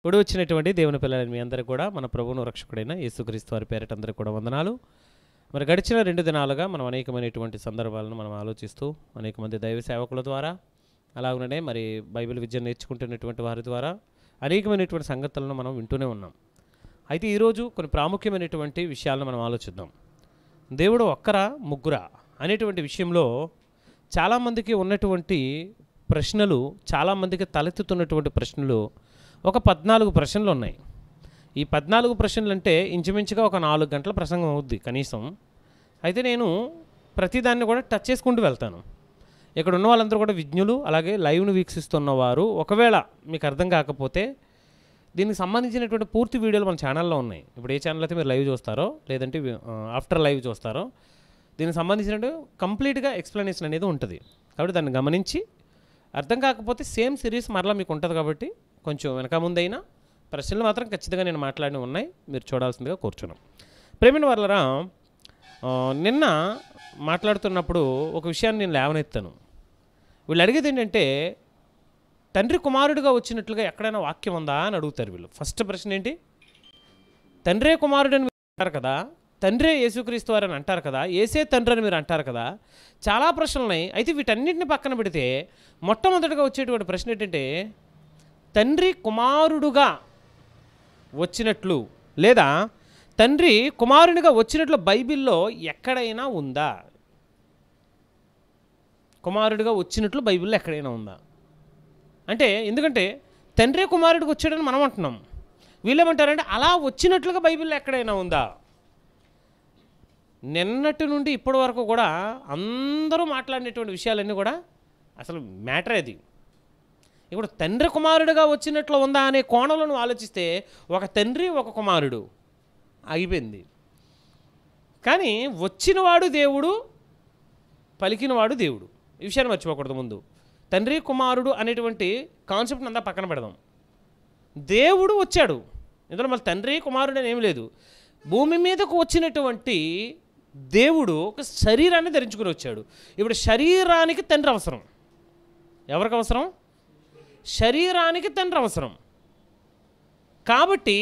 ఇప్పుడు వచ్చినటువంటి దేవుని పిల్లలని మీ అందరూ కూడా మన ప్రభువును రక్షకుడైన యేసుక్రీస్తు వారి పేరిట అందరూ కూడా వందనాలు మరి గడిచిన రెండు దినాలుగా మనం అనేకమైనటువంటి సందర్భాలను మనం ఆలోచిస్తూ అనేక మంది దైవ సేవకుల ద్వారా అలాగనే మరి బైబిల్ విద్య నేర్చుకుంటున్నటువంటి వారి ద్వారా అనేకమైనటువంటి సంగతులను మనం వింటూనే ఉన్నాం అయితే ఈరోజు కొన్ని ప్రాముఖ్యమైనటువంటి విషయాలను మనం ఆలోచిద్దాం దేవుడు ఒక్కరా ముగ్గురా అనేటువంటి విషయంలో చాలామందికి ఉన్నటువంటి ప్రశ్నలు చాలామందికి తలెత్తుతున్నటువంటి ప్రశ్నలు ఒక పద్నాలుగు ప్రశ్నలు ఉన్నాయి ఈ పద్నాలుగు ప్రశ్నలు అంటే ఇంచుమించుగా ఒక నాలుగు గంటల ప్రసంగం అవుద్ది కనీసం అయితే నేను ప్రతిదాన్ని కూడా టచ్ చేసుకుంటూ వెళ్తాను ఇక్కడ ఉన్న వాళ్ళందరూ కూడా విజ్ఞులు అలాగే లైవ్ను వీక్షిస్తున్న వారు ఒకవేళ మీకు అర్థం కాకపోతే దీనికి సంబంధించినటువంటి పూర్తి వీడియోలు మన ఛానల్లో ఉన్నాయి ఇప్పుడు ఏ ఛానల్ అయితే మీరు లైవ్ చూస్తారో లేదంటే ఆఫ్టర్ లైవ్ చూస్తారో దీనికి సంబంధించిన కంప్లీట్గా ఎక్స్ప్లెనేషన్ అనేది ఉంటుంది కాబట్టి దాన్ని గమనించి అర్థం కాకపోతే సేమ్ సిరీస్ మరలా మీకు ఉంటుంది కాబట్టి కొంచెం వెనక ముందైనా ప్రశ్నలు మాత్రం ఖచ్చితంగా నేను మాట్లాడి ఉన్నాయి మీరు చూడాల్సిందిగా కూర్చున్నాం ప్రేమిన వర్లరా నిన్న మాట్లాడుతున్నప్పుడు ఒక విషయాన్ని నేను లేవనెత్తాను వీళ్ళు అడిగేది ఏంటంటే తండ్రి కుమారుడిగా వచ్చినట్లుగా ఎక్కడైనా వాక్యం ఉందా అని అడుగుతారు వీళ్ళు ఫస్ట్ ప్రశ్న ఏంటి తండ్రే కుమారుడు అని అంటారు కదా తండ్రే యేసుక్రీస్తు వారు అని అంటారు కదా ఏసే తండ్రి అని మీరు అంటారు కదా చాలా ప్రశ్నలు ఉన్నాయి అయితే వీటన్నింటిని పక్కన పెడితే మొట్టమొదటిగా వచ్చేటువంటి ప్రశ్న ఏంటంటే తండ్రి కుమారుడుగా వచ్చినట్లు లేదా తండ్రి కుమారునిగా వచ్చినట్లు బైబిల్లో ఎక్కడైనా ఉందా కుమారుడిగా వచ్చినట్లు బైబిల్లో ఎక్కడైనా ఉందా అంటే ఎందుకంటే తండ్రి కుమారుడికి వచ్చాడని మనం అంటున్నాం వీళ్ళేమంటారంటే అలా వచ్చినట్లుగా బైబిల్లో ఎక్కడైనా ఉందా నిన్నటి నుండి ఇప్పటి వరకు కూడా అందరూ మాట్లాడినటువంటి విషయాలన్నీ కూడా అసలు మ్యాటర్ అది ఇప్పుడు తండ్రి కుమారుడిగా వచ్చినట్లు ఉందా అనే కోణలను ఆలోచిస్తే ఒక తండ్రి ఒక కుమారుడు అయిపోయింది కానీ వచ్చినవాడు దేవుడు పలికినవాడు దేవుడు ఈ విషయాన్ని మర్చిపోకూడదు ముందు తండ్రి కుమారుడు అనేటువంటి కాన్సెప్ట్ని అంతా పక్కన పెడదాం దేవుడు వచ్చాడు ఇందులో మళ్ళీ తండ్రి కుమారుడు అని ఏమి లేదు భూమి మీదకు వచ్చినటువంటి దేవుడు ఒక శరీరాన్ని ధరించుకుని వచ్చాడు ఇప్పుడు శరీరానికి తండ్రి అవసరం ఎవరికి అవసరం శరీరానికి తండ్రి అవసరం కాబట్టి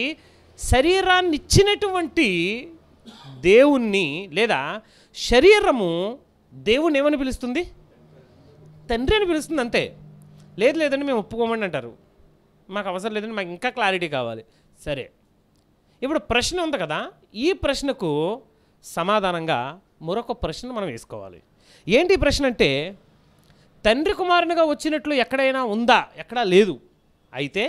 శరీరాన్ని ఇచ్చినటువంటి దేవుణ్ణి లేదా శరీరము దేవుణ్ణి ఏమని పిలుస్తుంది తండ్రి అని పిలుస్తుంది అంతే లేదు లేదండి మేము ఒప్పుకోమని అంటారు మాకు అవసరం లేదండి మాకు ఇంకా క్లారిటీ కావాలి సరే ఇప్పుడు ప్రశ్న ఉంది కదా ఈ ప్రశ్నకు సమాధానంగా మరొక ప్రశ్న మనం వేసుకోవాలి ఏంటి ప్రశ్న అంటే తండ్రి కుమారునిగా వచ్చినట్లు ఎక్కడైనా ఉందా ఎక్కడా లేదు అయితే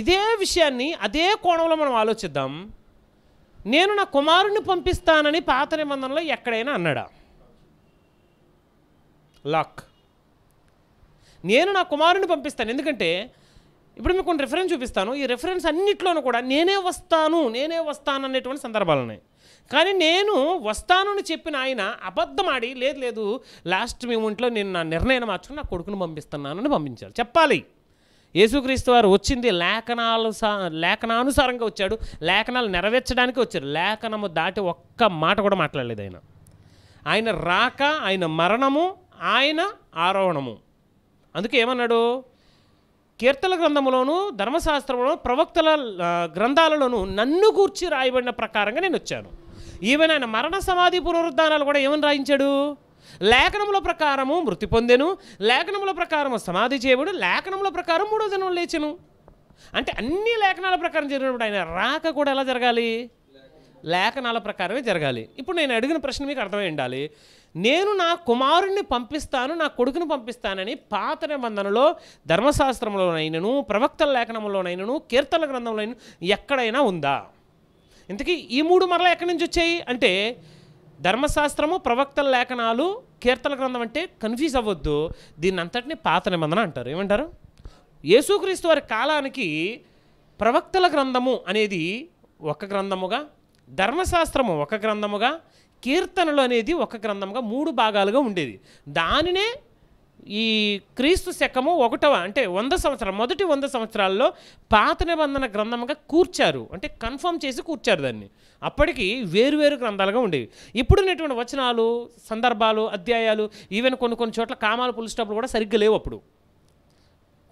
ఇదే విషయాన్ని అదే కోణంలో మనం ఆలోచిద్దాం నేను నా కుమారుణ్ణి పంపిస్తానని పాత నిబంధనలో ఎక్కడైనా అన్నాడా లాక్ నేను నా కుమారుణ్ణి పంపిస్తాను ఎందుకంటే ఇప్పుడు మీకు కొన్ని రిఫరెన్స్ చూపిస్తాను ఈ రిఫరెన్స్ అన్నిట్లోనూ కూడా నేనే వస్తాను నేనే వస్తాను అనేటువంటి సందర్భాలు ఉన్నాయి కానీ నేను వస్తానని చెప్పిన ఆయన అబద్ధమాడి లేదు లేదు లాస్ట్ మీ ఒంట్లో నేను నా నిర్ణయం మార్చుకుని నా కొడుకును పంపిస్తున్నానని పంపించాలి చెప్పాలి యేసుక్రీస్తు వారు వచ్చింది లేఖనాలు లేఖనానుసారంగా వచ్చాడు లేఖనాలు నెరవేర్చడానికి వచ్చారు లేఖనము దాటి ఒక్క మాట కూడా మాట్లాడలేదు ఆయన ఆయన రాక ఆయన మరణము ఆయన ఆరోహణము అందుకే ఏమన్నాడు కీర్తల గ్రంథంలోను ధర్మశాస్త్రంలోను ప్రవక్తల గ్రంథాలలోను నన్ను కూర్చి రాయబడిన ప్రకారంగా నేను వచ్చాను ఈవెన్ ఆయన మరణ సమాధి పునరుద్ధానాలు కూడా ఏమని రాయించాడు లేఖనముల ప్రకారము మృతి పొందెను లేఖనముల ప్రకారము సమాధి చేయబడు లేఖనముల ప్రకారం మూడో జనం లేచెను అంటే అన్ని లేఖనాల ప్రకారం జరిగినప్పుడు ఆయన రాక కూడా ఎలా జరగాలి లేఖనాల ప్రకారమే జరగాలి ఇప్పుడు నేను అడిగిన ప్రశ్న మీకు అర్థమై ఉండాలి నేను నా కుమారుణ్ణి పంపిస్తాను నా కొడుకుని పంపిస్తానని పాత నిబంధనలో ధర్మశాస్త్రంలోనైనను ప్రవక్తల లేఖనంలోనైనను కీర్తన గ్రంథంలోనైనా ఎక్కడైనా ఉందా ఇంతకీ ఈ మూడు మరల ఎక్కడి నుంచి వచ్చాయి అంటే ధర్మశాస్త్రము ప్రవక్తల లేఖనాలు కీర్తన గ్రంథం అంటే కన్ఫ్యూజ్ అవ్వద్దు దీని అంతటిని పాత నిబంధన అంటారు ఏమంటారు యేసుక్రీస్తు వారి కాలానికి ప్రవక్తల గ్రంథము అనేది ఒక గ్రంథముగా ధర్మశాస్త్రము ఒక గ్రంథముగా కీర్తనలు అనేది ఒక గ్రంథముగా మూడు భాగాలుగా ఉండేది దానినే ఈ క్రీస్తు శకము ఒకటవ అంటే వంద సంవత్సరం మొదటి వంద సంవత్సరాల్లో పాత నిబంధన గ్రంథంగా కూర్చారు అంటే కన్ఫర్మ్ చేసి కూర్చారు దాన్ని అప్పటికి వేరువేరు గ్రంథాలుగా ఉండేవి ఇప్పుడున్నటువంటి వచనాలు సందర్భాలు అధ్యాయాలు ఈవెన్ కొన్ని కొన్ని చోట్ల కామాలు పులిచేటప్పుడు కూడా సరిగ్గా లేవు అప్పుడు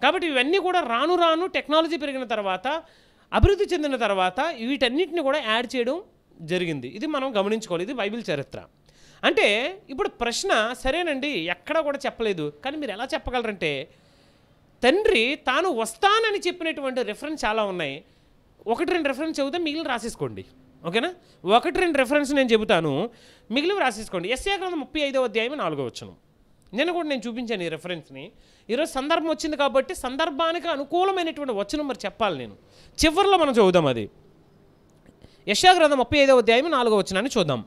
కాబట్టి ఇవన్నీ కూడా రాను రాను టెక్నాలజీ పెరిగిన తర్వాత అభివృద్ధి చెందిన తర్వాత వీటన్నిటిని కూడా యాడ్ చేయడం జరిగింది ఇది మనం గమనించుకోవాలి ఇది బైబిల్ చరిత్ర అంటే ఇప్పుడు ప్రశ్న సరేనండి ఎక్కడా కూడా చెప్పలేదు కానీ మీరు ఎలా చెప్పగలరంటే తండ్రి తాను వస్తానని చెప్పినటువంటి రెఫరెన్స్ చాలా ఉన్నాయి ఒకటి రెండు రెఫరెన్స్ చెబుతే మిగిలిన రాసేసుకోండి ఓకేనా ఒకటి రెండు రెఫరెన్స్ నేను చెబుతాను మిగిలిన రాసేసుకోండి ఎస్ఏ గ్రంథం ముప్పై ఐదో అధ్యాయం నాలుగో వచ్చును నిన్న కూడా నేను చూపించాను ఈ రెఫరెన్స్ని ఈరోజు సందర్భం వచ్చింది కాబట్టి సందర్భానికి అనుకూలమైనటువంటి వచనం మరి చెప్పాలి నేను చివరిలో మనం చదువుదాం అది యశాగ్రంథం ముప్పై ఐదో అధ్యాయం నాలుగో వచ్చినాన్ని చూద్దాం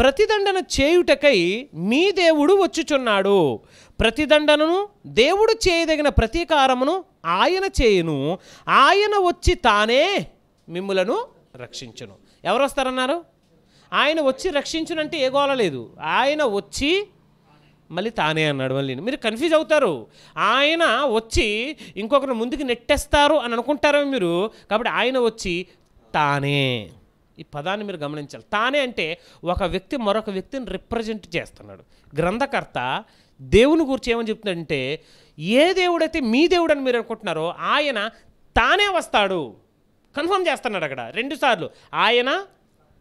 ప్రతిదండన చేయుటకై మీ దేవుడు వచ్చుచున్నాడు ప్రతిదండనను దేవుడు చేయదగిన ప్రతీకారమును ఆయన చేయును ఆయన వచ్చి తానే మిమ్ములను రక్షించును ఎవరు వస్తారన్నారు ఆయన వచ్చి రక్షించునంటే ఏ గోల లేదు ఆయన వచ్చి మళ్ళీ తానే అన్నాడు మళ్ళీ మీరు కన్ఫ్యూజ్ అవుతారు ఆయన వచ్చి ఇంకొకరు ముందుకు నెట్టేస్తారు అని అనుకుంటారేమో మీరు కాబట్టి ఆయన వచ్చి తానే ఈ పదాన్ని మీరు గమనించాలి తానే అంటే ఒక వ్యక్తి మరొక వ్యక్తిని రిప్రజెంట్ చేస్తున్నాడు గ్రంథకర్త దేవుని గురించి ఏమని చెప్తున్నాడంటే ఏ దేవుడైతే మీ దేవుడు అని మీరు అనుకుంటున్నారో ఆయన తానే వస్తాడు కన్ఫర్మ్ చేస్తున్నాడు అక్కడ రెండుసార్లు ఆయన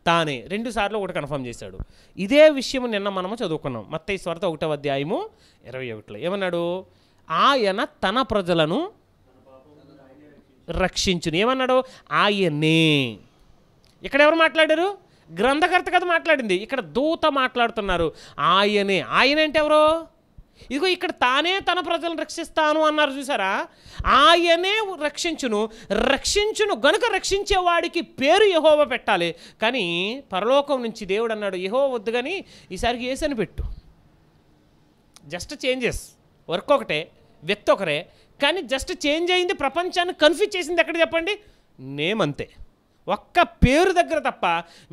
తానే రెండుసార్లు ఒకటి కన్ఫర్మ్ చేశాడు ఇదే విషయం నిన్న మనము చదువుకున్నాం ఈ స్వార్థ ఒకటో అధ్యాయము ఇరవై ఒకటిలో ఏమన్నాడు ఆయన తన ప్రజలను రక్షించును ఏమన్నాడు ఆయనే ఇక్కడ ఎవరు మాట్లాడారు గ్రంథకర్త కథ మాట్లాడింది ఇక్కడ దూత మాట్లాడుతున్నారు ఆయనే ఆయన అంటే ఎవరో ఇదిగో ఇక్కడ తానే తన ప్రజలను రక్షిస్తాను అన్నారు చూసారా ఆయనే రక్షించును రక్షించును గనుక రక్షించేవాడికి పేరు యహోవ పెట్టాలి కానీ పరలోకం నుంచి దేవుడు అన్నాడు యహో వద్దు కానీ ఈసారికి ఏసని పెట్టు జస్ట్ చేంజెస్ వర్క్ ఒకటే వ్యక్తి ఒకరే కానీ జస్ట్ చేంజ్ అయింది ప్రపంచాన్ని కన్ఫ్యూజ్ చేసింది ఎక్కడ చెప్పండి నేమంతే ఒక్క పేరు దగ్గర తప్ప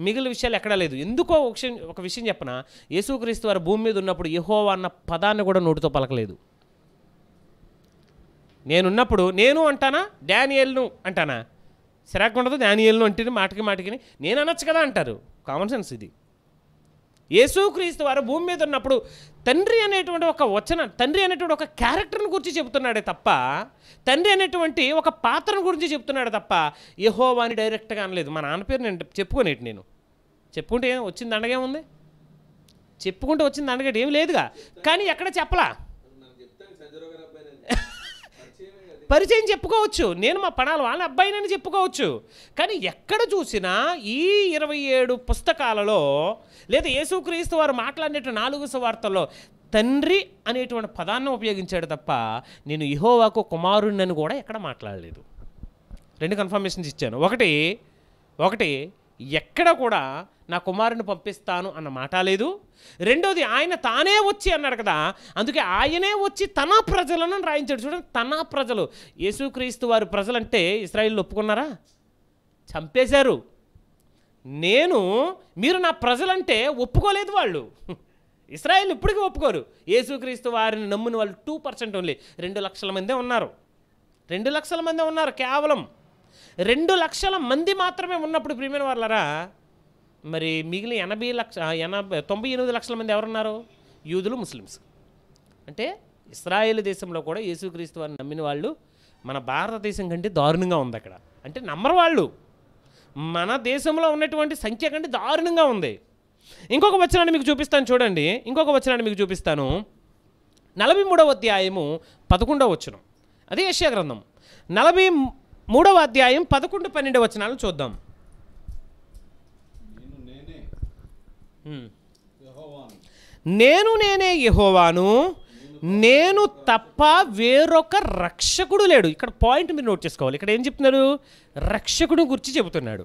మిగిలిన విషయాలు ఎక్కడా లేదు ఎందుకో ఒక విషయం ఒక విషయం చెప్పిన యేసుక్రీస్తు వారు భూమి మీద ఉన్నప్పుడు యహోవా అన్న పదాన్ని కూడా నోటితో పలకలేదు నేనున్నప్పుడు నేను అంటానా డానియల్ను అంటానా ఉండదు డానియల్ను అంటే మాటకి మాటికి నేను అనొచ్చు కదా అంటారు కామన్ సెన్స్ ఇది యేసుక్రీస్తు వారు భూమి మీద ఉన్నప్పుడు తండ్రి అనేటువంటి ఒక వచన తండ్రి అనేటువంటి ఒక క్యారెక్టర్ని గురించి చెబుతున్నాడే తప్ప తండ్రి అనేటువంటి ఒక పాత్రను గురించి చెప్తున్నాడు తప్ప యహో అని డైరెక్ట్గా అనలేదు మా నాన్న పేరు నేను చెప్పుకోనేటి నేను చెప్పుకుంటే వచ్చింది అండగా ఉంది చెప్పుకుంటే వచ్చింది అండగా ఏం లేదుగా కానీ ఎక్కడ చెప్పలా పరిచయం చెప్పుకోవచ్చు నేను మా పణాలు వాళ్ళ అబ్బాయినని చెప్పుకోవచ్చు కానీ ఎక్కడ చూసినా ఈ ఇరవై ఏడు పుస్తకాలలో లేదా యేసుక్రీస్తు వారు మాట్లాడినట్టు నాలుగు సువార్తల్లో తండ్రి అనేటువంటి పదాన్ని ఉపయోగించాడు తప్ప నేను ఇహోవాకు కుమారుణ్ణని కూడా ఎక్కడ మాట్లాడలేదు రెండు కన్ఫర్మేషన్స్ ఇచ్చాను ఒకటి ఒకటి ఎక్కడ కూడా నా కుమారుని పంపిస్తాను అన్న మాట లేదు రెండోది ఆయన తానే వచ్చి అన్నాడు కదా అందుకే ఆయనే వచ్చి తన ప్రజలను రాయించాడు చూడండి తన ప్రజలు యేసుక్రీస్తు వారి ప్రజలంటే ఇస్రాయిల్ ఒప్పుకున్నారా చంపేశారు నేను మీరు నా ప్రజలంటే ఒప్పుకోలేదు వాళ్ళు ఇస్రాయిల్ ఇప్పటికీ ఒప్పుకోరు యేసుక్రీస్తు వారిని నమ్మిన వాళ్ళు టూ పర్సెంట్ ఓన్లీ రెండు లక్షల మందే ఉన్నారు రెండు లక్షల మందే ఉన్నారు కేవలం రెండు లక్షల మంది మాత్రమే ఉన్నప్పుడు ప్రియమైన వాళ్ళరా మరి మిగిలిన ఎనభై లక్ష ఎనభై తొంభై ఎనిమిది లక్షల మంది ఎవరున్నారు యూదులు ముస్లిమ్స్ అంటే ఇస్రాయేల్ దేశంలో కూడా యేసుక్రీస్తు వారిని నమ్మిన వాళ్ళు మన భారతదేశం కంటే దారుణంగా ఉంది అక్కడ అంటే నమ్మరు వాళ్ళు మన దేశంలో ఉన్నటువంటి సంఖ్య కంటే దారుణంగా ఉంది ఇంకొక వచనాన్ని మీకు చూపిస్తాను చూడండి ఇంకొక వచనాన్ని మీకు చూపిస్తాను నలభై మూడవ అధ్యాయము పదకొండవ వచనం అదే యశ్యా గ్రంథం నలభై మూడవ అధ్యాయం పదకొండు పన్నెండు వచనాలు చూద్దాం నేను నేనే యహోవాను నేను తప్ప వేరొక రక్షకుడు లేడు ఇక్కడ పాయింట్ మీరు నోట్ చేసుకోవాలి ఇక్కడ ఏం చెప్తున్నారు రక్షకుడు గురించి చెబుతున్నాడు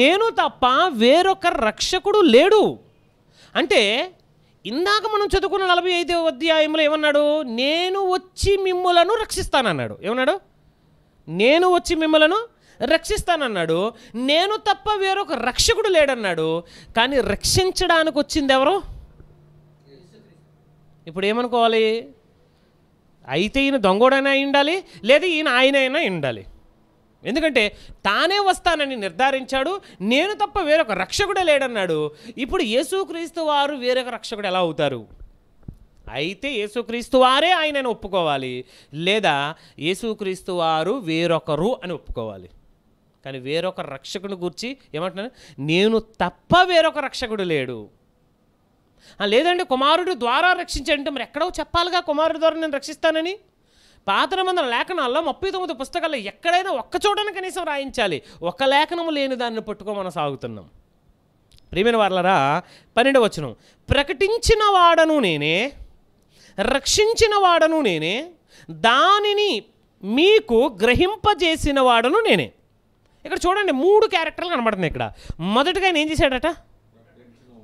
నేను తప్ప వేరొక రక్షకుడు లేడు అంటే ఇందాక మనం చదువుకున్న నలభై ఐదవ అధ్యాయంలో ఏమన్నాడు నేను వచ్చి మిమ్ములను రక్షిస్తానన్నాడు ఏమన్నాడు నేను వచ్చి మిమ్మలను రక్షిస్తానన్నాడు నేను తప్ప వేరొక రక్షకుడు లేడన్నాడు కానీ రక్షించడానికి వచ్చింది ఎవరు ఇప్పుడు ఏమనుకోవాలి అయితే ఈయన దొంగోడైనా ఉండాలి లేదా ఈయన ఆయన అయినా ఉండాలి ఎందుకంటే తానే వస్తానని నిర్ధారించాడు నేను తప్ప వేరొక రక్షకుడే లేడన్నాడు ఇప్పుడు యేసుక్రీస్తు వారు వేరొక రక్షకుడు ఎలా అవుతారు అయితే యేసుక్రీస్తు వారే ఆయనను ఒప్పుకోవాలి లేదా యేసుక్రీస్తు వారు వేరొకరు అని ఒప్పుకోవాలి కానీ వేరొక రక్షకుడు గురించి ఏమంటున్నాను నేను తప్ప వేరొక రక్షకుడు లేడు లేదండి కుమారుడు ద్వారా రక్షించాడంటే మరి ఎక్కడో చెప్పాలిగా కుమారుడు ద్వారా నేను రక్షిస్తానని పాత్ర మందిన లేఖనాల్లో ముప్పై తొమ్మిది పుస్తకాల్లో ఎక్కడైనా ఒక్క చోటన కనీసం రాయించాలి ఒక లేఖనము లేని దాన్ని పట్టుకో మనం సాగుతున్నాం ప్రియమైన వాళ్ళరా పన్నెండవచనం ప్రకటించిన వాడను నేనే రక్షించిన వాడను నేనే దానిని మీకు గ్రహింపజేసిన వాడను నేనే ఇక్కడ చూడండి మూడు క్యారెక్టర్లు కనబడుతున్నాయి ఇక్కడ మొదటగా ఆయన ఏం చేశాడట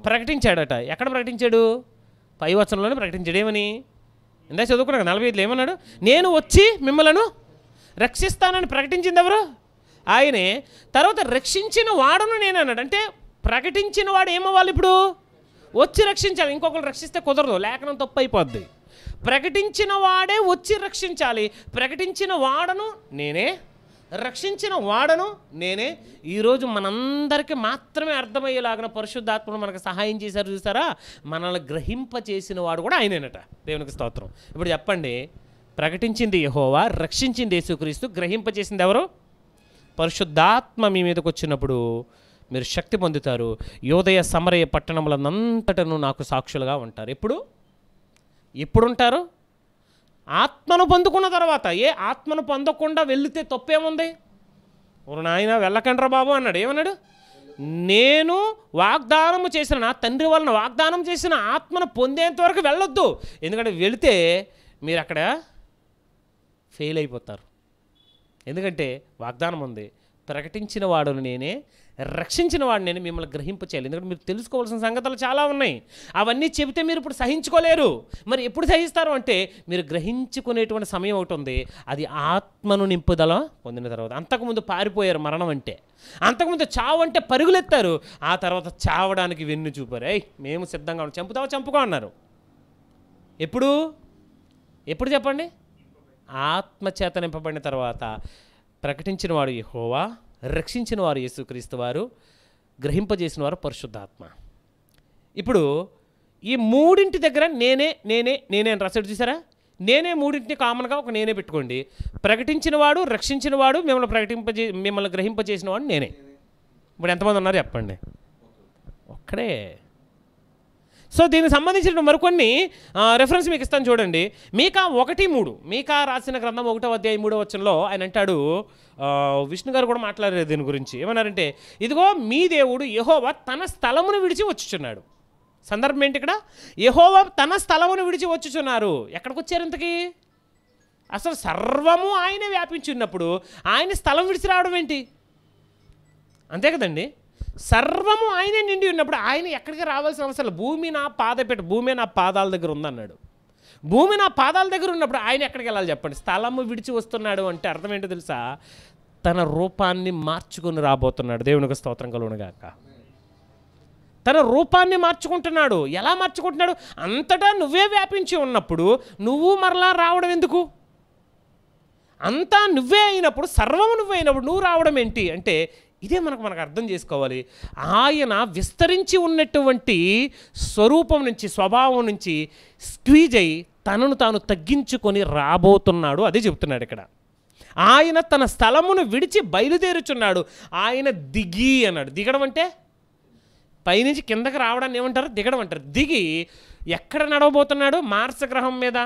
ప్రకటించాడట ఎక్కడ ప్రకటించాడు పై వచనంలోనే ప్రకటించాడు ఏమని ఇందా చదువుకున్నాడు నలభై ఐదులో ఏమన్నాడు నేను వచ్చి మిమ్మలను రక్షిస్తానని ప్రకటించింది ఎవరు ఆయనే తర్వాత రక్షించిన వాడను నేను అన్నాడు అంటే ప్రకటించిన వాడు ఏమవ్వాలి ఇప్పుడు వచ్చి రక్షించాలి ఇంకొకరు రక్షిస్తే కుదరదు లేఖనం తప్పు అయిపోద్ది ప్రకటించిన వాడే వచ్చి రక్షించాలి ప్రకటించిన వాడను నేనే రక్షించిన వాడను నేనే ఈరోజు మనందరికీ మాత్రమే అర్థమయ్యేలాగిన పరిశుద్ధాత్మను మనకు సహాయం చేశారు చూసారా మనల్ని గ్రహింప చేసిన వాడు కూడా ఆయనేనట దేవునికి స్తోత్రం ఇప్పుడు చెప్పండి ప్రకటించింది యహోవా రక్షించింది యేసుక్రీస్తు గ్రహింపచేసింది ఎవరు పరిశుద్ధాత్మ మీ మీదకి వచ్చినప్పుడు మీరు శక్తి పొందుతారు యోదయ సమరయ పట్టణములనంతటను నాకు సాక్షులుగా ఉంటారు ఎప్పుడు ఎప్పుడుంటారు ఆత్మను పొందుకున్న తర్వాత ఏ ఆత్మను పొందకుండా వెళితే తప్పేముంది ఒక నాయన వెళ్ళకండ్రా బాబు అన్నాడు ఏమన్నాడు నేను వాగ్దానము చేసిన నా తండ్రి వలన వాగ్దానం చేసిన ఆత్మను పొందేంత వరకు వెళ్ళొద్దు ఎందుకంటే వెళితే మీరు అక్కడ ఫెయిల్ అయిపోతారు ఎందుకంటే వాగ్దానం ఉంది ప్రకటించిన వాడును నేనే రక్షించిన వాడిని నేను మిమ్మల్ని గ్రహింపచేయాలి ఎందుకంటే మీరు తెలుసుకోవాల్సిన సంగతులు చాలా ఉన్నాయి అవన్నీ చెబితే మీరు ఇప్పుడు సహించుకోలేరు మరి ఎప్పుడు సహిస్తారు అంటే మీరు గ్రహించుకునేటువంటి సమయం ఒకటి ఉంది అది ఆత్మను నింపుదల పొందిన తర్వాత అంతకుముందు పారిపోయారు మరణం అంటే అంతకుముందు చావు అంటే పరుగులెత్తారు ఆ తర్వాత చావడానికి వెన్ను చూపారు అయ్యి మేము సిద్ధంగా ఉన్నాం చంపుతావా చంపుకో అన్నారు ఎప్పుడు ఎప్పుడు చెప్పండి ఆత్మచేత నింపబడిన తర్వాత ప్రకటించిన వాడు హోవా రక్షించిన వారు యేసుక్రీస్తు వారు గ్రహింపజేసిన వారు పరిశుద్ధాత్మ ఇప్పుడు ఈ మూడింటి దగ్గర నేనే నేనే నేనే అని రాసాడు చూసారా నేనే మూడింటిని కామన్గా ఒక నేనే పెట్టుకోండి ప్రకటించినవాడు రక్షించినవాడు మిమ్మల్ని ప్రకటింపజే మిమ్మల్ని గ్రహింపజేసిన వాడు నేనే ఇప్పుడు ఎంతమంది ఉన్నారు చెప్పండి ఒక్కడే సో దీనికి సంబంధించిన మరికొన్ని రెఫరెన్స్ మీకు ఇస్తాను చూడండి మీకా ఒకటి మూడు మీకా రాసిన గ్రంథం ఒకటో అధ్యాయ మూడో వచ్చంలో ఆయన అంటాడు విష్ణు గారు కూడా మాట్లాడారు దీని గురించి ఏమన్నారంటే ఇదిగో మీ దేవుడు యహోవా తన స్థలమును విడిచి వచ్చుచున్నాడు సందర్భం ఏంటి ఇక్కడ యహోవా తన స్థలమును విడిచి వచ్చుచున్నారు ఎక్కడికి వచ్చారు ఇంతకీ అసలు సర్వము ఆయన వ్యాపించున్నప్పుడు ఆయన స్థలం విడిచి రావడం ఏంటి అంతే కదండి సర్వము ఆయనే నిండి ఉన్నప్పుడు ఆయన ఎక్కడికి రావాల్సిన అవసరం భూమి నా పాదపేట భూమి నా పాదాల దగ్గర ఉందన్నాడు భూమి నా పాదాల దగ్గర ఉన్నప్పుడు ఆయన ఎక్కడికి వెళ్ళాలి చెప్పండి స్థలము విడిచి వస్తున్నాడు అంటే అర్థం ఏంటో తెలుసా తన రూపాన్ని మార్చుకొని రాబోతున్నాడు దేవునికి స్తోత్రం కలుగునుగాక తన రూపాన్ని మార్చుకుంటున్నాడు ఎలా మార్చుకుంటున్నాడు అంతటా నువ్వే వ్యాపించి ఉన్నప్పుడు నువ్వు మరలా రావడం ఎందుకు అంతా నువ్వే అయినప్పుడు సర్వము నువ్వే అయినప్పుడు నువ్వు రావడం ఏంటి అంటే ఇదే మనకు మనకు అర్థం చేసుకోవాలి ఆయన విస్తరించి ఉన్నటువంటి స్వరూపం నుంచి స్వభావం నుంచి స్క్వీజ్ అయి తనను తాను తగ్గించుకొని రాబోతున్నాడు అదే చెబుతున్నాడు ఇక్కడ ఆయన తన స్థలమును విడిచి బయలుదేరుచున్నాడు ఆయన దిగి అన్నాడు దిగడం అంటే పైనుంచి కిందకి రావడాన్ని ఏమంటారు దిగడం అంటారు దిగి ఎక్కడ నడవబోతున్నాడు మార్స్ గ్రహం మీద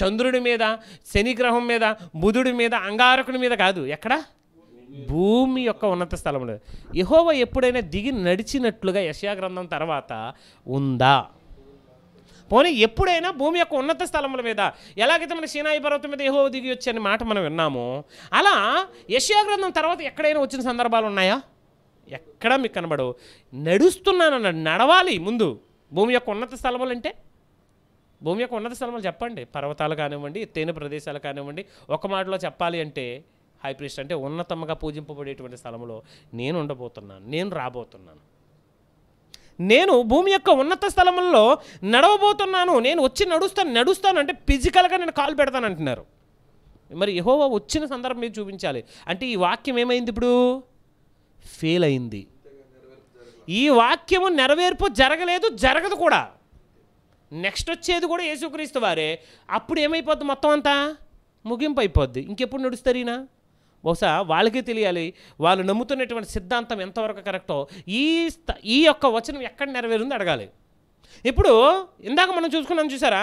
చంద్రుడి మీద శని గ్రహం మీద బుధుడి మీద అంగారకుడి మీద కాదు ఎక్కడ భూమి యొక్క ఉన్నత లేదు యహోవ ఎప్పుడైనా దిగి నడిచినట్లుగా యశా గ్రంథం తర్వాత ఉందా పోనీ ఎప్పుడైనా భూమి యొక్క ఉన్నత స్థలముల మీద ఎలాగైతే మన సీనాయి పర్వతం మీద ఏహో దిగి అనే మాట మనం విన్నామో అలా యశ్యాగ్రంథం గ్రంథం తర్వాత ఎక్కడైనా వచ్చిన సందర్భాలు ఉన్నాయా ఎక్కడా మీకు కనబడవు నడుస్తున్నానన్న నడవాలి ముందు భూమి యొక్క ఉన్నత స్థలములు అంటే భూమి యొక్క ఉన్నత స్థలములు చెప్పండి పర్వతాలు కానివ్వండి ఎత్తైన ప్రదేశాలు కానివ్వండి ఒక మాటలో చెప్పాలి అంటే హై ప్రీస్ట్ అంటే ఉన్నతముగా పూజింపబడేటువంటి స్థలంలో నేను ఉండబోతున్నాను నేను రాబోతున్నాను నేను భూమి యొక్క ఉన్నత స్థలంలో నడవబోతున్నాను నేను వచ్చి నడుస్తాను నడుస్తాను అంటే ఫిజికల్గా నేను కాల్ పెడతాను అంటున్నారు మరి యహోవా వచ్చిన సందర్భం మీరు చూపించాలి అంటే ఈ వాక్యం ఏమైంది ఇప్పుడు ఫెయిల్ అయింది ఈ వాక్యము నెరవేర్పు జరగలేదు జరగదు కూడా నెక్స్ట్ వచ్చేది కూడా యేసుక్రీస్తు వారే అప్పుడు ఏమైపోద్ది మొత్తం అంతా ముగింపు అయిపోద్ది ఇంకెప్పుడు నడుస్తారు ఈయన బహుశా వాళ్ళకి తెలియాలి వాళ్ళు నమ్ముతున్నటువంటి సిద్ధాంతం ఎంతవరకు కరెక్టో ఈ ఈ యొక్క వచనం ఎక్కడ నెరవేరుంది అడగాలి ఇప్పుడు ఇందాక మనం చూసుకున్నాం చూసారా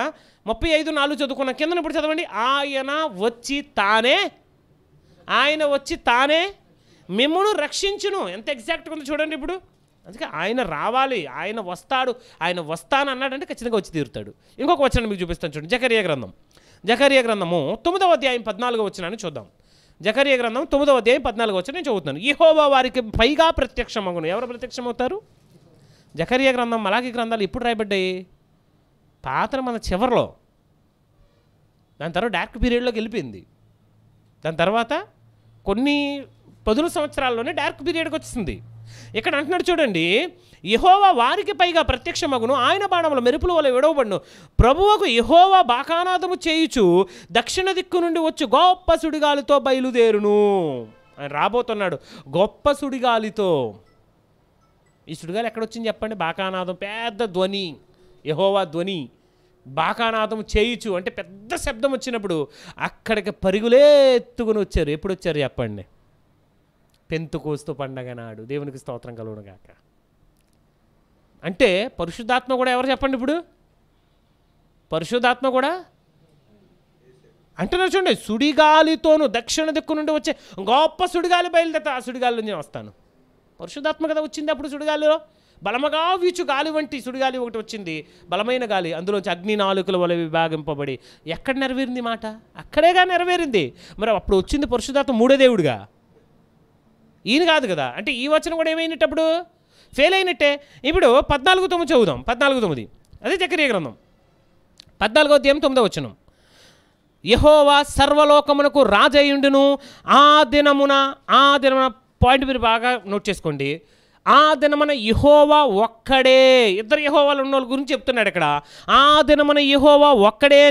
ముప్పై ఐదు నాలుగు చదువుకున్న కింద ఇప్పుడు చదవండి ఆయన వచ్చి తానే ఆయన వచ్చి తానే మిమ్మను రక్షించును ఎంత ఎగ్జాక్ట్గా ఉందో చూడండి ఇప్పుడు అందుకే ఆయన రావాలి ఆయన వస్తాడు ఆయన వస్తాను అన్నాడంటే ఖచ్చితంగా వచ్చి తీరుతాడు ఇంకొక వచనం మీకు చూపిస్తాను చూడండి జకరియా గ్రంథం జకరియా గ్రంథము తొమ్మిదవ అధ్యాయం పద్నాలుగు వచ్చినాన్ని చూద్దాం జకరియా గ్రంథం తొమ్మిదవ అధ్యాయం పద్నాలుగు వచ్చి నేను చదువుతున్నాను ఈహోవా వారికి పైగా ప్రత్యక్షమగును ఎవరు ప్రత్యక్షమవుతారు జకరియా గ్రంథం మలాకి గ్రంథాలు ఇప్పుడు రాయబడ్డాయి పాత్ర మన చివరిలో దాని తర్వాత డార్క్ పీరియడ్లోకి వెళ్ళిపోయింది దాని తర్వాత కొన్ని పదుల సంవత్సరాల్లోనే డార్క్ పీరియడ్కి వచ్చింది ఇక్కడ అంటున్నాడు చూడండి యహోవా వారికి పైగా ప్రత్యక్షమగును ఆయన బాణముల మెరుపుల వల్ల విడవబడును ప్రభువుకు యహోవా బాకానాదము చేయుచు దక్షిణ దిక్కు నుండి వచ్చి గొప్ప సుడిగాలితో బయలుదేరును ఆయన రాబోతున్నాడు గొప్ప సుడిగాలితో ఈ సుడిగాలి ఎక్కడొచ్చింది చెప్పండి బాకానాదం పెద్ద ధ్వని యహోవా ధ్వని బాకానాదం చేయుచు అంటే పెద్ద శబ్దం వచ్చినప్పుడు అక్కడికి పరుగులే ఎత్తుకుని వచ్చారు ఎప్పుడు వచ్చారు చెప్పండి పెంతు కోస్తు పండగ నాడు దేవునికి స్తోత్రం కలుగునుగాక అంటే పరిశుద్ధాత్మ కూడా ఎవరు చెప్పండి ఇప్పుడు పరిశుద్ధాత్మ కూడా అంటే చూడండి సుడిగాలితోనూ దక్షిణ దిక్కు నుండి వచ్చే గొప్ప సుడిగాలి బయలుదేరతా ఆ సుడిగాలి నుంచి వస్తాను పరిశుద్ధాత్మ కదా వచ్చింది అప్పుడు సుడిగాలిలో బలమగా వీచు గాలి వంటి సుడిగాలి ఒకటి వచ్చింది బలమైన గాలి అందులోంచి అగ్ని నాలుకల వల్ల విభాగింపబడి ఎక్కడ నెరవేరింది మాట అక్కడేగా నెరవేరింది మరి అప్పుడు వచ్చింది పరిశుధాత్మ మూడో దేవుడిగా ఈయన కాదు కదా అంటే ఈ వచనం కూడా ఏమైనప్పుడు ఫెయిల్ అయినట్టే ఇప్పుడు పద్నాలుగు తొమ్మిది చదువుదాం పద్నాలుగు తొమ్మిది అదే చక్రీయ గ్రంథం పద్నాలుగో అధ్యాయం తొమ్మిదో వచనం యహోవా సర్వలోకమునకు రాజయుండును ఆ దినమున ఆ దినమున పాయింట్ మీరు బాగా నోట్ చేసుకోండి ఆ దినమున యహోవా ఒక్కడే ఇద్దరు యహోవాలు ఉన్న వాళ్ళ గురించి చెప్తున్నాడు ఇక్కడ ఆ దినమున యహోవా ఒక్కడే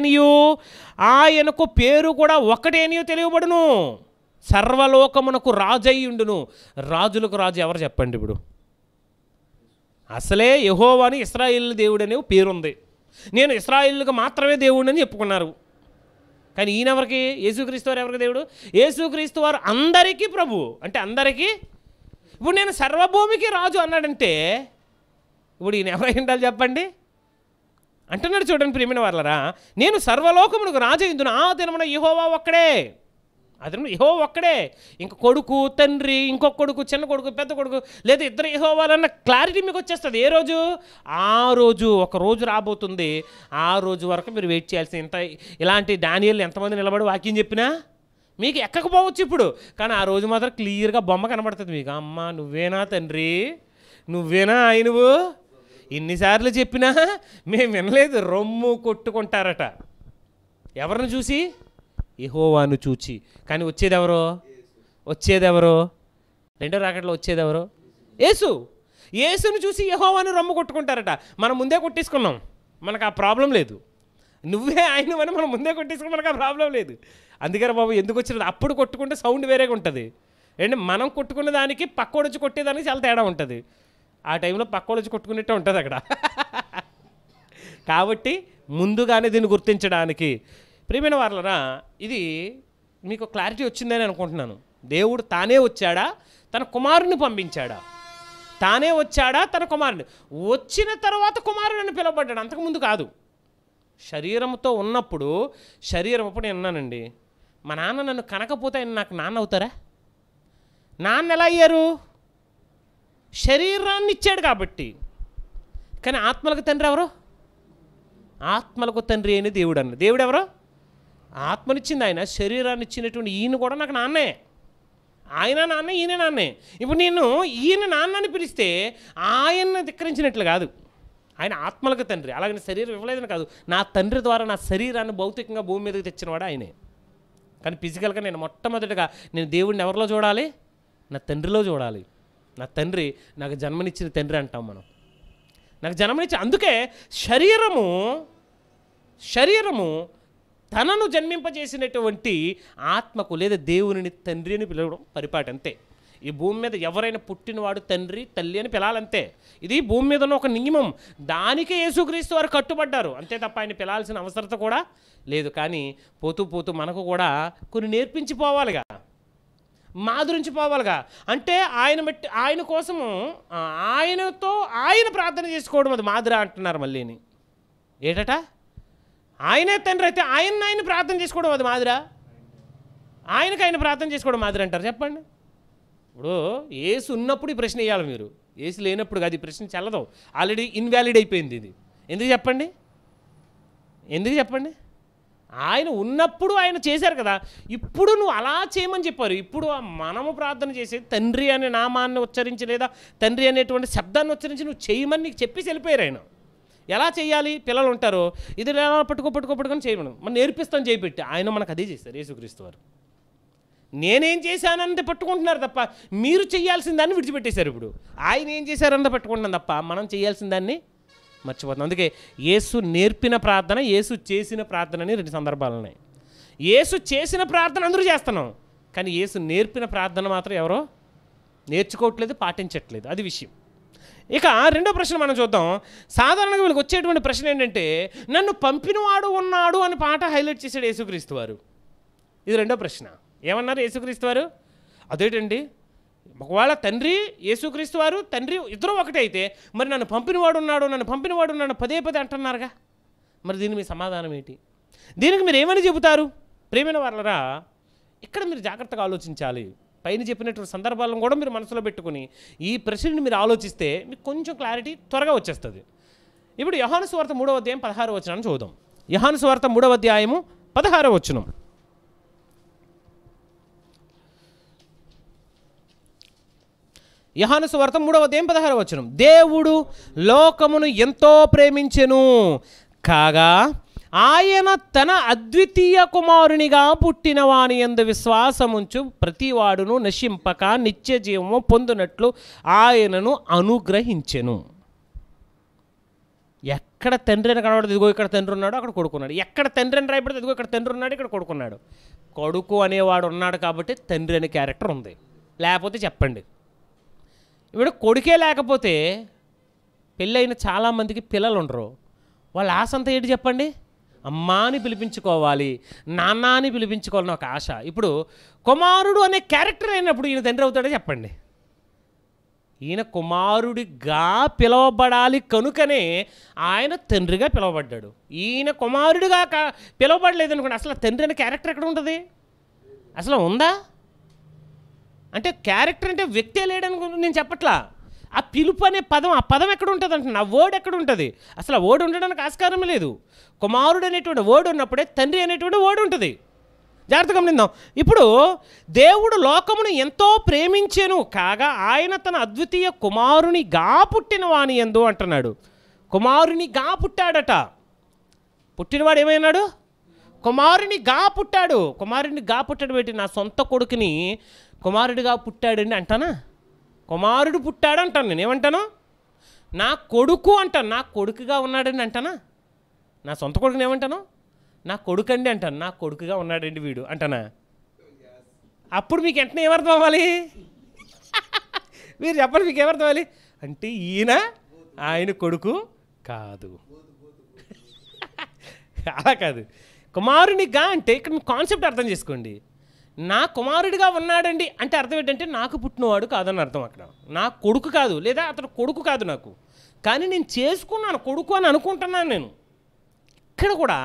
ఆయనకు పేరు కూడా ఒక్కడేనియో తెలియబడును సర్వలోకమునకు రాజయ్యుండును రాజులకు రాజు ఎవరు చెప్పండి ఇప్పుడు అసలే యహోవాని ఇస్రాయిల్ అనే పేరుంది నేను ఇస్రాయిల్కి మాత్రమే దేవుడు అని చెప్పుకున్నారు కానీ ఈయనెవరికి యేసుక్రీస్తు వారు ఎవరికి దేవుడు యేసుక్రీస్తు వారు అందరికీ ప్రభు అంటే అందరికీ ఇప్పుడు నేను సర్వభూమికి రాజు అన్నాడంటే ఇప్పుడు ఈయన ఎవరై ఉండాలి చెప్పండి అంటున్నాడు చూడండి ప్రియమైన వాళ్ళరా నేను సర్వలోకమునకు రాజు ఇందున ఆ దినమున యహోవా ఒక్కడే అతను ఇహో ఒక్కడే ఇంక కొడుకు తండ్రి ఇంకొక కొడుకు చిన్న కొడుకు పెద్ద కొడుకు లేదా ఇద్దరు వాళ్ళన్న క్లారిటీ మీకు వచ్చేస్తుంది ఏ రోజు ఆ రోజు ఒక రోజు రాబోతుంది ఆ రోజు వరకు మీరు వెయిట్ చేయాల్సింది ఇంత ఇలాంటి డానియల్ ఎంతమంది నిలబడి వాక్యం చెప్పినా మీకు ఎక్కకపోవచ్చు ఇప్పుడు కానీ ఆ రోజు మాత్రం క్లియర్గా బొమ్మ కనబడుతుంది మీకు అమ్మ నువ్వేనా తండ్రి నువ్వేనా ఆయనవు ఇన్నిసార్లు చెప్పినా మేము వినలేదు రొమ్ము కొట్టుకుంటారట ఎవరిని చూసి యహోవాను చూచి కానీ వచ్చేదెవరో వచ్చేదెవరో రెండో రాకట్లో వచ్చేదెవరో యేసు ఏసును చూసి యహోవాను రమ్ము కొట్టుకుంటారట మనం ముందే కొట్టేసుకున్నాం మనకు ఆ ప్రాబ్లం లేదు నువ్వే ఆయన అని మనం ముందే కొట్టేసుకుని మనకు ఆ ప్రాబ్లం లేదు అందుకని బాబు ఎందుకు వచ్చినది అప్పుడు కొట్టుకుంటే సౌండ్ వేరేగా ఉంటుంది ఏంటంటే మనం కొట్టుకున్న దానికి పక్కోడు వచ్చి కొట్టేదానికి చాలా తేడా ఉంటుంది ఆ టైంలో పక్కోడు వచ్చి కొట్టుకునేట్టే ఉంటుంది అక్కడ కాబట్టి ముందుగానే దీన్ని గుర్తించడానికి ప్రేమైన వాళ్ళరా ఇది మీకు క్లారిటీ వచ్చిందని అనుకుంటున్నాను దేవుడు తానే వచ్చాడా తన కుమారుని పంపించాడా తానే వచ్చాడా తన కుమారుని వచ్చిన తర్వాత కుమారుడు అని పిలవబడ్డాడు అంతకుముందు కాదు శరీరంతో ఉన్నప్పుడు శరీరం అప్పుడు నేను అన్నానండి మా నాన్న నన్ను కనకపోతే ఆయన నాకు నాన్న అవుతారా నాన్న ఎలా అయ్యారు శరీరాన్ని ఇచ్చాడు కాబట్టి కానీ ఆత్మలకు తండ్రి ఎవరు ఆత్మలకు తండ్రి అయిన దేవుడు అన్న దేవుడు ఎవరో ఆత్మనిచ్చింది ఆయన శరీరాన్ని ఇచ్చినటువంటి ఈయన కూడా నాకు నాన్నే ఆయన నాన్న ఈయన నాన్నే ఇప్పుడు నేను ఈయన నాన్నని పిలిస్తే ఆయన్ని ధిక్కరించినట్లు కాదు ఆయన ఆత్మలకు తండ్రి అలాగని శరీరం ఇవ్వలేదని కాదు నా తండ్రి ద్వారా నా శరీరాన్ని భౌతికంగా భూమి మీదకి తెచ్చినవాడు ఆయనే కానీ ఫిజికల్గా నేను మొట్టమొదటిగా నేను దేవుడిని ఎవరిలో చూడాలి నా తండ్రిలో చూడాలి నా తండ్రి నాకు జన్మనిచ్చిన తండ్రి అంటాం మనం నాకు జన్మనిచ్చి అందుకే శరీరము శరీరము తనను జన్మింపజేసినటువంటి ఆత్మకు లేదా దేవుని తండ్రి అని పిలవడం పరిపాటి అంతే ఈ భూమి మీద ఎవరైనా పుట్టినవాడు తండ్రి తల్లి అని పిలాలంతే ఇది భూమి మీద ఉన్న ఒక నియమం దానికే యేసుక్రీస్తు వారు కట్టుబడ్డారు అంతే తప్ప ఆయన పిలాల్సిన అవసరత కూడా లేదు కానీ పోతూ పోతూ మనకు కూడా కొన్ని నేర్పించిపోవాలిగా మాధురించిపోవాలిగా అంటే ఆయన బట్టి ఆయన కోసము ఆయనతో ఆయన ప్రార్థన చేసుకోవడం అది మాధుర అంటున్నారు మళ్ళీని ఏటట ఆయనే తండ్రి అయితే ఆయన ఆయన ప్రార్థన చేసుకోవడం అది మాదిరా ఆయనకు ఆయన ప్రార్థన చేసుకోవడం మాదిరి అంటారు చెప్పండి ఇప్పుడు ఏసు ఉన్నప్పుడు ఈ ప్రశ్న వేయాలి మీరు ఏసు లేనప్పుడు కాదు ఈ ప్రశ్న చల్లదు ఆల్రెడీ ఇన్వాలిడ్ అయిపోయింది ఇది ఎందుకు చెప్పండి ఎందుకు చెప్పండి ఆయన ఉన్నప్పుడు ఆయన చేశారు కదా ఇప్పుడు నువ్వు అలా చేయమని చెప్పారు ఇప్పుడు మనము ప్రార్థన చేసేది తండ్రి అనే నామాన్ని ఉచ్చరించి లేదా తండ్రి అనేటువంటి శబ్దాన్ని ఉచ్చరించి నువ్వు చేయమని నీకు చెప్పేసి వెళ్ళిపోయారు ఆయన ఎలా చేయాలి పిల్లలు ఉంటారు ఇది ఎలా పట్టుకో పట్టుకో పట్టుకొని చేయమను మనం నేర్పిస్తాం చేపెట్టి ఆయన మనకు అదే చేశారు యేసుక్రీస్తు వారు నేనేం చేశానంత పట్టుకుంటున్నారు తప్ప మీరు చేయాల్సిన దాన్ని విడిచిపెట్టేశారు ఇప్పుడు ఆయన ఏం చేశారంటే పట్టుకుంటున్నాను తప్ప మనం చేయాల్సిన దాన్ని మర్చిపోతున్నాం అందుకే యేసు నేర్పిన ప్రార్థన యేసు చేసిన ప్రార్థన అని రెండు సందర్భాలు ఉన్నాయి యేసు చేసిన ప్రార్థన అందరూ చేస్తున్నాం కానీ యేసు నేర్పిన ప్రార్థన మాత్రం ఎవరో నేర్చుకోవట్లేదు పాటించట్లేదు అది విషయం ఇక రెండో ప్రశ్న మనం చూద్దాం సాధారణంగా వీళ్ళకి వచ్చేటువంటి ప్రశ్న ఏంటంటే నన్ను పంపినవాడు ఉన్నాడు అని పాట హైలైట్ చేశాడు యేసుక్రీస్తు వారు ఇది రెండో ప్రశ్న ఏమన్నారు యేసుక్రీస్తు వారు అదేటండి ఒకవేళ తండ్రి యేసుక్రీస్తు వారు తండ్రి ఇద్దరు ఒకటే అయితే మరి నన్ను పంపినవాడు ఉన్నాడు నన్ను పంపినవాడు ఉన్నాడు పదే పదే అంటున్నారుగా మరి దీని మీ సమాధానం ఏంటి దీనికి మీరు ఏమని చెబుతారు ప్రేమైన వాళ్ళరా ఇక్కడ మీరు జాగ్రత్తగా ఆలోచించాలి పైన చెప్పినటువంటి సందర్భాలను కూడా మీరు మనసులో పెట్టుకుని ఈ ప్రశ్నని మీరు ఆలోచిస్తే మీకు కొంచెం క్లారిటీ త్వరగా వచ్చేస్తుంది ఇప్పుడు యహాను స్వార్త మూడవ అధ్యాయం పదహారు వచనాన్ని చూద్దాం యహాను స్వార్థ మూడవ అధ్యాయము పదహారవ వచనం యహాను స్వార్థం మూడవ అధ్యాయం పదహారవ వచనం దేవుడు లోకమును ఎంతో ప్రేమించెను కాగా ఆయన తన అద్వితీయ కుమారునిగా పుట్టినవాని ఎందు విశ్వాసముంచు ప్రతివాడును నశింపక నిత్య జీవము పొందినట్లు ఆయనను అనుగ్రహించెను ఎక్కడ అని కనబడదు ఇదిగో ఇక్కడ తండ్రి ఉన్నాడు అక్కడ కొడుకున్నాడు ఎక్కడ అని రాయబడితే ఇదిగో ఇక్కడ తండ్రి ఉన్నాడు ఇక్కడ కొడుకున్నాడు కొడుకు అనేవాడు ఉన్నాడు కాబట్టి తండ్రి అనే క్యారెక్టర్ ఉంది లేకపోతే చెప్పండి ఇవిడ కొడుకే లేకపోతే పెళ్ళైన చాలామందికి పిల్లలు ఉండరు వాళ్ళ ఆశ అంతా ఏంటి చెప్పండి అమ్మా అని పిలిపించుకోవాలి నాన్న అని పిలిపించుకోవాలని ఒక ఆశ ఇప్పుడు కుమారుడు అనే క్యారెక్టర్ అయినప్పుడు ఈయన తండ్రి అవుతాడో చెప్పండి ఈయన కుమారుడిగా పిలవబడాలి కనుకనే ఆయన తండ్రిగా పిలవబడ్డాడు ఈయన కుమారుడిగా పిలవబడలేదు అనుకోండి అసలు తండ్రి అనే క్యారెక్టర్ ఎక్కడ ఉంటుంది అసలు ఉందా అంటే క్యారెక్టర్ అంటే వ్యక్తే లేడనుకుంటు నేను చెప్పట్లా ఆ పిలుపు అనే పదం ఆ పదం ఎక్కడ ఉంటుంది అంటే నా వర్డ్ ఎక్కడ ఉంటుంది అసలు ఆ వర్డ్ ఉండడానికి ఆస్కారం లేదు కుమారుడు అనేటువంటి వర్డ్ ఉన్నప్పుడే తండ్రి అనేటువంటి వర్డ్ ఉంటుంది జాగ్రత్తగా నిందాం ఇప్పుడు దేవుడు లోకమును ఎంతో ప్రేమించేను కాగా ఆయన తన అద్వితీయ కుమారునిగా పుట్టిన వాణి ఎందు అంటున్నాడు కుమారునిగా పుట్టాడట పుట్టినవాడు ఏమైనాడు కుమారునిగా పుట్టాడు కుమారునిగా పుట్టాడు పెట్టి నా సొంత కొడుకుని కుమారుడిగా పుట్టాడండి అంటానా కుమారుడు పుట్టాడు అంటాను నేను ఏమంటాను నా కొడుకు అంటాను నా కొడుకుగా ఉన్నాడండి అంటానా నా సొంత కొడుకుని ఏమంటాను నా కొడుకు అండి అంటాను నా కొడుకుగా ఉన్నాడండి వీడు అంటానా అప్పుడు మీకు వెంటనే ఏమర్థం అవ్వాలి మీరు చెప్పండి మీకు ఏమర్థం అవ్వాలి అంటే ఈయన ఆయన కొడుకు కాదు అలా కాదు కుమారునిగా అంటే ఇక్కడ కాన్సెప్ట్ అర్థం చేసుకోండి నా కుమారుడిగా ఉన్నాడండి అంటే అర్థం ఏంటంటే నాకు పుట్టినవాడు కాదని అర్థం అక్కడ నా కొడుకు కాదు లేదా అతను కొడుకు కాదు నాకు కానీ నేను చేసుకున్నాను కొడుకు అని అనుకుంటున్నాను నేను ఇక్కడ కూడా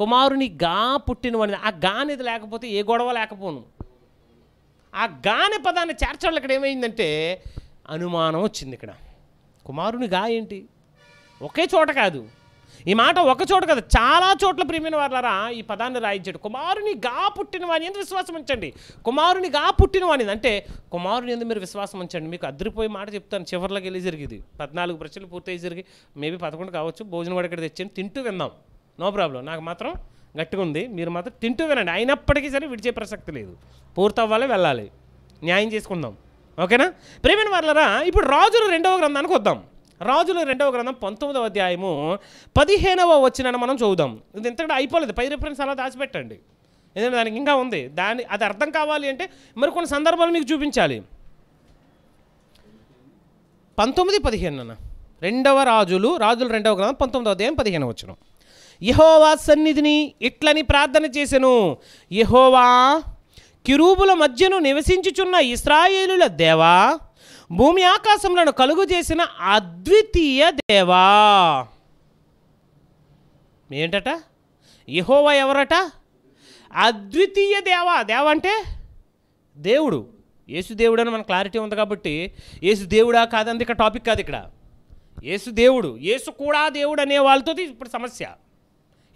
కుమారుని గా పుట్టినవాడిని ఆ గానేది లేకపోతే ఏ గొడవ లేకపోను ఆ గానే పదాన్ని చేర్చడం ఇక్కడ ఏమైందంటే అనుమానం వచ్చింది ఇక్కడ కుమారుని గా ఏంటి ఒకే చోట కాదు ఈ మాట ఒక చోట కదా చాలా చోట్ల ప్రియమైన వాళ్ళరా ఈ పదాన్ని రాయించాడు కుమారుని గా పుట్టిన వాని ఎందుకు విశ్వాసం ఉంచండి కుమారుని గా పుట్టిన వాణి అంటే కుమారుని ఎందుకు మీరు విశ్వాసం ఉంచండి మీకు అద్దరిపోయి మాట చెప్తాను చివరిలోకి వెళ్ళి జరిగింది పద్నాలుగు ప్రశ్నలు పూర్తయి జరిగి మేబీ పదకొండు కావచ్చు భోజనం వాడి ఇక్కడ తెచ్చాను తింటూ విన్నాం నో ప్రాబ్లం నాకు మాత్రం గట్టిగా ఉంది మీరు మాత్రం తింటూ వినండి అయినప్పటికీ సరే విడిచే ప్రసక్తి లేదు పూర్తవ్వాలి వెళ్ళాలి న్యాయం చేసుకుందాం ఓకేనా ప్రేమైన వాళ్ళరా ఇప్పుడు రాజులు రెండవ గ్రంథానికి వద్దాం రాజుల రెండవ గ్రంథం పంతొమ్మిదవ అధ్యాయము పదిహేనవ వచ్చినని మనం చూద్దాం ఇది ఇంతకంటే అయిపోలేదు పై రిఫరెన్స్ అలా దాచిపెట్టండి ఎందుకంటే దానికి ఇంకా ఉంది దాని అది అర్థం కావాలి అంటే మరి కొన్ని సందర్భాలు మీకు చూపించాలి పంతొమ్మిది పదిహేను అన్న రెండవ రాజులు రాజులు రెండవ గ్రంథం పంతొమ్మిదవ అధ్యాయం పదిహేను వచ్చిన యహోవా సన్నిధిని ఇట్లని ప్రార్థన చేశాను యహోవా కిరూబుల మధ్యను నివసించుచున్న ఇస్రాయేలుల దేవా భూమి ఆకాశములను కలుగు చేసిన అద్వితీయ దేవా ఏంటట యహోవా ఎవరట అద్వితీయ దేవా దేవ అంటే దేవుడు యేసు దేవుడు అని మన క్లారిటీ ఉంది కాబట్టి యేసు దేవుడా కాదంది ఇక్కడ టాపిక్ కాదు ఇక్కడ యేసు దేవుడు యేసు కూడా దేవుడు అనే వాళ్ళతో ఇప్పుడు సమస్య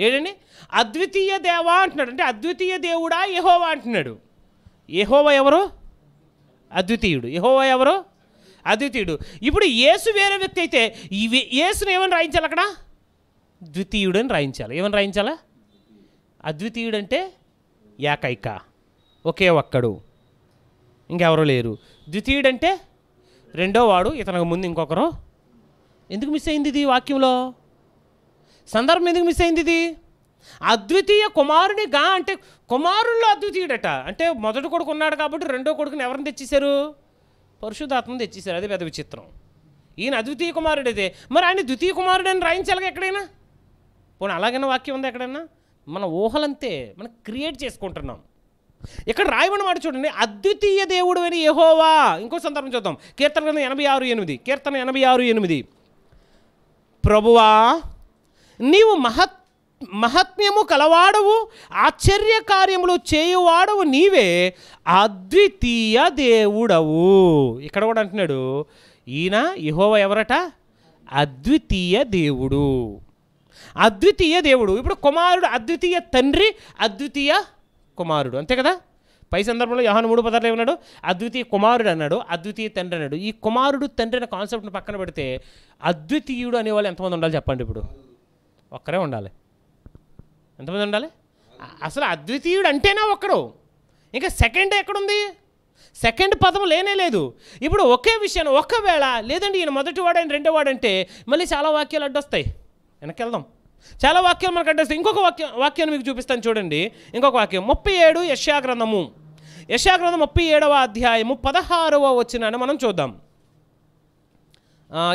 ఏంటండి అద్వితీయ దేవా అంటున్నాడు అంటే అద్వితీయ దేవుడా యహోవా అంటున్నాడు యహోవా ఎవరు అద్వితీయుడు యహోవా ఎవరు అద్వితీయుడు ఇప్పుడు ఏసు వేరే వ్యక్తి అయితే ఇవి యేసును ఏమని రాయించాలి అక్కడ ద్వితీయుడు అని రాయించాలి ఏమని రాయించాలా అద్వితీయుడు అంటే ఏకైక ఒకే ఒక్కడు ఇంకెవరో లేరు ద్వితీయుడు అంటే రెండో వాడు ఇతనికి ముందు ఇంకొకరు ఎందుకు మిస్ అయింది ఇది వాక్యంలో సందర్భం ఎందుకు మిస్ అయింది ఇది అద్వితీయ కుమారునిగా అంటే కుమారుల్లో అద్వితీయుడట అంటే మొదటి కొడుకు ఉన్నాడు కాబట్టి రెండో కొడుకుని ఎవరిని తెచ్చేశారు పరిశుధాత్మ తెచ్చేశారు అదే పెద్ద విచిత్రం ఈయన అద్వితీయ కుమారుడు అదే మరి ఆయన ద్వితీయ కుమారుడు అని రాయించాలి ఎక్కడైనా పోనీ అలాగైనా వాక్యం ఉందా ఎక్కడైనా మన ఊహలంతే మనం క్రియేట్ చేసుకుంటున్నాం ఇక్కడ రాయమని మాట చూడండి అద్వితీయ దేవుడు అని ఏహోవా ఇంకో సందర్భం చూద్దాం కీర్తన గ్రంథం ఎనభై ఆరు ఎనిమిది కీర్తన ఎనభై ఆరు ఎనిమిది ప్రభువా నీవు మహత్ మహాత్మ్యము కలవాడవు ఆశ్చర్య కార్యములు చేయువాడవు నీవే అద్వితీయ దేవుడవు ఇక్కడ కూడా అంటున్నాడు ఈయన ఇహోవ ఎవరట అద్వితీయ దేవుడు అద్వితీయ దేవుడు ఇప్పుడు కుమారుడు అద్వితీయ తండ్రి అద్వితీయ కుమారుడు అంతే కదా పై సందర్భంలో యహాను మూడు పదార్లు ఏమన్నాడు అద్వితీయ కుమారుడు అన్నాడు అద్వితీయ తండ్రి అన్నాడు ఈ కుమారుడు తండ్రి అనే కాన్సెప్ట్ని పక్కన పెడితే అద్వితీయుడు అనేవాళ్ళు ఎంతమంది ఉండాలి చెప్పండి ఇప్పుడు ఒక్కరే ఉండాలి ఎంతమంది ఉండాలి అసలు అద్వితీయుడు అంటేనా ఒక్కడు ఇంకా సెకండ్ ఎక్కడుంది సెకండ్ పదం లేనే లేదు ఇప్పుడు ఒకే విషయం ఒకవేళ లేదండి ఈయన మొదటివాడని రెండోవాడంటే మళ్ళీ చాలా వాక్యాలు అడ్డొస్తాయి వెనకెళ్దాం చాలా వాక్యాలు మనకు అడ్డొస్తాయి ఇంకొక వాక్యం వాక్యాన్ని మీకు చూపిస్తాను చూడండి ఇంకొక వాక్యం ముప్పై ఏడు యశాగ్రంథము యశాగ్రంథం ముప్పై ఏడవ అధ్యాయము పదహారవ వచ్చినాన్ని మనం చూద్దాం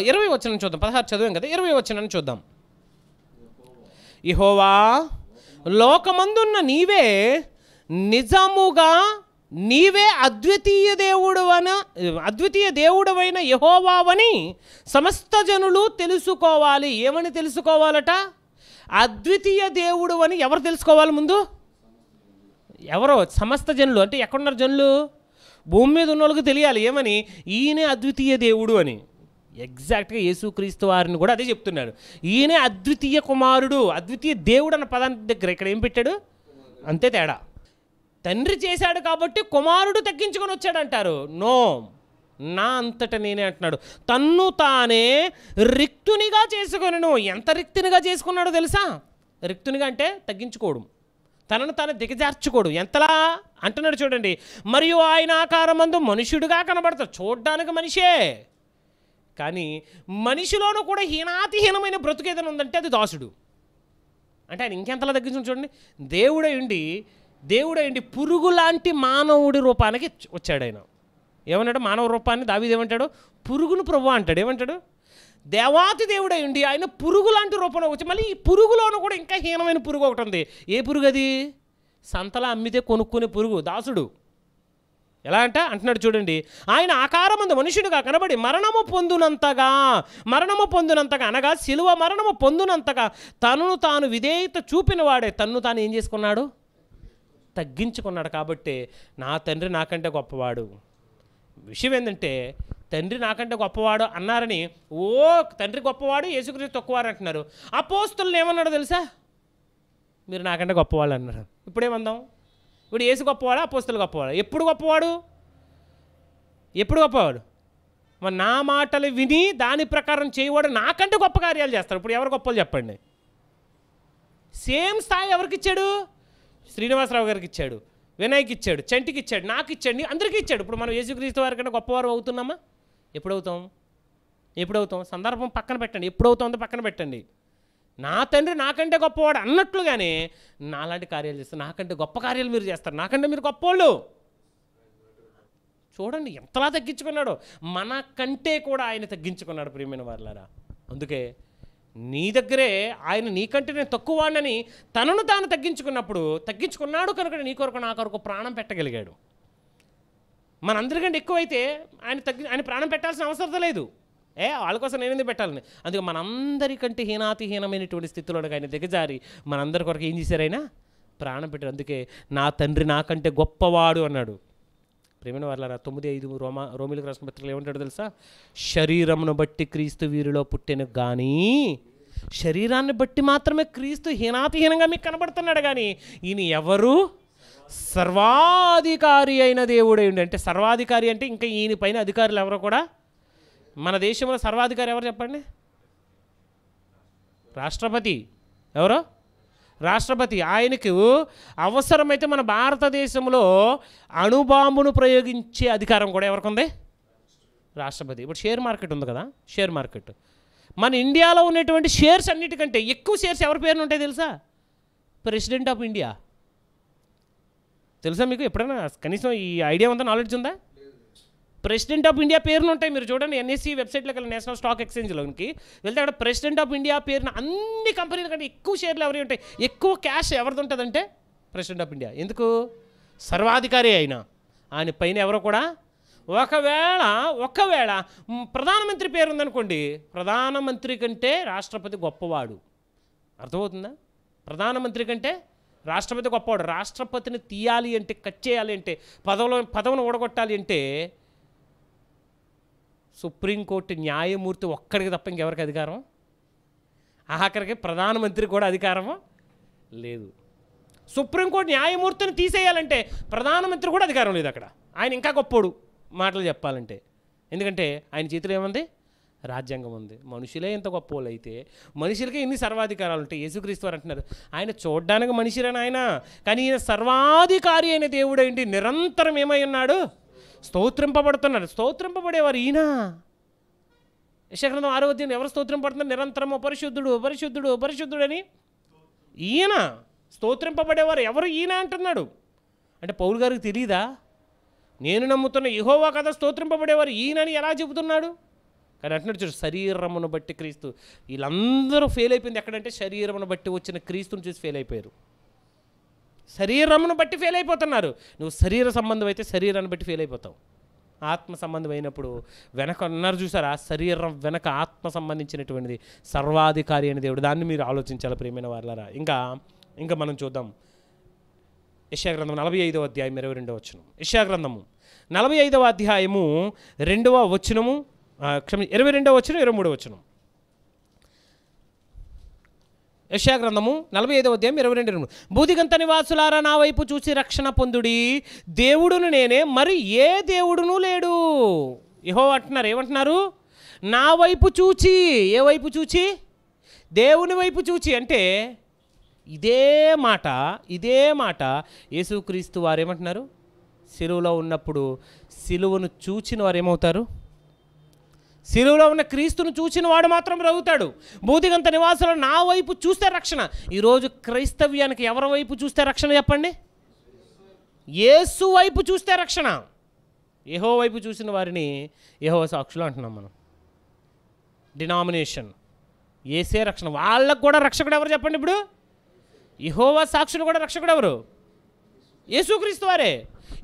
ఇరవై వచ్చిన చూద్దాం పదహారు చదివాం కదా ఇరవై వచ్చిన చూద్దాం ఇహోవా లోకమందున్న నీవే నిజముగా నీవే అద్వితీయ అన అద్వితీయ దేవుడవైన యహోవావని సమస్త జనులు తెలుసుకోవాలి ఏమని తెలుసుకోవాలట అద్వితీయ దేవుడు అని ఎవరు తెలుసుకోవాలి ముందు ఎవరో సమస్త జనులు అంటే ఎక్కడున్నారు జనులు భూమి మీద ఉన్న వాళ్ళకి తెలియాలి ఏమని ఈయనే అద్వితీయ దేవుడు అని ఎగ్జాక్ట్గా యేసుక్రీస్తు వారిని కూడా అదే చెప్తున్నాడు ఈయనే అద్వితీయ కుమారుడు అద్వితీయ దేవుడు అన్న పదాన్ని దగ్గర ఇక్కడ ఏం పెట్టాడు అంతే తేడా తండ్రి చేశాడు కాబట్టి కుమారుడు తగ్గించుకొని వచ్చాడంటారు నో నా అంతట నేనే అంటున్నాడు తన్ను తానే రిక్తునిగా చేసుకొనను ఎంత రిక్తునిగా చేసుకున్నాడో తెలుసా రిక్తునిగా అంటే తగ్గించుకోవడం తనను తాను దిగజార్చుకోడు ఎంతలా అంటున్నాడు చూడండి మరియు ఆయన ఆకారమందు మనుషుడుగా కనబడతాడు చూడ్డానికి మనిషే కానీ మనిషిలోనూ కూడా హీనాతిహీనమైన ఏదైనా ఉందంటే అది దాసుడు అంటే ఆయన ఇంకెంతలా తగ్గించు చూడండి దేవుడే ఉండి దేవుడే ఉండి పురుగు లాంటి మానవుడి రూపానికి వచ్చాడు ఆయన ఏమంటాడు మానవ రూపాన్ని దావిది ఏమంటాడు పురుగును ప్రభు అంటాడు ఏమంటాడు దేవాతి దేవుడై ఉండి ఆయన పురుగు లాంటి రూపంలో వచ్చి మళ్ళీ ఈ పురుగులోనూ కూడా ఇంకా హీనమైన పురుగు ఒకటి ఉంది ఏ పురుగు అది సంతలా అమ్మితే కొనుక్కునే పురుగు దాసుడు ఎలా అంటే అంటున్నాడు చూడండి ఆయన ముందు మనుషుడిగా కనబడి మరణము పొందునంతగా మరణము పొందునంతగా అనగా శిలువ మరణము పొందునంతగా తనను తాను విధేయత చూపిన వాడే తన్ను తాను ఏం చేసుకున్నాడు తగ్గించుకున్నాడు కాబట్టి నా తండ్రి నాకంటే గొప్పవాడు విషయం ఏంటంటే తండ్రి నాకంటే గొప్పవాడు అన్నారని ఓ తండ్రి గొప్పవాడు యేసుకృతి తక్కువారు అంటున్నారు అపోస్తులను ఏమన్నాడు తెలుసా మీరు నాకంటే గొప్పవాళ్ళు అన్నారు ఇప్పుడేమందాం ఇప్పుడు ఏసు గొప్పవాడా అపోస్తులు గొప్పవాడు ఎప్పుడు గొప్పవాడు ఎప్పుడు గొప్పవాడు నా మాటలు విని దాని ప్రకారం చేయవాడు నాకంటే గొప్ప కార్యాలు చేస్తారు ఇప్పుడు ఎవరు గొప్పలు చెప్పండి సేమ్ స్థాయి ఎవరికి ఇచ్చాడు శ్రీనివాసరావు గారికి ఇచ్చాడు వినాయక్ ఇచ్చాడు చంటికి ఇచ్చాడు నాకు ఇచ్చాడు అందరికీ ఇచ్చాడు ఇప్పుడు మనం యేసుక్రీస్తు వారి కంటే గొప్పవారు అవుతున్నామా ఎప్పుడవుతాం ఎప్పుడవుతాం సందర్భం పక్కన పెట్టండి ఎప్పుడవుతుందో పక్కన పెట్టండి నా తండ్రి నాకంటే గొప్పవాడు అన్నట్లుగానే నాలాంటి కార్యాలు చేస్తారు నాకంటే గొప్ప కార్యాలు మీరు చేస్తారు నాకంటే మీరు గొప్పవాళ్ళు చూడండి ఎంతలా తగ్గించుకున్నాడో మన కంటే కూడా ఆయన తగ్గించుకున్నాడు ప్రియమైన వారిలారా అందుకే నీ దగ్గరే ఆయన నీకంటే నేను తక్కువ వాడినని తనను తాను తగ్గించుకున్నప్పుడు తగ్గించుకున్నాడు కనుక నీ కొరకు నా కొరకు ప్రాణం పెట్టగలిగాడు మనందరికంటే ఎక్కువైతే ఆయన తగ్గి ఆయన ప్రాణం పెట్టాల్సిన అవసరం లేదు ఏ వాళ్ళ కోసం నేనేది పెట్టాలని అందుకే మనందరికంటే హీనాతిహీనమైనటువంటి స్థితిలో ఆయన దిగజారి మనందరి కొరకు ఏం చేశారైనా ప్రాణం పెట్టారు అందుకే నా తండ్రి నాకంటే గొప్పవాడు అన్నాడు ప్రేమైన వాళ్ళారా తొమ్మిది ఐదు రోమా రోమిలు రాసిన పత్రికలు ఏమంటాడు తెలుసా శరీరమును బట్టి క్రీస్తు వీరిలో పుట్టిన కానీ శరీరాన్ని బట్టి మాత్రమే క్రీస్తు హీనాతిహీనంగా మీకు కనబడుతున్నాడు కానీ ఈయన ఎవరు సర్వాధికారి అయిన దేవుడై అంటే సర్వాధికారి అంటే ఇంకా ఈయన పైన అధికారులు ఎవరో కూడా మన దేశంలో సర్వాధికారి ఎవరు చెప్పండి రాష్ట్రపతి ఎవరు రాష్ట్రపతి ఆయనకు అవసరమైతే మన భారతదేశంలో అణుబాంబును ప్రయోగించే అధికారం కూడా ఎవరికి ఉంది రాష్ట్రపతి ఇప్పుడు షేర్ మార్కెట్ ఉంది కదా షేర్ మార్కెట్ మన ఇండియాలో ఉన్నటువంటి షేర్స్ అన్నిటికంటే ఎక్కువ షేర్స్ ఎవరి పేరున ఉంటాయి తెలుసా ప్రెసిడెంట్ ఆఫ్ ఇండియా తెలుసా మీకు ఎప్పుడైనా కనీసం ఈ ఐడియా ఉందా నాలెడ్జ్ ఉందా ప్రెసిడెంట్ ఆఫ్ ఇండియా పేరును ఉంటాయి మీరు చూడండి ఎన్ఎస్సీ వెబ్సైట్లోకి వెళ్ళి నేషనల్ స్టాక్ ఎక్స్చేంజ్లోకి వెళ్తే అక్కడ ప్రెసిడెంట్ ఆఫ్ ఇండియా పేరున అన్ని కంపెనీల కంటే ఎక్కువ షేర్లు ఎవరి ఉంటాయి ఎక్కువ క్యాష్ ఎవరిది ఉంటుందంటే ప్రెసిడెంట్ ఆఫ్ ఇండియా ఎందుకు సర్వాధికారి అయినా ఆయన పైన ఎవరో కూడా ఒకవేళ ఒకవేళ ప్రధానమంత్రి పేరు ఉందనుకోండి ప్రధానమంత్రి కంటే రాష్ట్రపతి గొప్పవాడు అర్థమవుతుందా ప్రధానమంత్రి కంటే రాష్ట్రపతి గొప్పవాడు రాష్ట్రపతిని తీయాలి అంటే కట్ చేయాలి అంటే పదవులో పదవిని ఓడగొట్టాలి అంటే సుప్రీంకోర్టు న్యాయమూర్తి ఒక్కడికి తప్ప ఇంకెవరికి అధికారం ఆఖరికి ప్రధానమంత్రి కూడా అధికారము లేదు సుప్రీంకోర్టు న్యాయమూర్తిని తీసేయాలంటే ప్రధానమంత్రి కూడా అధికారం లేదు అక్కడ ఆయన ఇంకా గొప్పోడు మాటలు చెప్పాలంటే ఎందుకంటే ఆయన చేతిలో ఏముంది రాజ్యాంగం ఉంది మనుషులే ఇంత గొప్పోళ్ళు అయితే మనుషులకే ఇన్ని సర్వాధికారాలు ఉంటాయి యేసుక్రీస్తు వారు అంటున్నారు ఆయన చూడ్డానికి మనిషిరని ఆయన కానీ ఈయన సర్వాధికారి అయిన దేవుడు ఏంటి నిరంతరం ఏమై ఉన్నాడు స్తోత్రింపబడుతున్నారు స్తోత్రింపబడేవారు ఈయన యశగ్రంథం ఆరోగ్యం ఎవరు స్తోత్రం పడుతున్నారు నిరంతరము పరిశుద్ధుడు పరిశుద్ధుడు అని ఈయన స్తోత్రింపబడేవారు ఎవరు ఈయన అంటున్నాడు అంటే పౌరు గారికి తెలియదా నేను నమ్ముతున్న ఇహోవా కథ స్తోత్రింపబడేవారు ఈయనని ఎలా చెబుతున్నాడు కానీ అంటున్నాడు చూడు శరీరమును బట్టి క్రీస్తు వీళ్ళందరూ ఫెయిల్ అయిపోయింది ఎక్కడంటే శరీరమును బట్టి వచ్చిన క్రీస్తుని చూసి ఫెయిల్ అయిపోయారు శరీరమును బట్టి ఫెయిల్ అయిపోతున్నారు నువ్వు శరీర సంబంధం అయితే శరీరాన్ని బట్టి ఫెయిల్ అయిపోతావు ఆత్మ సంబంధం అయినప్పుడు వెనక ఉన్నారు చూసారా శరీరం వెనక ఆత్మ సంబంధించినటువంటిది సర్వాధికారి అయిన దేవుడు దాన్ని మీరు ఆలోచించాలి ప్రియమైన వారిలారా ఇంకా ఇంకా మనం చూద్దాం యశాగ్రంథం నలభై ఐదవ అధ్యాయం ఇరవై రెండవ వచనం యశాగ్రంథము నలభై ఐదవ అధ్యాయము రెండవ వచనము క్షమ ఇరవై రెండవ వచనం ఇరవై మూడవ వచనం యశాగ్రంథము నలభై ఐదవ అధ్యాయం ఇరవై రెండు రెండు భూదిగంత నివాసులారా నా వైపు చూసి రక్షణ పొందుడి దేవుడును నేనే మరి ఏ దేవుడును లేడు ఏహో అంటున్నారు ఏమంటున్నారు నా వైపు చూచి ఏ వైపు చూచి దేవుని వైపు చూచి అంటే ఇదే మాట ఇదే మాట యేసుక్రీస్తు వారు ఏమంటున్నారు సిలువలో ఉన్నప్పుడు సిలువను చూచిన వారు ఏమవుతారు సిలువలో ఉన్న క్రీస్తును చూసిన వాడు మాత్రం రగుతాడు భూతిగంత నివాసులు నా వైపు చూస్తే రక్షణ ఈరోజు క్రైస్తవ్యానికి ఎవరి వైపు చూస్తే రక్షణ చెప్పండి ఏసు వైపు చూస్తే రక్షణ ఏహో వైపు చూసిన వారిని ఏహో సాక్షులు అంటున్నాం మనం డినామినేషన్ ఏసే రక్షణ వాళ్ళకు కూడా రక్షకుడు ఎవరు చెప్పండి ఇప్పుడు ఇహోవా సాక్షులు కూడా రక్షకుడు ఎవరు యేసుక్రీస్తు వారే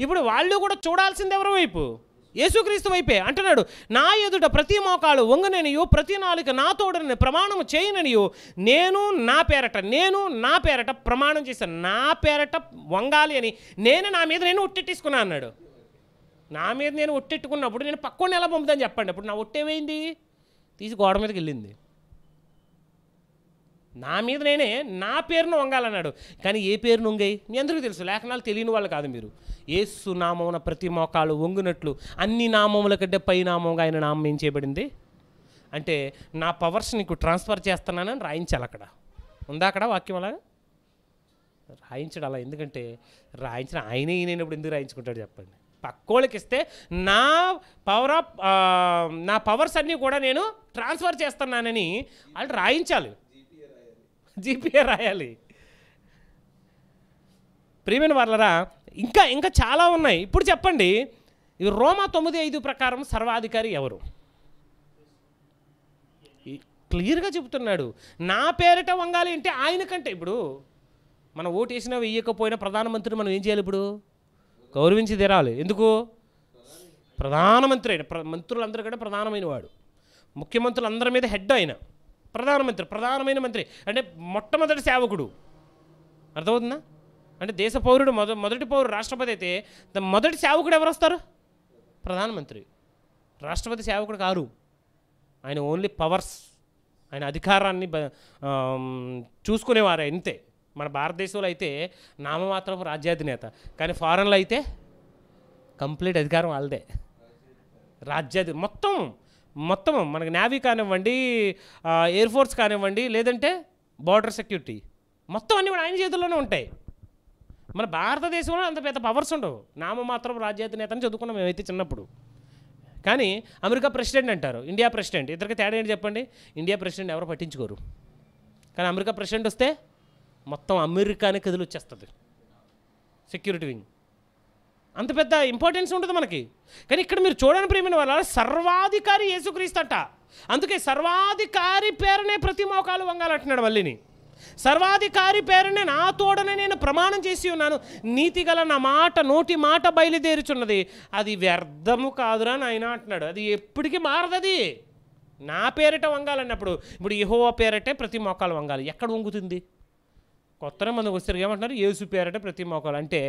ఇప్పుడు వాళ్ళు కూడా చూడాల్సింది ఎవరి వైపు యేసుక్రీస్తు వైపే అంటున్నాడు నా ఎదుట ప్రతి మోకాలు వంగననియో ప్రతి నాలుక తోడని ప్రమాణం చేయననియు నేను నా పేరట నేను నా పేరట ప్రమాణం చేశాను నా పేరట వంగాలి అని నేను నా మీద నేను ఒట్టెట్టేసుకున్నా అన్నాడు నా మీద నేను ఒట్టెట్టుకున్నప్పుడు నేను పక్కన ఎలా పంపుతాను చెప్పండి అప్పుడు నా ఒట్టేమైంది తీసి గోడ మీదకి వెళ్ళింది నా మీద నేనే నా పేరును వంగాలన్నాడు కానీ ఏ పేరును వంగాయి మీ అందరికీ తెలుసు లేఖనాలు తెలియని వాళ్ళు కాదు మీరు ఏసు నామమున ప్రతి మోకాలు వంగునట్లు అన్ని నామముల కంటే పై నామంగా ఆయన నామం ఏం చేయబడింది అంటే నా పవర్స్ నీకు ట్రాన్స్ఫర్ చేస్తున్నానని రాయించాలి అక్కడ ఉందా అక్కడ వాక్యం అలా రాయించడం అలా ఎందుకంటే రాయించిన ఆయనే ఈయనప్పుడు ఎందుకు రాయించుకుంటాడు చెప్పండి పక్కోళ్ళకి ఇస్తే నా పవర్ ఆఫ్ నా పవర్స్ అన్నీ కూడా నేను ట్రాన్స్ఫర్ చేస్తున్నానని వాళ్ళు రాయించాలి జీపీఏ రాయాలి ప్రియమైన వాళ్ళరా ఇంకా ఇంకా చాలా ఉన్నాయి ఇప్పుడు చెప్పండి ఈ రోమా తొమ్మిది ఐదు ప్రకారం సర్వాధికారి ఎవరు క్లియర్గా చెబుతున్నాడు నా పేరిట వంగాలి అంటే ఆయన కంటే ఇప్పుడు మనం ఓటేసినా వేయకపోయినా ప్రధానమంత్రిని మనం ఏం చేయాలి ఇప్పుడు గౌరవించి తీరాలి ఎందుకు ప్రధానమంత్రి అయిన మంత్రులందరికంటే ప్రధానమైన వాడు ముఖ్యమంత్రులందరి మీద హెడ్ అయినా ప్రధానమంత్రి ప్రధానమైన మంత్రి అంటే మొట్టమొదటి సేవకుడు అర్థమవుతుందా అంటే దేశ పౌరుడు మొద మొదటి పౌరుడు రాష్ట్రపతి అయితే మొదటి సేవకుడు ఎవరు వస్తారు ప్రధానమంత్రి రాష్ట్రపతి సేవకుడు కారు ఆయన ఓన్లీ పవర్స్ ఆయన అధికారాన్ని చూసుకునేవారు ఇంతే మన భారతదేశంలో అయితే నామమాత్రపు రాజ్యాధినేత కానీ ఫారెన్లో అయితే కంప్లీట్ అధికారం వాళ్ళదే రాజ్యాధి మొత్తం మొత్తం మనకి నేవీ కానివ్వండి ఎయిర్ ఫోర్స్ కానివ్వండి లేదంటే బార్డర్ సెక్యూరిటీ మొత్తం అన్నీ కూడా ఆయన చేతుల్లోనే ఉంటాయి మన భారతదేశంలో అంత పెద్ద పవర్స్ ఉండవు నామ మాత్రం నేతని చదువుకున్నాం మేమైతే చిన్నప్పుడు కానీ అమెరికా ప్రెసిడెంట్ అంటారు ఇండియా ప్రెసిడెంట్ ఇద్దరికి తేడా ఏంటి చెప్పండి ఇండియా ప్రెసిడెంట్ ఎవరు పట్టించుకోరు కానీ అమెరికా ప్రెసిడెంట్ వస్తే మొత్తం అమెరికానే కదిలి వచ్చేస్తుంది సెక్యూరిటీ వింగ్ అంత పెద్ద ఇంపార్టెన్స్ ఉంటుంది మనకి కానీ ఇక్కడ మీరు చూడని ప్రేమిన వాళ్ళ సర్వాధికారి యేసుక్రీస్తట అందుకే సర్వాధికారి పేరనే ప్రతి మోకాలు వంగాలంటున్నాడు మళ్ళీని సర్వాధికారి పేరునే నా తోడనే నేను ప్రమాణం చేసి ఉన్నాను నీతిగల నా మాట నోటి మాట బయలుదేరుచున్నది అది వ్యర్థము కాదురా ఆయన అంటున్నాడు అది ఎప్పటికీ మారదది నా పేరిట వంగాలన్నప్పుడు ఇప్పుడు ఇహో పేరటే ప్రతి మోకాలు వంగాలి ఎక్కడ వంగుతుంది కొత్త మందికి వస్తారు ఏమంటున్నారు ఏసు పేరట ప్రతి మోకాలు అంటే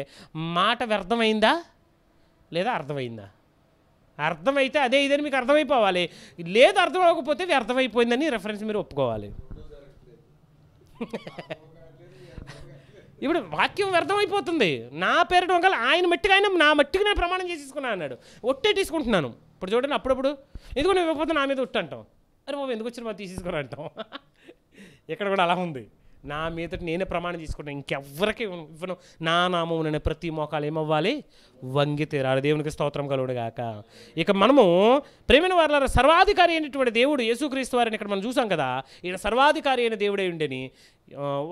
మాట వ్యర్థమైందా లేదా అర్థమైందా అర్థమైతే అదే ఇదని మీకు అర్థమైపోవాలి లేదు అర్థం అవ్వకపోతే వ్యర్థమైపోయిందని రెఫరెన్స్ మీరు ఒప్పుకోవాలి ఇప్పుడు వాక్యం వ్యర్థమైపోతుంది నా పేరట వంకలు ఆయన మట్టిగా ఆయన నా మట్టికి నేను ప్రమాణం చేసేసుకున్నాను అన్నాడు ఒట్టే తీసుకుంటున్నాను ఇప్పుడు చూడండి అప్పుడప్పుడు ఎందుకు నువ్వు ఇవ్వకపోతే నా మీద ఉట్టు అంటాం అరే బాబు ఎందుకు వచ్చిన తీసేసుకుని అంటాం ఇక్కడ కూడా అలా ఉంది నా మీద నేనే ప్రమాణం తీసుకుంటాను ఇంకెవ్వరికి ఇవ్వను నా నామం నేను ప్రతి మోకాలు ఏమవ్వాలి వంగి తీరాలి దేవునికి స్తోత్రం కలుగుడుగాక ఇక మనము ప్రేమిన వారి సర్వాధికారి అయినటువంటి దేవుడు యేసుక్రీస్తు వారిని ఇక్కడ మనం చూసాం కదా ఈయన సర్వాధికారి అయిన దేవుడే ఉండని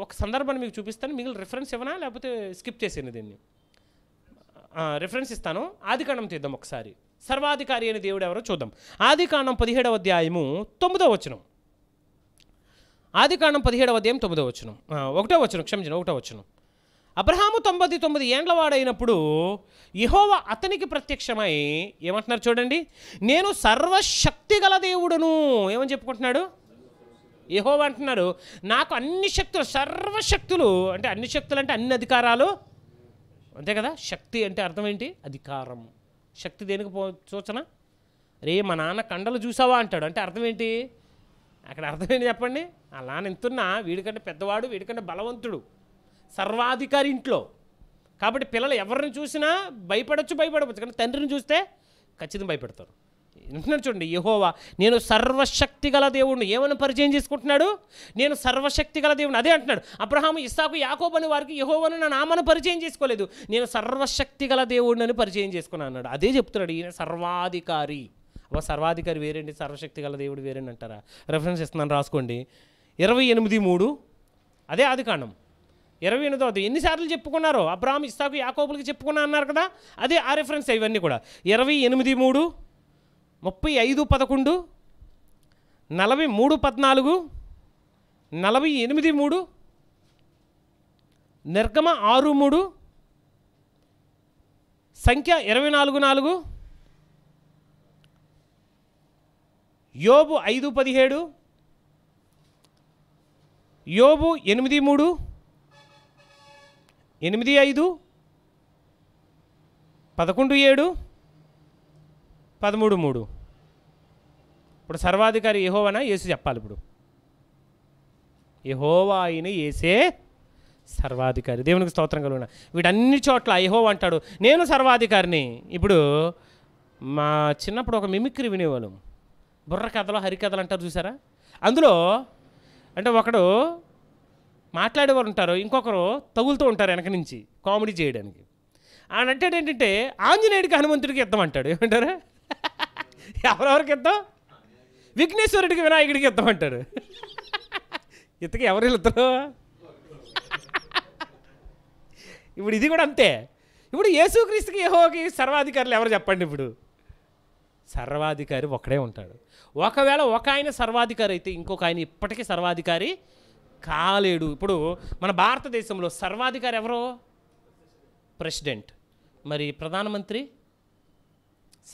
ఒక సందర్భాన్ని మీకు చూపిస్తాను మిగిలిన రిఫరెన్స్ ఇవ్వనా లేకపోతే స్కిప్ చేసాను దీన్ని రిఫరెన్స్ ఇస్తాను ఆదికాండం తీద్దాం ఒకసారి సర్వాధికారి అయిన దేవుడు ఎవరో చూద్దాం ఆదికాండం పదిహేడవ అధ్యాయము తొమ్మిదవ వచనం ఆది కాండం పదిహేడవ అధ్యాయం తొమ్మిదో వచనం ఒకటో వచనం క్షమించిన ఒకటో వచనం అబ్రహాము తొంభై తొమ్మిది ఏండ్లవాడైనప్పుడు యహోవ అతనికి ప్రత్యక్షమై ఏమంటున్నారు చూడండి నేను సర్వశక్తి గల దేవుడును ఏమని చెప్పుకుంటున్నాడు యహోవ అంటున్నాడు నాకు అన్ని శక్తులు సర్వశక్తులు అంటే అన్ని శక్తులు అంటే అన్ని అధికారాలు అంతే కదా శక్తి అంటే అర్థం ఏంటి అధికారం శక్తి దేనికి పో సూచన రే మా నాన్న కండలు చూసావా అంటాడు అంటే అర్థం ఏంటి అక్కడ అర్థమైంది చెప్పండి అలా నింతున్నా వీడికంటే పెద్దవాడు వీడికంటే బలవంతుడు సర్వాధికారి ఇంట్లో కాబట్టి పిల్లలు ఎవరిని చూసినా భయపడచ్చు భయపడవచ్చు కానీ తండ్రిని చూస్తే ఖచ్చితంగా భయపెడతారు వింటున్నాడు చూడండి యహోవా నేను సర్వశక్తి గల దేవుడిని ఏమని పరిచయం చేసుకుంటున్నాడు నేను సర్వశక్తి గల దేవుడిని అదే అంటున్నాడు అబ్రహాము ఇస్సాకు యాకోబ్ అని వారికి యహోవని నా నామను పరిచయం చేసుకోలేదు నేను సర్వశక్తి గల దేవుడిని పరిచయం చేసుకున్నాను అన్నాడు అదే చెప్తున్నాడు ఈయన సర్వాధికారి సర్వాధికారి వేరేంటి సర్వశక్తి గల దేవుడు వేరేంటి అంటారా రెఫరెన్స్ ఇస్తున్నాను రాసుకోండి ఇరవై ఎనిమిది మూడు అదే ఆదికాండం ఇరవై ఎనిమిదో అది ఎన్నిసార్లు చెప్పుకున్నారో అబ్రాహం ఇస్తాకు యాకోబులకి చెప్పుకున్నా అన్నారు కదా అదే ఆ రెఫరెన్స్ ఇవన్నీ కూడా ఇరవై ఎనిమిది మూడు ముప్పై ఐదు పదకొండు నలభై మూడు పద్నాలుగు నలభై ఎనిమిది మూడు నిర్గమ ఆరు మూడు సంఖ్య ఇరవై నాలుగు నాలుగు యోబు ఐదు పదిహేడు యోబు ఎనిమిది మూడు ఎనిమిది ఐదు పదకొండు ఏడు పదమూడు మూడు ఇప్పుడు సర్వాధికారి యహోవానా ఏసు చెప్పాలి ఇప్పుడు ఏహోవా అయిన ఏసే సర్వాధికారి దేవునికి స్తోత్రం కలుగున వీటన్ని చోట్ల యహోవా అంటాడు నేను సర్వాధికారిని ఇప్పుడు మా చిన్నప్పుడు ఒక మిమిక్రీ వినేవాళ్ళం బుర్ర కథలు హరికథలు అంటారు చూసారా అందులో అంటే ఒకడు మాట్లాడేవారు ఉంటారు ఇంకొకరు తగులుతూ ఉంటారు వెనక నుంచి కామెడీ చేయడానికి ఆయన అంటాడు ఏంటంటే ఆంజనేయుడికి హనుమంతుడికి ఇద్దాం అంటాడు ఏమంటారు ఎవరెవరికి ఇద్దాం విఘ్నేశ్వరుడికి వినాయకుడికి ఇద్దాం ఇతకి ఎవరు వెళ్తారు ఇప్పుడు ఇది కూడా అంతే ఇప్పుడు యేసుక్రీస్తుకి యహోకి సర్వాధికారులు ఎవరు చెప్పండి ఇప్పుడు సర్వాధికారి ఒకడే ఉంటాడు ఒకవేళ ఒక ఆయన సర్వాధికారి అయితే ఇంకొక ఆయన ఇప్పటికీ సర్వాధికారి కాలేడు ఇప్పుడు మన భారతదేశంలో సర్వాధికారి ఎవరో ప్రెసిడెంట్ మరి ప్రధానమంత్రి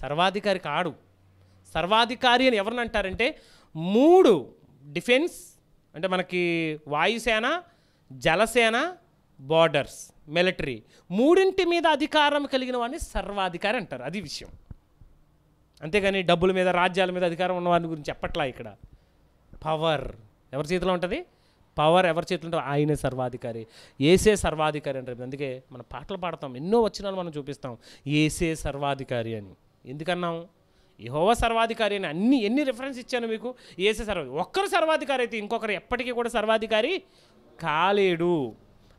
సర్వాధికారి కాడు సర్వాధికారి అని ఎవరిని అంటారంటే మూడు డిఫెన్స్ అంటే మనకి వాయుసేన జలసేన బార్డర్స్ మిలిటరీ మూడింటి మీద అధికారం కలిగిన వాడిని సర్వాధికారి అంటారు అది విషయం అంతేగాని డబ్బుల మీద రాజ్యాల మీద అధికారం ఉన్న వారి గురించి చెప్పట్లా ఇక్కడ పవర్ ఎవరి చేతిలో ఉంటుంది పవర్ ఎవరి చేతిలో ఉంటుంది ఆయనే సర్వాధికారి ఏసే సర్వాధికారి అంటారు అందుకే మనం పాటలు పాడతాం ఎన్నో వచ్చినాలు మనం చూపిస్తాం ఏసే సర్వాధికారి అని ఎందుకన్నాం యహోవ సర్వాధికారి అని అన్ని ఎన్ని రిఫరెన్స్ ఇచ్చాను మీకు ఏసే సర్వాధికారి ఒక్కరు సర్వాధికారి అయితే ఇంకొకరు ఎప్పటికీ కూడా సర్వాధికారి కాలేడు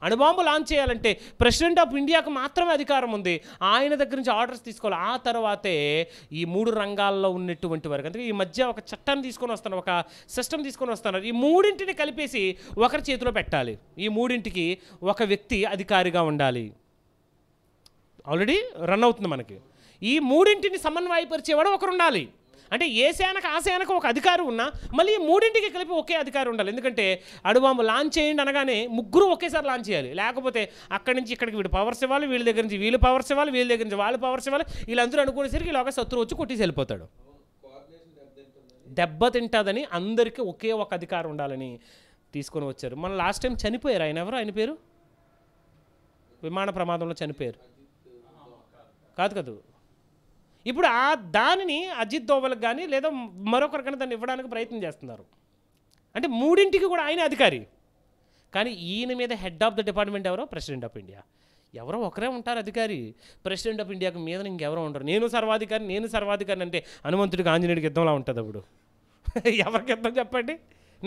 అణుబాంబు లాంచ్ చేయాలంటే ప్రెసిడెంట్ ఆఫ్ ఇండియాకు మాత్రమే అధికారం ఉంది ఆయన దగ్గర నుంచి ఆర్డర్స్ తీసుకోవాలి ఆ తర్వాతే ఈ మూడు రంగాల్లో ఉన్నటువంటి వరకు అందుకే ఈ మధ్య ఒక చట్టాన్ని తీసుకొని వస్తున్నారు ఒక సిస్టమ్ తీసుకొని వస్తున్నారు ఈ మూడింటిని కలిపేసి ఒకరి చేతిలో పెట్టాలి ఈ మూడింటికి ఒక వ్యక్తి అధికారిగా ఉండాలి ఆల్రెడీ రన్ అవుతుంది మనకి ఈ మూడింటిని సమన్వయపరిచేవాడు ఒకరు ఉండాలి అంటే ఏ సేనకు ఆ సేనకు ఒక అధికారం ఉన్నా మళ్ళీ మూడింటికి కలిపి ఒకే అధికారం ఉండాలి ఎందుకంటే అడుబాంబు లాంచ్ చేయండి అనగానే ముగ్గురు ఒకేసారి లాంచ్ చేయాలి లేకపోతే అక్కడి నుంచి ఇక్కడికి వీడు పవర్స్ ఇవ్వాలి వీళ్ళ దగ్గర నుంచి వీళ్ళు పవర్స్ ఇవ్వాలి వీళ్ళ దగ్గర నుంచి వాళ్ళు పవర్స్ ఇవ్వాలి వీళ్ళందరూ అనుకునేసరికి ఇలాగ శత్రువు వచ్చి కొట్టేసి వెళ్ళిపోతాడు దెబ్బతింటుందని అందరికీ ఒకే ఒక అధికారం ఉండాలని తీసుకొని వచ్చారు మన లాస్ట్ టైం చనిపోయారు ఆయన ఎవరు ఆయన పేరు విమాన ప్రమాదంలో చనిపోయారు కాదు కాదు ఇప్పుడు ఆ దానిని అజిత్ దోవలకు కానీ లేదా మరొకరికైనా దాన్ని ఇవ్వడానికి ప్రయత్నం చేస్తున్నారు అంటే మూడింటికి కూడా ఆయన అధికారి కానీ ఈయన మీద హెడ్ ఆఫ్ ద డిపార్ట్మెంట్ ఎవరో ప్రెసిడెంట్ ఆఫ్ ఇండియా ఎవరో ఒకరే ఉంటారు అధికారి ప్రెసిడెంట్ ఆఫ్ ఇండియాకి మీద ఇంకెవరో ఉండరు నేను సర్వాధికారి నేను సర్వాధికారి అంటే హనుమంతుడికి ఆంజనేయుడికి యుద్ధంలా ఉంటుంది అప్పుడు ఎవరికి యుద్ధం చెప్పండి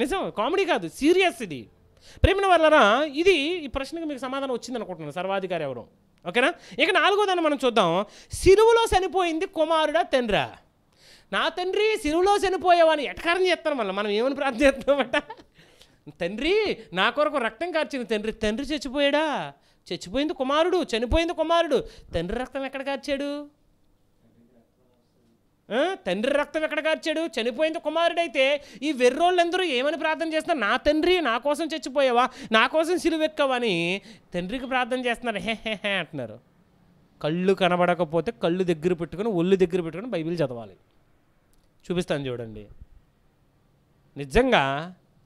నిజం కామెడీ కాదు సీరియస్ ఇది ప్రేమిన వల్లరా ఇది ఈ ప్రశ్నకు మీకు సమాధానం వచ్చింది అనుకుంటున్నాను సర్వాధికారి ఎవరో ఓకేనా ఇక నాలుగోదాన్ని మనం చూద్దాం సిరువులో చనిపోయింది కుమారుడా తండ్రా నా తండ్రి సిరువులో చనిపోయేవాడిని ఎటకారం చేస్తాను మళ్ళీ మనం ఏమని ప్రార్థన చేస్తామట తండ్రి నా కొరకు రక్తం కార్చింది తండ్రి తండ్రి చచ్చిపోయాడా చచ్చిపోయింది కుమారుడు చనిపోయింది కుమారుడు తండ్రి రక్తం ఎక్కడ కార్చాడు తండ్రి రక్తం ఎక్కడ కార్చాడు చనిపోయింది కుమారుడైతే ఈ వెర్రోళ్ళందరూ ఏమని ప్రార్థన చేస్తున్నారు నా తండ్రి నా కోసం చచ్చిపోయావా నా కోసం సిలువెక్కవని తండ్రికి ప్రార్థన చేస్తున్నారు హే హే హే అంటున్నారు కళ్ళు కనబడకపోతే కళ్ళు దగ్గర పెట్టుకుని ఒళ్ళు దగ్గర పెట్టుకుని బైబిల్ చదవాలి చూపిస్తాను చూడండి నిజంగా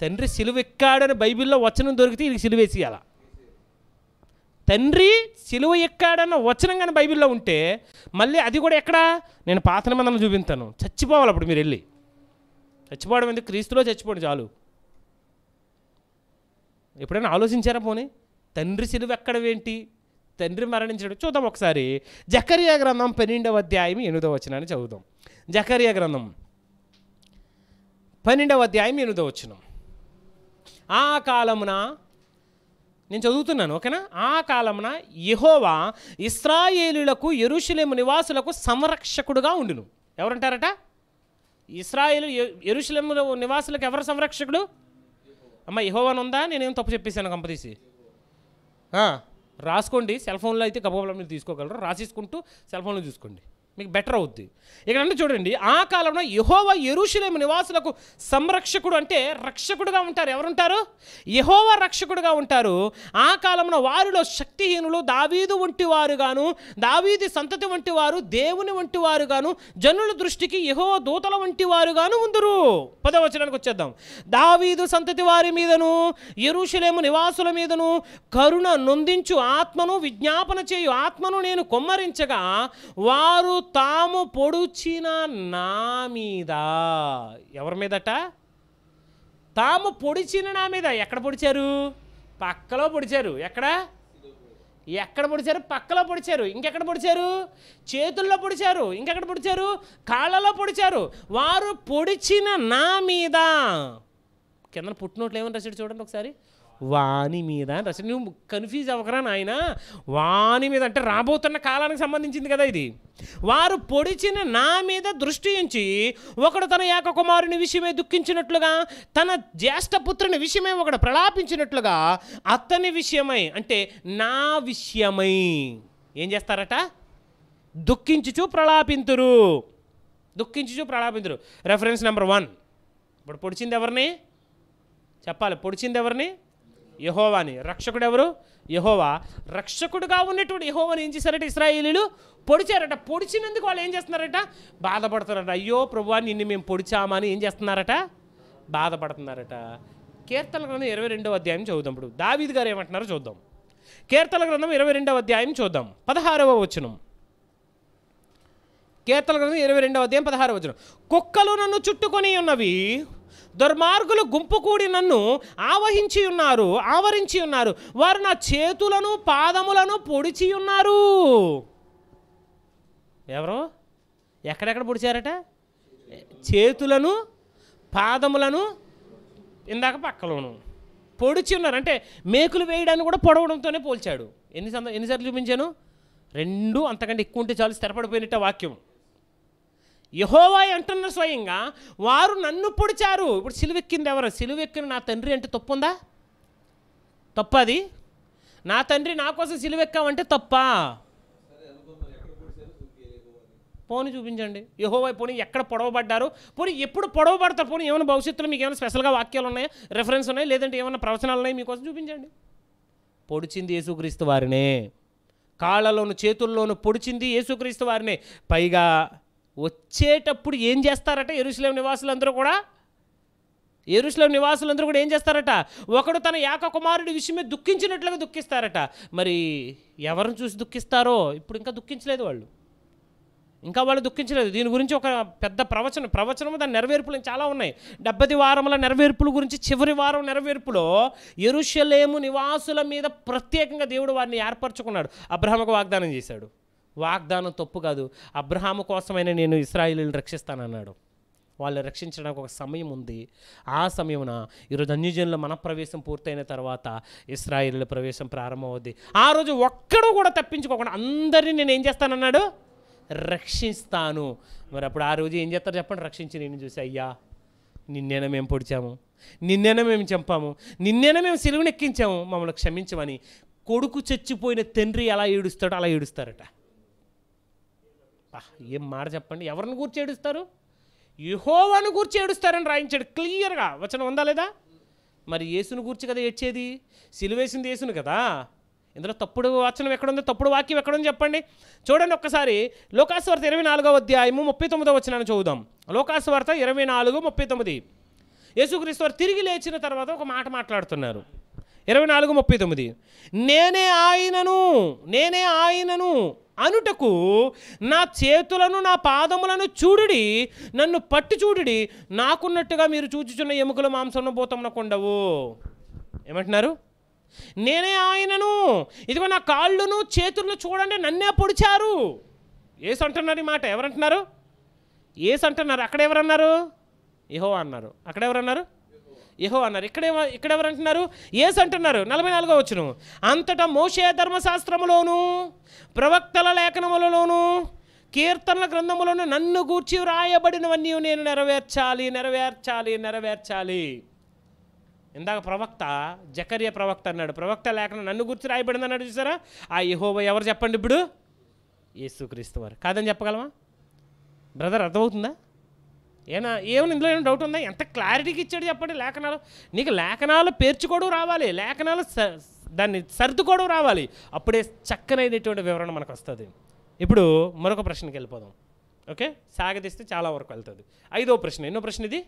తండ్రి సిలువెక్కాడని బైబిల్లో వచనం దొరికితే ఇది అలా తండ్రి సిలువ ఎక్కాడన్న వచనం కానీ బైబిల్లో ఉంటే మళ్ళీ అది కూడా ఎక్కడా నేను పాతన నిబంధనలు చూపించాను చచ్చిపోవాలి అప్పుడు మీరు వెళ్ళి చచ్చిపోవడం ఎందుకు క్రీస్తులో చచ్చిపోవడం చాలు ఎప్పుడైనా ఆలోచించారా పోనీ తండ్రి సిలువ ఎక్కడవేంటి తండ్రి మరణించడం చూద్దాం ఒకసారి జకరియా గ్రంథం పన్నెండవ అధ్యాయం ఎనిమిదవ వచనాన్ని చదువుదాం జకరియా గ్రంథం పన్నెండవ అధ్యాయం ఎనిమిదవ వచనం ఆ కాలమున నేను చదువుతున్నాను ఓకేనా ఆ కాలమున యహోవా ఇస్రాయేలులకు ఎరుషులేము నివాసులకు సంరక్షకుడుగా ఉండును ఎవరంటారట ఇస్రాయేలు ఎరుషులేము నివాసులకు ఎవరు సంరక్షకుడు అమ్మ యహోవాను ఉందా నేనేం తప్పు చెప్పేశాను కంపతీసి రాసుకోండి సెల్ ఫోన్లో అయితే గబోబలం మీరు తీసుకోగలరు రాసేసుకుంటూ సెల్ ఫోన్లో చూసుకోండి మీకు బెటర్ అవుద్ది ఇక్కడంటే చూడండి ఆ కాలంలో యహోవ ఎరుషులేము నివాసులకు సంరక్షకుడు అంటే రక్షకుడుగా ఉంటారు ఎవరుంటారు యహోవ రక్షకుడుగా ఉంటారు ఆ కాలంలో వారిలో శక్తిహీనులు దావీదు వంటి గాను దావీది సంతతి వంటి వారు దేవుని వంటి గాను జనుల దృష్టికి యహోవ దూతల వంటి గాను ఉందరు పదవచనానికి వచ్చేద్దాం దావీదు సంతతి వారి మీదను ఎరుషులేము నివాసుల మీదను కరుణ నొందించు ఆత్మను విజ్ఞాపన చేయు ఆత్మను నేను కొమ్మరించగా వారు తాము పొడుచిన నా మీద ఎవరి మీదట తాము పొడిచిన నా మీద ఎక్కడ పొడిచారు పక్కలో పొడిచారు ఎక్కడ ఎక్కడ పొడిచారు పక్కలో పొడిచారు ఇంకెక్కడ పొడిచారు చేతుల్లో పొడిచారు ఇంకెక్కడ పొడిచారు కాళ్ళలో పొడిచారు వారు పొడిచిన నా మీద కింద పుట్టినోట్లు ఏమని రాశాడు చూడండి ఒకసారి వాణి మీద అని నువ్వు కన్ఫ్యూజ్ అవ్వకరా నాయన వాణి మీద అంటే రాబోతున్న కాలానికి సంబంధించింది కదా ఇది వారు పొడిచిన నా మీద దృష్టి ఉంచి ఒకడు తన ఏక కుమారుని విషయమే దుఃఖించినట్లుగా తన జ్యేష్ఠ పుత్రుని విషయమే ఒకడు ప్రలాపించినట్లుగా అతని విషయమై అంటే నా విషయమై ఏం చేస్తారట దుఃఖించుచు ప్రలాపింతురు దుఃఖించుచు ప్రలాపింతురు రెఫరెన్స్ నెంబర్ వన్ ఇప్పుడు పొడిచింది ఎవరిని చెప్పాలి పొడిచింది ఎవరిని యహోవాని రక్షకుడు ఎవరు యహోవా రక్షకుడుగా ఉన్నటువంటి యహోవాని ఏం చేశారట ఇస్రాయేలీలు పొడిచారట పొడిచినందుకు వాళ్ళు ఏం చేస్తున్నారట బాధపడుతున్నారట అయ్యో ప్రభువా నిన్ను మేము పొడిచామని ఏం చేస్తున్నారట బాధపడుతున్నారట కీర్తన గ్రంథం ఇరవై రెండవ అధ్యాయం చూద్దాం ఇప్పుడు దావీద్ గారు ఏమంటున్నారో చూద్దాం కీర్తన గ్రంథం ఇరవై రెండవ అధ్యాయం చూద్దాం పదహారవ వచనం కీర్తన గ్రంథం ఇరవై రెండవ అధ్యాయం పదహారవ వచనం కుక్కలు నన్ను చుట్టుకొని ఉన్నవి దుర్మార్గులు గుంపుకూడి నన్ను ఆవహించి ఉన్నారు ఆవరించి ఉన్నారు వారు నా చేతులను పాదములను పొడిచి ఉన్నారు ఎవరు ఎక్కడెక్కడ పొడిచారట చేతులను పాదములను ఇందాక పక్కలోను పొడిచి ఉన్నారు అంటే మేకులు వేయడానికి కూడా పొడవడంతోనే పోల్చాడు ఎన్ని ఎన్నిసార్లు చూపించాను రెండు అంతకంటే ఎక్కువ ఉంటే చాలు స్థిరపడిపోయినట్టు వాక్యం యహోవా అంటున్న స్వయంగా వారు నన్ను పొడిచారు ఇప్పుడు సిలువెక్కింది ఎవరు సిలువెక్కిన నా తండ్రి అంటే తప్పుందా తప్పది నా తండ్రి నా కోసం సిలువెక్కామంటే తప్ప పోని చూపించండి యహోవై పోనీ ఎక్కడ పొడవబడ్డారు పోనీ ఎప్పుడు పొడవబడతారు పోనీ ఏమైనా భవిష్యత్తులో మీకు ఏమైనా స్పెషల్గా వాక్యాలు ఉన్నాయా రెఫరెన్స్ ఉన్నాయి లేదంటే ఏమైనా ప్రవచనాలు ఉన్నాయి మీకోసం చూపించండి పొడిచింది యేసుక్రీస్తు వారినే కాళ్ళలోను చేతుల్లోను పొడిచింది యేసుక్రీస్తు వారినే పైగా వచ్చేటప్పుడు ఏం చేస్తారట ఎరుసలేం నివాసులందరూ కూడా ఎరుసలేం నివాసులందరూ కూడా ఏం చేస్తారట ఒకడు తన ఏక కుమారుడి విషయమే దుఃఖించినట్లుగా దుఃఖిస్తారట మరి ఎవరిని చూసి దుఃఖిస్తారో ఇప్పుడు ఇంకా దుఃఖించలేదు వాళ్ళు ఇంకా వాళ్ళు దుఃఖించలేదు దీని గురించి ఒక పెద్ద ప్రవచనం ప్రవచనం దాని నెరవేర్పులు చాలా ఉన్నాయి డెబ్బది వారముల నెరవేర్పుల గురించి చివరి వారం నెరవేర్పులో ఎరుషలేము నివాసుల మీద ప్రత్యేకంగా దేవుడు వారిని ఏర్పరచుకున్నాడు అబ్రహంకు వాగ్దానం చేశాడు వాగ్దానం తప్పు కాదు అబ్రహాము కోసమైనా నేను ఇస్రాయిలీని రక్షిస్తానన్నాడు వాళ్ళు రక్షించడానికి ఒక సమయం ఉంది ఆ సమయమున ఈరోజు అన్యజనుల మన ప్రవేశం పూర్తయిన తర్వాత ఇస్రాయిల్ ప్రవేశం ప్రారంభమవుద్ది ఆ రోజు ఒక్కడూ కూడా తప్పించుకోకుండా అందరినీ నేను ఏం చేస్తానన్నాడు రక్షిస్తాను మరి అప్పుడు ఆ రోజు ఏం చేస్తారు చెప్పండి రక్షించి నేను చూసి అయ్యా నిన్నేనా మేము పొడిచాము నిన్నేనా మేము చంపాము నిన్నేనా మేము సిలువునెక్కించాము మమ్మల్ని క్షమించమని కొడుకు చచ్చిపోయిన తండ్రి ఎలా ఏడుస్తాడో అలా ఏడుస్తారట ఏం మాట చెప్పండి ఎవరిని గూర్చి ఏడుస్తారు యుహోవాను గూర్చి ఏడుస్తారని రాయించాడు క్లియర్గా వచనం ఉందా లేదా మరి యేసును గూర్చి కదా ఏడ్చేది సిలువేసింది యేసును కదా ఇందులో తప్పుడు వచనం ఎక్కడుందో తప్పుడు వాక్యం ఎక్కడుందో చెప్పండి చూడండి ఒక్కసారి లోకాస్వార్త ఇరవై నాలుగో అధ్యాయము ముప్పై తొమ్మిదో వచ్చినాను చూద్దాం లోకాస్వార్త ఇరవై నాలుగు ముప్పై తొమ్మిది యేసుక్రీస్తు వారు తిరిగి లేచిన తర్వాత ఒక మాట మాట్లాడుతున్నారు ఇరవై నాలుగు ముప్పై తొమ్మిది నేనే ఆయనను నేనే ఆయనను అనుటకు నా చేతులను నా పాదములను చూడుడి నన్ను పట్టి చూడుడి నాకున్నట్టుగా మీరు చూచుచున్న ఎముకలు మాంసం పోతమున కొండవు ఏమంటున్నారు నేనే ఆయనను ఇదిగో నా కాళ్ళును చేతులను చూడండి నన్నే పొడిచారు ఏసు అంటున్నారు ఈ మాట ఎవరంటున్నారు ఏసు అంటున్నారు అక్కడ ఎవరన్నారు ఇహో అన్నారు అక్కడ ఎవరన్నారు యహో అన్నారు ఇక్కడే ఇక్కడెవరు అంటున్నారు ఏసు అంటున్నారు నలభై నాలుగో వచ్చును అంతటా మోషే ధర్మశాస్త్రములోను ప్రవక్తల లేఖనములలోను కీర్తనల గ్రంథములను నన్ను గూర్చి వ్రాయబడినవన్నీ నేను నెరవేర్చాలి నెరవేర్చాలి నెరవేర్చాలి ఇందాక ప్రవక్త జకర్య ప్రవక్త అన్నాడు ప్రవక్త లేఖనం నన్ను గుర్చి రాయబడింది అన్నాడు చూసారా ఆ యహోవ ఎవరు చెప్పండి ఇప్పుడు యేసుక్రీస్తు వారు కాదని చెప్పగలమా బ్రదర్ అర్థమవుతుందా ఏనా ఏమైనా ఇందులో ఏమైనా డౌట్ ఉందా ఎంత క్లారిటీకి ఇచ్చాడు చెప్పండి లేఖనాలు నీకు లేఖనాలు పేర్చుకోవడం రావాలి లేఖనాలు దాన్ని సర్దుకోవడం రావాలి అప్పుడే చక్కనైనటువంటి వివరణ మనకు వస్తుంది ఇప్పుడు మరొక ప్రశ్నకి వెళ్ళిపోదాం ఓకే సాగదీస్తే చాలా వరకు వెళ్తుంది ఐదో ప్రశ్న ఎన్నో ప్రశ్న ఇది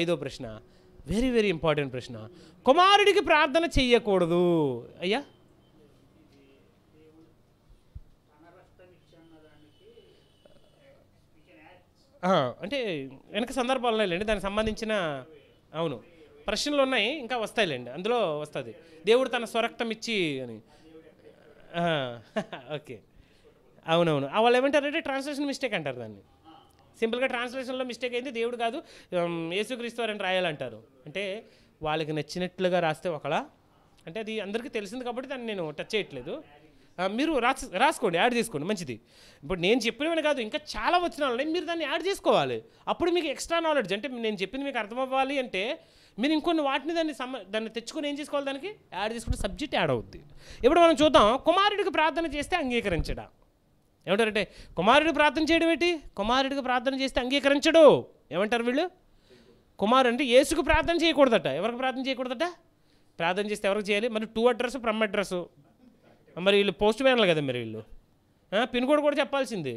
ఐదో ప్రశ్న వెరీ వెరీ ఇంపార్టెంట్ ప్రశ్న కుమారుడికి ప్రార్థన చెయ్యకూడదు అయ్యా అంటే వెనక సందర్భాలు ఉన్నాయిలేండి దానికి సంబంధించిన అవును ప్రశ్నలు ఉన్నాయి ఇంకా వస్తాయిలేండి అందులో వస్తుంది దేవుడు తన స్వరక్తం ఇచ్చి అని ఓకే అవునవును వాళ్ళు ఏమంటారు అంటే ట్రాన్స్లేషన్ మిస్టేక్ అంటారు దాన్ని సింపుల్గా ట్రాన్స్లేషన్లో మిస్టేక్ అయింది దేవుడు కాదు యేసుక్రీస్తు వారిని రాయాలంటారు అంటే వాళ్ళకి నచ్చినట్లుగా రాస్తే ఒకలా అంటే అది అందరికీ తెలిసింది కాబట్టి దాన్ని నేను టచ్ చేయట్లేదు మీరు రాసు రాసుకోండి యాడ్ చేసుకోండి మంచిది ఇప్పుడు నేను చెప్పినవని కాదు ఇంకా చాలా వచ్చిన ఉన్నాయి మీరు దాన్ని యాడ్ చేసుకోవాలి అప్పుడు మీకు ఎక్స్ట్రా నాలెడ్జ్ అంటే నేను చెప్పింది మీకు అర్థం అవ్వాలి అంటే మీరు ఇంకొన్ని వాటిని దాన్ని సమ దాన్ని తెచ్చుకొని ఏం చేసుకోవాలి దానికి యాడ్ చేసుకుంటే సబ్జెక్ట్ యాడ్ అవుద్ది ఇప్పుడు మనం చూద్దాం కుమారుడికి ప్రార్థన చేస్తే అంగీకరించడా ఏమంటారంటే కుమారుడికి ప్రార్థన చేయడం ఏంటి కుమారుడికి ప్రార్థన చేస్తే అంగీకరించడు ఏమంటారు వీళ్ళు కుమారు అంటే యేసుకు ప్రార్థన చేయకూడదట ఎవరికి ప్రార్థన చేయకూడదట ప్రార్థన చేస్తే ఎవరికి చేయాలి మరి టూ అడ్రస్ ఫ్రమ్ అడ్రస్ మరి వీళ్ళు పోస్ట్ మ్యాన్లు కదా మరి వీళ్ళు పిన్ కోడ్ కూడా చెప్పాల్సింది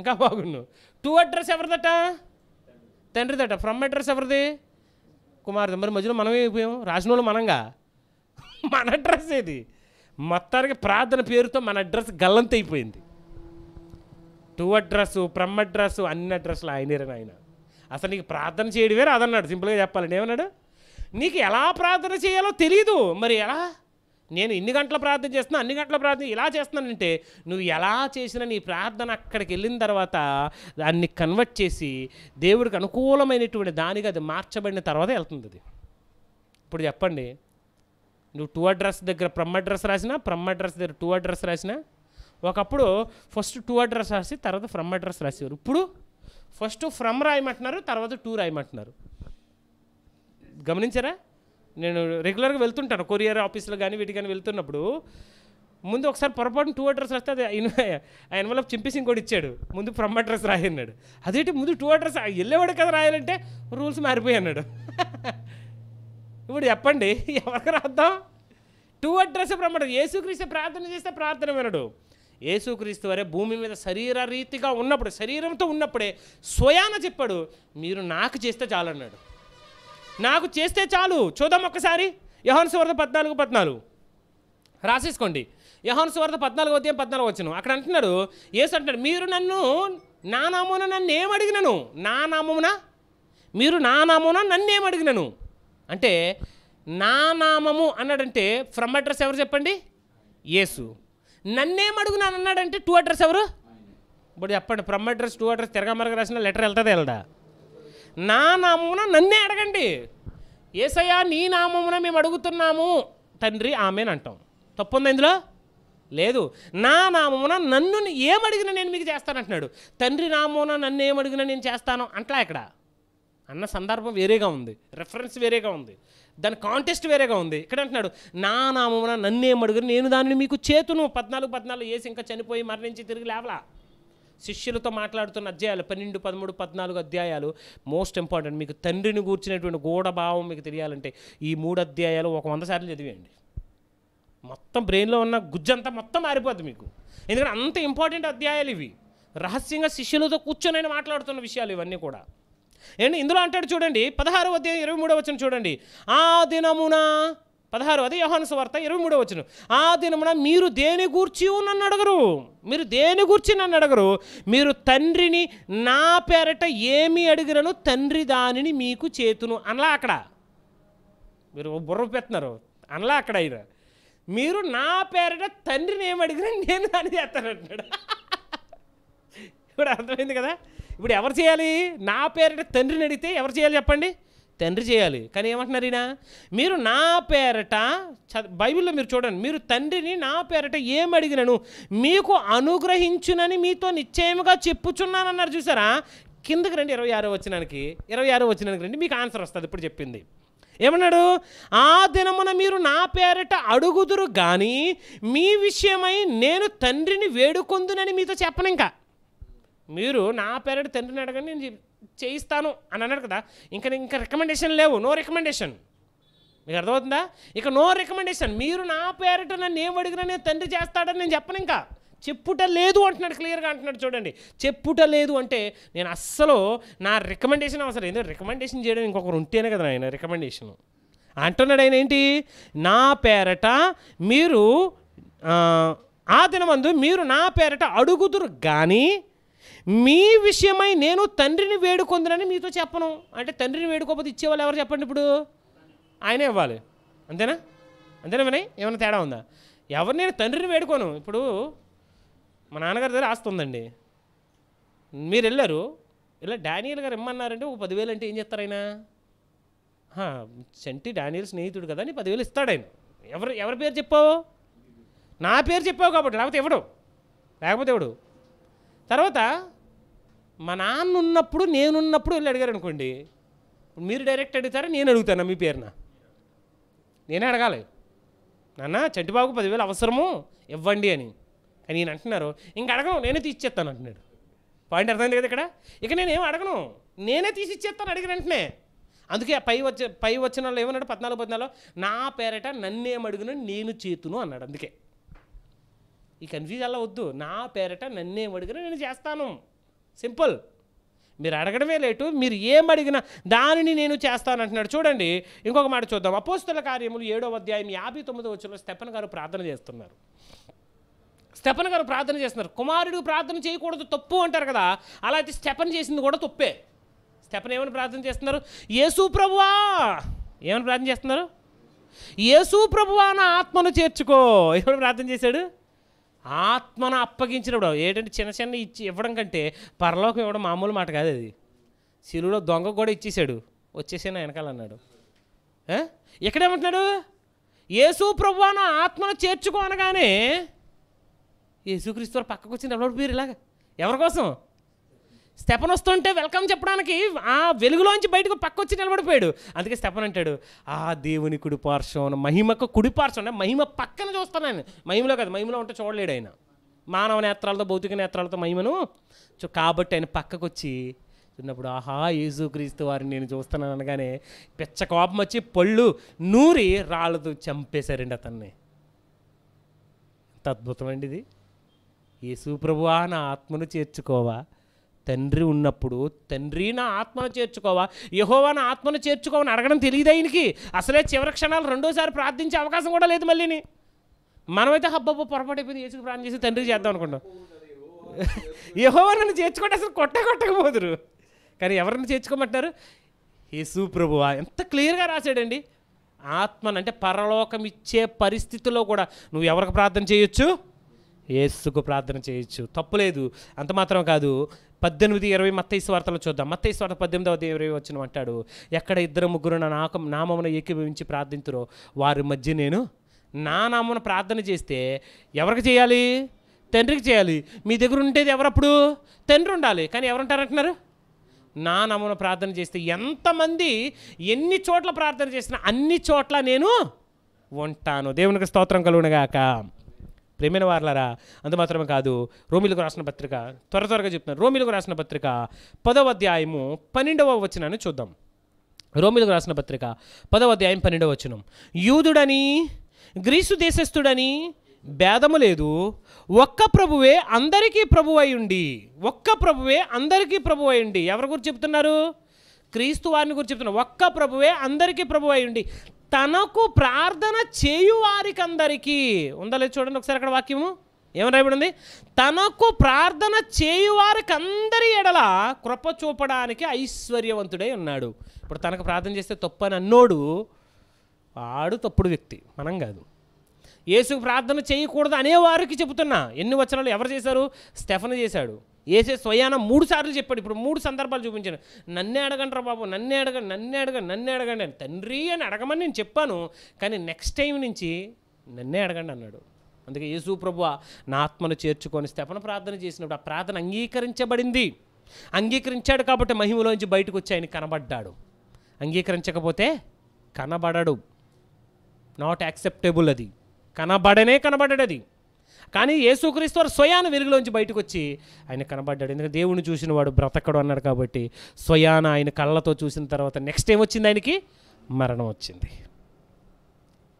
ఇంకా బాగుండు టూ అడ్రస్ ఎవరిదట తండ్రిదట ఫ్రమ్ అడ్రస్ ఎవరిది కుమార్ది మరి మధ్యలో మనమే ఏమైపోయాం రాసిన వాళ్ళు మనంగా మన అడ్రస్ ఏది మొత్తానికి ప్రార్థన పేరుతో మన అడ్రస్ గల్లంత అయిపోయింది టూ అడ్రస్ ప్రమ్ అడ్రస్ అన్ని అడ్రస్లు ఆయనేరని ఆయన అసలు నీకు ప్రార్థన చేయడం వేరే అదన్నాడు సింపుల్గా చెప్పాలండి ఏమన్నాడు నీకు ఎలా ప్రార్థన చేయాలో తెలీదు మరి ఎలా నేను ఇన్ని గంటల ప్రార్థన చేస్తున్నా అన్ని గంటల ప్రార్థన ఇలా చేస్తున్నానంటే నువ్వు ఎలా చేసినా నీ ప్రార్థన అక్కడికి వెళ్ళిన తర్వాత దాన్ని కన్వర్ట్ చేసి దేవుడికి అనుకూలమైనటువంటి దానిగా అది మార్చబడిన తర్వాత వెళ్తుంది అది ఇప్పుడు చెప్పండి నువ్వు టూ అడ్రస్ దగ్గర ప్రమ్ అడ్రస్ రాసినా బ్రహ్మ అడ్రస్ దగ్గర టూ అడ్రస్ రాసినా ఒకప్పుడు ఫస్ట్ టూ అడ్రస్ రాసి తర్వాత ఫ్రమ్ అడ్రస్ రాసేవారు ఇప్పుడు ఫస్ట్ ఫ్రమ్ రాయమంటున్నారు తర్వాత టూ రాయమంటున్నారు గమనించారా నేను రెగ్యులర్గా వెళ్తుంటాను కొరియర్ ఆఫీస్లో కానీ వీటికి కానీ వెళ్తున్నప్పుడు ముందు ఒకసారి పొరపాటు టూ అడ్రస్ వస్తే అది ఆ ఎన్వలప్ చింపేసి ఇంకోటి ఇచ్చాడు ముందు ఫ్రమ్ అడ్రస్ రాయన్నాడు అదేంటి ముందు టూ అడ్రస్ వెళ్ళేవాడు కదా రాయాలంటే రూల్స్ మారిపోయి అన్నాడు ఇప్పుడు చెప్పండి ఎవరికి రాద్దాం టూ అడ్రస్ ఫ్రమ్ అడ్రస్ ఏసుక్రీస్తు ప్రార్థన చేస్తే ప్రార్థన వినడు యేసుక్రీస్తు వరే భూమి మీద శరీర రీతిగా ఉన్నప్పుడు శరీరంతో ఉన్నప్పుడే స్వయాన చెప్పాడు మీరు నాకు చేస్తే చాలన్నాడు నాకు చేస్తే చాలు చూద్దాం ఒక్కసారి యహోన్ సువార్త పద్నాలుగు పద్నాలుగు రాసేసుకోండి యహోన్ సువార్త పద్నాలుగు ఉదయం పద్నాలుగు వచ్చిన అక్కడ అంటున్నాడు ఏసు అంటున్నాడు మీరు నన్ను నా నామమున నన్ను ఏమడిగినను నా నామమున మీరు నా నామమున నన్ను ఏమడిగినను అంటే నా నామము అన్నాడంటే ఫ్రమ్ అడ్రస్ ఎవరు చెప్పండి యేసు నన్నేమడుగునాను అన్నాడంటే టూ అడ్రస్ ఎవరు ఇప్పుడు చెప్పండి ఫ్రమ్ అడ్రస్ టూ అడ్రస్ తిరగమరగ రాసిన లెటర్ వెళ్తుంది వెళ్ళడా నా నామమున నన్నే అడగండి ఏసయ్యా నీ నామమున మేము అడుగుతున్నాము తండ్రి ఆమెను అంటాం తప్పుందా ఇందులో లేదు నా నామమున నన్ను ఏమడిగినా నేను మీకు చేస్తానంటున్నాడు తండ్రి నామమున నన్ను ఏమడిగినా నేను చేస్తాను అంట్లా ఇక్కడ అన్న సందర్భం వేరేగా ఉంది రెఫరెన్స్ వేరేగా ఉంది దాని కాంటెస్ట్ వేరేగా ఉంది ఇక్కడ అంటున్నాడు నా నామమున నన్ను ఏమడుగురు నేను దానిని మీకు చేతును పద్నాలుగు పద్నాలుగు వేసి ఇంకా చనిపోయి మరణించి తిరిగి లేవలా శిష్యులతో మాట్లాడుతున్న అధ్యాయాలు పన్నెండు పదమూడు పద్నాలుగు అధ్యాయాలు మోస్ట్ ఇంపార్టెంట్ మీకు తండ్రిని కూర్చునేటువంటి గూఢ భావం మీకు తెలియాలంటే ఈ మూడు అధ్యాయాలు ఒక వంద సార్లు చదివేయండి మొత్తం బ్రెయిన్లో ఉన్న గుజ్జంతా మొత్తం మారిపోద్ది మీకు ఎందుకంటే అంత ఇంపార్టెంట్ అధ్యాయాలు ఇవి రహస్యంగా శిష్యులతో కూర్చొని మాట్లాడుతున్న విషయాలు ఇవన్నీ కూడా ఏంటి ఇందులో అంటాడు చూడండి పదహారు అధ్యాయం ఇరవై మూడవ వచ్చిన చూడండి ఆ దినమున పదహారవది యోహాను సువార్త ఇరవై మూడో వచ్చిన ఆ దినమున మీరు దేని గూర్చి నన్ను అడగరు మీరు దేని గూర్చి నన్ను అడగరు మీరు తండ్రిని నా పేరట ఏమి అడిగినను తండ్రి దానిని మీకు చేతును అనలా అక్కడ మీరు బుర్ర పెడుతున్నారు అనలా అక్కడ అయినా మీరు నా పేరట తండ్రిని ఏమి అడిగినా నేను దాన్ని అంటాడు ఇప్పుడు అర్థమైంది కదా ఇప్పుడు ఎవరు చేయాలి నా పేరిట తండ్రిని అడిగితే ఎవరు చేయాలి చెప్పండి తండ్రి చేయాలి కానీ ఏమంటున్నారు ఈయన మీరు నా పేరట బైబిల్లో మీరు చూడండి మీరు తండ్రిని నా పేరట ఏమడిగినను మీకు అనుగ్రహించునని మీతో నిశ్చయముగా చెప్పుచున్నానన్నారు చూసారా కిందకి రండి ఇరవై ఆరో వచ్చినానికి ఇరవై ఆరో వచ్చినానికి రండి మీకు ఆన్సర్ వస్తుంది ఇప్పుడు చెప్పింది ఏమన్నాడు ఆ దినమున మీరు నా పేరట అడుగుదురు కానీ మీ విషయమై నేను తండ్రిని వేడుకొందునని మీతో చెప్పను ఇంకా మీరు నా పేరట తండ్రిని అడగని నేను చేయిస్తాను అని అన్నాడు కదా ఇంకా ఇంకా రికమెండేషన్ లేవు నో రికమెండేషన్ మీకు అర్థమవుతుందా ఇక నో రికమెండేషన్ మీరు నా పేరిట నన్ను ఏం అడిగినా నేను తండ్రి చేస్తాడని నేను చెప్పను ఇంకా చెప్పుట లేదు అంటున్నాడు క్లియర్గా అంటున్నాడు చూడండి చెప్పుట లేదు అంటే నేను అస్సలు నా రికమెండేషన్ అవసరం ఏదో రికమెండేషన్ చేయడం ఇంకొకరు ఉంటేనే కదా ఆయన రికమెండేషన్ అంటున్నాడు ఆయన ఏంటి నా పేరట మీరు ఆ దినమందు మీరు నా పేరట అడుగుదురు కానీ మీ విషయమై నేను తండ్రిని వేడుకొందునని మీతో చెప్పను అంటే తండ్రిని వేడుకోకపోతే ఇచ్చేవాళ్ళు ఎవరు చెప్పండి ఇప్పుడు ఆయనే ఇవ్వాలి అంతేనా అంతేనా వినయ్ ఏమైనా తేడా ఉందా ఎవరు నేను తండ్రిని వేడుకోను ఇప్పుడు మా నాన్నగారి దగ్గర ఆస్తుందండి ఉందండి మీరు వెళ్ళారు ఇలా డానియల్ గారు ఇమ్మన్నారంటే ఓ పదివేలు అంటే ఏం చేస్తారు ఆయన చంటి డానియల్ స్నేహితుడు కదా నీ పదివేలు ఇస్తాడు ఆయన ఎవరు ఎవరి పేరు చెప్పావు నా పేరు చెప్పావు కాబట్టి లేకపోతే ఎవడు లేకపోతే ఎవడు తర్వాత మా నాన్న ఉన్నప్పుడు నేనున్నప్పుడు వెళ్ళి అడిగారు అనుకోండి మీరు డైరెక్ట్ అడుగుతారా నేను అడుగుతాను మీ పేరున నేనే అడగాలి నాన్న చంటిబాబుకు పదివేలు అవసరము ఇవ్వండి అని అని నేను అంటున్నారు ఇంక అడగను నేనే తీసిచ్చేస్తాను అంటున్నాడు పాయింట్ అర్థమైంది కదా ఇక్కడ ఇక నేనేం అడగను నేనే తీసిచ్చేస్తాను అడిగిన వెంటనే అందుకే పై వచ్చే పై వచ్చిన వాళ్ళు ఏమన్నాడు పద్నాలుగు పద్నాలుగు నా పేరట నన్నేం అడుగును నేను చేతును అన్నాడు అందుకే ఈ కన్ఫ్యూజ్ అలా వద్దు నా పేరట నన్నేం అడుగును నేను చేస్తాను సింపుల్ మీరు అడగడమే లేటు మీరు ఏం అడిగినా దానిని నేను చేస్తానంటున్నాడు చూడండి ఇంకొక మాట చూద్దాం అపోస్తుల కార్యములు ఏడవ అధ్యాయం యాభై తొమ్మిదో వచ్చిన స్టెపన్ గారు ప్రార్థన చేస్తున్నారు స్టెపన్ గారు ప్రార్థన చేస్తున్నారు కుమారుడు ప్రార్థన చేయకూడదు తప్పు అంటారు కదా అలా అయితే స్టెపన్ చేసింది కూడా తప్పే స్టెపన్ ఏమని ప్రార్థన చేస్తున్నారు యేసు ప్రభువా ఏమని ప్రార్థన చేస్తున్నారు యేసు ప్రభువా నా ఆత్మను చేర్చుకో ఏమని ప్రార్థన చేశాడు ఆత్మను అప్పగించినప్పుడు ఏంటంటే చిన్న చిన్న ఇచ్చి ఇవ్వడం కంటే పరలోకం ఇవ్వడం మామూలు మాట కాదు అది శిలువులో దొంగ కూడా ఇచ్చేసాడు వచ్చేసాను వెనకాలన్నాడు ఎక్కడేమంటున్నాడు యేసు ప్రభు అన్న ఆత్మను చేర్చుకోనగానే యేసుక్రీస్తు పక్కకు వచ్చింది ఎవరు ఇలాగ ఎవరి కోసం స్టెపన్ వస్తుంటే వెల్కమ్ చెప్పడానికి ఆ వెలుగులోంచి బయటకు పక్క వచ్చి నిలబడిపోయాడు అందుకే స్టెపన్ అంటాడు ఆ దేవుని కుడి పార్శ్వం మహిమకు కుడి పార్శ్వం మహిమ పక్కన చూస్తాను ఆయన మహిమలో కాదు మహిమలో ఉంటే చూడలేడు ఆయన మానవ నేత్రాలతో భౌతిక నేత్రాలతో మహిమను చూ కాబట్టి ఆయన పక్కకు వచ్చి చూసినప్పుడు ఆహా క్రీస్తు వారిని నేను చూస్తున్నాను అనగానే పెచ్చ కోపం వచ్చి పళ్ళు నూరి రాళ్ళతో చంపేశారండి అతన్ని ఎంత అద్భుతమండి ఇది యేసు ఆ నా ఆత్మను చేర్చుకోవా తండ్రి ఉన్నప్పుడు తండ్రి నా ఆత్మను చేర్చుకోవా యహోవా నా ఆత్మను చేర్చుకోవని అడగడం తెలియదు ఆయనకి అసలే చివరి క్షణాలు రెండోసారి ప్రార్థించే అవకాశం కూడా లేదు మళ్ళీని మనమైతే హబ్బబ్బో పొరపాటైపోయింది ఏసుకు ప్రార్థన చేసి తండ్రి చేద్దాం అనుకుంటాం యహోవా నన్ను చేర్చుకుంటే అసలు కొట్ట కొట్టకపోదురు కానీ ఎవరిని చేర్చుకోమంటారు యేసు ప్రభువా ఎంత క్లియర్గా రాశాడండి ఆత్మను అంటే పరలోకం ఇచ్చే పరిస్థితిలో కూడా నువ్వు ఎవరికి ప్రార్థన చేయొచ్చు ఏసుకు ప్రార్థన చేయొచ్చు తప్పులేదు అంత మాత్రం కాదు పద్దెనిమిది ఇరవై మత్తైసు వార్తలు చూద్దాం మత్తైసు వార్త పద్దెనిమిదవ ఇరవై వచ్చిన అంటాడు ఎక్కడ ఇద్దరు ముగ్గురు నా నాకం నామమున ఏకీభవించి ప్రార్థించరో వారి మధ్య నేను నా నామమున ప్రార్థన చేస్తే ఎవరికి చేయాలి తండ్రికి చేయాలి మీ దగ్గర ఉండేది ఎవరప్పుడు తండ్రి ఉండాలి కానీ ఎవరుంటారంటున్నారు నా నామమున ప్రార్థన చేస్తే ఎంతమంది ఎన్ని చోట్ల ప్రార్థన చేసినా అన్ని చోట్ల నేను ఉంటాను దేవునికి స్తోత్రం కలుగునగాక ప్రేమైన వార్లరా అంతమాత్రమే కాదు రోమిలకు రాసిన పత్రిక త్వర త్వరగా చెప్తున్నాను రోమిలకు రాసిన పత్రిక పదవ అధ్యాయము పన్నెండవ వచనాన్ని చూద్దాం రోమిలకు రాసిన పత్రిక పదవ అధ్యాయం పన్నెండవ వచనం యూదుడని గ్రీసు దేశస్థుడని భేదము లేదు ఒక్క ప్రభువే అందరికీ ప్రభు అయ్యుండి ఒక్క ప్రభువే అందరికీ ప్రభు అయ్యుండి ఎవరి గురించి చెప్తున్నారు క్రీస్తు వారిని గురించి చెప్తున్నారు ఒక్క ప్రభువే అందరికీ ప్రభు అయ్యుండి తనకు ప్రార్థన చేయువారికందరికీ ఉందలే చూడండి ఒకసారి అక్కడ వాక్యము ఏమని తనకు ప్రార్థన చేయువారికందరి ఎడల కృప చూపడానికి ఐశ్వర్యవంతుడై ఉన్నాడు ఇప్పుడు తనకు ప్రార్థన చేస్తే తప్పని అన్నోడు వాడు తప్పుడు వ్యక్తి మనం కాదు యేసుకు ప్రార్థన చేయకూడదు అనేవారికి చెబుతున్నా ఎన్ని వచనాలు ఎవరు చేశారు స్టెఫన్ చేశాడు ఏసే స్వయాన మూడు సార్లు చెప్పాడు ఇప్పుడు మూడు సందర్భాలు చూపించాను నన్నే అడగండి రా బాబు నన్నే అడగ నన్నే అడగ నన్నే అడగండి అని తండ్రి అని అడగమని నేను చెప్పాను కానీ నెక్స్ట్ టైం నుంచి నన్నే అడగండి అన్నాడు అందుకే యేసు ప్రభు నా ఆత్మను చేర్చుకొని స్థపన ప్రార్థన చేసినప్పుడు ఆ ప్రార్థన అంగీకరించబడింది అంగీకరించాడు కాబట్టి మహిమలోంచి బయటకు వచ్చి ఆయన కనబడ్డాడు అంగీకరించకపోతే కనబడడు నాట్ యాక్సెప్టబుల్ అది కనబడనే కనబడడు అది కానీ యేసుక్రీస్తు వారు స్వయాన వెలుగులోంచి బయటకు వచ్చి ఆయన కనబడ్డాడు ఎందుకంటే దేవుని చూసిన వాడు బ్రతకడు అన్నాడు కాబట్టి స్వయాన ఆయన కళ్ళతో చూసిన తర్వాత నెక్స్ట్ ఏం వచ్చింది ఆయనకి మరణం వచ్చింది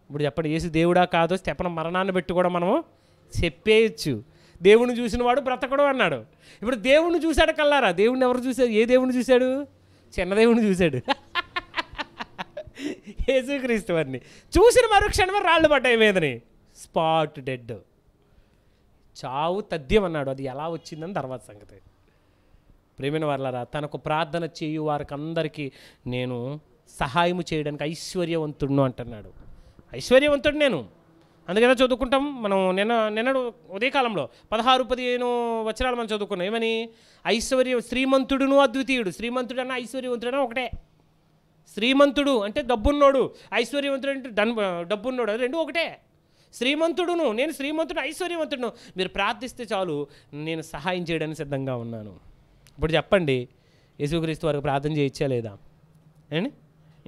ఇప్పుడు చెప్పండి యేసు దేవుడా కాదో చెప్పన మరణాన్ని పెట్టి కూడా మనము చెప్పేయచ్చు దేవుని చూసిన వాడు బ్రతకడు అన్నాడు ఇప్పుడు దేవుణ్ణి చూశాడు కల్లారా దేవుణ్ణి ఎవరు చూశాడు ఏ దేవుణ్ణి చూశాడు చిన్న దేవుని చూశాడు యేసుక్రీస్తు వారిని చూసిన మరుక్షణమే రాళ్ళు పడ్డాయి మీదని స్పాట్ డెడ్ చావు తద్యం అన్నాడు అది ఎలా వచ్చిందని తర్వాత సంగతి ప్రేమైన వర్లరా తనకు ప్రార్థన చేయు వారికి అందరికీ నేను సహాయము చేయడానికి ఐశ్వర్యవంతుడును అంటున్నాడు ఐశ్వర్యవంతుడు నేను అందుకనే చదువుకుంటాం మనం నిన్న నిన్నడు ఉదయ కాలంలో పదహారు పదిహేను వచ్చరాలు మనం చదువుకున్నాం ఏమని ఐశ్వర్య శ్రీమంతుడును అద్వితీయుడు శ్రీమంతుడు అన్న ఐశ్వర్యవంతుడన ఒకటే శ్రీమంతుడు అంటే డబ్బున్నోడు ఐశ్వర్యవంతుడు అంటే డన్ డబ్బున్నోడు రెండు ఒకటే శ్రీమంతుడును నేను శ్రీమంతుడు ఐశ్వర్యవంతుడును మీరు ప్రార్థిస్తే చాలు నేను సహాయం చేయడానికి సిద్ధంగా ఉన్నాను ఇప్పుడు చెప్పండి యేసుక్రీస్తు వారికి ప్రార్థన చేయించా లేదా అండి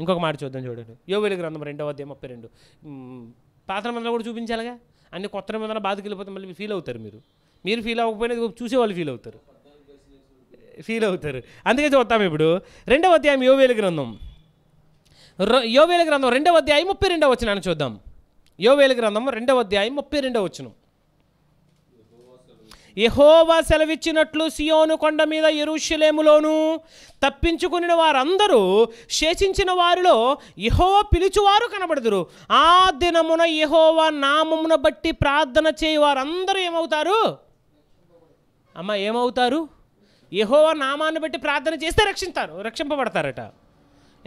ఇంకొక మాట చూద్దాం చూడండి యోవేలి గ్రంథం రెండవ అధ్యాయం ముప్పై రెండు పాత మందలో కూడా చూపించాలిగా అన్ని కొత్త మందలో బాధకి వెళ్ళిపోతే మళ్ళీ ఫీల్ అవుతారు మీరు మీరు ఫీల్ అవ్వకపోయినా చూసేవాళ్ళు ఫీల్ అవుతారు ఫీల్ అవుతారు అందుకే చూద్దాం ఇప్పుడు రెండవ అధ్యాయం యోవేలి గ్రంథం యోవేలి గ్రంథం రెండవ అధ్యాయం ముప్పై రెండవ వచ్చినాను చూద్దాం యోవేల గ్రంథము రెండవ అధ్యాయం ముప్పై రెండవ వచ్చును యహోవా సెలవిచ్చినట్లు సియోను కొండ మీద ఎరుషులేములోను తప్పించుకుని వారందరూ శేషించిన వారిలో యహోవ పిలుచువారు కనబడదురు ఆ దినమున యహోవా నామమున బట్టి ప్రార్థన చేయి వారందరూ ఏమవుతారు అమ్మ ఏమవుతారు యహోవ నామాన్ని బట్టి ప్రార్థన చేస్తే రక్షిస్తారు రక్షింపబడతారట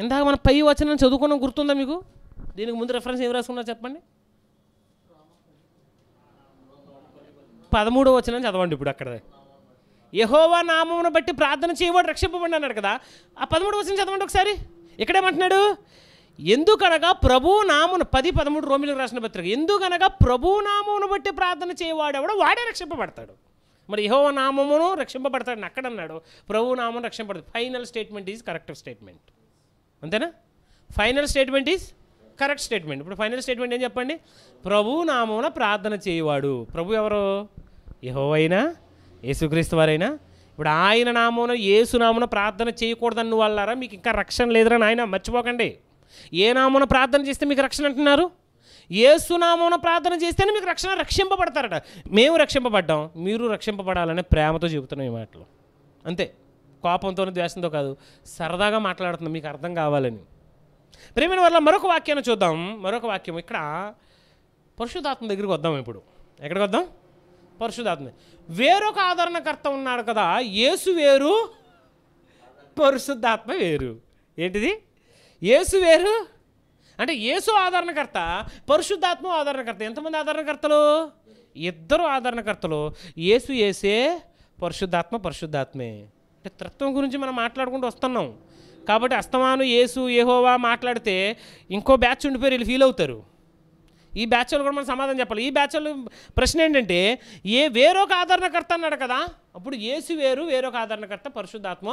ఇందాక మన పై వచనం చదువుకున్నాం గుర్తుందా మీకు దీనికి ముందు రెఫరెన్స్ ఏం రాసుకున్నా చెప్పండి పదమూడో వచనం చదవండి ఇప్పుడు అక్కడ యహోవా నామమును బట్టి ప్రార్థన చేయవాడు రక్షింపబడి అన్నాడు కదా ఆ పదమూడు వచ్చిన చదవండి ఒకసారి ఇక్కడేమంటున్నాడు ఎందుకనగా ప్రభు నామును పది పదమూడు రోమిలు రాసిన పత్రిక ఎందుకనగా ప్రభు నామమును బట్టి ప్రార్థన ఎవడో వాడే రక్షింపబడతాడు మరి యహోవ నామమును రక్షింపబడతాడు అక్కడ అన్నాడు ప్రభు నామం రక్షింపబడదు final statement is correct statement అంతేనా final statement is correct statement ఇప్పుడు ఫైనల్ స్టేట్మెంట్ ఏం చెప్పండి ప్రభు నామమున ప్రార్థన చేయవాడు ప్రభు ఎవరు యహోవైనా అయినా యేసుక్రీస్తు వారైనా ఇప్పుడు ఆయన నామమున యేసు ప్రార్థన చేయకూడదన్న వాళ్ళారా మీకు ఇంకా రక్షణ లేదురా నాయన మర్చిపోకండి ఏ నామమున ప్రార్థన చేస్తే మీకు రక్షణ అంటున్నారు ఏసునామమున ప్రార్థన చేస్తేనే మీకు రక్షణ రక్షింపబడతారట మేము రక్షింపబడ్డాం మీరు రక్షింపబడాలనే ప్రేమతో చెబుతున్నాం ఈ మాటలు అంతే కోపంతోనూ ద్వేషంతో కాదు సరదాగా మాట్లాడుతున్నాం మీకు అర్థం కావాలని ప్రేమైన వల్ల మరొక వాక్యాన్ని చూద్దాం మరొక వాక్యం ఇక్కడ పరశుధాత్మ దగ్గరికి వద్దాం ఇప్పుడు ఎక్కడికి వద్దాం పరశుధాత్మ వేరొక ఆదరణకర్త ఉన్నాడు కదా యేసు వేరు పరిశుద్ధాత్మ వేరు ఏంటిది యేసు వేరు అంటే యేసు ఆదరణకర్త పరిశుద్ధాత్మ ఆదరణకర్త ఎంతమంది ఆదరణకర్తలు ఇద్దరు ఆదరణకర్తలు యేసు వేసే పరిశుద్ధాత్మ పరిశుద్ధాత్మే అంటే తత్వం గురించి మనం మాట్లాడుకుంటూ వస్తున్నాం కాబట్టి అస్తమాను యేసు ఏహోవా మాట్లాడితే ఇంకో బ్యాచ్ ఉండిపోయి వీళ్ళు ఫీల్ అవుతారు ఈ బ్యాచ్ కూడా మనం సమాధానం చెప్పాలి ఈ బ్యాచ్ ప్రశ్న ఏంటంటే ఏ వేరొక ఆదరణకర్త అన్నాడు కదా అప్పుడు ఏసు వేరు వేరొక ఆదరణకర్త పరిశుద్ధాత్మ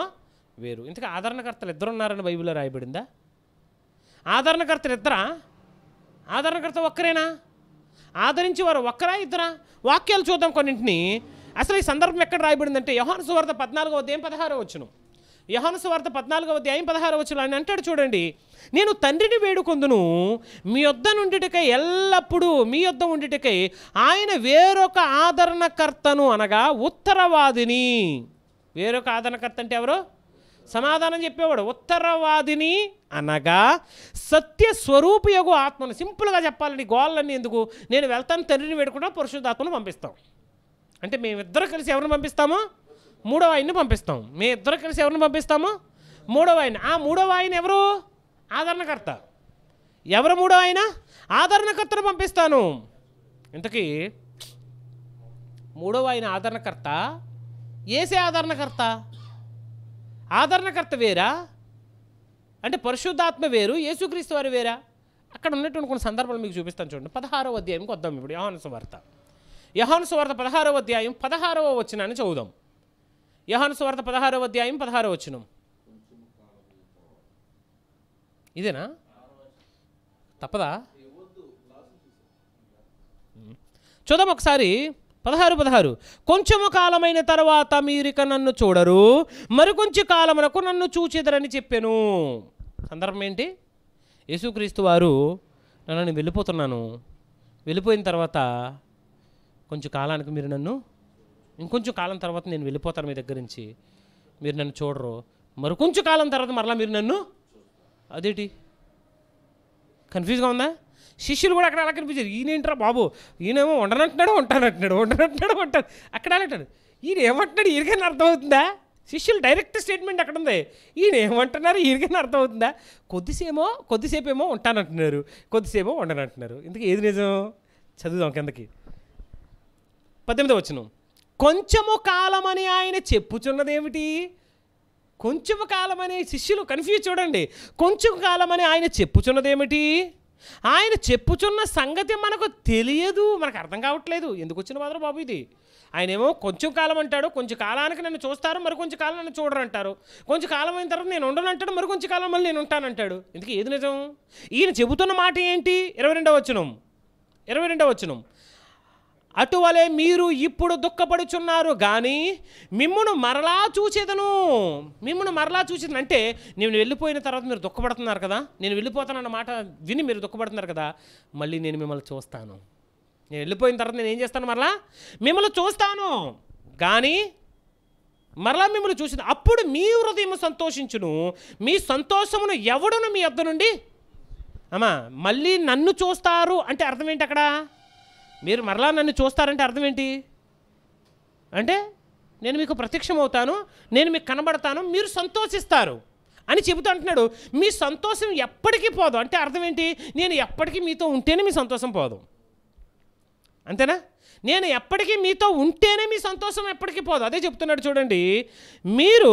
వేరు ఇంతకు ఆదరణకర్తలు ఇద్దరు ఉన్నారని బైబిల్లో రాయబడిందా ఆదరణకర్తలు ఇద్దరా ఆదరణకర్త ఒక్కరేనా ఆదరించేవారు ఒక్కరా ఇద్దరా వాక్యాలు చూద్దాం కొన్నింటిని అసలు ఈ సందర్భం ఎక్కడ రాయబడిందంటే యోహాన్ సువార్త పద్నాలుగో ఉదయం పదహారో వచ్చును యహాను సువార్త పద్నాలుగవ అధ్యాయం పదహారు వచ్చిన ఆయన అంటాడు చూడండి నేను తండ్రిని వేడుకొందును మీ యొద్ద నుండిటికై ఎల్లప్పుడూ మీ యొద్ద ఉండిటికై ఆయన వేరొక ఆదరణకర్తను అనగా ఉత్తరవాదిని వేరొక ఆదరణకర్త అంటే ఎవరు సమాధానం చెప్పేవాడు ఉత్తరవాదిని అనగా సత్య స్వరూపియగు ఆత్మను సింపుల్గా చెప్పాలని గోళ్ళని ఎందుకు నేను వెళ్తాను తండ్రిని వేడుకుంటా పరిశుద్ధాత్మను పంపిస్తాం అంటే మేమిద్దరు కలిసి ఎవరిని పంపిస్తాము మూడవ ఆయన్ని పంపిస్తాం మీ ఇద్దరు కలిసి ఎవరిని పంపిస్తాము మూడవ ఆయన ఆ మూడవ ఆయన ఎవరు ఆదరణకర్త ఎవరు మూడవ ఆయన ఆదరణకర్తను పంపిస్తాను ఇంతకీ మూడవ ఆయన ఆదరణకర్త ఏసే ఆదరణకర్త ఆదరణకర్త వేరా అంటే పరిశుద్ధాత్మ వేరు యేసుక్రీస్తు వారు వేరా అక్కడ ఉన్నటువంటి కొన్ని సందర్భాలు మీకు చూపిస్తాను చూడండి పదహారో అధ్యాయంకి వద్దాం ఇప్పుడు యహాను సువార్త యహాను సువార్త పదహారవ అధ్యాయం పదహారవ వచ్చినాన్ని చదువుదాం యహాను స్వార్థ పదహారో అధ్యాయం పదహారో వచ్చినం ఇదేనా తప్పదా చూద్దాం ఒకసారి పదహారు పదహారు కొంచెము కాలమైన తర్వాత మీరిక నన్ను చూడరు మరికొంచెం కాలమునకు నన్ను చూచేదరని చెప్పాను సందర్భం ఏంటి యేసుక్రీస్తు వారు నన్ను వెళ్ళిపోతున్నాను వెళ్ళిపోయిన తర్వాత కొంచెం కాలానికి మీరు నన్ను ఇంకొంచెం కాలం తర్వాత నేను వెళ్ళిపోతాను మీ దగ్గర నుంచి మీరు నన్ను చూడరు మరికొంచెం కాలం తర్వాత మరలా మీరు నన్ను అదేటి కన్ఫ్యూజ్గా ఉందా శిష్యులు కూడా అక్కడ అలా కనిపించారు ఈయనేంట్రా బాబు ఈయనేమో ఉండనంటున్నాడు ఉంటానంటున్నాడు ఉండనంటున్నాడు ఉంటాడు అక్కడ అంటాడు ఈయన ఏమంటున్నాడు ఈయనకైనా అర్థమవుతుందా శిష్యులు డైరెక్ట్ స్టేట్మెంట్ అక్కడ ఉంది ఈయన ఏమంటున్నారు ఈయనకైనా అర్థమవుతుందా కొద్దిసేమో కొద్దిసేపు ఏమో ఉంటానంటున్నారు కొద్దిసేపో ఉండనంటున్నారు ఇందుకు ఏది నిజం చదువుదాం కిందకి పద్దెనిమిదో వచ్చినాం కొంచెము కాలమని ఆయన చెప్పుచున్నదేమిటి కొంచెము కాలమని శిష్యులు కన్ఫ్యూజ్ చూడండి కొంచెం కాలమని ఆయన చెప్పుచున్నదేమిటి ఆయన చెప్పుచున్న సంగతి మనకు తెలియదు మనకు అర్థం కావట్లేదు ఎందుకు వచ్చిన మాత్రం బాబు ఇది ఆయన ఏమో కొంచెం కాలం అంటాడు కొంచెం కాలానికి నన్ను చూస్తారు మరి కొంచెం కాలం నన్ను చూడరు అంటారు కొంచెం కాలం అయిన తర్వాత నేను ఉండను అంటాడు మరి కొంచెం కాలం మళ్ళీ నేను ఉంటానంటాడు ఇందుకే ఏది నిజం ఈయన చెబుతున్న మాట ఏంటి ఇరవై రెండవ వచనం ఇరవై రెండవ వచనం అటువలే మీరు ఇప్పుడు దుఃఖపడుచున్నారు కానీ మిమ్మను మరలా చూసేదను మిమ్మను మరలా చూసేదను అంటే నేను వెళ్ళిపోయిన తర్వాత మీరు దుఃఖపడుతున్నారు కదా నేను వెళ్ళిపోతానన్న మాట విని మీరు దుఃఖపడుతున్నారు కదా మళ్ళీ నేను మిమ్మల్ని చూస్తాను నేను వెళ్ళిపోయిన తర్వాత నేను ఏం చేస్తాను మరలా మిమ్మల్ని చూస్తాను కానీ మరలా మిమ్మల్ని చూసింది అప్పుడు మీ హృదయం సంతోషించును మీ సంతోషమును ఎవడును మీ వద్ద నుండి అమ్మా మళ్ళీ నన్ను చూస్తారు అంటే అర్థం ఏంటి అక్కడ మీరు మరలా నన్ను చూస్తారంటే అర్థం ఏంటి అంటే నేను మీకు ప్రత్యక్షమవుతాను నేను మీకు కనబడతాను మీరు సంతోషిస్తారు అని చెబుతూ అంటున్నాడు మీ సంతోషం ఎప్పటికీ పోదు అంటే అర్థం ఏంటి నేను ఎప్పటికీ మీతో ఉంటేనే మీ సంతోషం పోదు అంతేనా నేను ఎప్పటికీ మీతో ఉంటేనే మీ సంతోషం ఎప్పటికీ పోదు అదే చెప్తున్నాడు చూడండి మీరు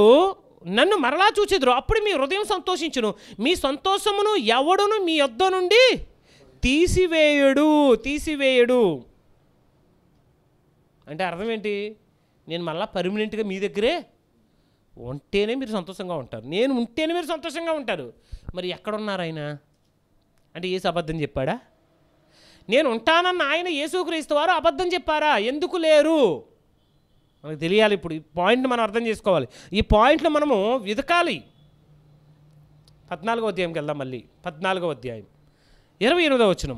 నన్ను మరలా చూచెదురు అప్పుడు మీ హృదయం సంతోషించును మీ సంతోషమును ఎవడును మీ యొద్ధ నుండి తీసివేయుడు తీసివేయుడు అంటే అర్థం ఏంటి నేను మళ్ళీ పర్మనెంట్గా మీ దగ్గరే ఉంటేనే మీరు సంతోషంగా ఉంటారు నేను ఉంటేనే మీరు సంతోషంగా ఉంటారు మరి ఎక్కడున్నారు ఆయన అంటే ఏసు అబద్ధం చెప్పాడా నేను ఉంటానన్న ఆయన యేసుక్రీస్తు వారు అబద్ధం చెప్పారా ఎందుకు లేరు మనకు తెలియాలి ఇప్పుడు ఈ పాయింట్ని మనం అర్థం చేసుకోవాలి ఈ పాయింట్ను మనము వెతకాలి పద్నాలుగో అధ్యాయంకి వెళ్దాం మళ్ళీ పద్నాలుగో అధ్యాయం ఇరవై ఎనిమిదవ వచనం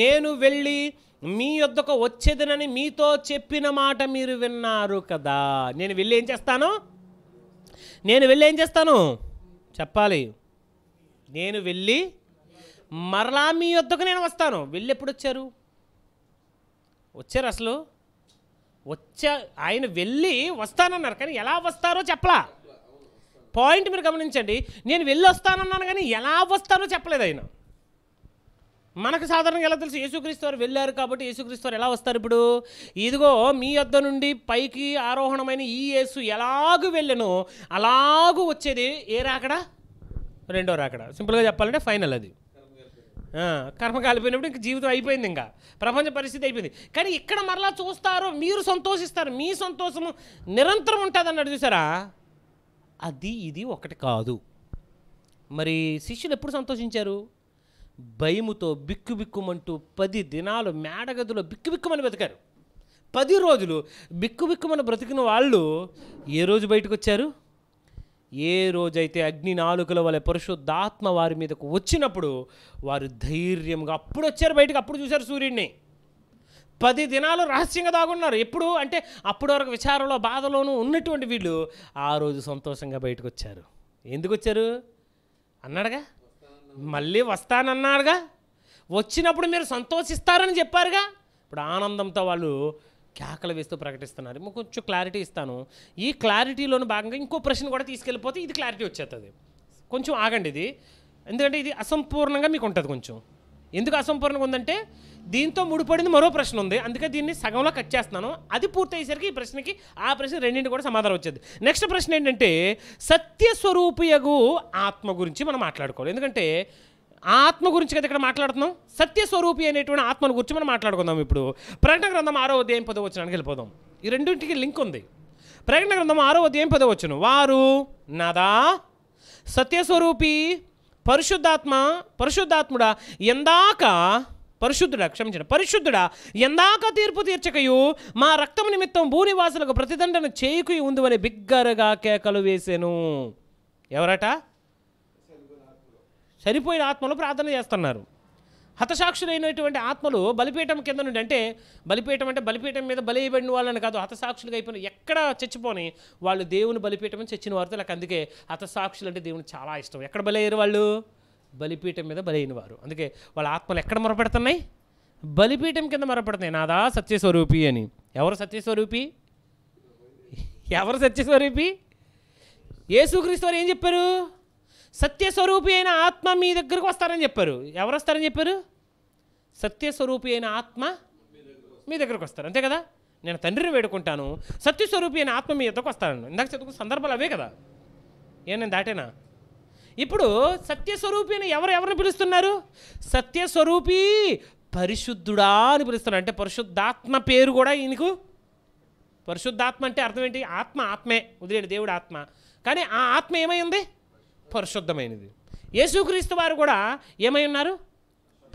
నేను వెళ్ళి మీ యొద్దకు వచ్చేదనని మీతో చెప్పిన మాట మీరు విన్నారు కదా నేను వెళ్ళి ఏం చేస్తాను నేను వెళ్ళి ఏం చేస్తాను చెప్పాలి నేను వెళ్ళి మరలా మీ యొద్దకు నేను వస్తాను వెళ్ళి ఎప్పుడు వచ్చారు వచ్చారు అసలు వచ్చా ఆయన వెళ్ళి వస్తానన్నారు కానీ ఎలా వస్తారో చెప్పలా పాయింట్ మీరు గమనించండి నేను వెళ్ళి వస్తానన్నాను కానీ ఎలా వస్తారో చెప్పలేదు ఆయన మనకు సాధారణంగా ఎలా తెలుసు యేసుక్రీస్తు వారు వెళ్ళారు కాబట్టి యేసుక్రీస్తు వారు ఎలా వస్తారు ఇప్పుడు ఇదిగో మీ వద్ద నుండి పైకి ఆరోహణమైన ఈ యేసు ఎలాగూ వెళ్ళను అలాగూ వచ్చేది ఏ రాకడా రెండో రాకడా సింపుల్గా చెప్పాలంటే ఫైనల్ అది కర్మ కాలిపోయినప్పుడు ఇంకా జీవితం అయిపోయింది ఇంకా ప్రపంచ పరిస్థితి అయిపోయింది కానీ ఇక్కడ మరలా చూస్తారు మీరు సంతోషిస్తారు మీ సంతోషము నిరంతరం ఉంటుంది అన్నాడు చూసారా అది ఇది ఒకటి కాదు మరి శిష్యులు ఎప్పుడు సంతోషించారు భయముతో బిక్కుబిక్కుమంటూ పది దినాలు మేడగదిలో బిక్కుబిక్కుమని బ్రతికారు పది రోజులు బిక్కుబిక్కుమని బ్రతికిన వాళ్ళు ఏ రోజు బయటకు వచ్చారు ఏ రోజైతే అగ్ని నాలుకల వల్ల పరిశుద్ధాత్మ వారి మీదకు వచ్చినప్పుడు వారు ధైర్యంగా అప్పుడు వచ్చారు బయటకు అప్పుడు చూశారు సూర్యుడిని పది దినాలు రహస్యంగా దాగున్నారు ఎప్పుడు అంటే అప్పటి వరకు విచారంలో బాధలోనూ ఉన్నటువంటి వీళ్ళు ఆ రోజు సంతోషంగా బయటకు వచ్చారు ఎందుకు వచ్చారు అన్నాడుగా మళ్ళీ వస్తానన్నాడుగా వచ్చినప్పుడు మీరు సంతోషిస్తారని చెప్పారుగా ఇప్పుడు ఆనందంతో వాళ్ళు కేకలు వేస్తూ ప్రకటిస్తున్నారు కొంచెం క్లారిటీ ఇస్తాను ఈ క్లారిటీలోని భాగంగా ఇంకో ప్రశ్న కూడా తీసుకెళ్ళిపోతే ఇది క్లారిటీ వచ్చేస్తుంది కొంచెం ఆగండి ఇది ఎందుకంటే ఇది అసంపూర్ణంగా మీకు ఉంటుంది కొంచెం ఎందుకు అసంపూర్ణంగా ఉందంటే దీంతో ముడిపడింది మరో ప్రశ్న ఉంది అందుకే దీన్ని సగంలో కట్ చేస్తున్నాను అది పూర్తయ్యేసరికి ఈ ప్రశ్నకి ఆ ప్రశ్న రెండింటి కూడా సమాధానం వచ్చేది నెక్స్ట్ ప్రశ్న ఏంటంటే సత్యస్వరూపియగు ఆత్మ గురించి మనం మాట్లాడుకోవాలి ఎందుకంటే ఆత్మ గురించి కదా ఇక్కడ మాట్లాడుతున్నాం సత్యస్వరూపి అనేటువంటి ఆత్మను గురించి మనం మాట్లాడుకుందాం ఇప్పుడు ప్రకటన గ్రంథం ఆరో అధ్యాయం పదో వచ్చినానికి వెళ్ళిపోదాం ఈ రెండింటికి లింక్ ఉంది ప్రకటన గ్రంథం ఆరో అధ్యాయం పదవి వచ్చును వారు నాదా సత్యస్వరూపి పరిశుద్ధాత్మ పరిశుద్ధాత్ముడా ఎందాక పరిశుద్ధుడా క్షమించండి పరిశుద్ధుడా ఎందాక తీర్పు తీర్చకయు మా రక్తం నిమిత్తం భూనివాసులకు ప్రతిదండన చేయుకు ఉందని బిగ్గరగా కేకలు వేసాను ఎవరట చనిపోయిన ఆత్మలు ప్రార్థన చేస్తున్నారు హతసాక్షులైనటువంటి ఆత్మలు బలిపీఠం కింద నుండి అంటే బలిపీఠం అంటే బలిపీఠం మీద బలి వాళ్ళని కాదు హతసాక్షులుగా అయిపోయిన ఎక్కడ చచ్చిపోని వాళ్ళు దేవుని బలిపీఠం అని చచ్చిన వారితో నాకు అందుకే హతసాక్షులు అంటే దేవుని చాలా ఇష్టం ఎక్కడ బలయ్యారు వాళ్ళు బలిపీఠం మీద బలైన వారు అందుకే వాళ్ళ ఆత్మలు ఎక్కడ మొరపెడుతున్నాయి బలిపీఠం కింద మొరపెడుతున్నాయి నాదా సత్యస్వరూపి అని ఎవరు సత్యస్వరూపి ఎవరు సత్యస్వరూపి ఏసుక్రీస్తు వారు ఏం చెప్పారు సత్యస్వరూపి అయిన ఆత్మ మీ దగ్గరకు వస్తారని చెప్పారు ఎవరు వస్తారని చెప్పారు సత్యస్వరూపి అయిన ఆత్మ మీ దగ్గరకు వస్తారు అంతే కదా నేను తండ్రిని వేడుకుంటాను సత్యస్వరూపి అయిన ఆత్మ మీ ఎద్దకు వస్తాను ఇందాక చదువుకు సందర్భాలు అవే కదా ఏ నేను దాటేనా ఇప్పుడు సత్యస్వరూపి అని ఎవరు ఎవరిని పిలుస్తున్నారు సత్యస్వరూపి పరిశుద్ధుడా అని పిలుస్తున్నారు అంటే పరిశుద్ధాత్మ పేరు కూడా ఈయనకు పరిశుద్ధాత్మ అంటే అర్థం ఏంటి ఆత్మ ఆత్మే వదిలేడు దేవుడు ఆత్మ కానీ ఆ ఆత్మ ఏమైంది పరిశుద్ధమైనది యేసుక్రీస్తు వారు కూడా ఏమై ఉన్నారు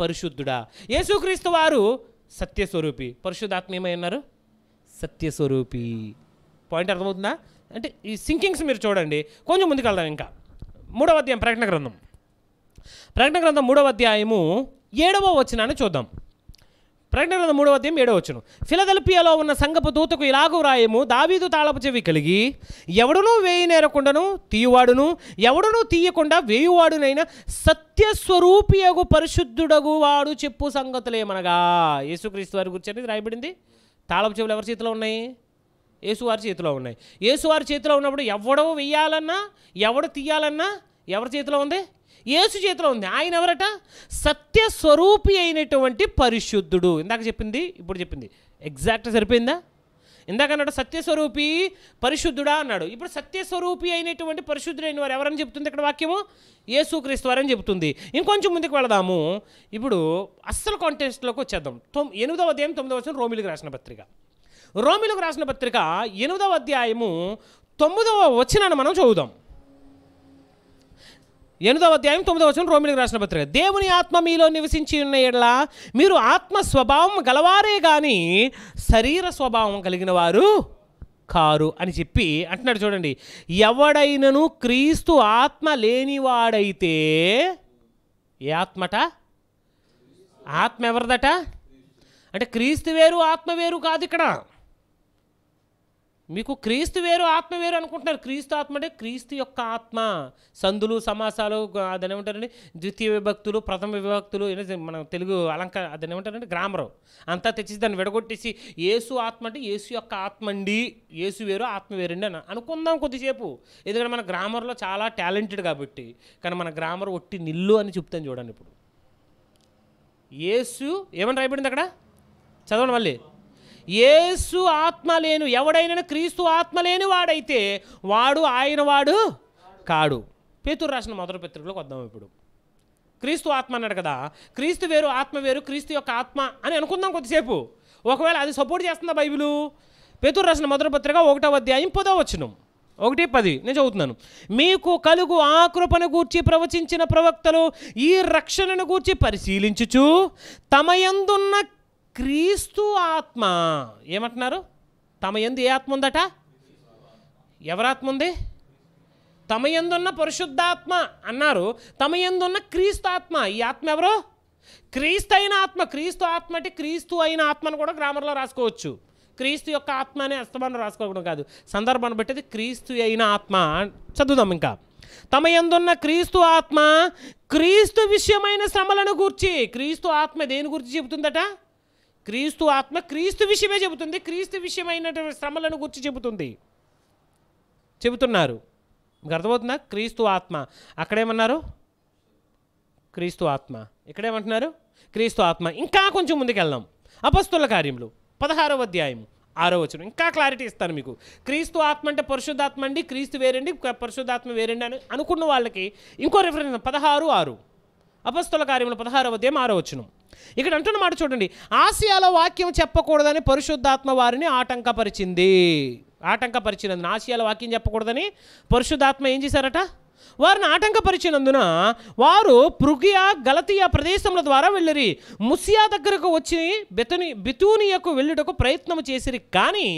పరిశుద్ధుడా యేసుక్రీస్తు వారు సత్యస్వరూపి పరిశుద్ధాత్మ ఏమై ఉన్నారు సత్యస్వరూపి పాయింట్ అర్థమవుతుందా అంటే ఈ సింకింగ్స్ మీరు చూడండి కొంచెం ముందుకు వెళ్దాం ఇంకా మూడవ అధ్యాయం ప్రకటన గ్రంథం ప్రకటన గ్రంథం మూడవ అధ్యాయము ఏడవ వచనాన్ని చూద్దాం ప్రకటన మూడవ అధ్యాయం ఏడవ వచ్చును ఫిలదల్పియాలో ఉన్న సంగపు దూతకు ఇలాగూ రాయము దావీదు తాళపు చెవి కలిగి ఎవడనూ వేయి నేరకుండాను తీయవాడును ఎవడనూ తీయకుండా వేయువాడునైనా సత్యస్వరూపియగు పరిశుద్ధుడగు వాడు చెప్పు సంగతులేమనగా యేసుక్రీస్తు వారి గురించి అనేది రాయబడింది తాళపు చెవులు ఎవరి చేతిలో ఉన్నాయి యేసువారి చేతిలో ఉన్నాయి యేసువారి చేతిలో ఉన్నప్పుడు ఎవడో వేయాలన్నా ఎవడు తీయాలన్నా ఎవరి చేతిలో ఉంది యేసు చేతిలో ఉంది ఆయన ఎవరట సత్యస్వరూపి అయినటువంటి పరిశుద్ధుడు ఇందాక చెప్పింది ఇప్పుడు చెప్పింది ఎగ్జాక్ట్ సరిపోయిందా ఇందాక అన్నాడు సత్యస్వరూపి పరిశుద్ధుడా అన్నాడు ఇప్పుడు సత్యస్వరూపి అయినటువంటి అయిన వారు ఎవరని చెప్తుంది ఇక్కడ వాక్యము యేసుక్రీస్తు వారని చెప్తుంది ఇంకొంచెం ముందుకు వెళదాము ఇప్పుడు అస్సలు కాంటెస్ట్లోకి వచ్చేద్దాం తొమ్ ఎనిమిదవ అధ్యాయం తొమ్మిదవ వచ్చిన రోమిలకు రాసిన పత్రిక రోమిలకు రాసిన పత్రిక ఎనిమిదవ అధ్యాయము తొమ్మిదవ వచనాన్ని మనం చదువుదాం ఎనిమిదవ అధ్యాయం తొమ్మిదవ వచ్చిన రోమిలకు రాసిన పత్రిక దేవుని ఆత్మ మీలో నివసించి ఉన్న ఎడల మీరు ఆత్మ స్వభావం గలవారే కానీ శరీర స్వభావం కలిగిన వారు కారు అని చెప్పి అంటున్నాడు చూడండి ఎవడైనను క్రీస్తు ఆత్మ లేనివాడైతే ఏ ఆత్మట ఆత్మ ఎవరిదట అంటే క్రీస్తు వేరు ఆత్మ వేరు కాదు ఇక్కడ మీకు క్రీస్తు వేరు ఆత్మ వేరు అనుకుంటున్నారు క్రీస్తు ఆత్మ అంటే క్రీస్తు యొక్క ఆత్మ సందులు సమాసాలు అదేమంటారండి ద్వితీయ విభక్తులు ప్రథమ విభక్తులు మన తెలుగు అలంకార అదేమంటారండి గ్రామరు అంతా తెచ్చి దాన్ని విడగొట్టేసి ఏసు ఆత్మ అంటే ఏసు యొక్క ఆత్మ అండి ఏసు వేరు ఆత్మ వేరండి అని అనుకుందాం కొద్దిసేపు ఎందుకంటే మన గ్రామర్లో చాలా టాలెంటెడ్ కాబట్టి కానీ మన గ్రామర్ ఒట్టి నిల్లు అని చెప్తాను చూడండి ఇప్పుడు ఏసు ఏమని రాయబడింది అక్కడ చదవండి మళ్ళీ ఏసు ఆత్మ లేను ఎవడైనా క్రీస్తు ఆత్మ లేని వాడైతే వాడు ఆయన వాడు కాడు పేతురు రాసిన మొదటి పత్రికలోకి వద్దాం ఇప్పుడు క్రీస్తు ఆత్మ అన్నాడు కదా క్రీస్తు వేరు ఆత్మ వేరు క్రీస్తు యొక్క ఆత్మ అని అనుకుందాం కొద్దిసేపు ఒకవేళ అది సపోర్ట్ చేస్తుందా బైబిలు పేతురు రాసిన మొదటి పత్రిక ఒకటో అధ్యాయం పదో వచ్చినాం ఒకటి పది నేను చదువుతున్నాను మీకు కలుగు ఆ కృపను గూర్చి ప్రవచించిన ప్రవక్తలు ఈ రక్షణను గూర్చి పరిశీలించుచు తమ క్రీస్తు ఆత్మ ఏమంటున్నారు తమ ఎందు ఏ ఆత్మ ఉందట ఎవరాత్మ ఉంది తమ ఎందున్న పరిశుద్ధాత్మ అన్నారు తమ ఎందున్న క్రీస్తు ఆత్మ ఈ ఆత్మ ఎవరు క్రీస్తు అయిన ఆత్మ క్రీస్తు ఆత్మ అంటే క్రీస్తు అయిన ఆత్మను కూడా గ్రామర్లో రాసుకోవచ్చు క్రీస్తు యొక్క ఆత్మ అనే అస్తమానం రాసుకోవడం కాదు సందర్భాన్ని బట్టి క్రీస్తు అయిన ఆత్మ చదువుదాం ఇంకా తమ ఎందున్న క్రీస్తు ఆత్మ క్రీస్తు విషయమైన శ్రమలను గూర్చి క్రీస్తు ఆత్మ దేని గురించి చెబుతుందట క్రీస్తు ఆత్మ క్రీస్తు విషయమే చెబుతుంది క్రీస్తు విషయమైనటువంటి శ్రమలను గుర్చి చెబుతుంది చెబుతున్నారు మీకు అర్థమవుతుందా క్రీస్తు ఆత్మ అక్కడేమన్నారు క్రీస్తు ఆత్మ ఇక్కడేమంటున్నారు క్రీస్తు ఆత్మ ఇంకా కొంచెం వెళ్దాం అపస్తుల కార్యములు పదహారవ అధ్యాయం ఆరో వచ్చిన ఇంకా క్లారిటీ ఇస్తాను మీకు క్రీస్తు ఆత్మ అంటే పరిశుద్ధాత్మ అండి క్రీస్తు వేరండి పరిశుద్ధాత్మ వేరండి అని అనుకున్న వాళ్ళకి ఇంకో రిఫరెన్స్ పదహారు ఆరు అపస్తుల కార్యములు పదహారవ అధ్యాయం ఆరో వచ్చినాం ఇక్కడ అంటున్న మాట చూడండి ఆసియాలో వాక్యం చెప్పకూడదని పరిశుద్ధాత్మ వారిని ఆటంకపరిచింది ఆటంకపరిచినందున ఆసియాలో వాక్యం చెప్పకూడదని పరిశుద్ధాత్మ ఏం చేశారట వారిని ఆటంకపరిచినందున వారు పృగియా గలతీయా ప్రదేశముల ద్వారా వెళ్ళరి ముసియా దగ్గరకు వచ్చి బెతని బితూనియకు వెళ్ళుటకు ప్రయత్నం చేసిరి కానీ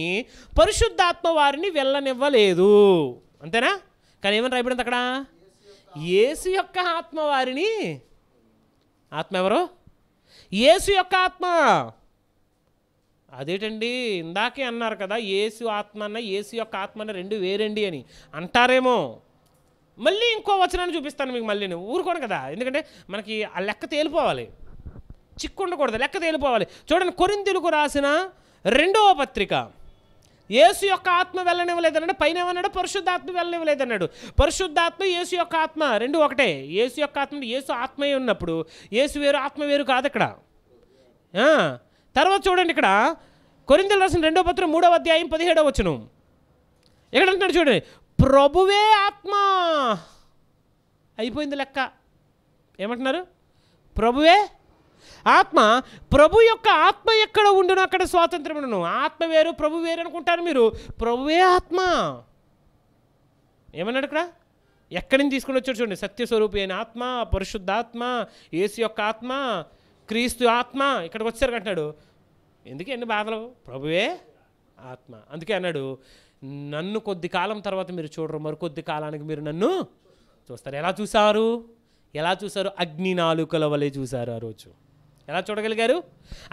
పరిశుద్ధాత్మ వారిని వెళ్ళనివ్వలేదు అంతేనా కానీ ఏమని రాయబడింది అక్కడ ఏసు యొక్క ఆత్మ వారిని ఆత్మ ఎవరు ఏసు యొక్క ఆత్మ అదేటండి ఇందాకే అన్నారు కదా ఏసు ఆత్మ అన్న ఏసు యొక్క ఆత్మ అన్న రెండు వేరండి అని అంటారేమో మళ్ళీ ఇంకో వచనాన్ని చూపిస్తాను మీకు మళ్ళీ నేను ఊరుకోను కదా ఎందుకంటే మనకి ఆ లెక్క తేలిపోవాలి చిక్కుండకూడదు లెక్క తేలిపోవాలి చూడండి కొరింతలకు రాసిన రెండవ పత్రిక యేసు యొక్క ఆత్మ వెళ్ళనివ్వలేదన్నాడు పైన ఏమన్నాడు పరిశుద్ధాత్మ వెళ్ళనివ్వలేదన్నాడు పరిశుద్ధాత్మ యేసు యొక్క ఆత్మ రెండు ఒకటే యేసు యొక్క ఆత్మ యేసు ఆత్మయ్య ఉన్నప్పుడు యేసు వేరు ఆత్మ వేరు కాదు ఇక్కడ తర్వాత చూడండి ఇక్కడ కొరిందలు రాసిన రెండో పత్రం మూడవ అధ్యాయం పదిహేడవ వచ్చును ఎక్కడ అంటున్నాడు చూడండి ప్రభువే ఆత్మ అయిపోయింది లెక్క ఏమంటున్నారు ప్రభువే ఆత్మ ప్రభు యొక్క ఆత్మ ఎక్కడ ఉండును అక్కడ స్వాతంత్రం ఉండను ఆత్మ వేరు ప్రభు వేరు అనుకుంటారు మీరు ప్రభువే ఆత్మ ఏమన్నాడు ఇక్కడ ఎక్కడి నుంచి తీసుకుని వచ్చారు చూడండి సత్యస్వరూపి అయిన ఆత్మ పరిశుద్ధాత్మ యేసు యొక్క ఆత్మ క్రీస్తు ఆత్మ ఇక్కడికి వచ్చారు అంటున్నాడు ఎందుకు ఎన్ని బాధలు ప్రభువే ఆత్మ అందుకే అన్నాడు నన్ను కొద్ది కాలం తర్వాత మీరు చూడరు మరికొద్ది కాలానికి మీరు నన్ను చూస్తారు ఎలా చూసారు ఎలా చూసారు అగ్ని నాలుకల వలె చూసారు ఆ రోజు ఎలా చూడగలిగారు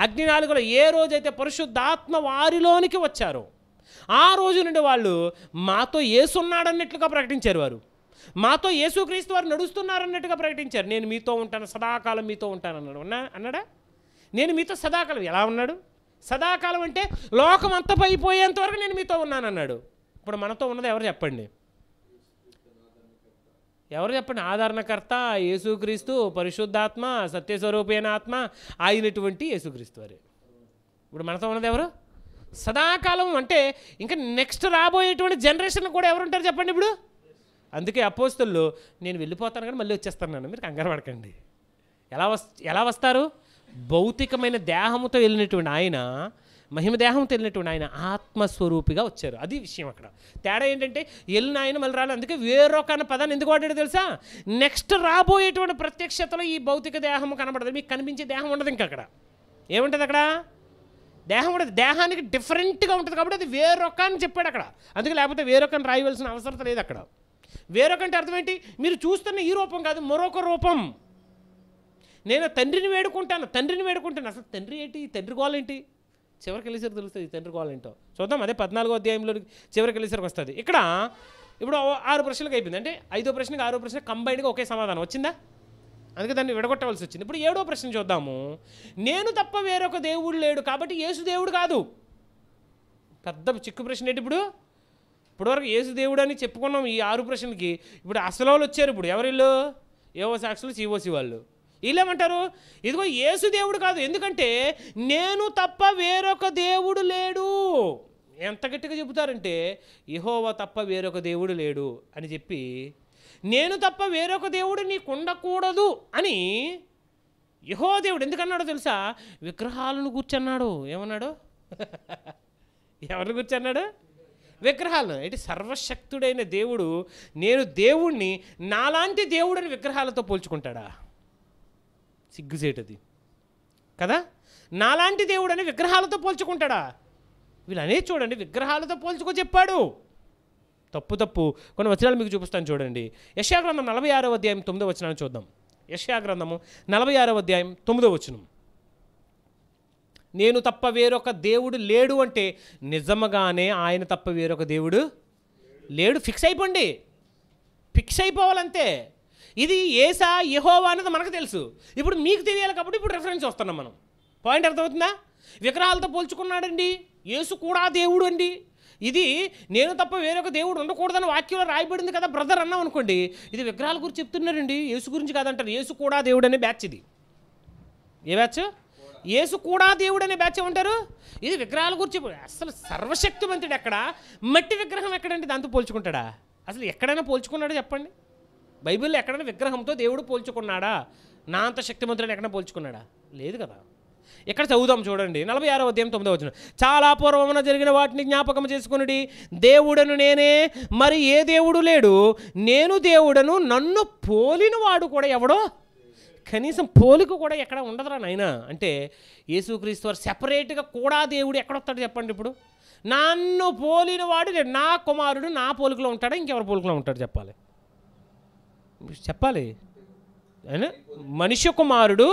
అగ్ని నాలుగులో ఏ రోజైతే పరిశుద్ధాత్మ వారిలోనికి వచ్చారో ఆ రోజు నుండి వాళ్ళు మాతో ఏసున్నాడన్నట్లుగా ప్రకటించారు వారు మాతో యేసుక్రీస్తు వారు నడుస్తున్నారన్నట్టుగా ప్రకటించారు నేను మీతో ఉంటాను సదాకాలం మీతో ఉంటాను అన్నాడు ఉన్నా అన్నాడా నేను మీతో సదాకాలం ఎలా ఉన్నాడు సదాకాలం అంటే లోకం అంతపైపోయేంత పైపోయేంతవరకు నేను మీతో ఉన్నానన్నాడు ఇప్పుడు మనతో ఉన్నది ఎవరు చెప్పండి ఎవరు చెప్పండి ఆదరణకర్త యేసుక్రీస్తు పరిశుద్ధాత్మ సత్యస్వరూపైన ఆత్మ ఆయనటువంటి యేసుక్రీస్తు వారే ఇప్పుడు మనతో ఉన్నది ఎవరు సదాకాలం అంటే ఇంకా నెక్స్ట్ రాబోయేటువంటి జనరేషన్ కూడా ఎవరుంటారు చెప్పండి ఇప్పుడు అందుకే అపోస్తుల్లో నేను వెళ్ళిపోతాను కానీ మళ్ళీ వచ్చేస్తాను మీరు కంగారు పడకండి ఎలా వస్ ఎలా వస్తారు భౌతికమైన దేహంతో వెళ్ళినటువంటి ఆయన మహిమదేహం తెలియనటువంటి ఆయన ఆత్మస్వరూపిగా వచ్చారు అది విషయం అక్కడ తేడా ఏంటంటే వెళ్ళిన ఆయన మళ్ళీ రాలి అందుకే వేరొక పదాన్ని ఎందుకు వాడాడు తెలుసా నెక్స్ట్ రాబోయేటువంటి ప్రత్యక్షతలో ఈ భౌతిక దేహం కనబడదు మీకు కనిపించే దేహం ఉండదు ఇంకా అక్కడ ఏముంటుంది అక్కడ దేహం ఉండదు దేహానికి డిఫరెంట్గా ఉంటుంది కాబట్టి అది వేరొక అని చెప్పాడు అక్కడ అందుకే లేకపోతే వేరొకని రాయవలసిన అవసరం లేదు అక్కడ వేరొకంటే అర్థం ఏంటి మీరు చూస్తున్న ఈ రూపం కాదు మరొక రూపం నేను తండ్రిని వేడుకుంటాను తండ్రిని వేడుకుంటాను అసలు తండ్రి ఏంటి తండ్రి గోలేంటి చివరికి వెళ్ళేసరికి తెలుస్తుంది తండ్రి కావాలంటో చూద్దాం అదే పద్నాలుగో అధ్యాయంలో చివరికి వెళ్ళేసరికి వస్తుంది ఇక్కడ ఇప్పుడు ఆరు ప్రశ్నలకు అయిపోయింది అంటే ఐదో ప్రశ్నకి ఆరో ప్రశ్న కంబైన్గా ఒకే సమాధానం వచ్చిందా అందుకే దాన్ని విడగొట్టవలసి వచ్చింది ఇప్పుడు ఏడో ప్రశ్న చూద్దాము నేను తప్ప వేరొక దేవుడు లేడు కాబట్టి యేసు దేవుడు కాదు పెద్ద చిక్కు ప్రశ్న ఏంటి ఇప్పుడు ఇప్పటివరకు యేసు దేవుడు అని చెప్పుకున్నాం ఈ ఆరు ప్రశ్నలకి ఇప్పుడు అసలు వచ్చారు ఇప్పుడు ఎవరిళ్ళు ఏవో సాక్షులు సిఓసి వాళ్ళు వీళ్ళేమంటారు ఇదిగో యేసు దేవుడు కాదు ఎందుకంటే నేను తప్ప వేరొక దేవుడు లేడు ఎంత గట్టిగా చెబుతారంటే ఇహోవా తప్ప వేరొక దేవుడు లేడు అని చెప్పి నేను తప్ప వేరొక దేవుడు నీకు ఉండకూడదు అని యహో దేవుడు ఎందుకన్నాడో తెలుసా విగ్రహాలను కూర్చన్నాడు ఏమన్నాడు ఎవరిని కూర్చన్నాడు విగ్రహాలను అంటే సర్వశక్తుడైన దేవుడు నేను దేవుణ్ణి నాలాంటి దేవుడని విగ్రహాలతో పోల్చుకుంటాడా సిగ్గుసేటది కదా నాలాంటి దేవుడు అని విగ్రహాలతో పోల్చుకుంటాడా వీళ్ళనే చూడండి విగ్రహాలతో పోల్చుకో చెప్పాడు తప్పు తప్పు కొన్ని వచనాలు మీకు చూపిస్తాను చూడండి యశాగ్రంథం నలభై ఆరో అధ్యాయం తొమ్మిదో వచనాన్ని చూద్దాం యశాగ్రంథము నలభై ఆరో అధ్యాయం తొమ్మిదో వచనం నేను తప్ప వేరొక దేవుడు లేడు అంటే నిజముగానే ఆయన తప్ప వేరొక దేవుడు లేడు ఫిక్స్ అయిపోండి ఫిక్స్ అయిపోవాలంతే ఇది ఏసా యహోవా అన్నది మనకు తెలుసు ఇప్పుడు మీకు తెలియాలి కాబట్టి ఇప్పుడు రెఫరెన్స్ వస్తున్నాం మనం పాయింట్ అర్థమవుతుందా విగ్రహాలతో పోల్చుకున్నాడండి యేసు కూడా దేవుడు అండి ఇది నేను తప్ప వేరొక దేవుడు ఉండకూడదని వాక్యంలో రాయబడింది కదా బ్రదర్ అన్నాం అనుకోండి ఇది విగ్రహాల గురించి చెప్తున్నారండి యేసు గురించి కాదంటారు యేసు కూడా దేవుడు అనే బ్యాచ్ ఇది ఏ బ్యాచ్ యేసు కూడా దేవుడు అనే బ్యాచ్ ఏమంటారు ఇది విగ్రహాల గురించి అసలు సర్వశక్తివంతుడు ఎక్కడ మట్టి విగ్రహం ఎక్కడండి దాంతో పోల్చుకుంటాడా అసలు ఎక్కడైనా పోల్చుకున్నాడో చెప్పండి బైబిల్లో ఎక్కడైనా విగ్రహంతో దేవుడు పోల్చుకున్నాడా నా అంత శక్తిమంతుడిని ఎక్కడ పోల్చుకున్నాడా లేదు కదా ఎక్కడ చదువుదాం చూడండి నలభై ఆరో అధ్యాయం తొమ్మిదో వచ్చిన చాలా పూర్వమున జరిగిన వాటిని జ్ఞాపకం చేసుకుని దేవుడను నేనే మరి ఏ దేవుడు లేడు నేను దేవుడను నన్ను పోలిన వాడు కూడా ఎవడో కనీసం పోలిక కూడా ఎక్కడ ఉండదురా నాయన అంటే యేసుక్రీస్తు వారు సెపరేట్గా కూడా దేవుడు ఎక్కడొస్తాడు చెప్పండి ఇప్పుడు నన్ను పోలిన వాడు నా కుమారుడు నా పోలికలో ఉంటాడా ఇంకెవరి పోలికలో ఉంటాడు చెప్పాలి చెప్పాలి అయినా మనిషి కుమారుడు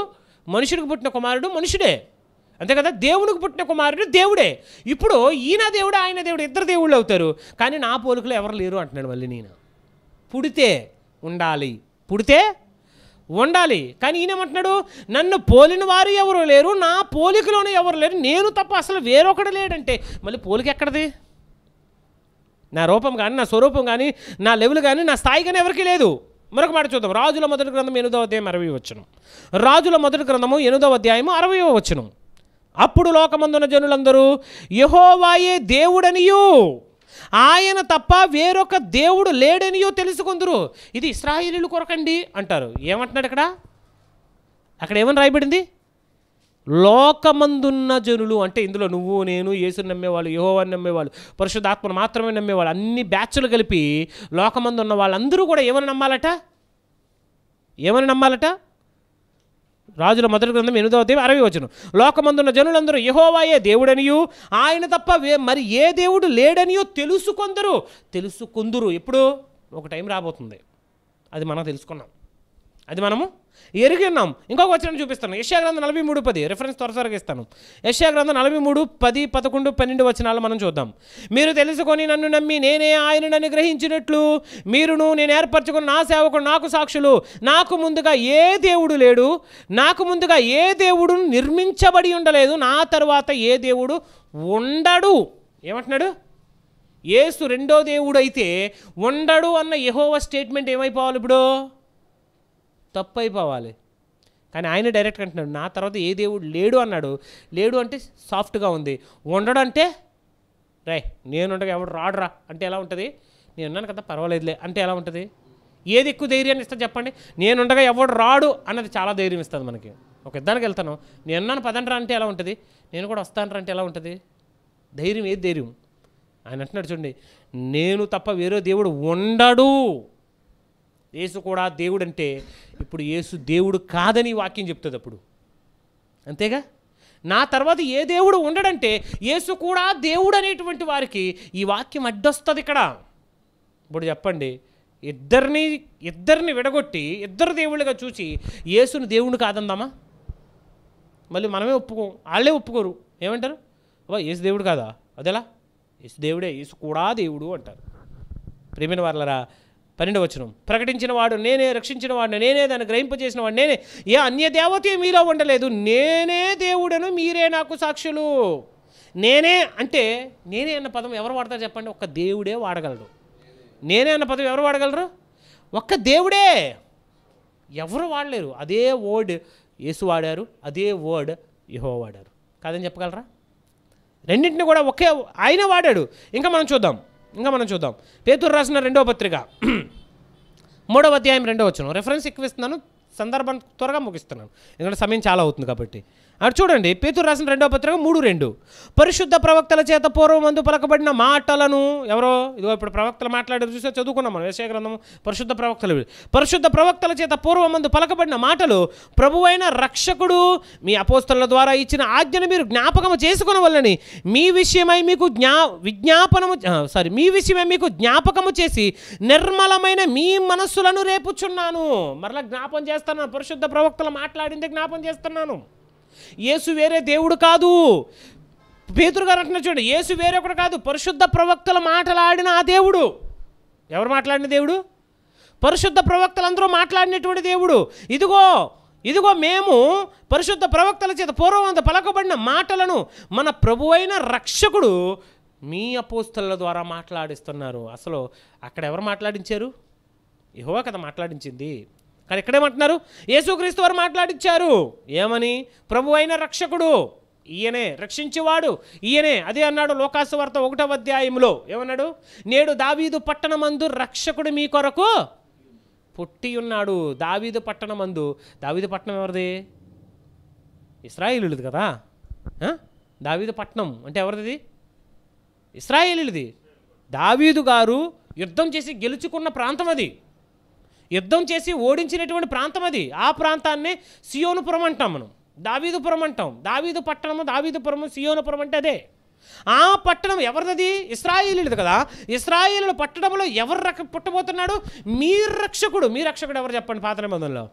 మనుషుడికి పుట్టిన కుమారుడు మనుషుడే అంతే కదా దేవునికి పుట్టిన కుమారుడు దేవుడే ఇప్పుడు ఈయన దేవుడు ఆయన దేవుడు ఇద్దరు దేవుళ్ళు అవుతారు కానీ నా పోలికలు ఎవరు లేరు అంటున్నాడు మళ్ళీ నేను పుడితే ఉండాలి పుడితే ఉండాలి కానీ ఈయనేమంటున్నాడు నన్ను పోలిన వారు ఎవరు లేరు నా పోలికలోనే ఎవరు లేరు నేను తప్ప అసలు వేరొకడు లేడంటే మళ్ళీ పోలిక ఎక్కడది నా రూపం కానీ నా స్వరూపం కానీ నా లెవెల్ కానీ నా స్థాయి కానీ ఎవరికీ లేదు మరొక మాట చూద్దాం రాజుల మొదటి గ్రంథం ఎనిమిదవ అధ్యాయం అరవై వచ్చును రాజుల మొదటి గ్రంథము ఎనిమిదవ అధ్యాయము అరవై వచ్చును అప్పుడు లోకమందున జనులందరూ యహోవాయే దేవుడనియూ ఆయన తప్ప వేరొక దేవుడు లేడనియో తెలుసుకుందరు ఇది ఇస్రాయిలీలు కొరకండి అంటారు ఏమంటున్నాడు ఇక్కడ అక్కడ ఏమని రాయబడింది లోకమందున్న జనులు అంటే ఇందులో నువ్వు నేను యేసుని నమ్మేవాళ్ళు యహోవాన్ని నమ్మేవాళ్ళు పరిశుద్ధాత్మను మాత్రమే నమ్మేవాళ్ళు అన్ని బ్యాచ్లు కలిపి లోకమందు ఉన్న వాళ్ళందరూ కూడా ఏమని నమ్మాలట ఏమని నమ్మాలట రాజుల మొదటి గ్రంథం ఎనిమిదవ దేవి అరవై వచ్చును లోకమందున్న జనులందరూ యహోవాయే దేవుడనియు ఆయన తప్ప మరి ఏ దేవుడు లేడనియో తెలుసుకొందరు తెలుసుకుందరు ఎప్పుడు ఒక టైం రాబోతుంది అది మనం తెలుసుకున్నాం అది మనము ఎరిగి ఉన్నాం ఇంకొక వచనం చూపిస్తాను యశాగ్రంథం నలభై మూడు పది రిఫరెన్స్ త్వర త్వరగా ఇస్తాను యశాగ్రంథం నలభై మూడు పది పదకొండు పన్నెండు వచనాలు మనం చూద్దాం మీరు తెలుసుకొని నన్ను నమ్మి నేనే నన్ను అనుగ్రహించినట్లు మీరును నేను ఏర్పరచుకున్న నా సేవకుడు నాకు సాక్షులు నాకు ముందుగా ఏ దేవుడు లేడు నాకు ముందుగా ఏ దేవుడు నిర్మించబడి ఉండలేదు నా తర్వాత ఏ దేవుడు ఉండడు ఏమంటున్నాడు ఏసు రెండో దేవుడు అయితే ఉండడు అన్న యహోవ స్టేట్మెంట్ ఏమైపోవాలి ఇప్పుడు తప్పు అయిపోవాలి కానీ ఆయన డైరెక్ట్ అంటున్నాడు నా తర్వాత ఏ దేవుడు లేడు అన్నాడు లేడు అంటే సాఫ్ట్గా ఉంది ఉండడం అంటే రే నేను ఉండగా ఎవడు రాడురా అంటే ఎలా ఉంటుంది నేను ఉన్నాను కదా పర్వాలేదులే అంటే ఎలా ఉంటుంది ఏది ఎక్కువ ధైర్యాన్ని ఇస్తుంది చెప్పండి నేను ఉండగా ఎవడు రాడు అన్నది చాలా ధైర్యం ఇస్తుంది మనకి ఒక ఇద్దరికి వెళ్తాను నేను ఉన్నాను పదండ్రా అంటే ఎలా ఉంటుంది నేను కూడా వస్తానరా అంటే ఎలా ఉంటుంది ధైర్యం ఏది ధైర్యం ఆయన అంటున్నాడు చూడండి నేను తప్ప వేరే దేవుడు ఉండడు యేసు కూడా దేవుడు అంటే ఇప్పుడు యేసు దేవుడు కాదని వాక్యం చెప్తుంది అప్పుడు అంతేగా నా తర్వాత ఏ దేవుడు ఉండడంటే యేసు కూడా దేవుడు అనేటువంటి వారికి ఈ వాక్యం అడ్డొస్తుంది ఇక్కడ ఇప్పుడు చెప్పండి ఇద్దరిని ఇద్దరిని విడగొట్టి ఇద్దరు దేవుళ్ళుగా చూసి యేసును దేవుడు కాదందామా మళ్ళీ మనమే ఒప్పుకోం వాళ్ళే ఒప్పుకోరు ఏమంటారు అబ్బా యేసు దేవుడు కాదా అదేలా యేసు దేవుడే యేసు కూడా దేవుడు అంటారు ప్రేమిన వాళ్ళరా పన్నెండు వచనం ప్రకటించిన వాడు నేనే రక్షించిన వాడిని నేనే దాన్ని గ్రహింపజేసిన వాడు నేనే ఏ అన్య దేవత మీలో ఉండలేదు నేనే దేవుడను మీరే నాకు సాక్షులు నేనే అంటే నేనే అన్న పదం ఎవరు వాడతారు చెప్పండి ఒక్క దేవుడే వాడగలరు నేనే అన్న పదం ఎవరు వాడగలరు ఒక్క దేవుడే ఎవరు వాడలేరు అదే వర్డ్ యేసు వాడారు అదే వర్డ్ యహో వాడారు కాదని చెప్పగలరా రెండింటిని కూడా ఒకే ఆయన వాడాడు ఇంకా మనం చూద్దాం ఇంకా మనం చూద్దాం పేతురు రాసిన రెండవ పత్రిక మూడవ అధ్యాయం రెండవ వచ్చును రెఫరెన్స్ ఎక్కువ ఇస్తున్నాను సందర్భం త్వరగా ముగిస్తున్నాను ఎందుకంటే సమయం చాలా అవుతుంది కాబట్టి అటు చూడండి పేతురు రాసిన రెండో పత్రిక మూడు రెండు పరిశుద్ధ ప్రవక్తల చేత పూర్వమందు పలకబడిన మాటలను ఎవరో ఇదిగో ఇప్పుడు ప్రవక్తలు మాట్లాడారు చూసే చదువుకున్నాం మనం వేసే గ్రంథం పరిశుద్ధ ప్రవక్తలు పరిశుద్ధ ప్రవక్తల చేత మందు పలకబడిన మాటలు ప్రభువైన రక్షకుడు మీ అపోస్తల ద్వారా ఇచ్చిన ఆజ్ఞను మీరు జ్ఞాపకం చేసుకునవల్లని మీ విషయమై మీకు జ్ఞా విజ్ఞాపనము సారీ మీ విషయమై మీకు జ్ఞాపకము చేసి నిర్మలమైన మీ మనస్సులను రేపుచున్నాను మరలా జ్ఞాపం చేస్తున్నాను పరిశుద్ధ ప్రవక్తలు మాట్లాడిందే జ్ఞాపం చేస్తున్నాను యేసు వేరే దేవుడు కాదు పేతురు గారు అంటున్నారు చూడండి యేసు ఒకటి కాదు పరిశుద్ధ ప్రవక్తల మాట్లాడిన ఆ దేవుడు ఎవరు మాట్లాడిన దేవుడు పరిశుద్ధ ప్రవక్తలందరూ మాట్లాడినటువంటి దేవుడు ఇదిగో ఇదిగో మేము పరిశుద్ధ ప్రవక్తల చేత పూర్వం అంత పలకబడిన మాటలను మన ప్రభు అయిన రక్షకుడు మీ అపోస్తల ద్వారా మాట్లాడిస్తున్నారు అసలు అక్కడ ఎవరు మాట్లాడించారు ఇహో కదా మాట్లాడించింది కానీ ఇక్కడేమంటున్నారు యేసుక్రీస్తు వారు మాట్లాడిచ్చారు ఏమని ప్రభు అయిన రక్షకుడు ఈయనే రక్షించేవాడు ఈయనే అదే అన్నాడు లోకాసు వార్త ఒకటవ అధ్యాయంలో ఏమన్నాడు నేడు దావీదు పట్టణమందు రక్షకుడు మీ కొరకు పుట్టి ఉన్నాడు దావీదు పట్టణమందు దావీదు పట్టణం ఎవరిది ఇస్రాయిలుది కదా దావీదు పట్టణం అంటే ఎవరిది ఇస్రాయిలుది దావీదు గారు యుద్ధం చేసి గెలుచుకున్న ప్రాంతం అది యుద్ధం చేసి ఓడించినటువంటి ప్రాంతం అది ఆ ప్రాంతాన్ని సియోనుపురం అంటాం మనం దావీదుపురం అంటాం దావీదు పట్టణము దావీదుపురము సియోనుపురం అంటే అదే ఆ పట్టణం ఎవరిది ఇస్రాయేలీలది కదా ఇస్రాయిలు పట్టణంలో ఎవరు రక్ పుట్టబోతున్నాడు మీ రక్షకుడు మీ రక్షకుడు ఎవరు చెప్పండి పాత నిబంధనలో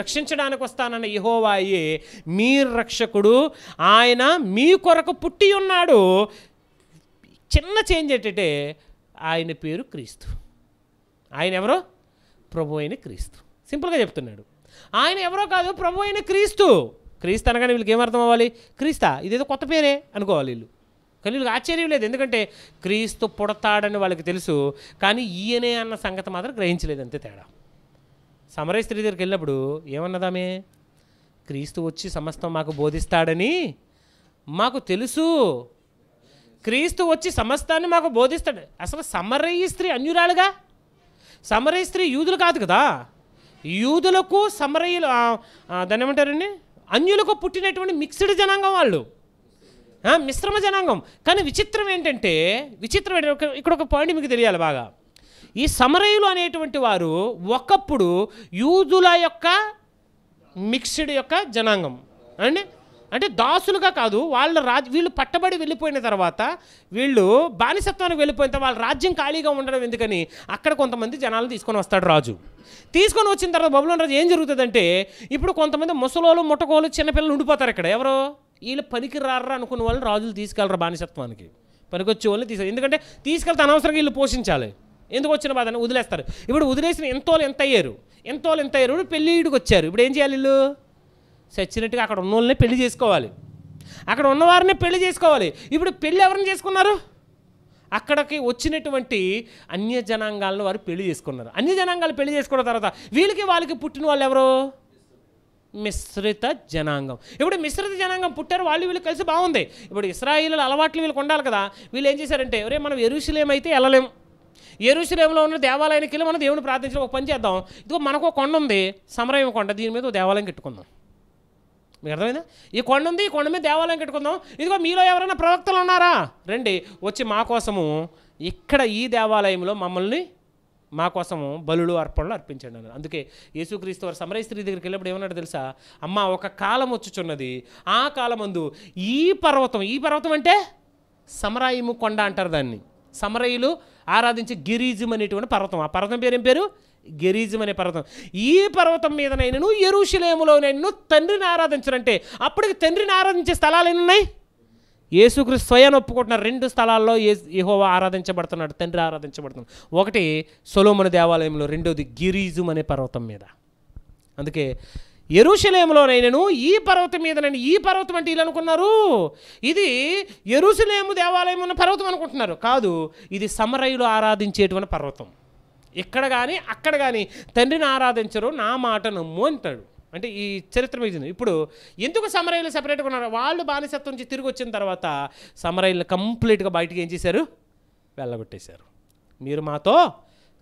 రక్షించడానికి వస్తానన్న ఇహోవాయి మీ రక్షకుడు ఆయన మీ కొరకు పుట్టి ఉన్నాడు చిన్న చేంజ్ ఏంటంటే ఆయన పేరు క్రీస్తు ఆయన ఎవరు ప్రభు అయిన క్రీస్తు సింపుల్గా చెప్తున్నాడు ఆయన ఎవరో కాదు ప్రభు అయిన క్రీస్తు క్రీస్తు అనగానే వీళ్ళకి ఏమర్థం అవ్వాలి క్రీస్తా ఇదేదో కొత్త పేరే అనుకోవాలి వీళ్ళు కానీ వీళ్ళకి ఆశ్చర్యం లేదు ఎందుకంటే క్రీస్తు పుడతాడని వాళ్ళకి తెలుసు కానీ ఈయనే అన్న సంగతి మాత్రం గ్రహించలేదు అంతే తేడా సమరయ స్త్రీ దగ్గరికి వెళ్ళినప్పుడు ఏమన్నదామే క్రీస్తు వచ్చి సమస్తం మాకు బోధిస్తాడని మాకు తెలుసు క్రీస్తు వచ్చి సమస్తాన్ని మాకు బోధిస్తాడు అసలు సమరయ్య స్త్రీ అన్యురాలుగా సమరయ స్త్రీ యూదులు కాదు కదా యూదులకు సమరయ్యలు దాన్ని ఏమంటారండి అన్యులకు పుట్టినటువంటి మిక్స్డ్ జనాంగం వాళ్ళు మిశ్రమ జనాంగం కానీ విచిత్రం ఏంటంటే విచిత్రం ఇక్కడ ఒక పాయింట్ మీకు తెలియాలి బాగా ఈ సమరయులు అనేటువంటి వారు ఒకప్పుడు యూదుల యొక్క మిక్స్డ్ యొక్క జనాంగం అండి అంటే దాసులుగా కాదు వాళ్ళ రాజ్ వీళ్ళు పట్టబడి వెళ్ళిపోయిన తర్వాత వీళ్ళు బానిసత్వానికి వెళ్ళిపోయిన వాళ్ళ రాజ్యం ఖాళీగా ఉండడం ఎందుకని అక్కడ కొంతమంది జనాలు తీసుకొని వస్తాడు రాజు తీసుకొని వచ్చిన తర్వాత బబులోని రాజు ఏం జరుగుతుందంటే ఇప్పుడు కొంతమంది ముసలోళ్ళు ముట్టకోలు చిన్నపిల్లలు ఉండిపోతారు ఇక్కడ ఎవరో వీళ్ళు పనికి రారా అనుకున్న వాళ్ళని రాజులు తీసుకెళ్ళరు బానిసత్వానికి పనికొచ్చే వాళ్ళని తీసుకెళ్ళి ఎందుకంటే తీసుకెళ్తే అనవసరంగా వీళ్ళు పోషించాలి ఎందుకు వచ్చిన బాధని వదిలేస్తారు ఇప్పుడు వదిలేసిన ఎంతో ఎంత అయ్యారు ఎంతో ఎంత అయ్యారు పెళ్ళిడికి వచ్చారు ఇప్పుడు ఏం చేయాలి వీళ్ళు చచ్చినట్టుగా అక్కడ ఉన్న వాళ్ళని పెళ్లి చేసుకోవాలి అక్కడ ఉన్నవారిని పెళ్లి చేసుకోవాలి ఇప్పుడు పెళ్ళి ఎవరిని చేసుకున్నారు అక్కడికి వచ్చినటువంటి అన్య జనాంగాలను వారు పెళ్లి చేసుకున్నారు అన్య జనాంగాలు పెళ్లి చేసుకున్న తర్వాత వీళ్ళకి వాళ్ళకి పుట్టిన వాళ్ళు ఎవరు మిశ్రిత జనాంగం ఇప్పుడు మిశ్రిత జనాంగం పుట్టారు వాళ్ళు వీళ్ళు కలిసి బాగుంది ఇప్పుడు ఇస్రాయిల్ అలవాట్లు వీళ్ళకి ఉండాలి కదా వీళ్ళు ఏం చేశారంటే ఎవరే మనం ఎరుసలేం అయితే వెళ్ళలేం ఎరుసలేంలో ఉన్న దేవాలయానికి వెళ్ళి మనం దేవుని ప్రార్థించడం ఒక పని చేద్దాం ఇదిగో మనకు కొండ ఉంది సమరయం కొండ దీని మీద దేవాలయం కట్టుకుందాం మీకు అర్థమైందా ఈ కొండ ఉంది ఈ కొండ మీద దేవాలయం కట్టుకుందాం ఇదిగో మీలో ఎవరైనా ప్రవక్తలు ఉన్నారా రండి వచ్చి మా కోసము ఇక్కడ ఈ దేవాలయంలో మమ్మల్ని మా కోసము బలులు అర్పణలు అర్పించండి అన్నారు అందుకే యేసుక్రీస్తు వారు సమరయ స్త్రీ దగ్గరికి వెళ్ళినప్పుడు ఏమన్నా తెలుసా అమ్మ ఒక కాలం వచ్చుచున్నది ఆ కాలమందు ఈ పర్వతం ఈ పర్వతం అంటే సమరాయిము కొండ అంటారు దాన్ని సమరయులు ఆరాధించే గిరిజం అనేటువంటి పర్వతం ఆ పర్వతం పేరు ఏం పేరు గెరీజం అనే పర్వతం ఈ పర్వతం మీద నేను ఎరుషులేములో నేను తండ్రిని ఆరాధించరంటే అప్పటికి తండ్రిని ఆరాధించే స్థలాలు ఎన్ని ఉన్నాయి యేసుక్రీస్తు స్వయాన్ని ఒప్పుకుంటున్నారు రెండు స్థలాల్లో ఏ ఆరాధించబడుతున్నాడు తండ్రి ఆరాధించబడుతున్నాడు ఒకటి సొలోమన దేవాలయంలో రెండోది గిరీజుం అనే పర్వతం మీద అందుకే ఎరుసలేములో నేను ఈ పర్వతం మీద నేను ఈ పర్వతం అంటే ఇల్లు అనుకున్నారు ఇది ఎరుశలేము దేవాలయం ఉన్న పర్వతం అనుకుంటున్నారు కాదు ఇది సమరయులు ఆరాధించేటువంటి పర్వతం ఇక్కడ కానీ అక్కడ కానీ తండ్రిని ఆరాధించరు నా మాట నమ్ము అంటాడు అంటే ఈ చరిత్ర మిగిలింది ఇప్పుడు ఎందుకు సమరయ్యలు సపరేట్గా ఉన్నారు వాళ్ళు బానిసత్వం నుంచి తిరిగి వచ్చిన తర్వాత సమరయ్యలు కంప్లీట్గా బయటికి ఏం చేశారు వెళ్ళగొట్టేశారు మీరు మాతో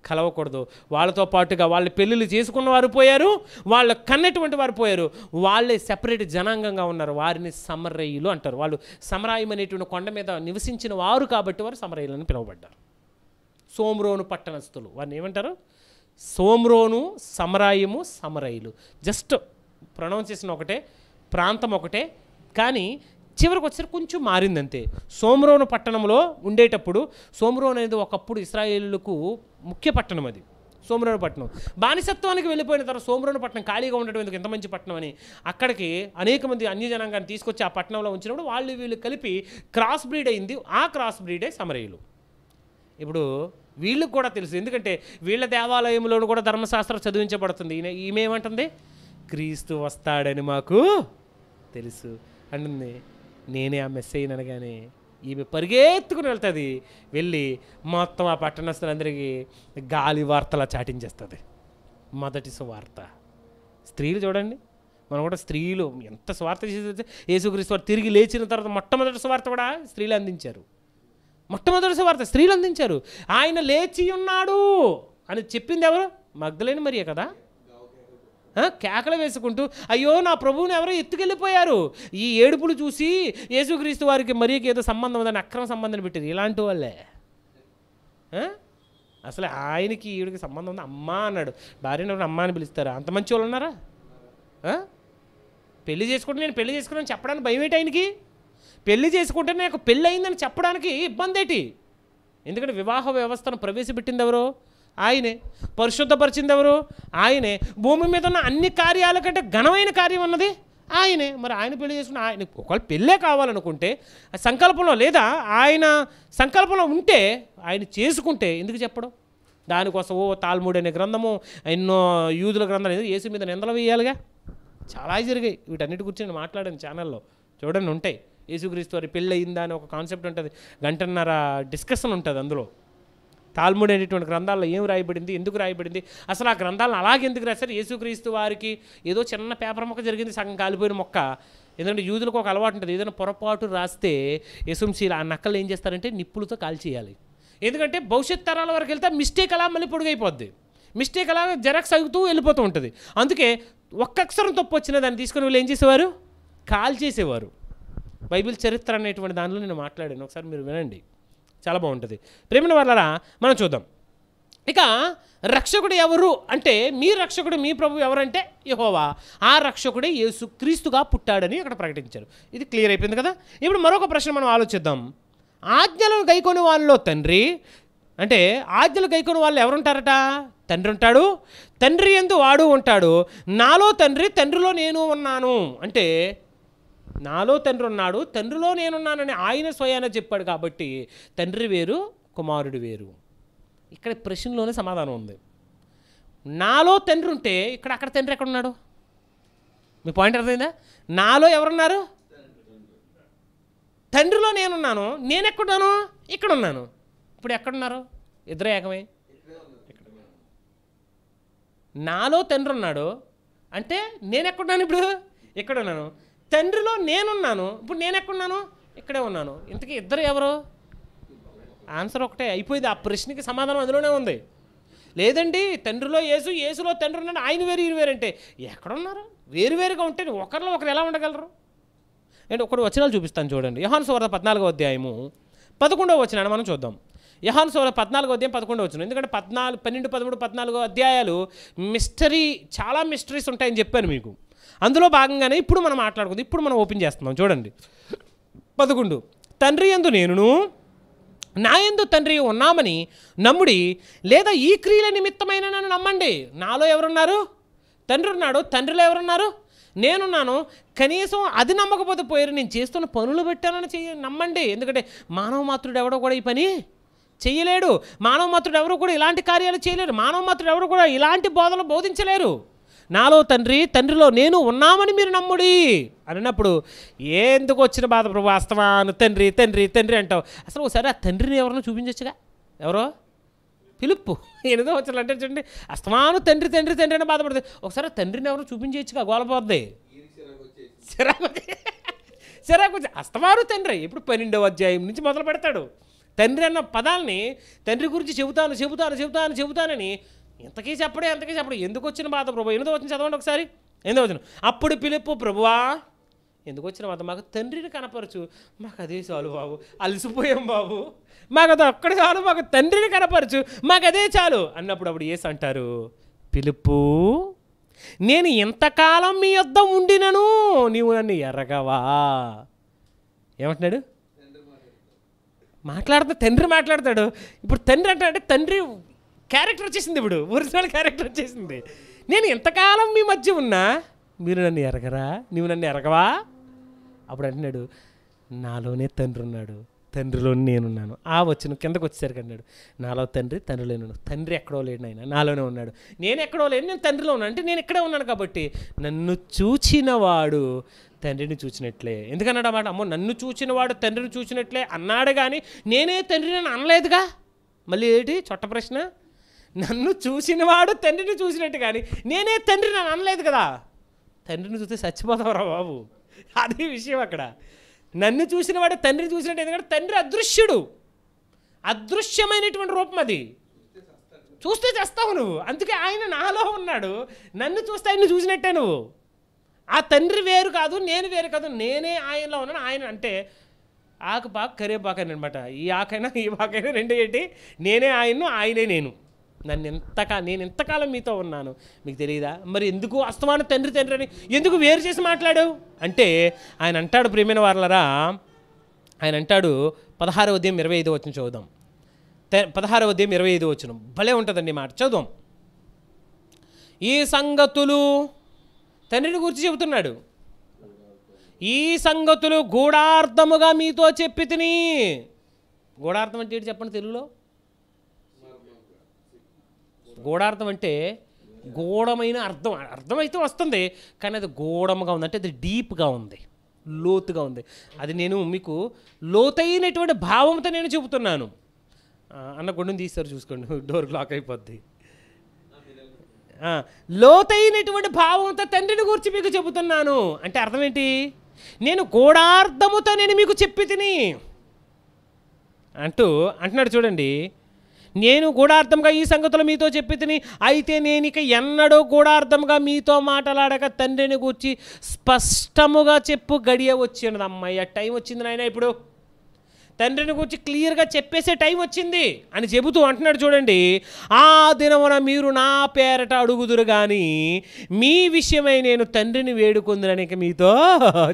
కలవకూడదు వాళ్ళతో పాటుగా వాళ్ళ పెళ్ళిళ్ళు చేసుకున్న వారు పోయారు వాళ్ళు కన్నటువంటి వారు పోయారు వాళ్ళే సెపరేట్ జనాంగంగా ఉన్నారు వారిని సమరయ్యులు అంటారు వాళ్ళు సమరాయం అనేటువంటి కొండ మీద నివసించిన వారు కాబట్టి వారు సమరయ్యులని పిలువబడ్డారు సోమ్రోను పట్టణస్థులు వారిని ఏమంటారు సోమ్రోను సమరాయము సమరయులు జస్ట్ ప్రొనౌన్సేషన్ ఒకటే ప్రాంతం ఒకటే కానీ చివరికి వచ్చేసరికి కొంచెం మారింది అంతే సోమ్రోను పట్టణంలో ఉండేటప్పుడు సోమ్రోన్ అనేది ఒకప్పుడు ఇస్రాయేళ్లకు ముఖ్య పట్టణం అది సోమరాను పట్టణం బానిసత్వానికి వెళ్ళిపోయిన తర్వాత సోమరాను పట్టణం ఖాళీగా ఉండటం ఎందుకు ఎంత మంచి పట్టణం అని అక్కడికి అనేక మంది అన్యజనాంగాన్ని తీసుకొచ్చి ఆ పట్టణంలో ఉంచినప్పుడు వాళ్ళు వీళ్ళు కలిపి క్రాస్ బ్రీడ్ అయింది ఆ క్రాస్ బ్రీడే సమరయులు ఇప్పుడు వీళ్ళకి కూడా తెలుసు ఎందుకంటే వీళ్ళ దేవాలయంలోనూ కూడా ధర్మశాస్త్రం చదివించబడుతుంది ఈయన ఈమెమంటుంది క్రీస్తు వస్తాడని మాకు తెలుసు అంటుంది నేనే ఆ మెస్ అయిన అనగానే ఈమె పరిగెత్తుకుని వెళ్తుంది వెళ్ళి మొత్తం ఆ పట్టణస్తులందరికీ గాలి వార్తలా చాటించేస్తుంది మొదటి సువార్త స్త్రీలు చూడండి మనం కూడా స్త్రీలు ఎంత స్వార్థ చేసి యేసుక్రీస్తు వారు తిరిగి లేచిన తర్వాత మొట్టమొదటి స్వార్థ కూడా స్త్రీలు అందించారు మొట్టమొదటి సువార్త స్త్రీలు అందించారు ఆయన లేచి ఉన్నాడు అని చెప్పింది ఎవరు మగ్గలేని మరి కదా కేకలు వేసుకుంటూ అయ్యో నా ప్రభువుని ఎవరో ఎత్తుకెళ్ళిపోయారు ఈ ఏడుపులు చూసి యేసుక్రీస్తు వారికి మరీకి ఏదో సంబంధం ఉందని అక్రమ సంబంధం పెట్టింది ఇలాంటి వాళ్ళే అసలు ఆయనకి ఈవిడికి సంబంధం ఉంది అమ్మా అన్నాడు భార్యను అమ్మ అని పిలుస్తారు అంత మంచి వాళ్ళు ఉన్నారా పెళ్లి చేసుకుంటే నేను పెళ్లి చేసుకున్నాను చెప్పడానికి భయం ఏంటి ఆయనకి పెళ్లి చేసుకుంటే నాకు పెళ్ళి అయిందని చెప్పడానికి ఇబ్బంది ఏంటి ఎందుకంటే వివాహ వ్యవస్థను ప్రవేశపెట్టింది ఎవరు ఆయనే పరిశుద్ధపరిచింది ఎవరు ఆయనే భూమి మీద ఉన్న అన్ని కార్యాల ఘనమైన కార్యం ఉన్నది ఆయనే మరి ఆయన పెళ్లి చేసుకున్న ఆయన ఒకవేళ పెళ్ళే కావాలనుకుంటే సంకల్పంలో లేదా ఆయన సంకల్పంలో ఉంటే ఆయన చేసుకుంటే ఎందుకు చెప్పడం దానికోసం ఓ తాల్ముడు అనే గ్రంథము ఎన్నో యూదుల గ్రంథాలు ఏదో ఏసీ మీద నిందలు వేయాలిగా చాలా జరిగాయి వీటన్నిటి గురించి నేను మాట్లాడాను ఛానల్లో చూడండి ఉంటాయి యేసుక్రీస్తు వారి పెళ్ళి అయిందా అని ఒక కాన్సెప్ట్ ఉంటుంది గంటన్నర డిస్కషన్ ఉంటుంది అందులో తాల్ముడు అనేటువంటి గ్రంథాల్లో ఏం రాయబడింది ఎందుకు రాయబడింది అసలు ఆ గ్రంథాలను అలాగే ఎందుకు రాశారు యేసుక్రీస్తు వారికి ఏదో చిన్న పేపర్ మొక్క జరిగింది సగం కాలిపోయిన మొక్క ఎందుకంటే యూదులకు ఒక అలవాటు ఉంటుంది ఏదైనా పొరపాటు రాస్తే ఎసుంసీలు ఆ నక్కలు ఏం చేస్తారంటే నిప్పులతో కాల్చేయాలి ఎందుకంటే భవిష్యత్ తరాల వరకు వెళ్తే మిస్టేక్ అలా మళ్ళీ పొడుగైపోద్ది మిస్టేక్ అలా జెరాక్స్ అవుతూ వెళ్ళిపోతూ ఉంటుంది అందుకే ఒక్కక్షరం తప్పు వచ్చిన దాన్ని తీసుకుని వీళ్ళు ఏం చేసేవారు కాల్ చేసేవారు బైబిల్ చరిత్ర అనేటువంటి దానిలో నేను మాట్లాడాను ఒకసారి మీరు వినండి చాలా బాగుంటుంది ప్రేమిన వాళ్ళరా మనం చూద్దాం ఇక రక్షకుడు ఎవరు అంటే మీ రక్షకుడు మీ ప్రభు ఎవరంటే యహోవా ఆ రక్షకుడే యేసు క్రీస్తుగా పుట్టాడని అక్కడ ప్రకటించారు ఇది క్లియర్ అయిపోయింది కదా ఇప్పుడు మరొక ప్రశ్న మనం ఆలోచిద్దాం ఆజ్ఞలను గైకొని వాళ్ళలో తండ్రి అంటే ఆజ్ఞలు గైకొని వాళ్ళు ఎవరుంటారట తండ్రి ఉంటాడు తండ్రి ఎందు వాడు ఉంటాడు నాలో తండ్రి తండ్రిలో నేను ఉన్నాను అంటే నాలో తండ్రి ఉన్నాడు తండ్రిలో నేనున్నానని ఆయన స్వయాన చెప్పాడు కాబట్టి తండ్రి వేరు కుమారుడు వేరు ఇక్కడ ప్రశ్నలోనే సమాధానం ఉంది నాలో తండ్రి ఉంటే ఇక్కడ అక్కడ తండ్రి ఎక్కడున్నాడు మీ పాయింట్ అర్థమైందా నాలో ఎవరున్నారు తండ్రిలో నేనున్నాను నేను ఎక్కడున్నాను ఇక్కడ ఉన్నాను ఇప్పుడు ఎక్కడున్నారు ఇద్దరు ఏకమై నాలో తండ్రి ఉన్నాడు అంటే నేను ఎక్కడున్నాను ఇప్పుడు ఎక్కడున్నాను తండ్రిలో నేనున్నాను ఇప్పుడు నేను ఎక్కడున్నాను ఇక్కడే ఉన్నాను ఇంతకీ ఇద్దరు ఎవరు ఆన్సర్ ఒకటే అయిపోయింది ఆ ప్రశ్నకి సమాధానం అందులోనే ఉంది లేదండి తండ్రిలో ఏసు ఏసులో తండ్రి ఉన్నాడు ఆయన వేరు ఈయన అంటే ఎక్కడున్నారు వేరువేరుగా ఉంటే ఒకరిలో ఒకరు ఎలా ఉండగలరు అంటే ఒకటి వచనాలు చూపిస్తాను చూడండి యహాన్ సువార్త పద్నాలుగో అధ్యాయము పదకొండవ వచనాన్ని మనం చూద్దాం యహాన్ సువార్త పద్నాలుగో అధ్యాయం పదకొండో వచ్చిన ఎందుకంటే పద్నాలుగు పన్నెండు పదమూడు పద్నాలుగో అధ్యాయాలు మిస్టరీ చాలా మిస్టరీస్ ఉంటాయని చెప్పాను మీకు అందులో భాగంగానే ఇప్పుడు మనం మాట్లాడుకుందాం ఇప్పుడు మనం ఓపెన్ చేస్తున్నాం చూడండి పదకొండు తండ్రి ఎందు నేనును నాయందు తండ్రి ఉన్నామని నమ్ముడి లేదా ఈ క్రియల నిమిత్తమైన నన్ను నమ్మండి నాలో ఎవరున్నారు తండ్రి ఉన్నాడు తండ్రిలో ఎవరున్నారు నేనున్నాను కనీసం అది నమ్మకపోతే పోయారు నేను చేస్తున్న పనులు పెట్టానని చెయ్య నమ్మండి ఎందుకంటే మానవ మాతృడు ఎవడో కూడా ఈ పని చేయలేడు మానవ మాతృడు ఎవరు కూడా ఇలాంటి కార్యాలు చేయలేరు మానవ మాతృడు ఎవరు కూడా ఇలాంటి బోధలు బోధించలేరు నాలో తండ్రి తండ్రిలో నేను ఉన్నామని మీరు నమ్ముడి అన్నప్పుడు ఎందుకు వచ్చిన బాధ ప్రభు అస్తమాను తండ్రి తండ్రి తండ్రి అంటావు అసలు ఒకసారి ఆ తండ్రిని ఎవరినో చూపించచ్చుగా ఎవరో పిలుపు ఎనిమిదో వచ్చిన అంటే చూడండి అస్తమాను తండ్రి తండ్రి తండ్రి అని బాధపడుతుంది ఒకసారి తండ్రిని ఎవరు చూపించచ్చుగా గోలపోద్ది చిరాకు చిరాకు అస్తమాను తండ్రి ఇప్పుడు పన్నెండవ అధ్యాయం నుంచి మొదలు పెడతాడు తండ్రి అన్న పదాలని తండ్రి గురించి చెబుతాను చెబుతాను చెబుతాను చెబుతానని ఇంతకీ చెప్పడు ఎంతకీ చెప్పడు ఎందుకు వచ్చిన బాధ ప్రభు ఎందుకు వచ్చిన చదవండి ఒకసారి ఎందుకు వచ్చిన అప్పుడు పిలుపు ప్రభువా ఎందుకు వచ్చిన బాధ మాకు తండ్రిని కనపరచు మాకు అదే చాలు బాబు అలసిపోయాం బాబు మాకు అది అక్కడ చాలు మాకు తండ్రిని కనపరచు మాకు అదే చాలు అన్నప్పుడు అప్పుడు ఏసు అంటారు పిలుపు నేను ఎంతకాలం మీ యొద్ద ఉండినను నీవు నన్ను ఎర్రగవా ఏమంటున్నాడు మాట్లాడుతా తండ్రి మాట్లాడతాడు ఇప్పుడు తండ్రి అంటే తండ్రి క్యారెక్టర్ వచ్చేసింది ఇప్పుడు ఒరిజినల్ క్యారెక్టర్ వచ్చేసింది నేను ఎంతకాలం మీ మధ్య ఉన్నా మీరు నన్ను ఎరగరా నువ్వు నన్ను ఎరగవా అప్పుడు అంటున్నాడు నాలోనే తండ్రి ఉన్నాడు తండ్రిలో నేనున్నాను ఆ వచ్చిన కిందకు వచ్చేసరికి అన్నాడు నాలో తండ్రి తండ్రిలో ఉన్నాడు తండ్రి ఎక్కడో లేడు ఆయన నాలోనే ఉన్నాడు నేను ఎక్కడో లేను నేను తండ్రిలో ఉన్నాను అంటే నేను ఇక్కడే ఉన్నాను కాబట్టి నన్ను చూచినవాడు తండ్రిని చూచినట్లే ఎందుకన్నాడు అన్నమాట అమ్మో నన్ను చూచినవాడు తండ్రిని చూచినట్లే అన్నాడు కానీ నేనే తండ్రిని అనలేదుగా మళ్ళీ ఏంటి చొట్ట ప్రశ్న నన్ను చూసినవాడు తండ్రిని చూసినట్టు కానీ నేనే తండ్రి నన్ను అనలేదు కదా తండ్రిని చూస్తే చచ్చిపోతావురా బాబు అది విషయం అక్కడ నన్ను చూసినవాడు తండ్రిని చూసినట్టు ఎందుకంటే తండ్రి అదృశ్యుడు అదృశ్యమైనటువంటి రూపం అది చూస్తే చేస్తావు నువ్వు అందుకే ఆయన నాలో ఉన్నాడు నన్ను చూస్తే ఆయన చూసినట్టే నువ్వు ఆ తండ్రి వేరు కాదు నేను వేరు కాదు నేనే ఆయనలో ఉన్నాను ఆయన అంటే ఆకు బాక్ కరేపాకనమాట అనమాట ఈ ఆకైనా ఈ బాకైనా రెండు ఏంటి నేనే ఆయన్ను ఆయనే నేను నన్ను ఎంతకా నేను ఎంతకాలం మీతో ఉన్నాను మీకు తెలియదా మరి ఎందుకు అస్తమాన తండ్రి తండ్రి అని ఎందుకు వేరు చేసి మాట్లాడావు అంటే ఆయన అంటాడు ప్రేమైన వాళ్ళరా ఆయన అంటాడు పదహారవ ఉదయం ఇరవై ఐదు వచ్చిన చూద్దాం పదహారవ ఉదయం ఇరవై ఐదు వచ్చిన భలే ఉంటుందండి మాట చదువు ఈ సంగతులు తండ్రిని గురించి చెబుతున్నాడు ఈ సంగతులు గూఢార్థముగా మీతో చెప్పి తిని గూఢార్థం అంటే చెప్పండి తెలుగులో గోడార్థం అంటే గోడమైన అర్థం అర్థమైతే వస్తుంది కానీ అది గోడముగా ఉంది అంటే అది డీప్గా ఉంది లోతుగా ఉంది అది నేను మీకు లోతైనటువంటి భావంతో నేను చెబుతున్నాను అన్న గుండెని తీస్తారు చూసుకోండి డోర్ లాక్ అయిపోద్ది లోతైనటువంటి భావంతో తండ్రిని గురించి మీకు చెబుతున్నాను అంటే అర్థం ఏంటి నేను గోడార్థముతో నేను మీకు చెప్పి తిని అంటూ అంటున్నాడు చూడండి నేను గూఢార్థంగా ఈ సంగతులు మీతో చెప్పి తిని అయితే నేను ఇక ఎన్నడూ గూఢార్థంగా మీతో మాట్లాడక తండ్రిని గూర్చి స్పష్టముగా చెప్పు గడియ వచ్చినదమ్మయ్య టైం వచ్చింది నాయన ఇప్పుడు తండ్రిని గురించి క్లియర్గా చెప్పేసే టైం వచ్చింది అని చెబుతూ అంటున్నాడు చూడండి ఆ దినమున మీరు నా పేరట అడుగుదురు కానీ మీ విషయమై నేను తండ్రిని వేడుకుందునని మీతో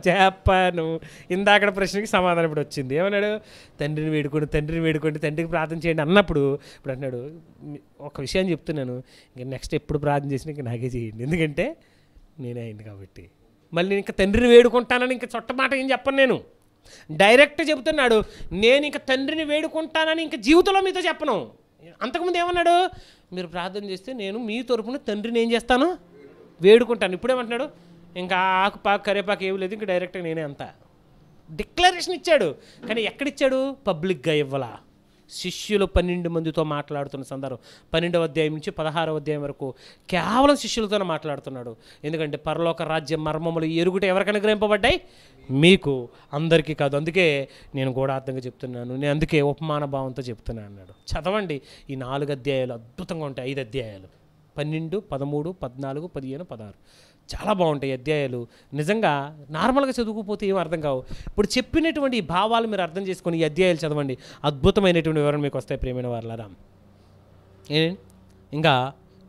చెప్పాను ఇందాక ప్రశ్నకి సమాధానం ఇప్పుడు వచ్చింది ఏమన్నాడు తండ్రిని వేడుకోండి తండ్రిని వేడుకోండి తండ్రికి ప్రార్థన చేయండి అన్నప్పుడు ఇప్పుడు అన్నాడు ఒక విషయం చెప్తున్నాను ఇంకా నెక్స్ట్ ఎప్పుడు ప్రార్థన చేసినా ఇంకా నాకే చేయండి ఎందుకంటే నేనే అయింది కాబట్టి మళ్ళీ నేను ఇంకా తండ్రిని వేడుకుంటానని ఇంకా చొట్టమాట ఏం చెప్పను నేను డైరెక్ట్ చెబుతున్నాడు నేను ఇంక తండ్రిని వేడుకుంటానని ఇంక జీవితంలో మీతో చెప్పను అంతకుముందు ఏమన్నాడు మీరు ప్రార్థన చేస్తే నేను మీ తరపున తండ్రిని ఏం చేస్తాను వేడుకుంటాను ఇప్పుడేమంటున్నాడు ఇంకా ఆకు కరేపాకు ఏమి లేదు ఇంక డైరెక్ట్గా నేనే అంత డిక్లరేషన్ ఇచ్చాడు కానీ ఎక్కడిచ్చాడు పబ్లిక్గా ఇవ్వలా శిష్యులు పన్నెండు మందితో మాట్లాడుతున్న సందర్భం పన్నెండవ అధ్యాయం నుంచి పదహారవ అధ్యాయం వరకు కేవలం శిష్యులతోనే మాట్లాడుతున్నాడు ఎందుకంటే పరలోక రాజ్య మర్మములు ఎరుగుట ఎవరికి అనుగ్రహింపబడ్డాయి మీకు అందరికీ కాదు అందుకే నేను గూఢార్థంగా చెప్తున్నాను నేను అందుకే ఉపమాన భావంతో చెప్తున్నాను అన్నాడు చదవండి ఈ నాలుగు అధ్యాయాలు అద్భుతంగా ఉంటాయి ఐదు అధ్యాయాలు పన్నెండు పదమూడు పద్నాలుగు పదిహేను పదహారు చాలా బాగుంటాయి అధ్యాయాలు నిజంగా నార్మల్గా చదువుకుపోతే ఏం అర్థం కావు ఇప్పుడు చెప్పినటువంటి భావాలు మీరు అర్థం చేసుకొని ఈ అధ్యాయాలు చదవండి అద్భుతమైనటువంటి వివరణ మీకు వస్తాయి ప్రేమైన వారులారా ఏ ఇంకా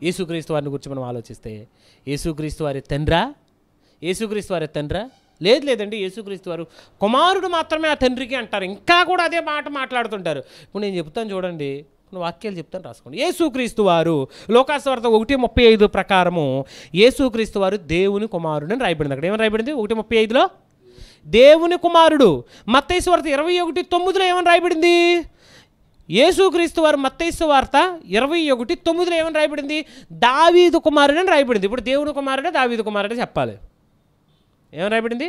యేసుక్రీస్తు వారిని గురించి మనం ఆలోచిస్తే యేసుక్రీస్తు వారి తండ్రా యేసుక్రీస్తు వారి తండ్రా లేదు లేదండి యేసుక్రీస్తు వారు కుమారుడు మాత్రమే ఆ తండ్రికి అంటారు ఇంకా కూడా అదే మాట మాట్లాడుతుంటారు ఇప్పుడు నేను చెప్తాను చూడండి కొన్ని వాక్యాలు చెప్తాను రాసుకోండి యేసుక్రీస్తు వారు లోకాస్వార్థ ఒకటి ముప్పై ఐదు ప్రకారము యేసుక్రీస్తు వారు దేవుని కుమారుడు అని రాయబడింది అక్కడ ఏమని రాయబడింది ఒకటి ముప్పై ఐదులో దేవుని కుమారుడు మత్తైసు ఇరవై ఒకటి తొమ్మిదిలో ఏమని రాయబడింది యేసుక్రీస్తు వారు మత్తైస్సు వార్త ఇరవై ఒకటి తొమ్మిదిలో ఏమని రాయబడింది దావీదు కుమారుడు అని రాయబడింది ఇప్పుడు దేవుని కుమారుడే దావీదు కుమారుడే చెప్పాలి ఏమని రాయబడింది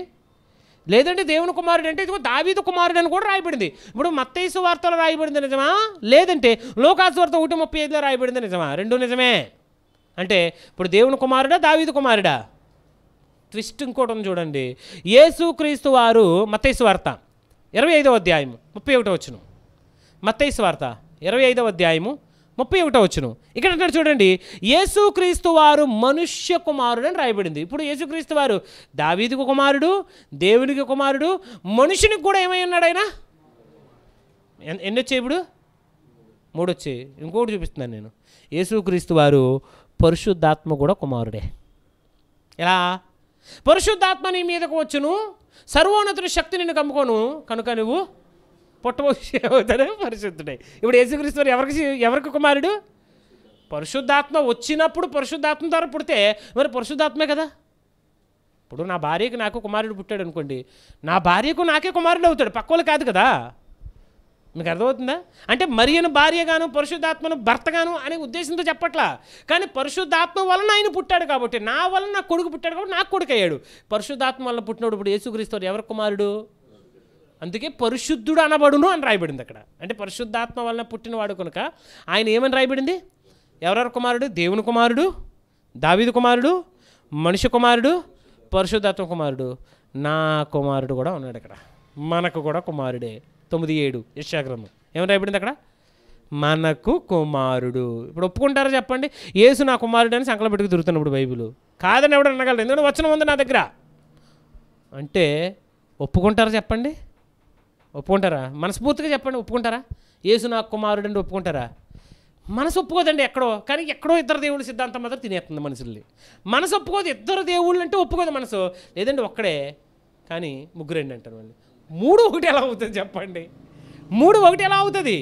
లేదంటే దేవుని కుమారుడు అంటే ఇదిగో దావీదు కుమారుడు అని కూడా రాయబడింది ఇప్పుడు మత్తైసు వార్తలో రాయబడింది నిజమా లేదంటే లోకాసు వార్త ఒకటి ముప్పై ఐదులో రాయబడింది నిజమా రెండు నిజమే అంటే ఇప్పుడు దేవుని కుమారుడా దావీదు కుమారుడా ట్విస్ట్ ఇంకోటి చూడండి యేసుక్రీస్తు వారు మత్తైసు వార్త ఇరవై ఐదవ అధ్యాయము ముప్పై ఒకటో వచ్చును మత్తైసు వార్త ఇరవై ఐదవ అధ్యాయము ముప్పై ఒకటో వచ్చిన ఇక్కడ అంటారు చూడండి యేసుక్రీస్తు వారు మనుష్య కుమారుడు అని రాయబడింది ఇప్పుడు యేసుక్రీస్తు వారు దావీదికి కుమారుడు దేవునికి కుమారుడు మనుషునికి కూడా ఏమై ఉన్నాడు ఆయన ఎన్ని వచ్చాయి ఇప్పుడు మూడు వచ్చాయి ఇంకోటి చూపిస్తున్నాను నేను యేసుక్రీస్తు వారు పరిశుద్ధాత్మ కూడా కుమారుడే ఎలా పరిశుద్ధాత్మ నీ మీదకు వచ్చును సర్వోన్నతుని శక్తి నిన్ను కమ్ముకోను కనుక నువ్వు పుట్టబోషే అవుతాడు పరిశుద్ధుడే ఇప్పుడు యేసుక్రీస్తువారు ఎవరికి ఎవరికి కుమారుడు పరిశుద్ధాత్మ వచ్చినప్పుడు పరిశుద్ధాత్మ ద్వారా పుడితే మరి పరిశుద్ధాత్మే కదా ఇప్పుడు నా భార్యకు నాకు కుమారుడు పుట్టాడు అనుకోండి నా భార్యకు నాకే కుమారుడు అవుతాడు పక్కోళ్ళు కాదు కదా మీకు అర్థమవుతుందా అంటే మరియను భార్యగాను పరిశుద్ధాత్మను భర్తగాను అనే ఉద్దేశంతో చెప్పట్లా కానీ పరిశుద్ధాత్మ వలన ఆయన పుట్టాడు కాబట్టి నా వలన నా కొడుకు పుట్టాడు కాబట్టి నాకు కొడుకు అయ్యాడు పరిశుద్ధాత్మ వలన పుట్టినప్పుడు ఇప్పుడు యేసుక్రీస్తు ఎవరు కుమారుడు అందుకే పరిశుద్ధుడు అనబడును అని రాయబడింది అక్కడ అంటే పరిశుద్ధాత్మ వలన పుట్టినవాడు కనుక ఆయన ఏమని రాయబడింది ఎవరెవరు కుమారుడు దేవుని కుమారుడు దావిది కుమారుడు మనిషి కుమారుడు పరిశుద్ధాత్మ కుమారుడు నా కుమారుడు కూడా ఉన్నాడు అక్కడ మనకు కూడా కుమారుడే తొమ్మిది ఏడు యశాగ్రమం ఏమని రాయబడింది అక్కడ మనకు కుమారుడు ఇప్పుడు ఒప్పుకుంటారా చెప్పండి ఏసు నా కుమారుడు అని సంకల పెట్టుకు దొరుకుతున్నప్పుడు బైబిల్ కాదని ఎవడు అనగలరు ఎందుకంటే వచ్చిన ఉంది నా దగ్గర అంటే ఒప్పుకుంటారా చెప్పండి ఒప్పుకుంటారా మనస్ఫూర్తిగా చెప్పండి ఒప్పుకుంటారా యేసు నా కుమారుడు అండి ఒప్పుకుంటారా మనసు ఒప్పుకోదండి ఎక్కడో కానీ ఎక్కడో ఇద్దరు దేవుళ్ళ సిద్ధాంతం మాత్రం తినేస్తుంది మనుషుల్ని మనసు ఒప్పుకోదు ఇద్దరు దేవుళ్ళు అంటే ఒప్పుకోదు మనసు లేదండి ఒక్కడే కానీ ముగ్గురండి అంటారు వాళ్ళు మూడు ఒకటి ఎలా అవుతుంది చెప్పండి మూడు ఒకటి ఎలా అవుతుంది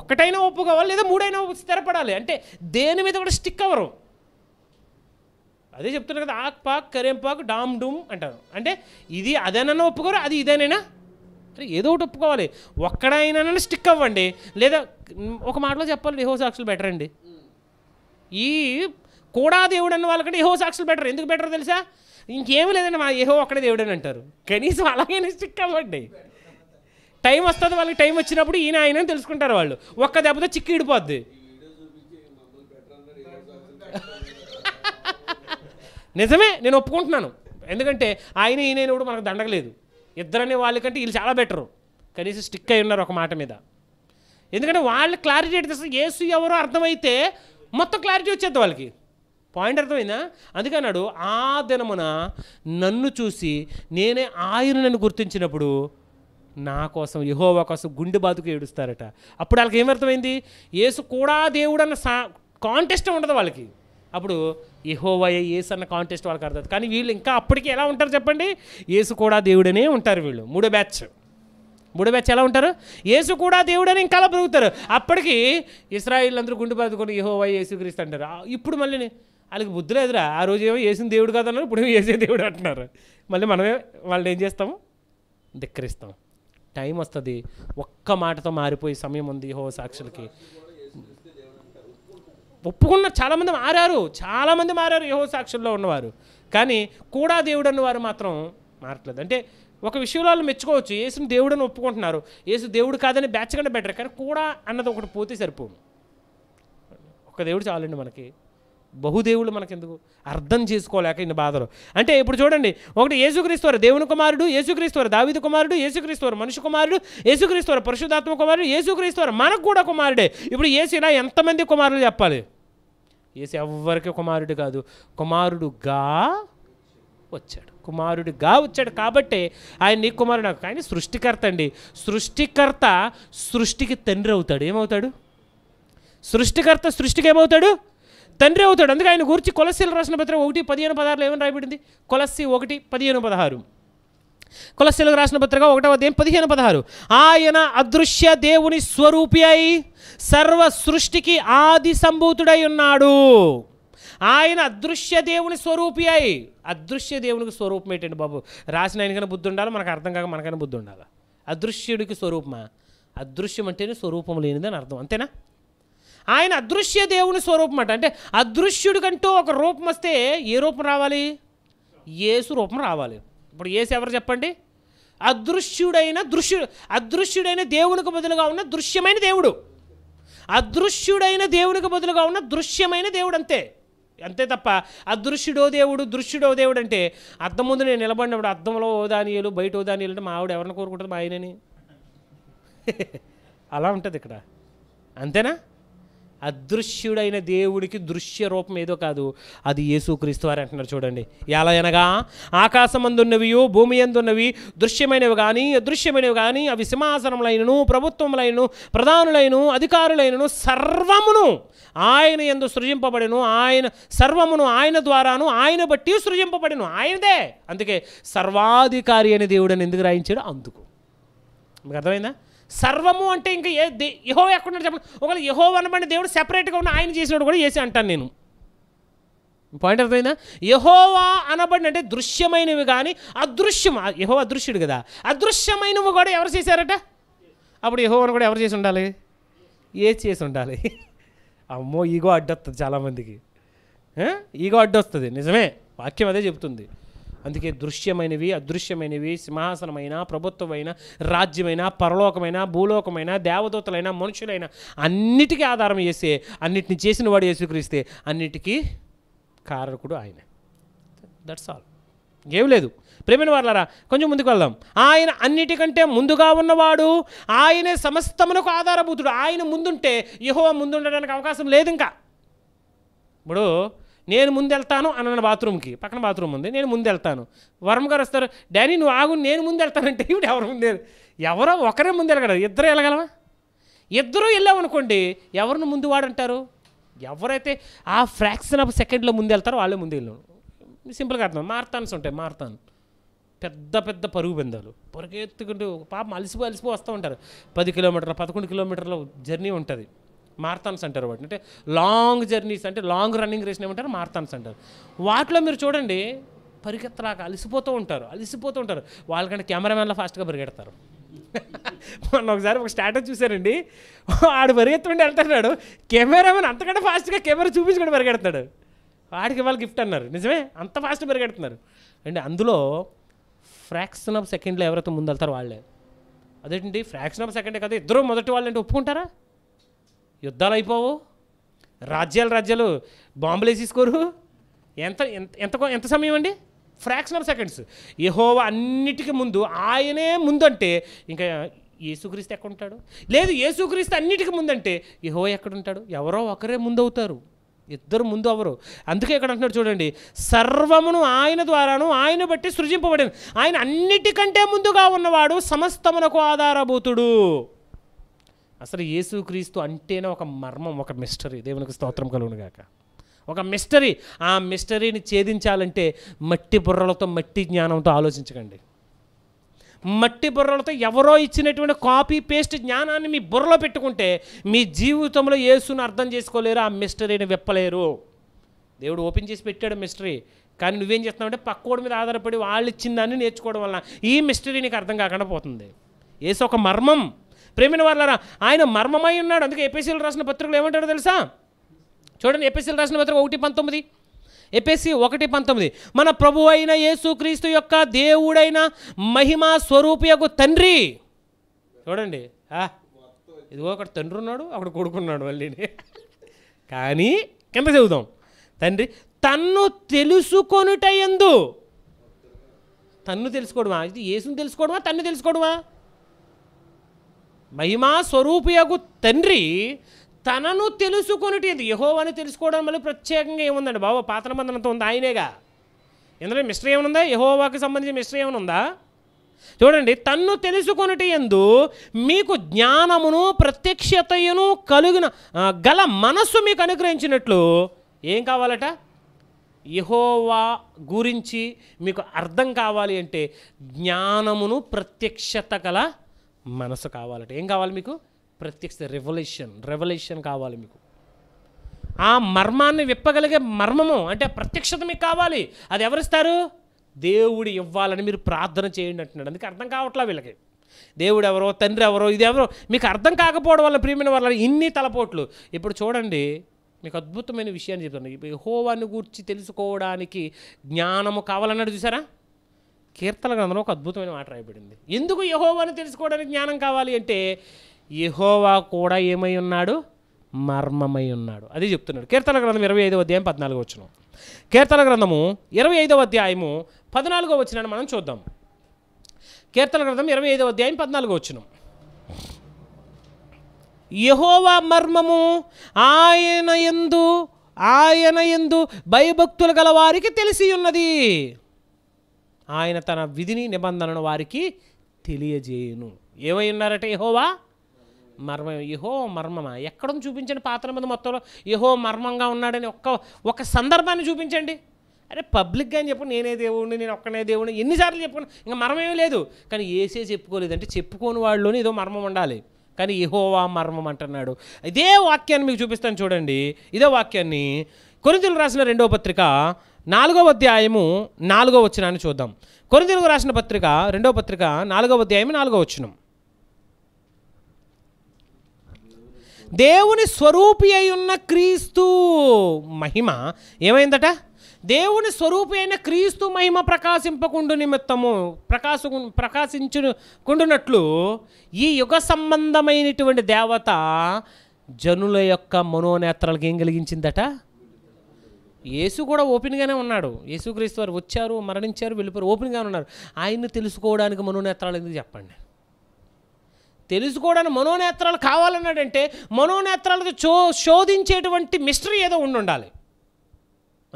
ఒక్కటైనా ఒప్పుకోవాలి లేదా మూడైనా స్థిరపడాలి అంటే దేని మీద కూడా స్టిక్ అవ్వరు అదే చెప్తున్నారు కదా ఆక్ పాక్ కరేం పాక్ డామ్ డూమ్ అంటారు అంటే ఇది అదేనైనా ఒప్పుకోరు అది ఇదేనైనా ఏదో ఒకటి ఒప్పుకోవాలి ఒక్కడైనా స్టిక్ అవ్వండి లేదా ఒక మాటలో చెప్పాలి ఏహో సాక్షులు బెటర్ అండి ఈ కూడా దేవుడు అన్న వాళ్ళకంటే ఏహో సాక్షులు బెటర్ ఎందుకు బెటర్ తెలుసా ఇంకేమీ లేదండి మా యహో ఒక్కడే దేవుడు అని అంటారు కనీసం అలాగైనా స్టిక్ అవ్వండి టైం వస్తుంది వాళ్ళకి టైం వచ్చినప్పుడు ఈయన ఆయన తెలుసుకుంటారు వాళ్ళు ఒక్క దెబ్బతో చిక్కి ఇడిపోద్ది నిజమే నేను ఒప్పుకుంటున్నాను ఎందుకంటే ఆయన ఈయన కూడా మనకు దండగలేదు ఇద్దరనే వాళ్ళకంటే వీళ్ళు చాలా బెటరు కనీసం స్టిక్ అయి ఉన్నారు ఒక మాట మీద ఎందుకంటే వాళ్ళు క్లారిటీ అయితే ఏసు ఎవరో అర్థమైతే మొత్తం క్లారిటీ వచ్చేది వాళ్ళకి పాయింట్ అర్థమైందా అందుకన్నాడు ఆ దినమున నన్ను చూసి నేనే ఆయన నన్ను గుర్తించినప్పుడు నా కోసం యహోవా కోసం గుండె బాతుకు ఏడుస్తారట అప్పుడు వాళ్ళకి ఏమర్థమైంది ఏసు కూడా దేవుడు అన్న సా కాంటెస్ట్ ఉండదు వాళ్ళకి అప్పుడు ఎహోవయ ఏసు అన్న కాంటెస్ట్ వాళ్ళకి అర్థం కానీ వీళ్ళు ఇంకా అప్పటికి ఎలా ఉంటారు చెప్పండి ఏసు కూడా దేవుడనే ఉంటారు వీళ్ళు మూడో బ్యాచ్ మూడో బ్యాచ్ ఎలా ఉంటారు ఏసు కూడా దేవుడని ఇంకా అలా బ్రతుకుతారు అప్పటికి ఇస్రాయిల్ అందరూ గుండు బతుకొని ఏహోవయ క్రీస్తు అంటారు ఇప్పుడు మళ్ళీ వాళ్ళకి బుద్ధి లేదురా ఆ రోజు ఏమో వేసిన దేవుడు అన్నారు ఇప్పుడు వేసే దేవుడు అంటున్నారు మళ్ళీ మనమే వాళ్ళని ఏం చేస్తాము ధిక్కరిస్తాం టైం వస్తుంది ఒక్క మాటతో మారిపోయే సమయం ఉంది హో సాక్షులకి ఒప్పుకున్న చాలామంది మారారు చాలామంది మారారు యహో సాక్షుల్లో ఉన్నవారు కానీ కూడా దేవుడన్న వారు మాత్రం మారట్లేదు అంటే ఒక విషయంలో వాళ్ళు మెచ్చుకోవచ్చు యేసుని దేవుడని ఒప్పుకుంటున్నారు యేసు దేవుడు కాదని బ్యాచ్ కంటే బెటర్ కానీ కూడా అన్నది ఒకటి పోతే సరిపోదు ఒక దేవుడు చాలండి మనకి బహుదేవుడు మనకెందుకు అర్థం చేసుకోలేక ఇన్ని బాధలు అంటే ఇప్పుడు చూడండి ఒకటి యేసుక్రీస్తువారు దేవుని కుమారుడు యేసుక్రీస్తువారు దావిది కుమారుడు యేసుక్రీస్తువారు మనుషు కుమారుడు యేసుక్రీస్తువారు పరిశుధాత్మ కుమారుడు యేసుక్రీస్తువారు మనకు కూడా కుమారుడే ఇప్పుడు ఏసు ఇలా ఎంతమంది కుమారులు చెప్పాలి ఏసు ఎవ్వరికి కుమారుడు కాదు కుమారుడుగా వచ్చాడు కుమారుడిగా వచ్చాడు కాబట్టే ఆయన నీ కుమారుడు నాకు ఆయన సృష్టికర్త అండి సృష్టికర్త సృష్టికి తండ్రి అవుతాడు ఏమవుతాడు సృష్టికర్త సృష్టికి ఏమవుతాడు తండ్రి అవుతాడు అందుకే ఆయన గురించి కొలసీలు రాసిన పత్రం ఒకటి పదిహేను పదహారులో ఏమని రాయబడింది కొలస్సి ఒకటి పదిహేను పదహారు కొలసీలకు రాసిన పత్రిక ఒకటవ దేం పదిహేను పదహారు ఆయన అదృశ్య దేవుని స్వరూపి అయి సర్వ సృష్టికి ఆది సంభూతుడై ఉన్నాడు ఆయన అదృశ్య దేవుని స్వరూపి అయి అదృశ్య దేవునికి స్వరూపం ఏంటండి బాబు రాసిన ఆయనకైనా బుద్ధి ఉండాలి మనకు అర్థం కాక మనకైనా బుద్ధి ఉండాలి అదృశ్యుడికి స్వరూపమా అదృశ్యం అంటేనే స్వరూపం లేనిదని అర్థం అంతేనా ఆయన అదృశ్య దేవుని స్వరూపం అంట అంటే అదృశ్యుడికంటూ ఒక రూపం వస్తే ఏ రూపం రావాలి ఏసు రూపం రావాలి ఇప్పుడు ఏసు ఎవరు చెప్పండి అదృశ్యుడైన దృశ్యుడు అదృశ్యుడైన దేవునికి బదులుగా ఉన్న దృశ్యమైన దేవుడు అదృశ్యుడైన దేవునికి బదులుగా ఉన్న దృశ్యమైన దేవుడు అంతే అంతే తప్ప అదృశ్యుడో దేవుడు దృశ్యుడో దేవుడు అంటే అద్దం ముందు నేను నిలబడినప్పుడు అద్దంలో ఓదానియలు బయట ఓదానియలు అంటే మా ఆవిడ ఎవరిని కోరుకుంటుంది మా ఆయనని అలా ఉంటుంది ఇక్కడ అంతేనా అదృశ్యుడైన దేవుడికి దృశ్య రూపం ఏదో కాదు అది యేసుక్రీస్తు వారు అంటున్నారు చూడండి ఎలా అనగా ఆకాశమందున్నవియు భూమి ఎందున్నవి దృశ్యమైనవి కానీ అదృశ్యమైనవి కానీ అవి సింహాసనములైనను ప్రభుత్వములైనను ప్రధానులైనను అధికారులైనను సర్వమును ఆయన ఎందు సృజింపబడిను ఆయన సర్వమును ఆయన ద్వారాను ఆయన బట్టి సృజింపబడిను ఆయనదే అందుకే సర్వాధికారి అనే దేవుడని ఎందుకు రాయించాడు అందుకు మీకు అర్థమైందా సర్వము అంటే ఇంకా ఏ దే యహో ఎక్కడ చెప్పండి ఒకవేళ యహో అనబడి దేవుడు సెపరేట్గా ఉన్న ఆయన చేసినప్పుడు కూడా చేసి అంటాను నేను పాయింట్ అర్థమైందా యహోవా అనబడిన అంటే దృశ్యమైనవి కానీ అదృశ్యం యహో అదృశ్యుడు కదా అదృశ్యమైనవి కూడా ఎవరు చేశారట అప్పుడు అని కూడా ఎవరు చేసి ఉండాలి ఏ చేసి ఉండాలి అమ్మో ఈగో అడ్డొస్తుంది చాలామందికి ఈగో అడ్డొస్తుంది నిజమే వాక్యం అదే చెప్తుంది అందుకే దృశ్యమైనవి అదృశ్యమైనవి సింహాసనమైన ప్రభుత్వమైన రాజ్యమైన పరలోకమైన భూలోకమైన దేవదూతలైన మనుషులైన అన్నిటికీ ఆధారం చేస్తే అన్నిటిని చేసిన వాడు యేసుక్రీస్తే అన్నిటికీ కారకుడు ఆయన దట్స్ ఆల్ ఏం లేదు ప్రేమిన వాళ్ళారా కొంచెం ముందుకు వెళ్దాం ఆయన అన్నిటికంటే ముందుగా ఉన్నవాడు ఆయనే సమస్తమునకు ఆధారభూతుడు ఆయన ముందుంటే యహోవా ముందుండడానికి అవకాశం లేదు ఇంకా ఇప్పుడు నేను ముందెళ్తాను అన్న బాత్రూమ్కి పక్కన బాత్రూమ్ ఉంది నేను ముందెళ్తాను వర్మ గారు వస్తారు డానీ నువ్వు ఆగు నేను ముందెళ్తానంటే ఇప్పుడు ఎవరు ముందే ఎవరో ఒకరే ముందెళ్ళగలరు ఇద్దరు వెళ్ళగలవా ఇద్దరూ వెళ్ళామనుకోండి ఎవరిని ముందు వాడంటారు ఎవరైతే ఆ ఫ్రాక్షన్ ఆఫ్ సెకండ్లో ముందు వెళ్తారో వాళ్ళే ముందు వెళ్ళాను సింపుల్గా అర్థం మారతాన్స్ ఉంటాయి మారతాన్ పెద్ద పెద్ద పరుగు బెందాలు పరుగెత్తుకుంటూ పాపం అలసిపో అలసిపో వస్తూ ఉంటారు పది కిలోమీటర్లు పదకొండు కిలోమీటర్ల జర్నీ ఉంటుంది మారథాన్స్ అంటారు వాటిని అంటే లాంగ్ జర్నీస్ అంటే లాంగ్ రన్నింగ్ రేస్ ఏమంటారు మారథాన్స్ అంటారు వాటిలో మీరు చూడండి పరిగెత్తలాగా అలసిపోతూ ఉంటారు అలసిపోతూ ఉంటారు వాళ్ళకంటే కెమెరామెన్లో ఫాస్ట్గా పరిగెడతారు మొన్న ఒకసారి ఒక స్టాటస్ చూశారండి ఆడు పరిగెత్తుండి వెళ్తున్నాడు కెమెరామెన్ అంతకంటే ఫాస్ట్గా కెమెరా చూపించుకొని పరిగెడతాడు వాడికి వాళ్ళు గిఫ్ట్ అన్నారు నిజమే అంత ఫాస్ట్ పరిగెడుతున్నారు అండి అందులో ఫ్రాక్షన్ ఆఫ్ సెకండ్లో ఎవరైతే ముందు వెళ్తారో వాళ్ళే అదేంటి ఫ్రాక్షన్ ఆఫ్ సెకండే కదా ఇద్దరు మొదటి వాళ్ళంటే ఒప్పుకుంటారా యుద్ధాలు అయిపోవు రాజ్యాలు రాజ్యాలు బాంబులు వేసేసుకోరు ఎంత ఎంత ఎంత ఎంత సమయం అండి ఫ్రాక్షన్ ఆఫ్ సెకండ్స్ యహోవ అన్నిటికీ ముందు ఆయనే ముందంటే ఇంకా ఏసుక్రీస్తు ఉంటాడు లేదు ఏసుక్రీస్తు అన్నిటికీ ముందంటే యహో ఎక్కడుంటాడు ఎవరో ఒకరే ముందు అవుతారు ఇద్దరు ముందు అవరు అందుకే ఇక్కడ అంటున్నారు చూడండి సర్వమును ఆయన ద్వారాను ఆయన బట్టి సృజింపబడింది ఆయన అన్నిటికంటే ముందుగా ఉన్నవాడు సమస్తమునకు ఆధారభూతుడు అసలు యేసుక్రీస్తు అంటేనే ఒక మర్మం ఒక మిస్టరీ దేవునికి స్తోత్రం కలుగునుగాక ఒక మిస్టరీ ఆ మిస్టరీని ఛేదించాలంటే మట్టి బుర్రలతో మట్టి జ్ఞానంతో ఆలోచించకండి మట్టి బుర్రలతో ఎవరో ఇచ్చినటువంటి కాపీ పేస్ట్ జ్ఞానాన్ని మీ బుర్రలో పెట్టుకుంటే మీ జీవితంలో యేసును అర్థం చేసుకోలేరు ఆ మిస్టరీని విప్పలేరు దేవుడు ఓపెన్ చేసి పెట్టాడు మిస్టరీ కానీ నువ్వేం చేస్తున్నావు అంటే పక్కోడి మీద ఆధారపడి వాళ్ళు ఇచ్చిందాన్ని నేర్చుకోవడం వలన ఈ మిస్టరీ నీకు అర్థం కాకుండా పోతుంది ఏసు ఒక మర్మం ప్రేమిన వాళ్ళరా ఆయన మర్మమై ఉన్నాడు అందుకే ఎపిసిల్ రాసిన పత్రికలు ఏమంటాడో తెలుసా చూడండి ఎపిసిల్ రాసిన పత్రిక ఒకటి పంతొమ్మిది ఎపిసి ఒకటి పంతొమ్మిది మన ప్రభు అయిన యేసుక్రీస్తు యొక్క దేవుడైన మహిమ యొక్క తండ్రి చూడండి ఇదిగో అక్కడ తండ్రి ఉన్నాడు అక్కడ కొడుకున్నాడు మళ్ళీ కానీ కింద చదువుదాం తండ్రి తన్ను తెలుసుకొనుట ఎందు తన్ను తెలుసుకోవడమా ఇది యేసుని తెలుసుకోవడమా తన్ను తెలుసుకోవడమా మహిమాస్వరూపియగు తండ్రి తనను తెలుసుకునేటిది యహోవాని తెలుసుకోవడం వల్ల ప్రత్యేకంగా ఏముందండి బాబా పాత్ర నిబంధనతో ఉంది ఆయనేగా ఎందుకంటే మిస్టర్ ఏమనుందా యహోవాకి సంబంధించిన మిస్టర్ ఏమనుందా చూడండి తన్ను తెలుసుకొనిటి ఎందు మీకు జ్ఞానమును ప్రత్యక్షతయును కలిగిన గల మనస్సు మీకు అనుగ్రహించినట్లు ఏం కావాలట యహోవా గురించి మీకు అర్థం కావాలి అంటే జ్ఞానమును ప్రత్యక్షత గల మనసు కావాలట ఏం కావాలి మీకు ప్రత్యక్ష రెవల్యూషన్ రెవల్యూషన్ కావాలి మీకు ఆ మర్మాన్ని విప్పగలిగే మర్మము అంటే ప్రత్యక్షత మీకు కావాలి అది ఎవరిస్తారు దేవుడు ఇవ్వాలని మీరు ప్రార్థన చేయండి అంటున్నాడు అందుకే అర్థం కావట్లా వీళ్ళకి దేవుడు ఎవరో తండ్రి ఎవరో ఇది ఎవరో మీకు అర్థం కాకపోవడం వల్ల ప్రియమైన వాళ్ళ ఇన్ని తలపోట్లు ఇప్పుడు చూడండి మీకు అద్భుతమైన విషయాన్ని చెప్తాను హోవాన్ని గూర్చి తెలుసుకోవడానికి జ్ఞానము కావాలన్నాడు చూసారా కీర్తన గ్రంథంలో ఒక అద్భుతమైన మాట రాయబడింది ఎందుకు యహోవాను తెలుసుకోవడానికి జ్ఞానం కావాలి అంటే యహోవా కూడా ఏమై ఉన్నాడు మర్మమై ఉన్నాడు అది చెప్తున్నాడు కీర్తన గ్రంథం ఇరవై ఐదవ అధ్యాయం పద్నాలుగో వచ్చిన కీర్తన గ్రంథము ఇరవై ఐదవ అధ్యాయము పద్నాలుగో వచ్చినాన్ని మనం చూద్దాం కీర్తన గ్రంథం ఇరవై ఐదవ అధ్యాయం పద్నాలుగో వచ్చిన యహోవా మర్మము ఆయన ఎందు ఆయన ఎందు భయభక్తులు గల వారికి తెలిసి ఉన్నది ఆయన తన విధిని నిబంధనను వారికి తెలియజేయును ఏమై ఉన్నారట యహోవా మర్మ యహో మర్మమా ఎక్కడ చూపించండి పాత్ర మీద మొత్తంలో యహో మర్మంగా ఉన్నాడని ఒక్క ఒక సందర్భాన్ని చూపించండి అరే పబ్లిక్గా అని చెప్పు నేనే దేవుడిని నేను ఒక్కనే దేవుడిని ఎన్నిసార్లు చెప్పుకుని ఇంకా మర్మం లేదు కానీ ఏసే చెప్పుకోలేదు అంటే చెప్పుకోని వాళ్ళలోనే ఏదో మర్మం ఉండాలి కానీ ఇహోవా మర్మం అంటున్నాడు ఇదే వాక్యాన్ని మీకు చూపిస్తాను చూడండి ఇదే వాక్యాన్ని కొరింతలు రాసిన రెండవ పత్రిక నాలుగవ అధ్యాయము నాలుగవ వచ్చినాన్ని చూద్దాం కొరిందలకు రాసిన పత్రిక రెండవ పత్రిక నాలుగవ అధ్యాయము నాలుగవ వచ్చినం దేవుని స్వరూపి అయి ఉన్న క్రీస్తు మహిమ ఏమైందట దేవుని స్వరూపి అయిన క్రీస్తు మహిమ ప్రకాశింపకుండు నిమిత్తము ప్రకాశ ప్రకాశించుకుండునట్లు ఈ యుగ సంబంధమైనటువంటి దేవత జనుల యొక్క మనోనేత్రాలకి ఏం కలిగించిందట యేసు కూడా ఓపెన్గానే ఉన్నాడు యేసుక్రీస్తు వారు వచ్చారు మరణించారు వెళ్ళిపోయారు ఓపెన్గానే ఉన్నారు ఆయన్ని తెలుసుకోవడానికి మనోనేత్రాలు ఎందుకు చెప్పండి తెలుసుకోవడానికి మనోనేత్రాలు కావాలన్నాడంటే మనోనేత్రాలకు చో శోధించేటువంటి మిస్టరీ ఏదో ఉండి ఉండాలి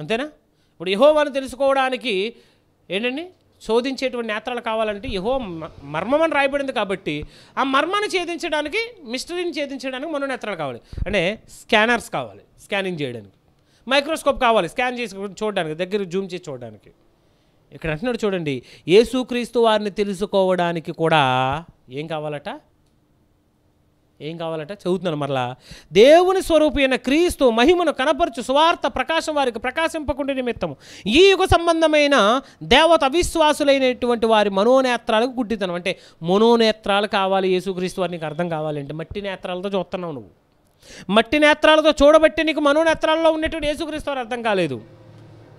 అంతేనా ఇప్పుడు యహోవాను తెలుసుకోవడానికి ఏంటండి శోధించేటువంటి నేత్రాలు కావాలంటే యహో మర్మం అని రాయబడింది కాబట్టి ఆ మర్మాన్ని ఛేదించడానికి మిస్టరీని ఛేదించడానికి మనోనేత్రాలు కావాలి అంటే స్కానర్స్ కావాలి స్కానింగ్ చేయడానికి మైక్రోస్కోప్ కావాలి స్కాన్ చేసి చూడడానికి దగ్గర జూమ్ చేసి చూడడానికి ఇక్కడ అంటున్నాడు చూడండి ఏసుక్రీస్తు వారిని తెలుసుకోవడానికి కూడా ఏం కావాలట ఏం కావాలట చదువుతున్నాను మరలా దేవుని స్వరూపైన క్రీస్తు మహిమను కనపరచు స్వార్థ ప్రకాశం వారికి ప్రకాశింపకుండా నిమిత్తము ఈ యుగ సంబంధమైన దేవత అవిశ్వాసులైనటువంటి వారి మనోనేత్రాలకు గుడ్డితనం అంటే మనోనేత్రాలు కావాలి యేసుక్రీస్తు వారికి అర్థం కావాలంటే మట్టి నేత్రాలతో చూస్తున్నావు నువ్వు మట్టి నేత్రాలతో చూడబట్టి నీకు మనోనేత్రాల్లో ఉండేటువంటి యేసుక్రీస్తు అర్థం కాలేదు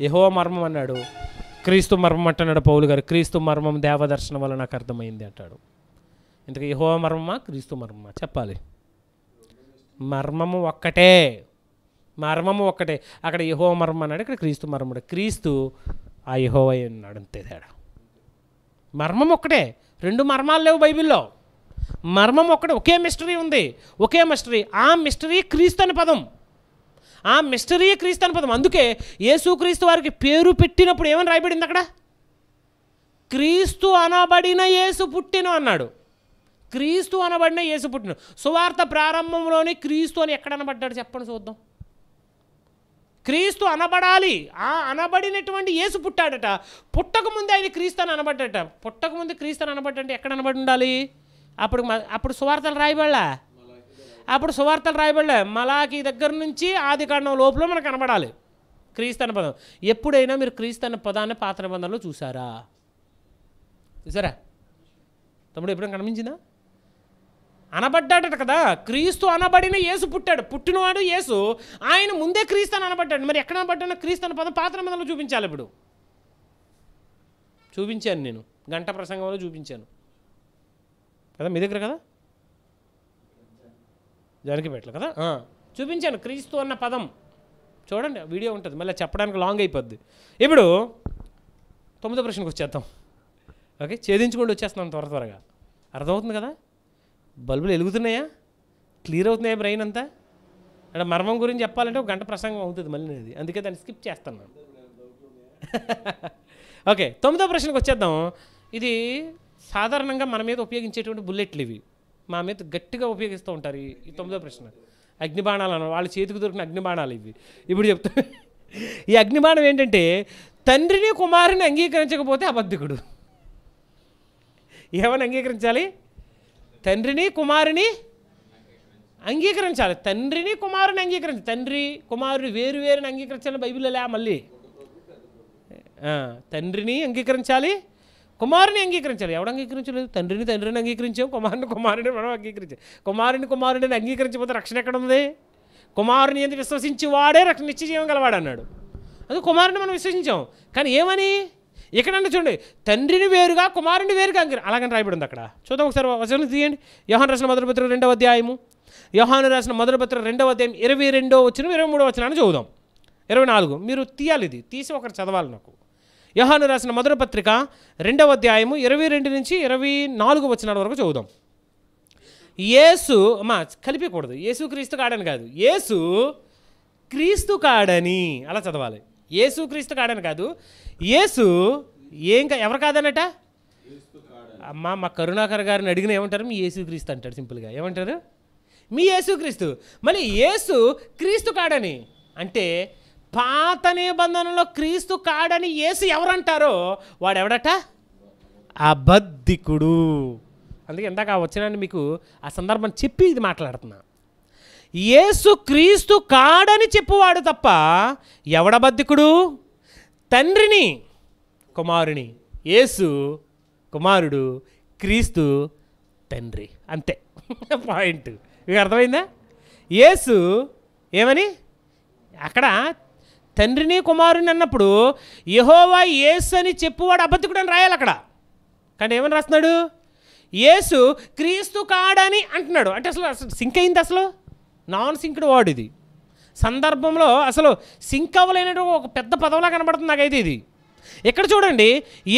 యహో మర్మం అన్నాడు క్రీస్తు మర్మం అంటున్నాడు పౌలు గారు క్రీస్తు మర్మం దేవదర్శనం వల్ల నాకు అర్థమైంది అంటాడు ఇంతకు యహో మర్మమా క్రీస్తు మర్మమా చెప్పాలి మర్మము ఒక్కటే మర్మము ఒక్కటే అక్కడ యహో మర్మం అన్నాడు ఇక్కడ క్రీస్తు మర్మడు క్రీస్తు ఆ యహో అయ్యి ఉన్నాడు అంతే తేడా మర్మం ఒక్కటే రెండు మర్మాలు లేవు బైబిల్లో మర్మం ఒకటి ఒకే మిస్టరీ ఉంది ఒకే మిస్టరీ ఆ మిస్టరీ క్రీస్తు పదం ఆ మిస్టరీ క్రీస్తు పదం అందుకే యేసుక్రీస్తు వారికి పేరు పెట్టినప్పుడు ఏమని రాయబడింది అక్కడ క్రీస్తు అనబడిన యేసు పుట్టిన అన్నాడు క్రీస్తు అనబడిన యేసు పుట్టిన సువార్త ప్రారంభంలోనే క్రీస్తు అని ఎక్కడ అనబడ్డాడు చెప్పండి చూద్దాం క్రీస్తు అనబడాలి ఆ అనబడినటువంటి యేసు పుట్టాడట పుట్టకముందే ఆయన క్రీస్తు అని అనబడ్డట పుట్టకముందు క్రీస్తు అని అనబడ్డంటే ఎక్కడ అనబడి ఉండాలి అప్పుడు అప్పుడు సువార్తలు రాయబడలే అప్పుడు సువార్తలు రాయబడలే మలాకి దగ్గర నుంచి ఆది కాండం లోపల మనకు కనబడాలి క్రీస్తన పదం ఎప్పుడైనా మీరు క్రీస్తన పదాన్ని పాత నిబంధనలో చూసారా చూసారా తమ్ముడు ఎప్పుడైనా కనిపించిందా అనబడ్డాడట కదా క్రీస్తు అనబడిన యేసు పుట్టాడు పుట్టినవాడు యేసు ఆయన ముందే క్రీస్తు అని అనబడ్డాడు మరి ఎక్కడ అనబడ్డాడు క్రీస్తు పదం పాత్ర నిబంధనలో చూపించాలి ఇప్పుడు చూపించాను నేను గంట ప్రసంగంలో చూపించాను కదా మీ దగ్గర కదా జానకిపేటలో కదా చూపించాను క్రీస్తు అన్న పదం చూడండి వీడియో ఉంటుంది మళ్ళీ చెప్పడానికి లాంగ్ అయిపోద్ది ఇప్పుడు తొమ్మిదో ప్రశ్నకు వచ్చేద్దాం ఓకే ఛేదించుకోండి వచ్చేస్తున్నాం త్వర త్వరగా అర్థమవుతుంది కదా బల్బులు వెలుగుతున్నాయా క్లియర్ అవుతున్నాయా బ్రెయిన్ అంతా అంటే మర్మం గురించి చెప్పాలంటే ఒక గంట ప్రసంగం అవుతుంది మళ్ళీ అది అందుకే దాన్ని స్కిప్ చేస్తున్నాను ఓకే తొమ్మిదో ప్రశ్నకు వచ్చేద్దాం ఇది సాధారణంగా మన మీద ఉపయోగించేటువంటి బుల్లెట్లు ఇవి మా మీద గట్టిగా ఉపయోగిస్తూ ఉంటారు ఈ తొమ్మిదో ప్రశ్న అగ్నిబాణాలు అన్న వాళ్ళ చేతికి దొరికిన అగ్నిబాణాలు ఇవి ఇప్పుడు చెప్తా ఈ అగ్నిబాణం ఏంటంటే తండ్రిని కుమారుని అంగీకరించకపోతే అబద్ధికుడు ఏమని అంగీకరించాలి తండ్రిని కుమారుని అంగీకరించాలి తండ్రిని కుమారుని అంగీకరించ తండ్రి కుమారుని వేరు వేరుని అంగీకరించాలి బైబిల్లో మళ్ళీ తండ్రిని అంగీకరించాలి కుమారుని అంగీకరించాలి ఎవడు అంగీకరించలేదు తండ్రిని తండ్రిని అంగీకరించాం కుమారుని కుమారుడిని మనం అంగీకరించాం కుమారుని కుమారుడిని అంగీకరించకపోతే రక్షణ ఎక్కడ ఉంది కుమారుని ఎందుకు విశ్వసించి వాడే రక్షణ నిత్యజీవం గలవాడు అన్నాడు అది కుమారుని మనం విశ్వసించాం కానీ ఏమని ఇక్కడ చూడండి తండ్రిని వేరుగా కుమారుని వేరుగా అంగీకరి అలాగని ఉంది అక్కడ చూద్దాం ఒకసారి వచనం తీయండి యోహాన్ రాసిన మొదటి రెండవ అధ్యాయము యోహాను రాసిన మొదటి రెండవ అధ్యాయం ఇరవై రెండో వచ్చిన ఇరవై మూడో వచ్చినాన్ని చూద్దాం ఇరవై నాలుగు మీరు తీయాలి ఇది తీసి ఒకరు చదవాలి నాకు యహాను రాసిన మొదటి పత్రిక రెండవ అధ్యాయము ఇరవై రెండు నుంచి ఇరవై నాలుగు వచ్చినాల వరకు చదువుదాం యేసు అమ్మా కలిపికూడదు యేసు క్రీస్తు కాడని కాదు యేసు క్రీస్తు కాడని అలా చదవాలి యేసు క్రీస్తు కాడని కాదు యేసు ఏం ఎవరు కాదనట అమ్మ మా కరుణాకర్ గారిని అడిగిన ఏమంటారు మీ క్రీస్తు అంటారు సింపుల్గా ఏమంటారు మీ క్రీస్తు మళ్ళీ యేసు క్రీస్తు కాడని అంటే పాత నిబంధనలో క్రీస్తు కాడని ఏసు ఎవరంటారో ఎవడట అబద్ధికుడు అందుకే ఇందాక వచ్చినాన్ని మీకు ఆ సందర్భం చెప్పి ఇది మాట్లాడుతున్నా ఏసు క్రీస్తు కాడని చెప్పువాడు తప్ప ఎవడబద్ధికుడు తండ్రిని కుమారుని ఏసు కుమారుడు క్రీస్తు తండ్రి అంతే పాయింట్ మీకు అర్థమైందా ఏసు ఏమని అక్కడ తండ్రిని కుమారుని అన్నప్పుడు యహోవా యేసు అని చెప్పువాడు అబద్ధకుడు అని రాయాలి అక్కడ కానీ ఏమని రాస్తున్నాడు యేసు క్రీస్తు కాడని అంటున్నాడు అంటే అసలు అసలు సింక్ అయింది అసలు నాన్ సింక్డ్ వర్డ్ ఇది సందర్భంలో అసలు సింక్ అవ్వలేనటు ఒక పెద్ద పదంలా కనబడుతుంది నాకైతే ఇది ఇక్కడ చూడండి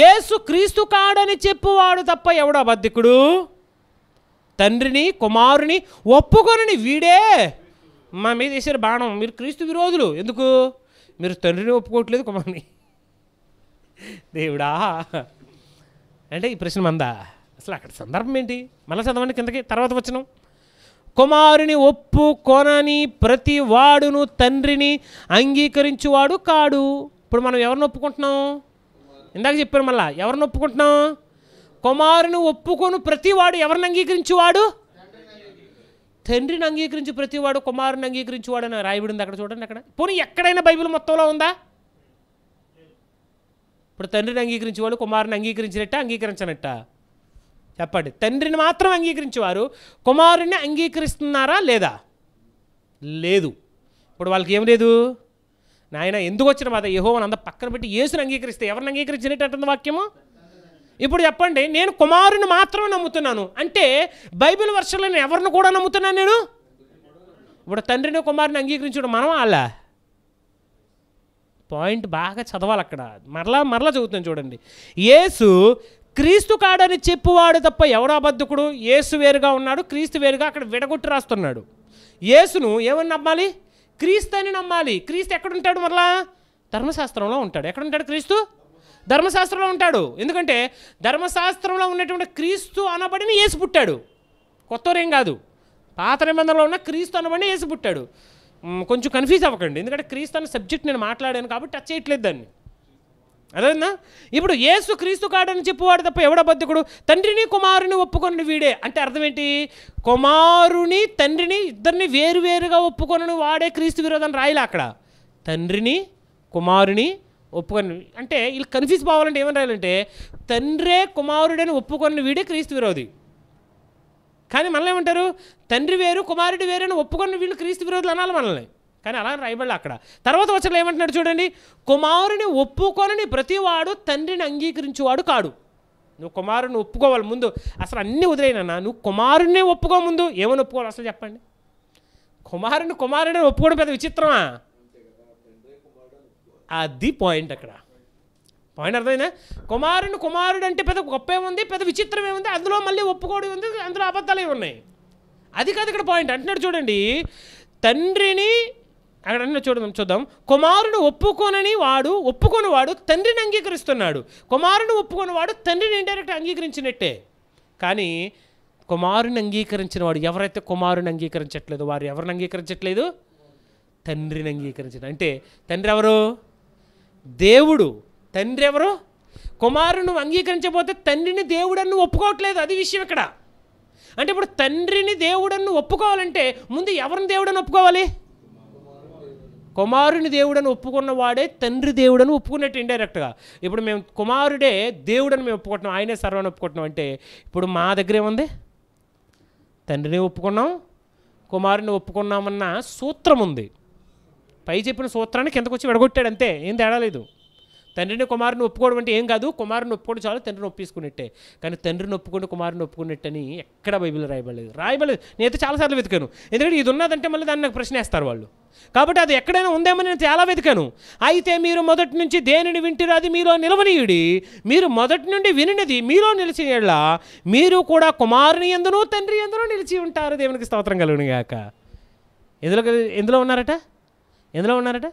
యేసు క్రీస్తు కాడని చెప్పువాడు తప్ప ఎవడు అబద్ధికుడు తండ్రిని కుమారుని ఒప్పుకొనని వీడే మా మీద వేసారు బాణం మీరు క్రీస్తు విరోధులు ఎందుకు మీరు తండ్రిని ఒప్పుకోవట్లేదు కుమార్ని దేవుడా అంటే ఈ ప్రశ్న మందా అసలు అక్కడ సందర్భం ఏంటి మళ్ళీ చదవండి కిందకి తర్వాత వచ్చినాం కుమారుని ఒప్పు కొనని ప్రతి వాడును తండ్రిని అంగీకరించువాడు కాడు ఇప్పుడు మనం ఎవరిని ఒప్పుకుంటున్నాం ఇందాక చెప్పాను మళ్ళా ఎవరిని ఒప్పుకుంటున్నాం కుమారుని ప్రతి వాడు ఎవరిని అంగీకరించువాడు తండ్రిని అంగీకరించి ప్రతివాడు కుమారుని అని రాయబడింది అక్కడ చూడండి అక్కడ పోనీ ఎక్కడైనా బైబిల్ మొత్తంలో ఉందా ఇప్పుడు తండ్రిని అంగీకరించేవాడు కుమారుని అంగీకరించినట్ట అంగీకరించనట్ట చెప్పండి తండ్రిని మాత్రం అంగీకరించేవారు కుమారుని అంగీకరిస్తున్నారా లేదా లేదు ఇప్పుడు వాళ్ళకి ఏం లేదు నాయన ఎందుకు వచ్చిన బాధ అని అంత పక్కన పెట్టి యేసుని అంగీకరిస్తే ఎవరిని అంగీకరించినట్టు అంటుంది వాక్యము ఇప్పుడు చెప్పండి నేను కుమారుని మాత్రమే నమ్ముతున్నాను అంటే బైబిల్ వర్షాలను ఎవరిని కూడా నమ్ముతున్నాను నేను ఇప్పుడు తండ్రిని కుమారుని అంగీకరించడం మనం అలా పాయింట్ బాగా చదవాలి అక్కడ మరలా మరలా చదువుతాను చూడండి యేసు క్రీస్తు కాడని చెప్పువాడు తప్ప ఎవరో అబద్ధకుడు యేసు వేరుగా ఉన్నాడు క్రీస్తు వేరుగా అక్కడ విడగొట్టి రాస్తున్నాడు యేసును ఏమని నమ్మాలి క్రీస్తు అని నమ్మాలి క్రీస్తు ఎక్కడుంటాడు మరలా ధర్మశాస్త్రంలో ఉంటాడు ఎక్కడుంటాడు క్రీస్తు ధర్మశాస్త్రంలో ఉంటాడు ఎందుకంటే ధర్మశాస్త్రంలో ఉన్నటువంటి క్రీస్తు అనబడిని యేసు పుట్టాడు కొత్తవరేం కాదు పాత నిబంధనలో ఉన్న క్రీస్తు అనబడిని యేసు పుట్టాడు కొంచెం కన్ఫ్యూజ్ అవ్వకండి ఎందుకంటే క్రీస్తు అన్న సబ్జెక్ట్ నేను మాట్లాడాను కాబట్టి టచ్ చేయట్లేదు దాన్ని అదేనా ఇప్పుడు ఏసు క్రీస్తు కాడని చెప్పువాడు తప్ప బద్ధకుడు తండ్రిని కుమారుని ఒప్పుకొని వీడే అంటే అర్థం ఏంటి కుమారుని తండ్రిని ఇద్దరిని వేరువేరుగా ఒప్పుకొని వాడే క్రీస్తు విరోధం రాయలే అక్కడ తండ్రిని కుమారుని ఒప్పుకొని అంటే వీళ్ళు కన్ఫ్యూజ్ పోవాలంటే ఏమని రాయాలంటే తండ్రే కుమారుడని ఒప్పుకొని వీడే క్రీస్తు విరోధి కానీ మనల్ని ఏమంటారు తండ్రి వేరు కుమారుడు వేరు అని ఒప్పుకొని వీళ్ళు క్రీస్తు విరోధులు అనాలి మనల్ని కానీ అలా రాయబడలే అక్కడ తర్వాత వచ్చిన ఏమంటున్నాడు చూడండి కుమారుని ఒప్పుకొని ప్రతివాడు తండ్రిని అంగీకరించేవాడు కాడు నువ్వు కుమారుని ఒప్పుకోవాలి ముందు అసలు అన్నీ వదిలేనా నువ్వు కుమారుని ఒప్పుకో ముందు ఏమని ఒప్పుకోవాలి అసలు చెప్పండి కుమారుని కుమారుడిని ఒప్పుకోవడం పెద్ద విచిత్రమా అది పాయింట్ అక్కడ పాయింట్ అర్థమైందా కుమారుని కుమారుడు అంటే పెద్ద గొప్ప ఉంది పెద్ద విచిత్రం ఏముంది అందులో మళ్ళీ ఒప్పుకోవడం ఉంది అందులో అబద్ధాలు ఉన్నాయి అది కాదు ఇక్కడ పాయింట్ అంటున్నాడు చూడండి తండ్రిని అక్కడ అన్న చూడదాం చూద్దాం కుమారుడు ఒప్పుకొనని వాడు ఒప్పుకొని వాడు తండ్రిని అంగీకరిస్తున్నాడు కుమారుడు ఒప్పుకొని వాడు తండ్రిని ఇండైరెక్ట్ అంగీకరించినట్టే కానీ కుమారుని అంగీకరించిన వాడు ఎవరైతే కుమారుని అంగీకరించట్లేదు వారు ఎవరిని అంగీకరించట్లేదు తండ్రిని అంగీకరించడం అంటే తండ్రి ఎవరు దేవుడు తండ్రి ఎవరు కుమారుని అంగీకరించబోతే తండ్రిని దేవుడన్ను ఒప్పుకోవట్లేదు అది విషయం ఇక్కడ అంటే ఇప్పుడు తండ్రిని దేవుడన్ను ఒప్పుకోవాలంటే ముందు ఎవరిని దేవుడని ఒప్పుకోవాలి కుమారుని దేవుడని ఒప్పుకున్నవాడే తండ్రి దేవుడని ఒప్పుకున్నట్టు ఇండైరెక్ట్గా ఇప్పుడు మేము కుమారుడే దేవుడని మేము ఒప్పుకుంటున్నాం ఆయనే సర్వాన్ని ఒప్పుకుంటున్నాం అంటే ఇప్పుడు మా దగ్గర ఏముంది తండ్రిని ఒప్పుకున్నాం కుమారుని ఒప్పుకున్నామన్న సూత్రం ఉంది పై చెప్పిన సూత్రాన్ని కిందకొచ్చి విడగొట్టాడు అంతే ఏం తేడా లేదు తండ్రిని కుమారుని ఒప్పుకోవడం అంటే ఏం కాదు కుమారుని ఒప్పుకోవడం చాలు తండ్రిని ఒప్పించుకున్నట్టే కానీ తండ్రిని ఒప్పుకుంటే కుమారుని ఒప్పుకున్నట్టని ఎక్కడ బైబిల్ రాయబడలేదు రాయబడలేదు నేనైతే చాలాసార్లు వెతికాను ఎందుకంటే ఇది ఉన్నదంటే మళ్ళీ దాన్ని నాకు ప్రశ్న వేస్తారు వాళ్ళు కాబట్టి అది ఎక్కడైనా ఉందేమో నేను చాలా వెతికాను అయితే మీరు మొదటి నుంచి దేనిని వింటిరో అది మీలో నిలవనీయుడి మీరు మొదటి నుండి వినినది మీలో నిలిచిన మీరు కూడా కుమారుని ఎందునో తండ్రి ఎందునో నిలిచి ఉంటారు దేవునికి స్తోత్రం కలుగునిగాక ఎందులో ఎందులో ఉన్నారట ఎందులో ఉన్నారట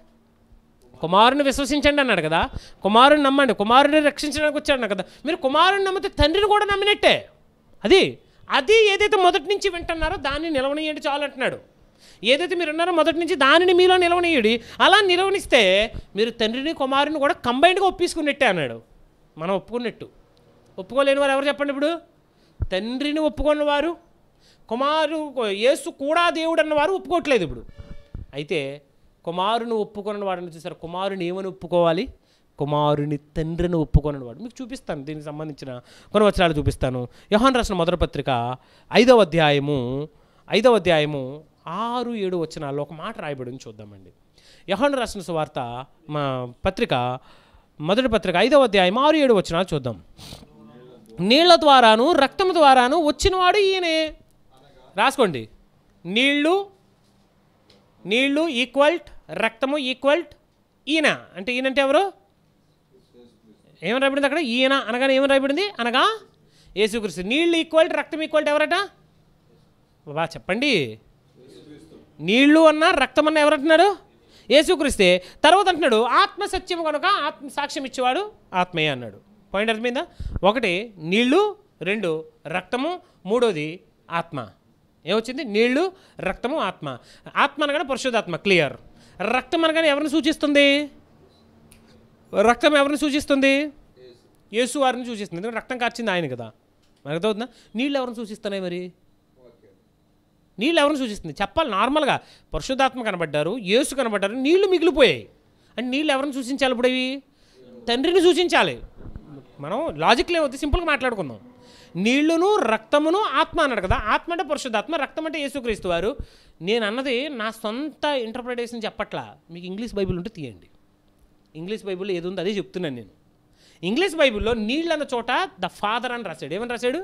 కుమారుని విశ్వసించండి అన్నాడు కదా కుమారుని నమ్మండి కుమారుని రక్షించడానికి వచ్చాడు కదా మీరు కుమారుని నమ్మితే తండ్రిని కూడా నమ్మినట్టే అది అది ఏదైతే మొదటి నుంచి వింటున్నారో దాన్ని నిలవనీయండి చాలు అంటున్నాడు ఏదైతే మీరు ఉన్నారో మొదటి నుంచి దానిని మీలో నిలవనీయుడి అలా నిలవనిస్తే మీరు తండ్రిని కుమారుని కూడా కంబైన్డ్గా ఒప్పించుకున్నట్టే అన్నాడు మనం ఒప్పుకున్నట్టు ఒప్పుకోలేని వారు ఎవరు చెప్పండి ఇప్పుడు తండ్రిని ఒప్పుకున్న వారు కుమారు యేసు కూడా దేవుడు అన్నవారు ఒప్పుకోవట్లేదు ఇప్పుడు అయితే కుమారుని ఒప్పుకొనని వాడిని చూసారు కుమారుని ఏమని ఒప్పుకోవాలి కుమారుని తండ్రిని ఒప్పుకొనని వాడు మీకు చూపిస్తాను దీనికి సంబంధించిన కొన్ని వచనాలు చూపిస్తాను యహాన్ రాసిన మొదటి పత్రిక ఐదవ అధ్యాయము ఐదవ అధ్యాయము ఆరు ఏడు వచనాల్లో ఒక మాట రాయబడిని చూద్దామండి యహాన్ రాసిన సువార్త మా పత్రిక మొదటి పత్రిక ఐదవ అధ్యాయం ఆరు ఏడు వచనాలు చూద్దాం నీళ్ల ద్వారాను రక్తం ద్వారాను వచ్చినవాడు ఈయనే రాసుకోండి నీళ్ళు నీళ్ళు ఈక్వల్ట్ రక్తము ఈక్వల్ ఈయన అంటే ఈయన అంటే ఎవరు ఏమని రాయబడింది అక్కడ ఈయన అనగా ఏమని రాయబడింది అనగా యేసుక్రీస్తు నీళ్ళు ఈక్వల్ రక్తం ఈక్వల్ ఎవరట బా చెప్పండి నీళ్లు అన్న రక్తం అన్నా ఎవరంటున్నాడు యేసుక్రీస్తే తర్వాత అంటున్నాడు ఆత్మ సత్యం కనుక ఆత్మ సాక్ష్యం ఇచ్చేవాడు ఆత్మయే అన్నాడు పాయింట్ అర్థమైందా ఒకటి నీళ్లు రెండు రక్తము మూడోది ఆత్మ ఏమొచ్చింది నీళ్లు రక్తము ఆత్మ ఆత్మ అనగానే పరిశుద్ధాత్మ క్లియర్ రక్తం అనగానే ఎవరిని సూచిస్తుంది రక్తం ఎవరిని సూచిస్తుంది యేసు వారిని సూచిస్తుంది ఎందుకంటే రక్తం కార్చింది ఆయన కదా మనకు అర్థమవుతుందా నీళ్ళు ఎవరిని సూచిస్తున్నాయి మరి నీళ్ళు ఎవరిని సూచిస్తుంది చెప్పాలి నార్మల్గా పరిశుద్ధాత్మ కనబడ్డారు యేసు కనబడ్డారు నీళ్లు మిగిలిపోయాయి అండ్ నీళ్ళు ఎవరిని సూచించాలి ఇప్పుడు ఇవి తండ్రిని సూచించాలి మనం లాజిక్లే వద్దు సింపుల్గా మాట్లాడుకుందాం నీళ్లును రక్తమును ఆత్మ అన్నాడు కదా ఆత్మ అంటే పరిశుద్ధాత్మ రక్తం అంటే యేసుక్రీస్తు వారు నేను అన్నది నా సొంత ఇంటర్ప్రిటేషన్ చెప్పట్లా మీకు ఇంగ్లీష్ బైబిల్ ఉంటే తీయండి ఇంగ్లీష్ బైబిల్ ఏది ఉందో అదే చెప్తున్నాను నేను ఇంగ్లీష్ బైబిల్లో అన్న చోట ద ఫాదర్ అని రాశాడు ఏమని రాశాడు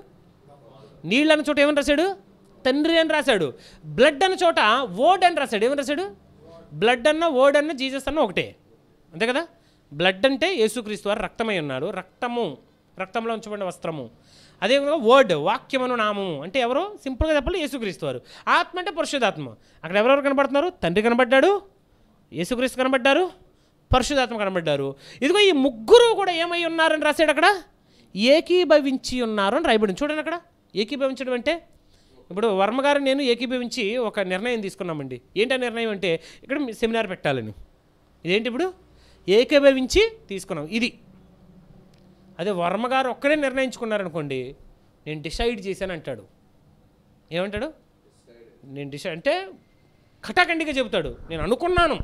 అన్న చోట ఏమని రాశాడు తండ్రి అని రాశాడు బ్లడ్ అన్న చోట ఓడ్ అని రాశాడు ఏమని రాశాడు బ్లడ్ అన్న ఓడ్ అన్న జీజస్ అన్న ఒకటే అంతే కదా బ్లడ్ అంటే యేసుక్రీస్తు వారు రక్తమై ఉన్నారు రక్తము రక్తంలో ఉంచబడిన వస్త్రము అదేవిధంగా వర్డ్ వాక్యమును నామము అంటే ఎవరు సింపుల్గా చెప్పాలి యేసుక్రీస్తు వారు ఆత్మ అంటే పరిశుధాత్మ అక్కడ ఎవరెవరు కనబడుతున్నారు తండ్రి కనబడ్డాడు యేసుక్రీస్తు కనబడ్డారు పరిశుధాత్మ కనబడ్డారు ఇదిగో ఈ ముగ్గురు కూడా ఏమై ఉన్నారని రాశాడు అక్కడ ఏకీభవించి ఉన్నారు అని రాయబడింది చూడండి అక్కడ ఏకీభవించడం అంటే ఇప్పుడు వర్మగారు నేను ఏకీభవించి ఒక నిర్ణయం తీసుకున్నామండి ఏంటి నిర్ణయం అంటే ఇక్కడ సెమినార్ పెట్టాలని ఇదేంటి ఇప్పుడు ఏకీభవించి తీసుకున్నాం ఇది అదే వర్మగారు ఒక్కడే నిర్ణయించుకున్నారనుకోండి నేను డిసైడ్ చేశాను అంటాడు ఏమంటాడు నేను డిసైడ్ అంటే కటాకండిగా చెబుతాడు నేను అనుకున్నాను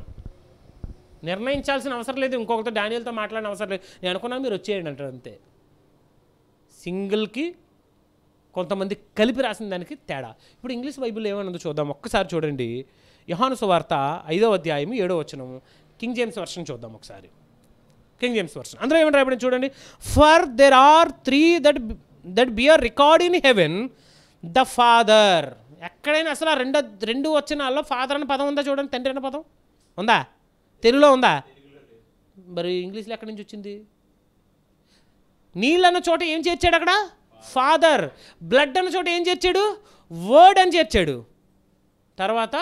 నిర్ణయించాల్సిన అవసరం లేదు ఇంకొకరితో డానియల్తో మాట్లాడిన అవసరం లేదు నేను అనుకున్నాను మీరు వచ్చేయండి అంటాడు అంతే సింగిల్కి కొంతమంది కలిపి రాసిన దానికి తేడా ఇప్పుడు ఇంగ్లీష్ ఏమైనా ఏమన్నదో చూద్దాం ఒక్కసారి చూడండి యహాను సువార్త ఐదో అధ్యాయం ఏడో వచ్చినము కింగ్ జేమ్స్ వర్షన్ చూద్దాం ఒకసారి కింగ్ జేమ్స్ వర్షన్ అందులో ఏమంటారు రాయబడి చూడండి for there are three that that bear record in heaven the father ఎక్కడైనా అసలు ఆ రెండో రెండు వచ్చినాల్లో ఫాదర్ అనే పదం ఉందా చూడండి తండ్రి అనే పదం ఉందా తెలుగులో ఉందా మరి ఇంగ్లీష్లో ఎక్కడి నుంచి వచ్చింది నీళ్ళు అన్న చోట ఏం చేర్చాడు అక్కడ ఫాదర్ బ్లడ్ అన్న చోట ఏం చేర్చాడు వర్డ్ అని చేర్చాడు తర్వాత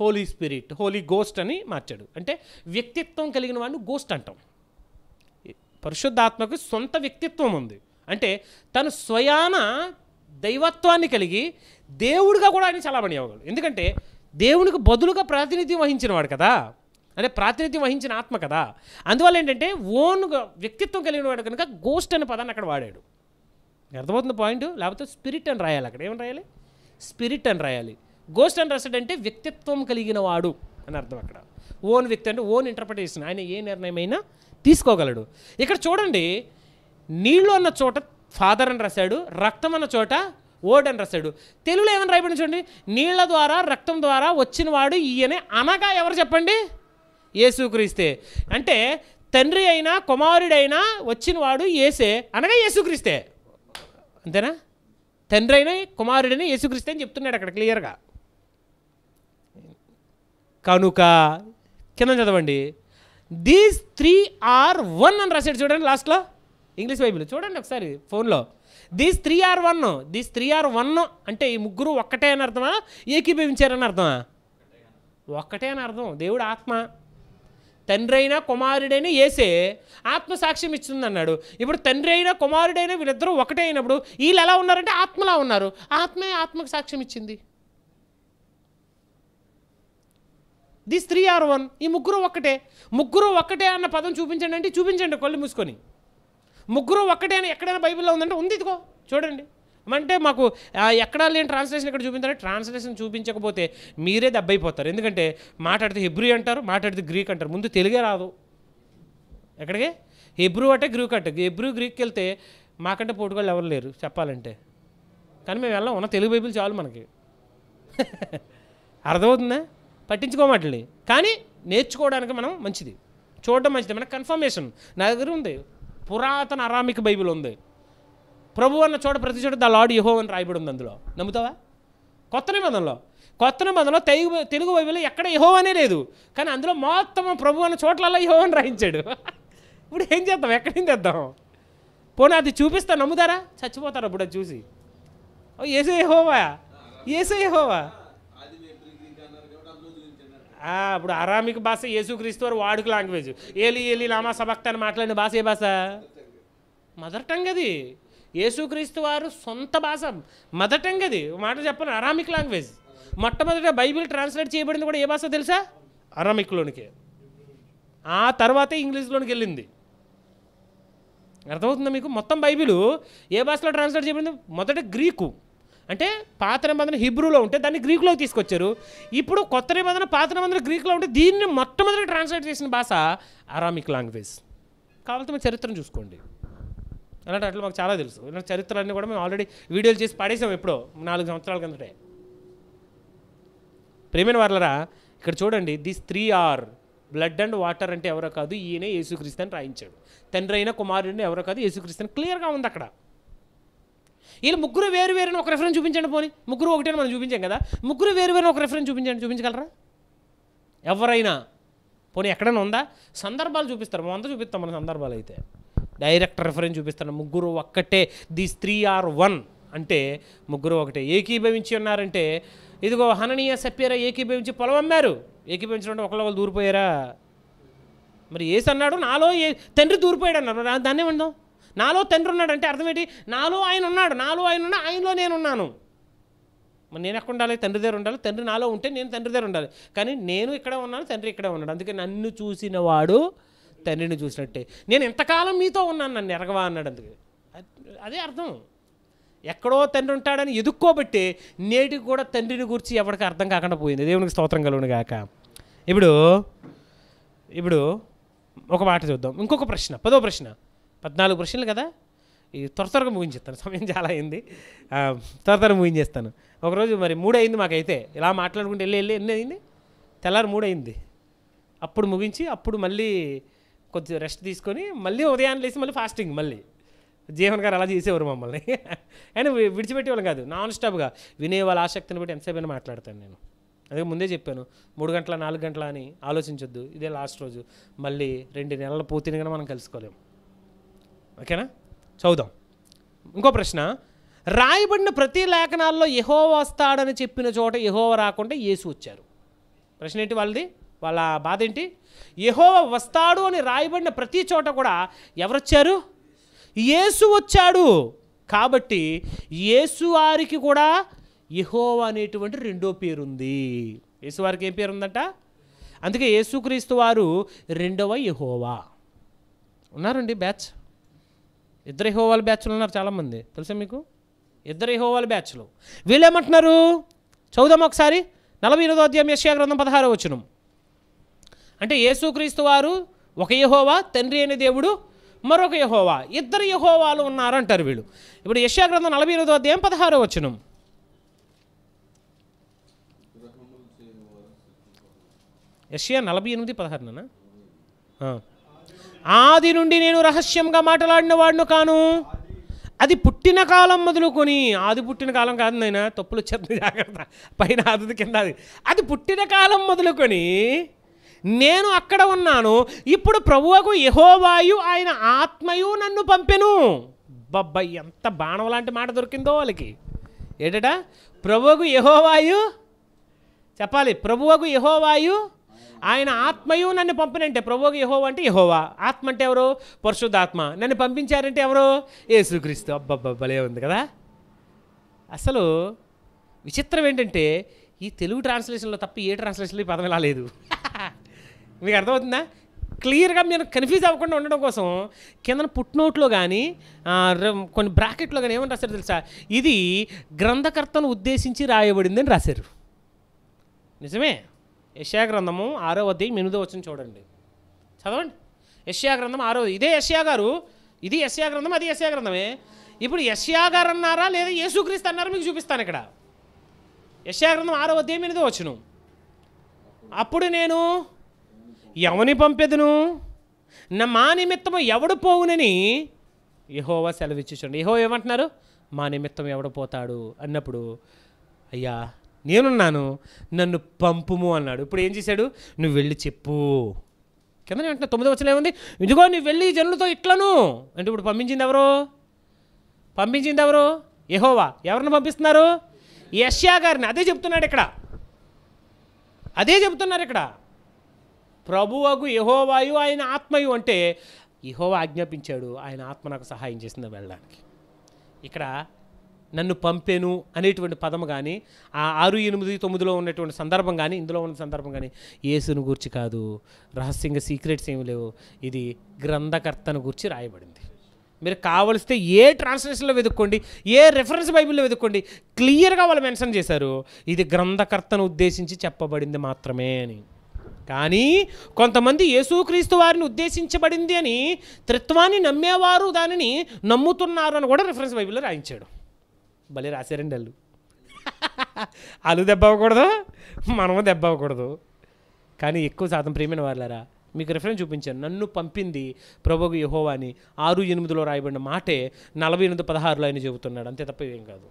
హోలీ స్పిరిట్ హోలీ గోస్ట్ అని మార్చాడు అంటే వ్యక్తిత్వం కలిగిన వాడిని గోస్ట్ అంటాం పరిశుద్ధాత్మకు సొంత వ్యక్తిత్వం ఉంది అంటే తను స్వయాన దైవత్వాన్ని కలిగి దేవుడిగా కూడా ఆయన చలామణి అవ్వగలడు ఎందుకంటే దేవునికి బదులుగా ప్రాతినిధ్యం వహించిన వాడు కదా అంటే ప్రాతినిధ్యం వహించిన ఆత్మ కదా అందువల్ల ఏంటంటే ఓన్ వ్యక్తిత్వం కలిగిన వాడు కనుక గోస్ట్ అనే పదాన్ని అక్కడ వాడాడు అర్థమవుతుంది పాయింట్ లేకపోతే స్పిరిట్ అని రాయాలి అక్కడ ఏమని రాయాలి స్పిరిట్ అని రాయాలి గోస్ట్ అని రాసాడంటే వ్యక్తిత్వం కలిగిన వాడు అని అర్థం అక్కడ ఓన్ వ్యక్తి అంటే ఓన్ ఇంటర్ప్రిటేషన్ ఆయన ఏ నిర్ణయమైనా తీసుకోగలడు ఇక్కడ చూడండి నీళ్ళు అన్న చోట ఫాదర్ అని రాశాడు రక్తం అన్న చోట ఓడ్ అని రాశాడు తెలుగులో ఏమని రాయబడి చూడండి నీళ్ల ద్వారా రక్తం ద్వారా వచ్చినవాడు ఈయనే అనగా ఎవరు చెప్పండి ఏసుక్రీస్తే అంటే తండ్రి అయినా కుమారుడైనా వచ్చినవాడు ఏసే అనగా యేసుక్రీస్తే అంతేనా తండ్రి అయినా కుమారుడైనా యేసుక్రీస్తే అని చెప్తున్నాడు అక్కడ క్లియర్గా కనుక కింద చదవండి దీస్ త్రీ ఆర్ వన్ అని రాశాడు చూడండి లాస్ట్లో ఇంగ్లీష్ బైబిల్ చూడండి ఒకసారి ఫోన్లో these three are one these three are one అంటే ఈ ముగ్గురు ఒక్కటే అని అర్థమా ఏకీభవించారని అర్థమా ఒక్కటే అని అర్థం దేవుడు ఆత్మ తండ్రి అయినా కుమారుడైన ఏసే ఆత్మసాక్ష్యం ఇస్తుంది అన్నాడు ఇప్పుడు తండ్రి అయినా కుమారుడైనా వీళ్ళిద్దరూ ఒకటే అయినప్పుడు వీళ్ళు ఎలా ఉన్నారంటే ఆత్మలా ఉన్నారు ఆత్మే ఆత్మకు సాక్ష్యం ఇచ్చింది దిస్ త్రీ ఆర్ వన్ ఈ ముగ్గురు ఒక్కటే ముగ్గురు ఒక్కటే అన్న పదం చూపించండి అంటే చూపించండి కళ్ళు మూసుకొని ముగ్గురు ఒక్కటే అని ఎక్కడైనా బైబిల్లో ఉందంటే ఉంది ఇదిగో చూడండి అంటే మాకు ఎక్కడా లేని ట్రాన్స్లేషన్ ఇక్కడ చూపించాలి ట్రాన్స్లేషన్ చూపించకపోతే మీరే దెబ్బైపోతారు ఎందుకంటే మాట్లాడితే హెబ్రూ అంటారు మాట్లాడితే గ్రీక్ అంటారు ముందు తెలుగే రాదు ఎక్కడికి హెబ్రూ అంటే గ్రీక్ అంటే హిబ్రూ గ్రీక్కి వెళ్తే మాకంటే పోటుకోళ్ళు ఎవరు లేరు చెప్పాలంటే కానీ మేము వెళ్ళాం ఉన్న తెలుగు బైబిల్ చాలు మనకి అర్థమవుతుందా పట్టించుకోమాటండి కానీ నేర్చుకోవడానికి మనం మంచిది చూడడం మంచిది మనకు కన్ఫర్మేషన్ నా దగ్గర ఉంది పురాతన అరామిక్ బైబిల్ ఉంది ప్రభు అన్న చోట ప్రతి చోట ద లార్డ్ యహో అని రాయబడి ఉంది అందులో నమ్ముతావా కొత్త నిబంధనలో కొత్త నిబంధనలో తెలుగు తెలుగు బైబిల్లో ఎక్కడ యహో అనే లేదు కానీ అందులో మొత్తం ప్రభు అన్న చోట్లలో యహో అని రాయించాడు ఇప్పుడు ఏం చేద్దాం ఎక్కడి నుంచి తెద్దాం పోనీ అది చూపిస్తా నమ్ముతారా చచ్చిపోతారు అప్పుడు అది చూసి ఏసే యహోవా ఏసే యహోవా ఇప్పుడు అరామిక్ భాష యేసుక్రీస్తు వారు వాడుక లాంగ్వేజ్ ఏలి ఏలి లామా సబక్త అని మాట్లాడిన భాష ఏ భాష మదర్ టంగ్ అది యేసుక్రీస్తు వారు సొంత భాష మదర్ టంగ్ అది మాట చెప్పను అరామిక్ లాంగ్వేజ్ మొట్టమొదట బైబిల్ ట్రాన్స్లేట్ చేయబడింది కూడా ఏ భాష తెలుసా అరామిక్లోనికి ఆ తర్వాతే ఇంగ్లీష్లోనికి వెళ్ళింది అర్థమవుతుందా మీకు మొత్తం బైబిల్ ఏ భాషలో ట్రాన్స్లేట్ చేయబడింది మొదట గ్రీకు అంటే పాత నిబంధన హిబ్రూలో ఉంటే దాన్ని గ్రీకులో తీసుకొచ్చారు ఇప్పుడు కొత్త నిబంధన పాత నిబంధన గ్రీకులో ఉంటే దీన్ని మొట్టమొదటి ట్రాన్స్లేట్ చేసిన భాష అరామిక్ లాంగ్వేజ్ కావాలంటే మేము చరిత్రను చూసుకోండి అలాంటి అట్లా మాకు చాలా తెలుసు ఇలాంటి చరిత్రలన్నీ కూడా మేము ఆల్రెడీ వీడియోలు చేసి పడేసాం ఎప్పుడో నాలుగు సంవత్సరాల కిందటే ప్రేమైన వాళ్ళరా ఇక్కడ చూడండి this three are blood and water అంటే ఎవరో కాదు ఈయనే యేసుక్రీస్తు అని రాయించాడు తండ్రి అయిన కుమారుడిని ఎవరో కాదు యేసుక్రీస్తు అని క్లియర్గా ఉంది అక్కడ వీళ్ళు ముగ్గురు వేరు వేరు ఒక రెఫరెన్స్ చూపించండి పోనీ ముగ్గురు ఒకటే మనం చూపించాం కదా ముగ్గురు వేరు వేరు ఒక రెఫరెన్స్ చూపించండి చూపించగలరా ఎవరైనా పోనీ ఎక్కడైనా ఉందా సందర్భాలు చూపిస్తారు మనం అంతా చూపిస్తాం మన సందర్భాలు అయితే డైరెక్ట్ రెఫరెన్స్ చూపిస్తాను ముగ్గురు ఒక్కటే దిస్ త్రీ ఆర్ వన్ అంటే ముగ్గురు ఒకటే ఏకీభవించి ఉన్నారంటే ఇదిగో హననీయ సెప్పారా ఏకీభవించి పొలం అమ్మారు ఏకీభవించినట్టు ఒకళ్ళు దూరిపోయారా మరి ఏసు అన్నాడు నాలో ఏ తండ్రి దూరిపోయాడు అన్నారు దాన్నే ఉందాం నాలో తండ్రి ఉన్నాడు అంటే అర్థం ఏంటి నాలో ఆయన ఉన్నాడు నాలో ఆయన ఉన్నా ఆయనలో నేనున్నాను మరి నేను ఎక్కడ ఉండాలి తండ్రి దగ్గర ఉండాలి తండ్రి నాలో ఉంటే నేను తండ్రి దగ్గర ఉండాలి కానీ నేను ఇక్కడ ఉన్నాను తండ్రి ఇక్కడ ఉన్నాడు అందుకే నన్ను చూసిన వాడు తండ్రిని చూసినట్టే నేను ఇంతకాలం మీతో ఉన్నాను నన్ను ఎరగవా అన్నాడు అందుకే అదే అర్థం ఎక్కడో తండ్రి ఉంటాడని ఎదుక్కోబట్టి నేటికి కూడా తండ్రిని గురించి ఎవరికి అర్థం కాకుండా పోయింది దేవునికి స్తోత్రం కలుగును కాక ఇప్పుడు ఇప్పుడు ఒక మాట చూద్దాం ఇంకొక ప్రశ్న పదో ప్రశ్న పద్నాలుగు ప్రశ్నలు కదా ఈ త్వర త్వరగా ముగించేస్తాను సమయం చాలా అయింది త్వర త్వర ముగించేస్తాను ఒకరోజు మరి మూడైంది మాకైతే ఇలా మాట్లాడుకుంటే వెళ్ళి వెళ్ళి ఎన్ని అయింది తెల్లారు మూడైంది అప్పుడు ముగించి అప్పుడు మళ్ళీ కొంచెం రెస్ట్ తీసుకొని మళ్ళీ ఉదయాన్నే లేసి మళ్ళీ ఫాస్టింగ్ మళ్ళీ జీవన్ గారు అలా చేసేవారు మమ్మల్ని అండ్ విడిచిపెట్టేవాళ్ళం కాదు నాన్ స్టాప్గా వినే వాళ్ళ ఆసక్తిని బట్టి ఎంతసేపు మాట్లాడతాను నేను అదే ముందే చెప్పాను మూడు గంటల నాలుగు గంటల అని ఆలోచించొద్దు ఇదే లాస్ట్ రోజు మళ్ళీ రెండు నెలల పూర్తిని మనం కలుసుకోలేము ఓకేనా చదువుదాం ఇంకో ప్రశ్న రాయబడిన ప్రతి లేఖనాల్లో యహో వస్తాడని చెప్పిన చోట యహోవ రాకుండా యేసు వచ్చారు ప్రశ్న ఏంటి వాళ్ళది వాళ్ళ బాధ ఏంటి యహోవ వస్తాడు అని రాయబడిన ప్రతి చోట కూడా ఎవరొచ్చారు యేసు వచ్చాడు కాబట్టి యేసు వారికి కూడా యహోవ అనేటువంటి రెండో పేరుంది యేసు వారికి ఏం పేరు ఉందంట అందుకే యేసుక్రీస్తు వారు రెండవ యహోవా ఉన్నారండి బ్యాచ్ ఇద్దరు యహోవాల బ్యాచ్లు ఉన్నారు చాలామంది తెలుసా మీకు ఇద్దరు యహోవాల బ్యాచ్లు వీళ్ళేమంటున్నారు చదువుదాం ఒకసారి నలభై ఎనిమిదో అధ్యాయం యశ్యా గ్రంథం పదహారు వచ్చిన అంటే యేసుక్రీస్తు వారు ఒక యహోవా తండ్రి అయిన దేవుడు మరొక యహోవా ఇద్దరు యహోవాలు ఉన్నారు అంటారు వీళ్ళు ఇప్పుడు యశ్యా గ్రంథం నలభై ఎనిమిదో అధ్యాయం పదహారు వచ్చిన యశ్యా నలభై ఎనిమిది పదహారునా ఆది నుండి నేను రహస్యంగా మాట్లాడిన వాడిను కాను అది పుట్టిన కాలం మొదలుకొని ఆది పుట్టిన కాలం కాదు నాయన తప్పులు వచ్చేది జాగ్రత్త పైన ఆది కింద అది అది పుట్టిన కాలం మొదలుకొని నేను అక్కడ ఉన్నాను ఇప్పుడు ప్రభువకు యహోవాయు ఆయన ఆత్మయు నన్ను పంపెను బబ్బా ఎంత బాణం లాంటి మాట దొరికిందో వాళ్ళకి ఏంటట ప్రభువకు యహోవాయు చెప్పాలి ప్రభువకు యహోవాయు ఆయన ఆత్మయు నన్ను పంపినంటే ప్రభువుకి యహోవా అంటే యహోవా ఆత్మ అంటే ఎవరు పరిశుద్ధాత్మ నన్ను పంపించారంటే ఎవరు యేసుక్రీస్తు అబ్బబ్బలే ఉంది కదా అసలు విచిత్రం ఏంటంటే ఈ తెలుగు ట్రాన్స్లేషన్లో తప్ప ఏ ట్రాన్స్లేషన్లో ఈ పదం ఇలా లేదు మీకు అర్థమవుతుందా క్లియర్గా మీరు కన్ఫ్యూజ్ అవ్వకుండా ఉండడం కోసం కింద పుట్నోట్లో కానీ కొన్ని బ్రాకెట్లో కానీ ఏమని రాశారు తెలుసా ఇది గ్రంథకర్తను ఉద్దేశించి రాయబడిందని రాశారు నిజమే యశాగ్రంథము ఆరో అధ్యాయం ఎనిమిదో వచ్చిన చూడండి చదవండి యశ్యాగ్రంథం ఆరో ఇదే యశ్యా గారు ఇది యశ్యాగ్రంథం అది యశ్యాగ్రంథమే ఇప్పుడు యశ్యా గారు అన్నారా లేదా యేసుక్రీస్తు అన్నారా మీకు చూపిస్తాను ఇక్కడ యశ్యాగ్రంథం ఆరో అధ్యాయం ఎనిమిదో వచ్చును అప్పుడు నేను ఎవని పంపెదును నా మా నిమిత్తం ఎవడు పోవునని యహోవా సెలవిచ్చుచండి యహో ఏమంటున్నారు మా నిమిత్తం ఎవడు పోతాడు అన్నప్పుడు అయ్యా నేనున్నాను నన్ను పంపుము అన్నాడు ఇప్పుడు ఏం చేశాడు నువ్వు వెళ్ళి చెప్పు కింద అంటే తొమ్మిది వచ్చిన ఏముంది ఇదిగో నువ్వు వెళ్ళి జనులతో ఇట్లను అంటే ఇప్పుడు పంపించింది ఎవరు పంపించింది ఎవరు యహోవా ఎవరిని పంపిస్తున్నారు యష్యా గారిని అదే చెప్తున్నాడు ఇక్కడ అదే చెప్తున్నారు ఇక్కడ ప్రభువకు యహోవాయు ఆయన ఆత్మయు అంటే యహోవా ఆజ్ఞాపించాడు ఆయన ఆత్మ నాకు సహాయం చేసింది వెళ్ళడానికి ఇక్కడ నన్ను పంపేను అనేటువంటి పదము కానీ ఆ ఆరు ఎనిమిది తొమ్మిదిలో ఉన్నటువంటి సందర్భం కానీ ఇందులో ఉన్న సందర్భం కానీ యేసును గూర్చి కాదు రహస్యంగా సీక్రెట్స్ ఏమి లేవు ఇది గ్రంథకర్తను గూర్చి రాయబడింది మీరు కావలిస్తే ఏ ట్రాన్స్లేషన్లో వెతుక్కోండి ఏ రెఫరెన్స్ బైబిల్లో వెతుక్కోండి క్లియర్గా వాళ్ళు మెన్షన్ చేశారు ఇది గ్రంథకర్తను ఉద్దేశించి చెప్పబడింది మాత్రమే అని కానీ కొంతమంది యేసుక్రీస్తు వారిని ఉద్దేశించబడింది అని త్రిత్వాన్ని నమ్మేవారు దానిని నమ్ముతున్నారు అని కూడా రిఫరెన్స్ బైబిల్లో రాయించాడు భలే రాశారండి వాళ్ళు వాళ్ళు దెబ్బ అవ్వకూడదు మనము దెబ్బ అవ్వకూడదు కానీ ఎక్కువ శాతం ప్రేమైన వాళ్ళారా మీకు రిఫరెన్స్ చూపించాను నన్ను పంపింది ప్రభుకు యహోవా అని ఆరు ఎనిమిదిలో రాయబడిన మాటే నలభై ఎనిమిది పదహారులో ఆయన చెబుతున్నాడు అంతే తప్ప ఏం కాదు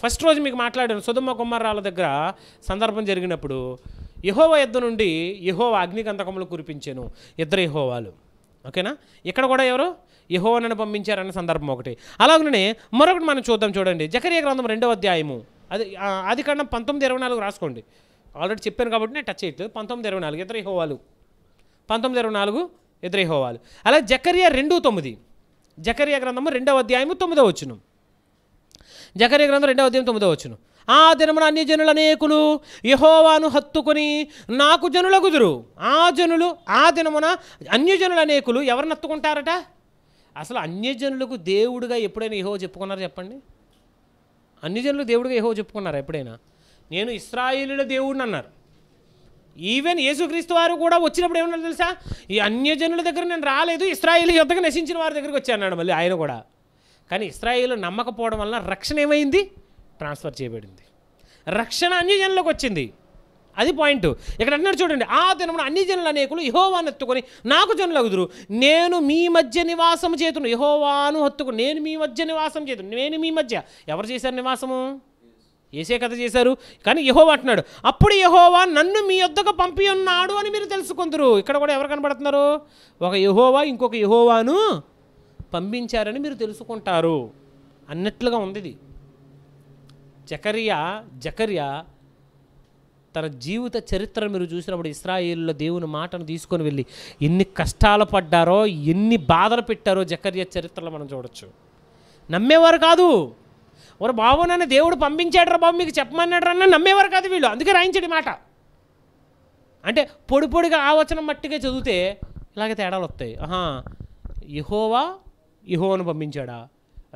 ఫస్ట్ రోజు మీకు మాట్లాడాను సుధమ్మ కుమారరాల దగ్గర సందర్భం జరిగినప్పుడు యహోవ యుద్ధ నుండి యహోవ అగ్నికంతకములు కురిపించాను ఇద్దరు యహోవాలు ఓకేనా ఇక్కడ కూడా ఎవరు యహోవనను పంపించారన్న సందర్భం ఒకటి అలాగనే మరొకటి మనం చూద్దాం చూడండి జకరియా గ్రంథం రెండవ అధ్యాయము అది అది కన్నా పంతొమ్మిది ఇరవై నాలుగు రాసుకోండి ఆల్రెడీ చెప్పాను కాబట్టి నేను టచ్ చేయట్లేదు పంతొమ్మిది ఇరవై నాలుగు ఇద్దరు హోవాలు పంతొమ్మిది ఇరవై నాలుగు ఇద్దరు హోవాలు అలా జకరియా రెండు తొమ్మిది జకరియా గ్రంథము రెండవ అధ్యాయము తొమ్మిదో వచ్చును జకరియా గ్రంథం రెండవ అధ్యాయం తొమ్మిదో వచ్చును ఆ దినమున అన్ని జనులు అనేకులు యహోవాను హత్తుకొని నాకు జనుల కుదురు ఆ జనులు ఆ దినమున అన్యజనుల అనేకులు ఎవరిని హత్తుకుంటారట అసలు అన్యజనులకు దేవుడుగా ఎప్పుడైనా ఏహో చెప్పుకున్నారా చెప్పండి అన్యజనులకు దేవుడుగా ఏహో చెప్పుకున్నారా ఎప్పుడైనా నేను ఇస్రాయిలుల దేవుడిని అన్నారు ఈవెన్ యేసుక్రీస్తు వారు కూడా వచ్చినప్పుడు ఏమన్నా తెలుసా ఈ అన్యజనుల దగ్గర నేను రాలేదు ఇస్రాయిల్ యుద్ధకు నశించిన వారి దగ్గరికి వచ్చాను మళ్ళీ ఆయన కూడా కానీ ఇస్రాయిల్ నమ్మకపోవడం వలన రక్షణ ఏమైంది ట్రాన్స్ఫర్ చేయబడింది రక్షణ అన్యజనులకు వచ్చింది అది పాయింట్ ఇక్కడ అన్నాడు చూడండి ఆ దినమున అన్ని జనుల అనేకులు యహోవాను ఎత్తుకొని నాకు అగుదురు నేను మీ మధ్య నివాసం చేతును యహోవాను హత్తుకు నేను మీ మధ్య నివాసం చేతు నేను మీ మధ్య ఎవరు చేశారు నివాసము ఏసే కథ చేశారు కానీ యహోవా అంటున్నాడు అప్పుడు యహోవా నన్ను మీ వద్దకు పంపి ఉన్నాడు అని మీరు తెలుసుకుందరు ఇక్కడ కూడా ఎవరు కనబడుతున్నారు ఒక యహోవా ఇంకొక యహోవాను పంపించారని మీరు తెలుసుకుంటారు అన్నట్లుగా ఉంది ఇది జకరియా జకరియా తన జీవిత చరిత్ర మీరు చూసినప్పుడు ఇస్రాయిల్లో దేవుని మాటను తీసుకొని వెళ్ళి ఎన్ని కష్టాలు పడ్డారో ఎన్ని బాధలు పెట్టారో జకర్య చరిత్రలో మనం చూడొచ్చు నమ్మేవారు కాదు ఒక బాబు నన్ను దేవుడు పంపించాడు రా బాబు మీకు చెప్పమన్నాడు అన్న నమ్మేవారు కాదు వీళ్ళు అందుకే రాయించడి మాట అంటే పొడి పొడిగా ఆవచనం మట్టిగా చదివితే ఇలాగే తేడాలు వస్తాయి ఆహా ఇహోవా ఇహోను పంపించాడా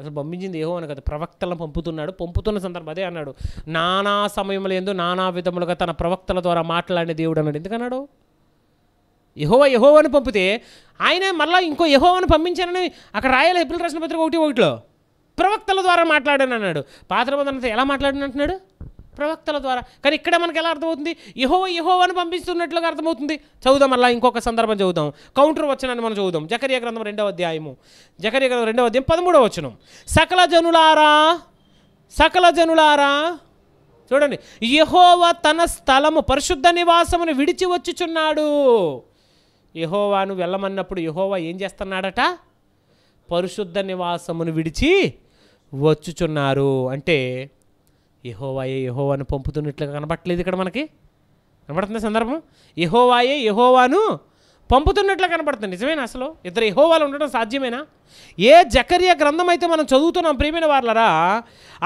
అసలు పంపించింది ఏహో అని కదా ప్రవక్తలను పంపుతున్నాడు పంపుతున్న సందర్భం అదే అన్నాడు నానా సమయంలో ఎందు నానా విధములుగా తన ప్రవక్తల ద్వారా మాట్లాడిన దేవుడు అన్నాడు ఎందుకన్నాడు యహోవ యహోవని పంపితే ఆయన మళ్ళీ ఇంకో యహోవని పంపించానని అక్కడ రాయాలి ఎప్పుడు రాసిన పత్రిక ఒకటి ఒకటిలో ప్రవక్తల ద్వారా మాట్లాడాను అన్నాడు పాత్ర ఎలా మాట్లాడినట్టున్నాడు ప్రవక్తల ద్వారా కానీ ఇక్కడ మనకు ఎలా అర్థమవుతుంది యహో అని పంపిస్తున్నట్లుగా అర్థమవుతుంది చదువుదాం మళ్ళీ ఇంకొక సందర్భం చదువుదాం కౌంటర్ వచనాన్ని మనం చదువుదాం జకరియా గ్రంథం రెండవ అధ్యాయము జకరియా గ్రంథం రెండవ అధ్యాయం పదమూడవ వచనం సకల జనులారా సకల జనులారా చూడండి యహోవ తన స్థలము పరిశుద్ధ నివాసమును విడిచి వచ్చుచున్నాడు యహోవాను వెళ్ళమన్నప్పుడు యహోవా ఏం చేస్తున్నాడట పరిశుద్ధ నివాసమును విడిచి వచ్చుచున్నారు అంటే యహోవాయే యహోవాను పంపుతున్నట్లుగా కనబట్టలేదు ఇక్కడ మనకి కనబడుతుంది సందర్భం యహోవాయే యహోవాను పంపుతున్నట్లు కనబడుతుంది నిజమేనా అసలు ఇద్దరు యహోవాలు ఉండడం సాధ్యమేనా ఏ జకర్య గ్రంథం అయితే మనం చదువుతున్నాం ప్రియమైన వాళ్ళరా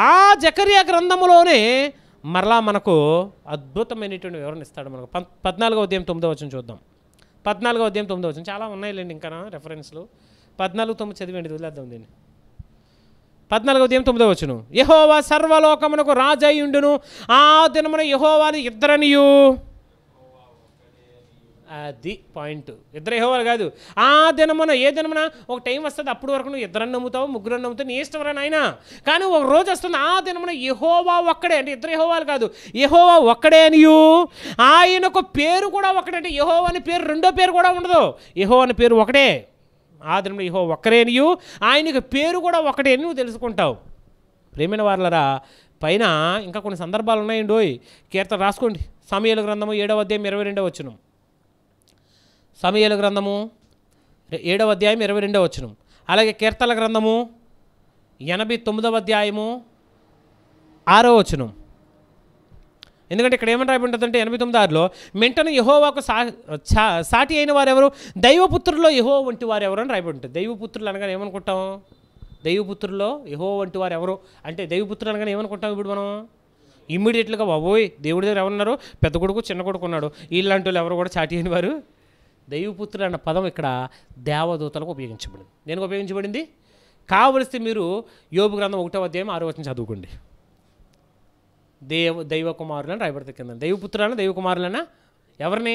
ఆ జకర్య గ్రంథంలోనే మరలా మనకు అద్భుతమైనటువంటి వివరణ ఇస్తాడు మనకు పద్నాలుగో ఉదయం తొమ్మిదో వచ్చిన చూద్దాం పద్నాలుగో ఉదయం తొమ్మిదో వచ్చిన చాలా ఉన్నాయి లేండి ఇంకా రెఫరెన్స్లు పద్నాలుగు తొమ్మిది చదివండి వదిలేద్దాం దీన్ని పద్నాలుగో ఉదయం తొమ్మిదో వచ్చును యహోవా సర్వలోకమునకు రాజయ్యుండును ఆ దినమున యహోవాలు ఇద్దరనియు అది పాయింట్ ఇద్దరు యహోవాలు కాదు ఆ దినమున ఏ దినమున ఒక టైం వస్తుంది అప్పుడు వరకు నువ్వు ఇద్దరని నమ్ముతావు ముగ్గురు నమ్ముతావు నీ ఇష్టం నాయనా కానీ ఒక రోజు వస్తుంది ఆ దినమున యహోవా ఒక్కడే అంటే ఇద్దరు యహోవాలు కాదు యహోవా ఒక్కడే అని ఆయనకు పేరు కూడా ఒకటే అంటే యహోవా అని పేరు రెండో పేరు కూడా ఉండదు యహో అని పేరు ఒకటే ఆదరణ ఇహో ఒక్కరేనియు ఆయనకు పేరు కూడా ఒకటే నువ్వు తెలుసుకుంటావు ప్రేమైన వాళ్ళరా పైన ఇంకా కొన్ని సందర్భాలు ఉన్నాయండి కీర్తన రాసుకోండి సమయాల గ్రంథము ఏడవ అధ్యాయం ఇరవై రెండవ వచ్చును సమయాల గ్రంథము ఏడవ అధ్యాయం ఇరవై రెండవ వచ్చును అలాగే కీర్తల గ్రంథము ఎనభై తొమ్మిదవ అధ్యాయము ఆరో వచ్చును ఎందుకంటే ఇక్కడ ఏమని రాయి ఉంటుందంటే ఎనభై తొమ్మిది ఆరులో మెంటను యహోవాకు సా సాటి అయిన వారెవరు దైవపుత్రుల్లో యహో వంటి వారు ఎవరు అని రాయబడి ఉంటుంది దైవపుత్రులు అనగా ఏమనుకుంటాం దైవపుత్రుల్లో యహో వంటి వారు ఎవరు అంటే దైవపుత్రులు అనగా ఏమనుకుంటాం ఇప్పుడు మనం ఇమ్మీడియట్గా బాబోయ్ దేవుడి దగ్గర ఎవరున్నారు పెద్ద కొడుకు చిన్న కొడుకు ఉన్నాడు వీళ్ళంటి వాళ్ళు ఎవరు కూడా చాటి అయిన వారు దైవపుత్రులు అన్న పదం ఇక్కడ దేవదూతలకు ఉపయోగించబడింది దేనికి ఉపయోగించబడింది కావలిస్తే మీరు యోగు గ్రంథం ఒకటో అధ్యాయం ఆరో వచ్చిన చదువుకోండి దేవ దైవ కుమారులను రాయబడత కింద దైవపుత్రాలను దైవ ఎవరిని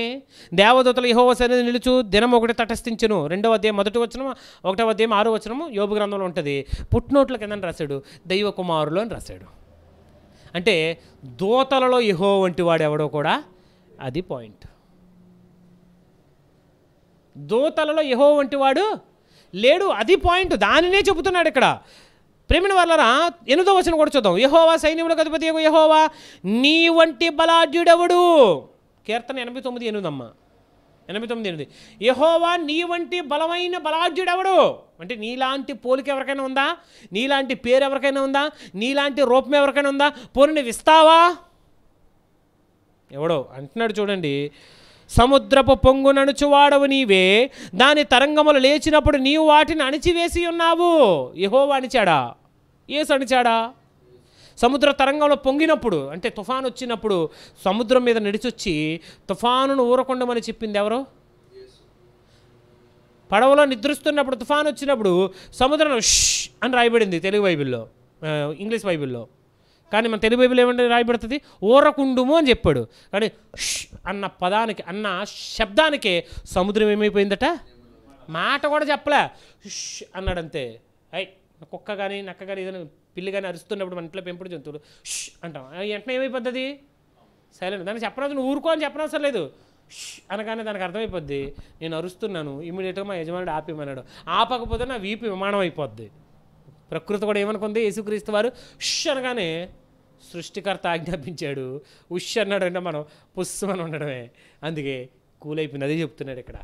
దేవదూతలు యహోవ సన్నిధి నిలుచు దినం ఒకటి తటస్థించను రెండవ అధ్యాయం మొదటి వచనం ఒకటవ అధ్యాయం ఆరో వచనము యోగ గ్రంథంలో ఉంటుంది పుట్టినోట్ల కింద రాశాడు దైవ అని రాశాడు అంటే దూతలలో యహో వంటి వాడు ఎవడో కూడా అది పాయింట్ దూతలలో యహో వంటి వాడు లేడు అది పాయింట్ దానినే చెబుతున్నాడు ఇక్కడ ప్రేమిన వాళ్ళరా ఎనిమిదో వచ్చిన కూడా చూద్దాం యహోవా సైన్యములకు అధిపతి యహోవా నీ వంటి బలాఢ్యుడెవడు కీర్తన ఎనభై తొమ్మిది ఎనిమిదమ్మా ఎనభై తొమ్మిది ఎనిమిది యహోవా నీ వంటి బలమైన బలాఢ్యుడెవడు అంటే నీలాంటి పోలిక ఎవరికైనా ఉందా నీలాంటి పేరు ఎవరికైనా ఉందా నీలాంటి రూపం ఎవరికైనా ఉందా పోలిని విస్తావా ఎవడో అంటున్నాడు చూడండి సముద్రపు పొంగు నడుచువాడవు నీవే దాని తరంగములు లేచినప్పుడు నీవు వాటిని అణిచివేసి ఉన్నావు యహోవా అణిచాడా ఏ సడిచాడా సముద్ర తరంగంలో పొంగినప్పుడు అంటే తుఫాను వచ్చినప్పుడు సముద్రం మీద నడిచొచ్చి తుఫానును ఊరకుండమని చెప్పింది ఎవరు పడవలో నిద్రిస్తున్నప్పుడు తుఫాను వచ్చినప్పుడు సముద్రం ష్ అని రాయబడింది తెలుగు బైబిల్లో ఇంగ్లీష్ బైబిల్లో కానీ మన తెలుగు బైబిల్ ఏమంటే రాయబడుతుంది ఊరకుండుము అని చెప్పాడు కానీ ష్ అన్న పదానికి అన్న శబ్దానికే సముద్రం ఏమైపోయిందట మాట కూడా చెప్పలే ష్ అన్నాడంతే కుక్క కానీ నక్క కానీ ఏదైనా పిల్లి కానీ అరుస్తున్నప్పుడు మన ఇంట్లో పెంపుడు జంతువులు ష్ అంటాం వెంటనే ఏమైపోతుంది సైలెంట్ దాన్ని చెప్పడం నువ్వు ఊరుకో అని చెప్పనవసరం లేదు అనగానే దానికి అర్థమైపోద్ది నేను అరుస్తున్నాను ఇమీడియట్గా మా యజమానుడు ఆపిమన్నాడు ఆపకపోతే నా వీపు విమానం అయిపోద్ది ప్రకృతి కూడా ఏమనుకుంది యేసుక్రీస్తు వారు ష్ అనగానే సృష్టికర్త ఆజ్ఞాపించాడు ఉష్ అన్నాడు అంటే మనం పుస్సు అని ఉండడమే అందుకే కూలైపోయింది అదే చెప్తున్నాడు ఇక్కడ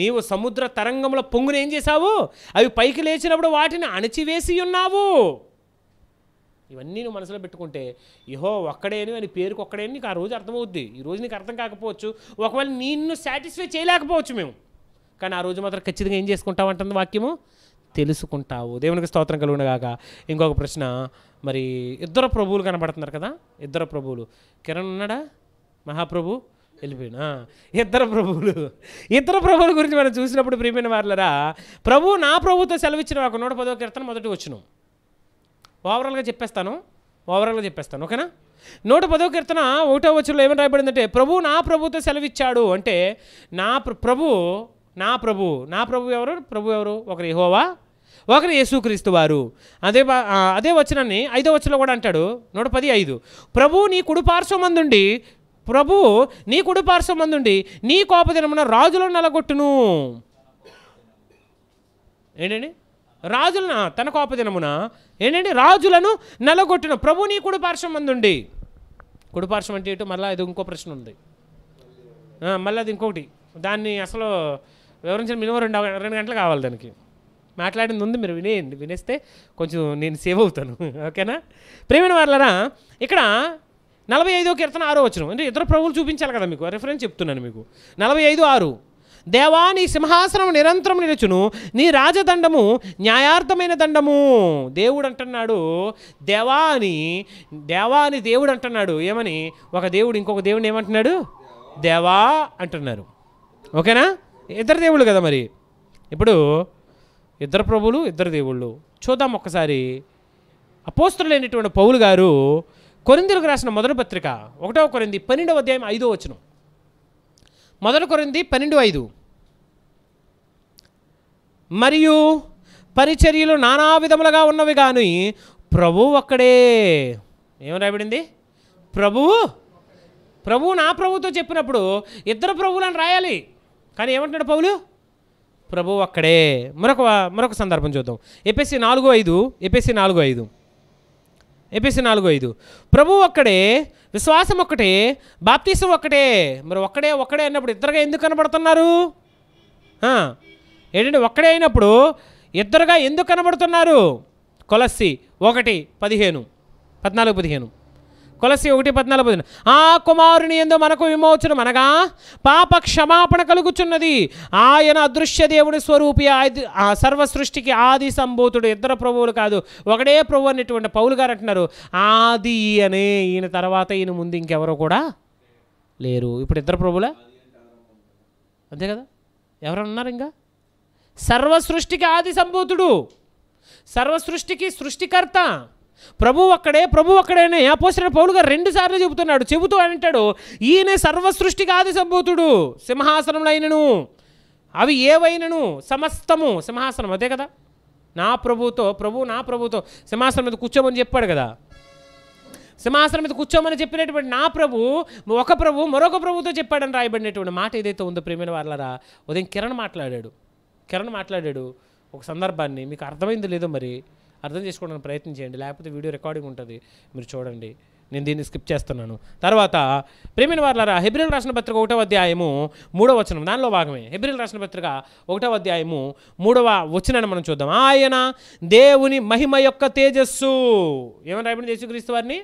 నీవు సముద్ర తరంగంలో పొంగునేం ఏం చేశావు అవి పైకి లేచినప్పుడు వాటిని అణచివేసి ఉన్నావు ఇవన్నీ నువ్వు మనసులో పెట్టుకుంటే ఇహో ఒక్కడేను అని పేరుకు ఒక్కడేను నీకు ఆ రోజు అర్థమవుద్ది ఈ రోజు నీకు అర్థం కాకపోవచ్చు ఒకవేళ నిన్ను సాటిస్ఫై చేయలేకపోవచ్చు మేము కానీ ఆ రోజు మాత్రం ఖచ్చితంగా ఏం చేసుకుంటావు అంటుంది వాక్యము తెలుసుకుంటావు దేవునికి స్తోత్రం కలుగునగాక ఇంకొక ప్రశ్న మరి ఇద్దరు ప్రభువులు కనబడుతున్నారు కదా ఇద్దరు ప్రభువులు కిరణ్ ఉన్నాడా మహాప్రభు వెళ్ళిపోయినా ఇతర ప్రభువులు ఇతర ప్రభువుల గురించి మనం చూసినప్పుడు ప్రియమైన వారులరా ప్రభు నా ప్రభుతో సెలవిచ్చిన ఒక నూట పదో కీర్తన మొదటి వచ్చిన ఓవరాల్గా చెప్పేస్తాను ఓవరాల్గా చెప్పేస్తాను ఓకేనా నూట పదో కీర్తన ఒకటో వచ్చిన ఏమని రాయబడిందంటే ప్రభు నా ప్రభుతో సెలవిచ్చాడు అంటే నా ప్రభు నా ప్రభు నా ప్రభు ఎవరు ప్రభు ఎవరు ఒకరు యహోవా ఒకరు యేసుక్రీస్తు వారు అదే అదే వచ్చినాన్ని ఐదో వచ్చిన కూడా అంటాడు నూట పది ఐదు ప్రభు నీ పార్శ్వమందుండి ప్రభు నీ కుడిపార్శ్వం మందుండి నీ కోపదినమున రాజులను నలగొట్టును ఏంటండి రాజులను తన కోపదినమున ఏంటండి రాజులను నలగొట్టును ప్రభు నీ కుడిపార్శ్వం మందుండి కుడిపార్శ్వం అంటే ఇటు మళ్ళీ ఇది ఇంకో ప్రశ్న ఉంది మళ్ళీ అది ఇంకొకటి దాన్ని అసలు వివరించిన మినిమం రెండు రెండు గంటలు కావాలి దానికి మాట్లాడింది ఉంది మీరు వినేయండి వినేస్తే కొంచెం నేను సేవ్ అవుతాను ఓకేనా ప్రేమైన వాళ్ళరా ఇక్కడ నలభై ఐదో కీర్తన ఆరో వచనం అంటే ఇతర ప్రభువులు చూపించాలి కదా మీకు రిఫరెన్స్ చెప్తున్నాను మీకు నలభై ఐదు ఆరు దేవా నీ సింహాసనం నిరంతరం నిలుచును నీ రాజదండము న్యాయార్థమైన దండము దేవుడు అంటున్నాడు దేవా అని దేవా అని దేవుడు అంటున్నాడు ఏమని ఒక దేవుడు ఇంకొక దేవుడు ఏమంటున్నాడు దేవా అంటున్నారు ఓకేనా ఇద్దరు దేవుళ్ళు కదా మరి ఇప్పుడు ఇద్దరు ప్రభువులు ఇద్దరు దేవుళ్ళు చూద్దాం ఒక్కసారి అపోస్తులైనటువంటి పౌలు గారు కొరిందులకు రాసిన మొదటి పత్రిక ఒకటవ కొరింది పన్నెండవ అధ్యాయం ఐదో వచ్చిన మొదటి కొరింది పన్నెండు ఐదు మరియు పరిచర్యలు నానా విధములుగా ఉన్నవి కానీ ప్రభువు ఒక్కడే ఏం రాయబడింది ప్రభువు ప్రభువు నా ప్రభుతో చెప్పినప్పుడు ఇద్దరు ప్రభువులను రాయాలి కానీ ఏమంటున్నాడు పౌలు ప్రభు ఒక్కడే మరొక మరొక సందర్భం చూద్దాం ఏపీసీ నాలుగు ఐదు ఏపీసీ నాలుగు ఐదు ఏపీసీ నాలుగు ఐదు ప్రభు ఒక్కడే విశ్వాసం ఒక్కటే బాప్తీసం ఒక్కటే మరి ఒక్కడే ఒక్కడే అన్నప్పుడు ఇద్దరుగా ఎందుకు కనబడుతున్నారు ఏంటంటే ఒక్కడే అయినప్పుడు ఇద్దరుగా ఎందుకు కనబడుతున్నారు కొలస్సి ఒకటి పదిహేను పద్నాలుగు పదిహేను కొలసి ఒకటి పద్నాలుగు పదిన ఆ కుమారుని ఎందు మనకు విమోచనం అనగా పాప క్షమాపణ కలుగుచున్నది ఆయన అదృశ్య దేవుడి స్వరూపి ఆ సర్వ సృష్టికి ఆది సంభూతుడు ఇద్దరు ప్రభువులు కాదు ఒకడే ప్రభు అనేటువంటి పౌలు గారు అంటున్నారు ఆది అనే ఈయన తర్వాత ఈయన ముందు ఇంకెవరో కూడా లేరు ఇప్పుడు ఇద్దరు ప్రభుల అంతే కదా ఎవరైనా ఉన్నారు ఇంకా సర్వ సృష్టికి ఆది సంభూతుడు సర్వ సృష్టికి సృష్టికర్త ప్రభు ఒక్కడే ప్రభు ఒక్కడేనే అపోసిన పౌలు గారు రెండుసార్లు చెబుతున్నాడు చెబుతూ అంటాడు ఈయనే సర్వసృష్టికి ఆది సంభూతుడు సింహాసనంలో అయినను అవి ఏవైనను సమస్తము సింహాసనం అదే కదా నా ప్రభుతో ప్రభు నా ప్రభుతో సింహాసనం మీద కూర్చోమని చెప్పాడు కదా సింహాసనం మీద కూర్చోమని చెప్పినటువంటి నా ప్రభు ఒక ప్రభు మరొక ప్రభుతో చెప్పాడని రాయబడినటువంటి మాట ఏదైతే ఉందో ప్రేమైన వాళ్ళరా ఉదయం కిరణ్ మాట్లాడాడు కిరణ్ మాట్లాడాడు ఒక సందర్భాన్ని మీకు అర్థమైంది లేదో మరి అర్థం చేసుకోవడానికి ప్రయత్నం చేయండి లేకపోతే వీడియో రికార్డింగ్ ఉంటుంది మీరు చూడండి నేను దీన్ని స్కిప్ చేస్తున్నాను తర్వాత ప్రేమిన వార్లారా హెబ్రిల్ రాసిన పత్రిక ఒకటో అధ్యాయము మూడవ వచనం దానిలో భాగమే హెబ్రిల్ రాసిన పత్రిక ఒకటో అధ్యాయము మూడవ వచనాన్ని మనం చూద్దాం ఆయన దేవుని మహిమ యొక్క తేజస్సు ఏమని రాయబడి యేసుక్రీస్తు వారిని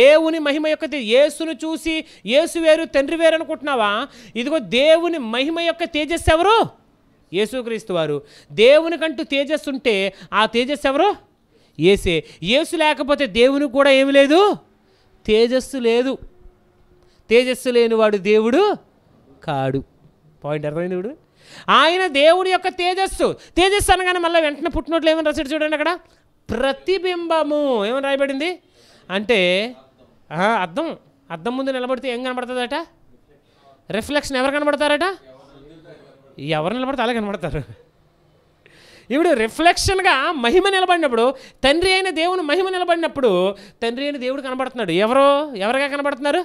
దేవుని మహిమ యొక్క యేసును చూసి యేసు వేరు తండ్రి వేరు అనుకుంటున్నావా ఇదిగో దేవుని మహిమ యొక్క తేజస్సు ఎవరు యేసుక్రీస్తు వారు దేవునికంటూ తేజస్సు ఉంటే ఆ తేజస్సు ఎవరు ఏసే యేసు లేకపోతే దేవునికి కూడా ఏమి లేదు తేజస్సు లేదు తేజస్సు లేనివాడు దేవుడు కాడు పాయింట్ అర్థమైంది ఇప్పుడు ఆయన దేవుడి యొక్క తేజస్సు తేజస్సు అనగానే మళ్ళీ వెంటనే పుట్టినట్లు ఏమని రాశాడు చూడండి అక్కడ ప్రతిబింబము ఏమని రాయబడింది అంటే అర్థం అర్థం ముందు నిలబడితే ఏం కనబడుతుందట రిఫ్లెక్షన్ ఎవరు కనబడతారట ఎవరు నిలబడితే అలా కనబడతారు ఇప్పుడు రిఫ్లెక్షన్గా మహిమ నిలబడినప్పుడు తండ్రి అయిన దేవుని మహిమ నిలబడినప్పుడు తండ్రి అయిన దేవుడు కనబడుతున్నాడు ఎవరో ఎవరిగా కనబడుతున్నారు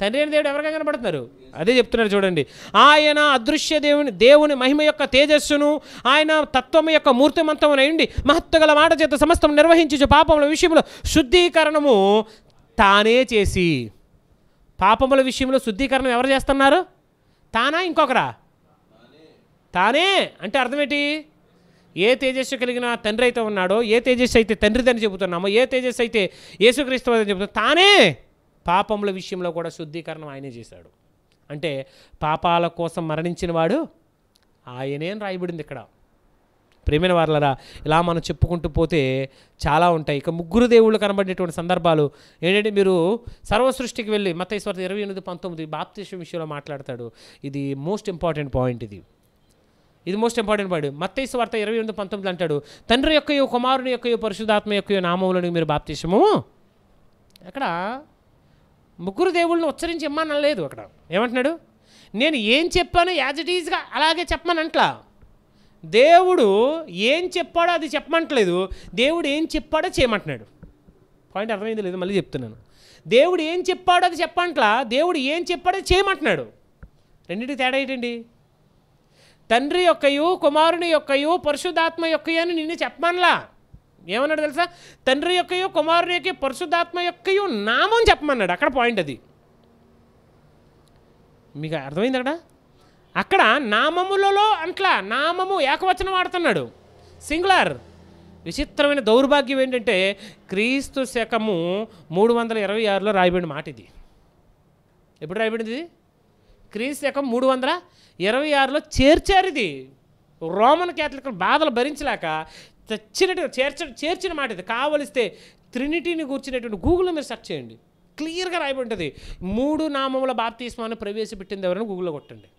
తండ్రి అయిన దేవుడు ఎవరిగా కనబడుతున్నారు అదే చెప్తున్నారు చూడండి ఆయన అదృశ్య దేవుని దేవుని మహిమ యొక్క తేజస్సును ఆయన తత్వము యొక్క ఉండి మహత్తుగల మాట చేత సమస్తం నిర్వహించు పాపముల విషయంలో శుద్ధీకరణము తానే చేసి పాపముల విషయంలో శుద్ధీకరణ ఎవరు చేస్తున్నారు తానా ఇంకొకరా తానే అంటే అర్థమేటి ఏ తేజస్సు కలిగిన తండ్రి అయితే ఉన్నాడో ఏ తేజస్సు అయితే తండ్రిదని చెబుతున్నామో ఏ తేజస్సు అయితే యేసుక్రీస్తు అని చెబుతున్నా తానే పాపముల విషయంలో కూడా శుద్ధీకరణం ఆయనే చేశాడు అంటే పాపాల కోసం మరణించిన వాడు ఆయనే రాయబడింది ఇక్కడ ప్రేమైన వార్లరా ఇలా మనం చెప్పుకుంటూ పోతే చాలా ఉంటాయి ఇక ముగ్గురు దేవుళ్ళు కనబడేటువంటి సందర్భాలు ఏంటంటే మీరు సర్వసృష్టికి వెళ్ళి మతేశ్వర ఇరవై ఎనిమిది పంతొమ్మిది బాప్తిష్యం విషయంలో మాట్లాడతాడు ఇది మోస్ట్ ఇంపార్టెంట్ పాయింట్ ఇది ఇది మోస్ట్ ఇంపార్టెంట్ పాయింట్ మత్తైసు వార్త ఇరవై ఎనిమిది పంతొమ్మిది అంటాడు తండ్రి యొక్క కుమారుని యొక్క పరిశుధాత్మ యొక్క నామములను మీరు బాప్తీసము అక్కడ ముగ్గురు దేవుళ్ళని ఉచ్చరించి ఇమ్మనలేదు అక్కడ ఏమంటున్నాడు నేను ఏం చెప్పానో యాజ్ ఇట్ ఈజ్గా అలాగే చెప్పమనంట్లా దేవుడు ఏం చెప్పాడో అది చెప్పమంటలేదు దేవుడు ఏం చెప్పాడో చేయమంటున్నాడు పాయింట్ అర్థమైంది లేదు మళ్ళీ చెప్తున్నాను దేవుడు ఏం చెప్పాడో అది చెప్పంట్లా దేవుడు ఏం చెప్పాడో చేయమంటున్నాడు రెండింటికి తేడా ఏంటండి తండ్రి యొక్కయు కుమారుని యొక్కయు పరిశుద్ధాత్మ యొక్కయు అని నిన్ను చెప్పమనలా ఏమన్నాడు తెలుసా తండ్రి యొక్కయు కుమారుని యొక్క పరిశుద్ధాత్మ యొక్కయు నామం చెప్పమన్నాడు అక్కడ పాయింట్ అది మీకు అర్థమైంది అక్కడ అక్కడ నామములలో అంట్లా నామము ఏకవచనం వాడుతున్నాడు సింగులర్ విచిత్రమైన దౌర్భాగ్యం ఏంటంటే క్రీస్తు శకము మూడు వందల ఇరవై ఆరులో రాయబడిన మాట ఇది ఎప్పుడు రాయబడింది క్రీస్తు శకం మూడు వందల ఇరవై ఆరులో చేర్చారు ఇది రోమన్ క్యాథలిక్ బాధలు భరించలేక చచ్చినట్టు చేర్చ చేర్చిన మాట ఇది కావలిస్తే త్రినిటీని కూర్చునేటువంటి గూగుల్లో మీరు సెర్చ్ చేయండి క్లియర్గా రాయబడి ఉంటుంది మూడు నామముల బాప్తిస్మాన్ని ప్రవేశపెట్టింది ఎవరైనా గూగుల్లో కొట్టండి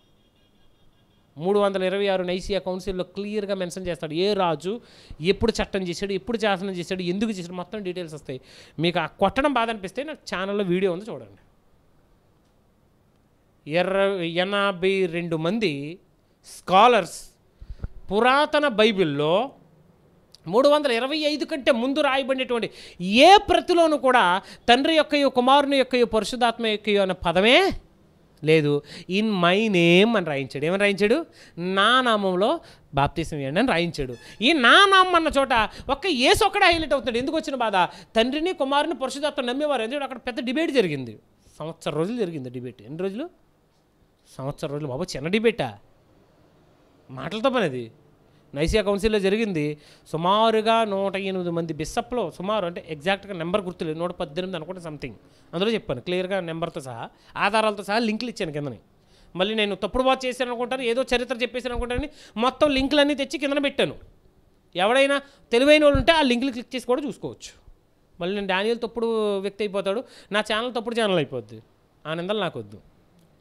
మూడు వందల ఇరవై ఆరు నైసియా కౌన్సిల్లో క్లియర్గా మెన్షన్ చేస్తాడు ఏ రాజు ఎప్పుడు చట్టం చేశాడు ఎప్పుడు శాసనం చేశాడు ఎందుకు చేశాడు మొత్తం డీటెయిల్స్ వస్తాయి మీకు ఆ కొట్టడం బాధ అనిపిస్తే నాకు ఛానల్లో వీడియో ఉంది చూడండి ఎర్ర ఎనభై రెండు మంది స్కాలర్స్ పురాతన బైబిల్లో మూడు వందల ఇరవై ఐదు కంటే ముందు రాయబడినటువంటి ఏ ప్రతిలోనూ కూడా తండ్రి యొక్క కుమారుని యొక్క పరిశుధాత్మ యొక్క అనే పదమే లేదు ఇన్ మై నేమ్ అని రాయించాడు ఏమని రాయించాడు నా నామంలో బాప్తీసం ఇవ్వండి అని రాయించాడు ఈ నా నామం అన్న చోట ఒక్క ఏసు ఒక్కడే హైలైట్ అవుతాడు ఎందుకు వచ్చిన బాధ తండ్రిని కుమారుని పరిశుధాత్మ నమ్మేవారు ఎందుకంటే అక్కడ పెద్ద డిబేట్ జరిగింది సంవత్సరం రోజులు జరిగింది డిబేట్ ఎన్ని రోజులు సంవత్సరం రోజులు బాబు చిన్న డిబేటా మాటలతో పని అది నైసియా కౌన్సిల్లో జరిగింది సుమారుగా నూట ఎనిమిది మంది బిస్సప్లో సుమారు అంటే ఎగ్జాక్ట్గా నెంబర్ గుర్తులేదు నూట పద్దెనిమిది అనుకుంటే సంథింగ్ అందులో చెప్పాను క్లియర్గా నెంబర్తో సహా ఆధారాలతో సహా లింకులు ఇచ్చాను కిందని మళ్ళీ నేను తప్పుడు బాగా చేశాను అనుకుంటాను ఏదో చరిత్ర చెప్పేశాను అనుకుంటాను మొత్తం లింకులన్నీ తెచ్చి కిందన పెట్టాను ఎవడైనా తెలివైన వాళ్ళు ఉంటే ఆ లింకులు క్లిక్ చేసి కూడా చూసుకోవచ్చు మళ్ళీ నేను డానియల్ తప్పుడు వ్యక్తి అయిపోతాడు నా ఛానల్ తప్పుడు ఛానల్ అయిపోద్ది ఆ నిందలు వద్దు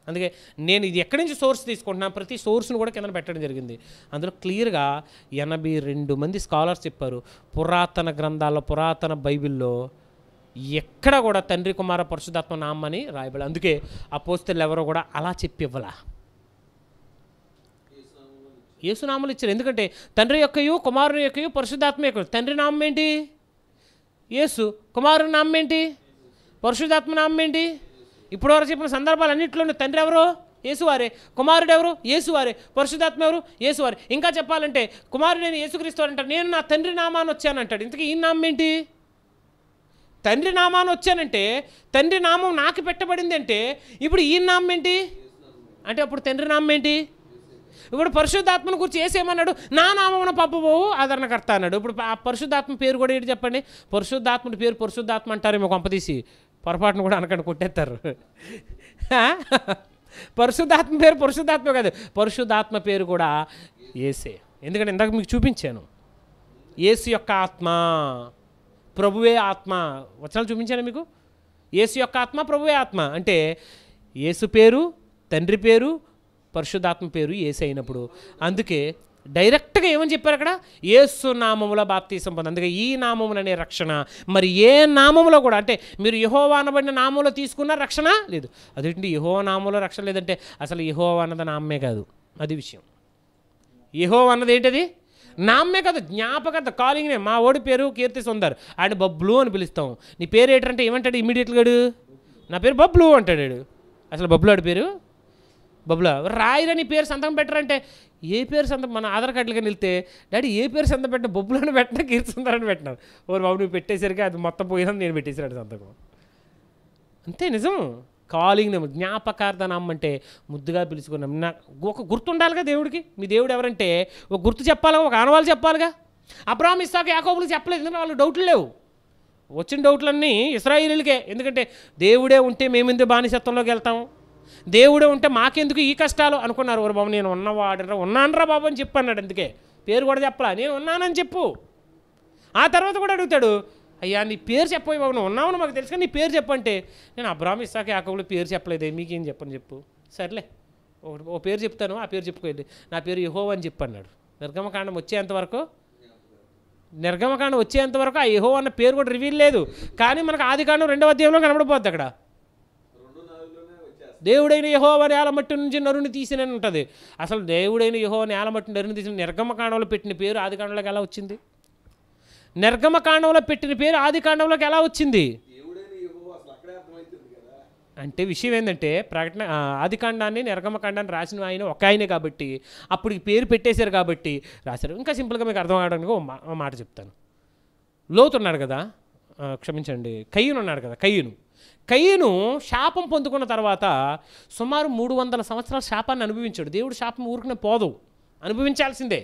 అందుకే నేను ఇది ఎక్కడి నుంచి సోర్స్ తీసుకుంటున్నాను ప్రతి సోర్స్ను కూడా కింద పెట్టడం జరిగింది అందులో క్లియర్గా ఎనభై రెండు మంది స్కాలర్స్ చెప్పారు పురాతన గ్రంథాల్లో పురాతన బైబిల్లో ఎక్కడ కూడా తండ్రి కుమార పరశుదాత్మ నామని రాయబడి అందుకే ఆ పోస్తులు ఎవరో కూడా అలా చెప్పి ఇవ్వలా యేసునామాలు ఇచ్చారు ఎందుకంటే తండ్రి యొక్కయు కుమారుని యొక్కయు పరిశుద్ధాత్మ యొక్క తండ్రి నామం ఏంటి యేసు కుమారుని నామం ఏంటి పరిశుద్ధాత్మ నామం ఏంటి ఇప్పటివరకు చెప్పిన సందర్భాలు అన్నింటిలోనే తండ్రి ఎవరు యేసువారే కుమారుడు ఎవరు యేసువారే పరిశుధాత్మ ఎవరు యేసువారే ఇంకా చెప్పాలంటే నేను యేసుక్రీస్తు అంటాడు నేను నా తండ్రి నామాన్ని వచ్చానంటాడు ఇంతకీ ఈ నామం ఏంటి తండ్రి నామాన్ని వచ్చానంటే తండ్రి నామం నాకు పెట్టబడింది అంటే ఇప్పుడు ఈ నామం ఏంటి అంటే అప్పుడు తండ్రి నామం ఏంటి ఇప్పుడు పరిశుద్ధాత్మను గురించి ఏసేమన్నాడు నా నామమున పంపబోవు ఆదరణకర్త అన్నాడు ఇప్పుడు ఆ పరిశుద్ధాత్మ పేరు కూడా ఏంటి చెప్పండి పరిశుద్ధాత్మని పేరు పరిశుద్ధాత్మ అంటారేమో కొంపదీసి పొరపాటును కూడా అనకండి కొట్టేస్తారు పరిశుద్ధాత్మ పేరు పరిశుద్ధాత్మ కాదు పరిశుద్ధాత్మ పేరు కూడా ఏసే ఎందుకంటే ఇందాక మీకు చూపించాను ఏసు యొక్క ఆత్మ ప్రభువే ఆత్మ వచనాలు చూపించాను మీకు ఏసు యొక్క ఆత్మ ప్రభువే ఆత్మ అంటే ఏసు పేరు తండ్రి పేరు పరిశుద్ధాత్మ పేరు ఏసే అయినప్పుడు అందుకే డైరెక్ట్గా ఏమని చెప్పారు అక్కడ ఏసు నామముల బాప్తీసం పొంది అందుకే ఈ నామములనే రక్షణ మరి ఏ నామములో కూడా అంటే మీరు యహోవా అనబడిన నామంలో తీసుకున్న రక్షణ లేదు అదేంటి యహో నామంలో రక్షణ లేదంటే అసలు యహో అన్నది నామే కాదు అది విషయం యహో అన్నది ఏంటది నామే కదా జ్ఞాపకత కాలింగ్నే మా ఓడి పేరు కీర్తి సుందర్ ఆయన బబ్లు అని పిలుస్తాం నీ పేరు ఏంటంటే ఏమంటాడు ఇమీడియట్గా నా పేరు బబ్లు అంటాడు అసలు బబ్లు ఆడి పేరు బబులా రాయిరని పేరు సంతకం పెట్టరంటే ఏ పేరు సంతకం మన ఆధార్ కార్డులకి వెళ్తే డాడీ ఏ పేరు సంతకం పెట్టిన బొబ్బులను పెట్టినా కీర్తిందరని పెట్టినాను ఓరు బాబు నువ్వు పెట్టేసరికి అది మొత్తం పోయినా నేను పెట్టేసాడు సంతకం అంతే నిజం కాలింగ్ నేమ్ జ్ఞాపకార్థ నామంటే ముద్దుగా పిలుచుకున్నాం నా ఒక గుర్తుండాలిగా దేవుడికి మీ దేవుడు ఎవరంటే ఒక గుర్తు చెప్పాలిగా ఒక ఆనవాళ్ళు చెప్పాలిగా అబ్రాహ్మ ఇస్తాక యాకోబులు చెప్పలేదు ఎందుకంటే వాళ్ళు డౌట్లు లేవు వచ్చిన డౌట్లన్నీ ఇస్రాయిలీలకే ఎందుకంటే దేవుడే ఉంటే మేమెందుకు బానిసత్వంలోకి వెళ్తాం దేవుడు ఉంటే మాకెందుకు ఈ కష్టాలు అనుకున్నారు ఓరు బాబు నేను ఉన్నవాడరా ఉన్నానరా బాబు అని చెప్పన్నాడు అందుకే పేరు కూడా చెప్పలా నేను ఉన్నానని చెప్పు ఆ తర్వాత కూడా అడుగుతాడు అయ్యా నీ పేరు చెప్పవు బాబు నువ్వు ఉన్నావు మాకు తెలుసు నీ పేరు చెప్పంటే నేను అబ్రాహ్మ ఇస్తాక యాకబులు పేరు చెప్పలేదు మీకేం చెప్పని చెప్పు సర్లే ఓ పేరు చెప్తాను ఆ పేరు చెప్పుకోలేదు నా పేరు యహో అని చెప్పన్నాడు నిర్గమకాండం వచ్చేంతవరకు నిర్గమకాండం వచ్చేంతవరకు ఆ యహో అన్న పేరు కూడా రివీల్ లేదు కానీ మనకు ఆది కాండం రెండవ అధ్యాయంలో కనబడిపోద్ది అక్కడ దేవుడైన యహోవ నేలమట్టి నుంచి నరుని తీసినని ఉంటుంది అసలు దేవుడైన యహోవ నేలమట్టి నరుని తీసిన కాండంలో పెట్టిన పేరు కాండంలోకి ఎలా వచ్చింది నిర్గమ కాండంలో పెట్టిన పేరు ఆదికాండంలోకి ఎలా వచ్చింది అంటే విషయం ఏంటంటే ప్రకటన ఆదికాండాన్ని నిర్గమకాండాన్ని రాసిన ఆయన ఒక ఆయనే కాబట్టి అప్పుడు పేరు పెట్టేశారు కాబట్టి రాశారు ఇంకా సింపుల్గా మీకు అర్థం కావడానికి మాట చెప్తాను లోతున్నాడు కదా క్షమించండి కయ్యూను ఉన్నాడు కదా కయ్యూను కయ్యను శాపం పొందుకున్న తర్వాత సుమారు మూడు వందల సంవత్సరాల శాపాన్ని అనుభవించాడు దేవుడు శాపం ఊరుకునే పోదు అనుభవించాల్సిందే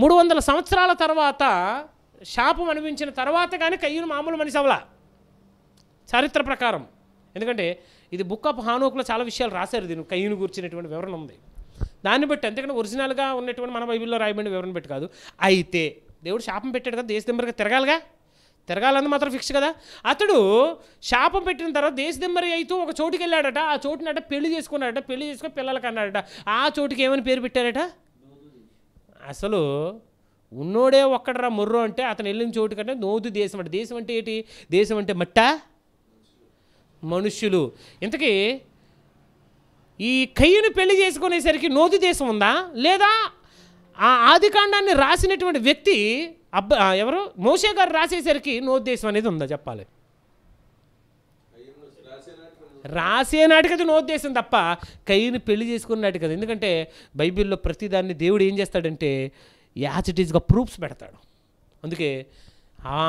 మూడు వందల సంవత్సరాల తర్వాత శాపం అనుభవించిన తర్వాత కానీ కయ్యను మామూలు మనిషి అవలా చరిత్ర ప్రకారం ఎందుకంటే ఇది బుక్ ఆఫ్ హానోక్లో చాలా విషయాలు రాశారు దీని కయ్యను గురించినటువంటి వివరణ ఉంది దాన్ని బట్టి ఎందుకంటే ఒరిజినల్గా ఉన్నటువంటి మన బైబిల్లో రాయబడిన వివరణ పెట్టి కాదు అయితే దేవుడు శాపం పెట్టాడు కదా దేశ తిరగాలిగా తిరగాలని మాత్రం ఫిక్స్ కదా అతడు శాపం పెట్టిన తర్వాత దేశదిమ్మరి అయితూ ఒక చోటుకి వెళ్ళాడట ఆ చోటుని అట పెళ్లి చేసుకున్నాడట పెళ్లి చేసుకుని పిల్లలకి అన్నాడట ఆ చోటుకి ఏమని పేరు పెట్టారట అసలు ఉన్నోడే ఒక్కడరా ముర్రో అంటే అతను వెళ్ళిన చోటు కంటే నోదు దేశం అంటే దేశం అంటే ఏంటి దేశం అంటే మట్ట మనుష్యులు ఇంతకీ ఈ కయ్యను పెళ్లి చేసుకునేసరికి నోదు దేశం ఉందా లేదా ఆ ఆదికాండాన్ని రాసినటువంటి వ్యక్తి అబ్బ ఎవరు మోసే గారు రాసేసరికి నో ఉద్దేశం అనేది ఉందా చెప్పాలి రాసే నో ఉద్దేశం తప్ప కయ్యని పెళ్లి చేసుకున్న కదా ఎందుకంటే బైబిల్లో ప్రతిదాన్ని దేవుడు ఏం చేస్తాడంటే యాజ్ ఇట్ ఈజ్గా ప్రూఫ్స్ పెడతాడు అందుకే ఆ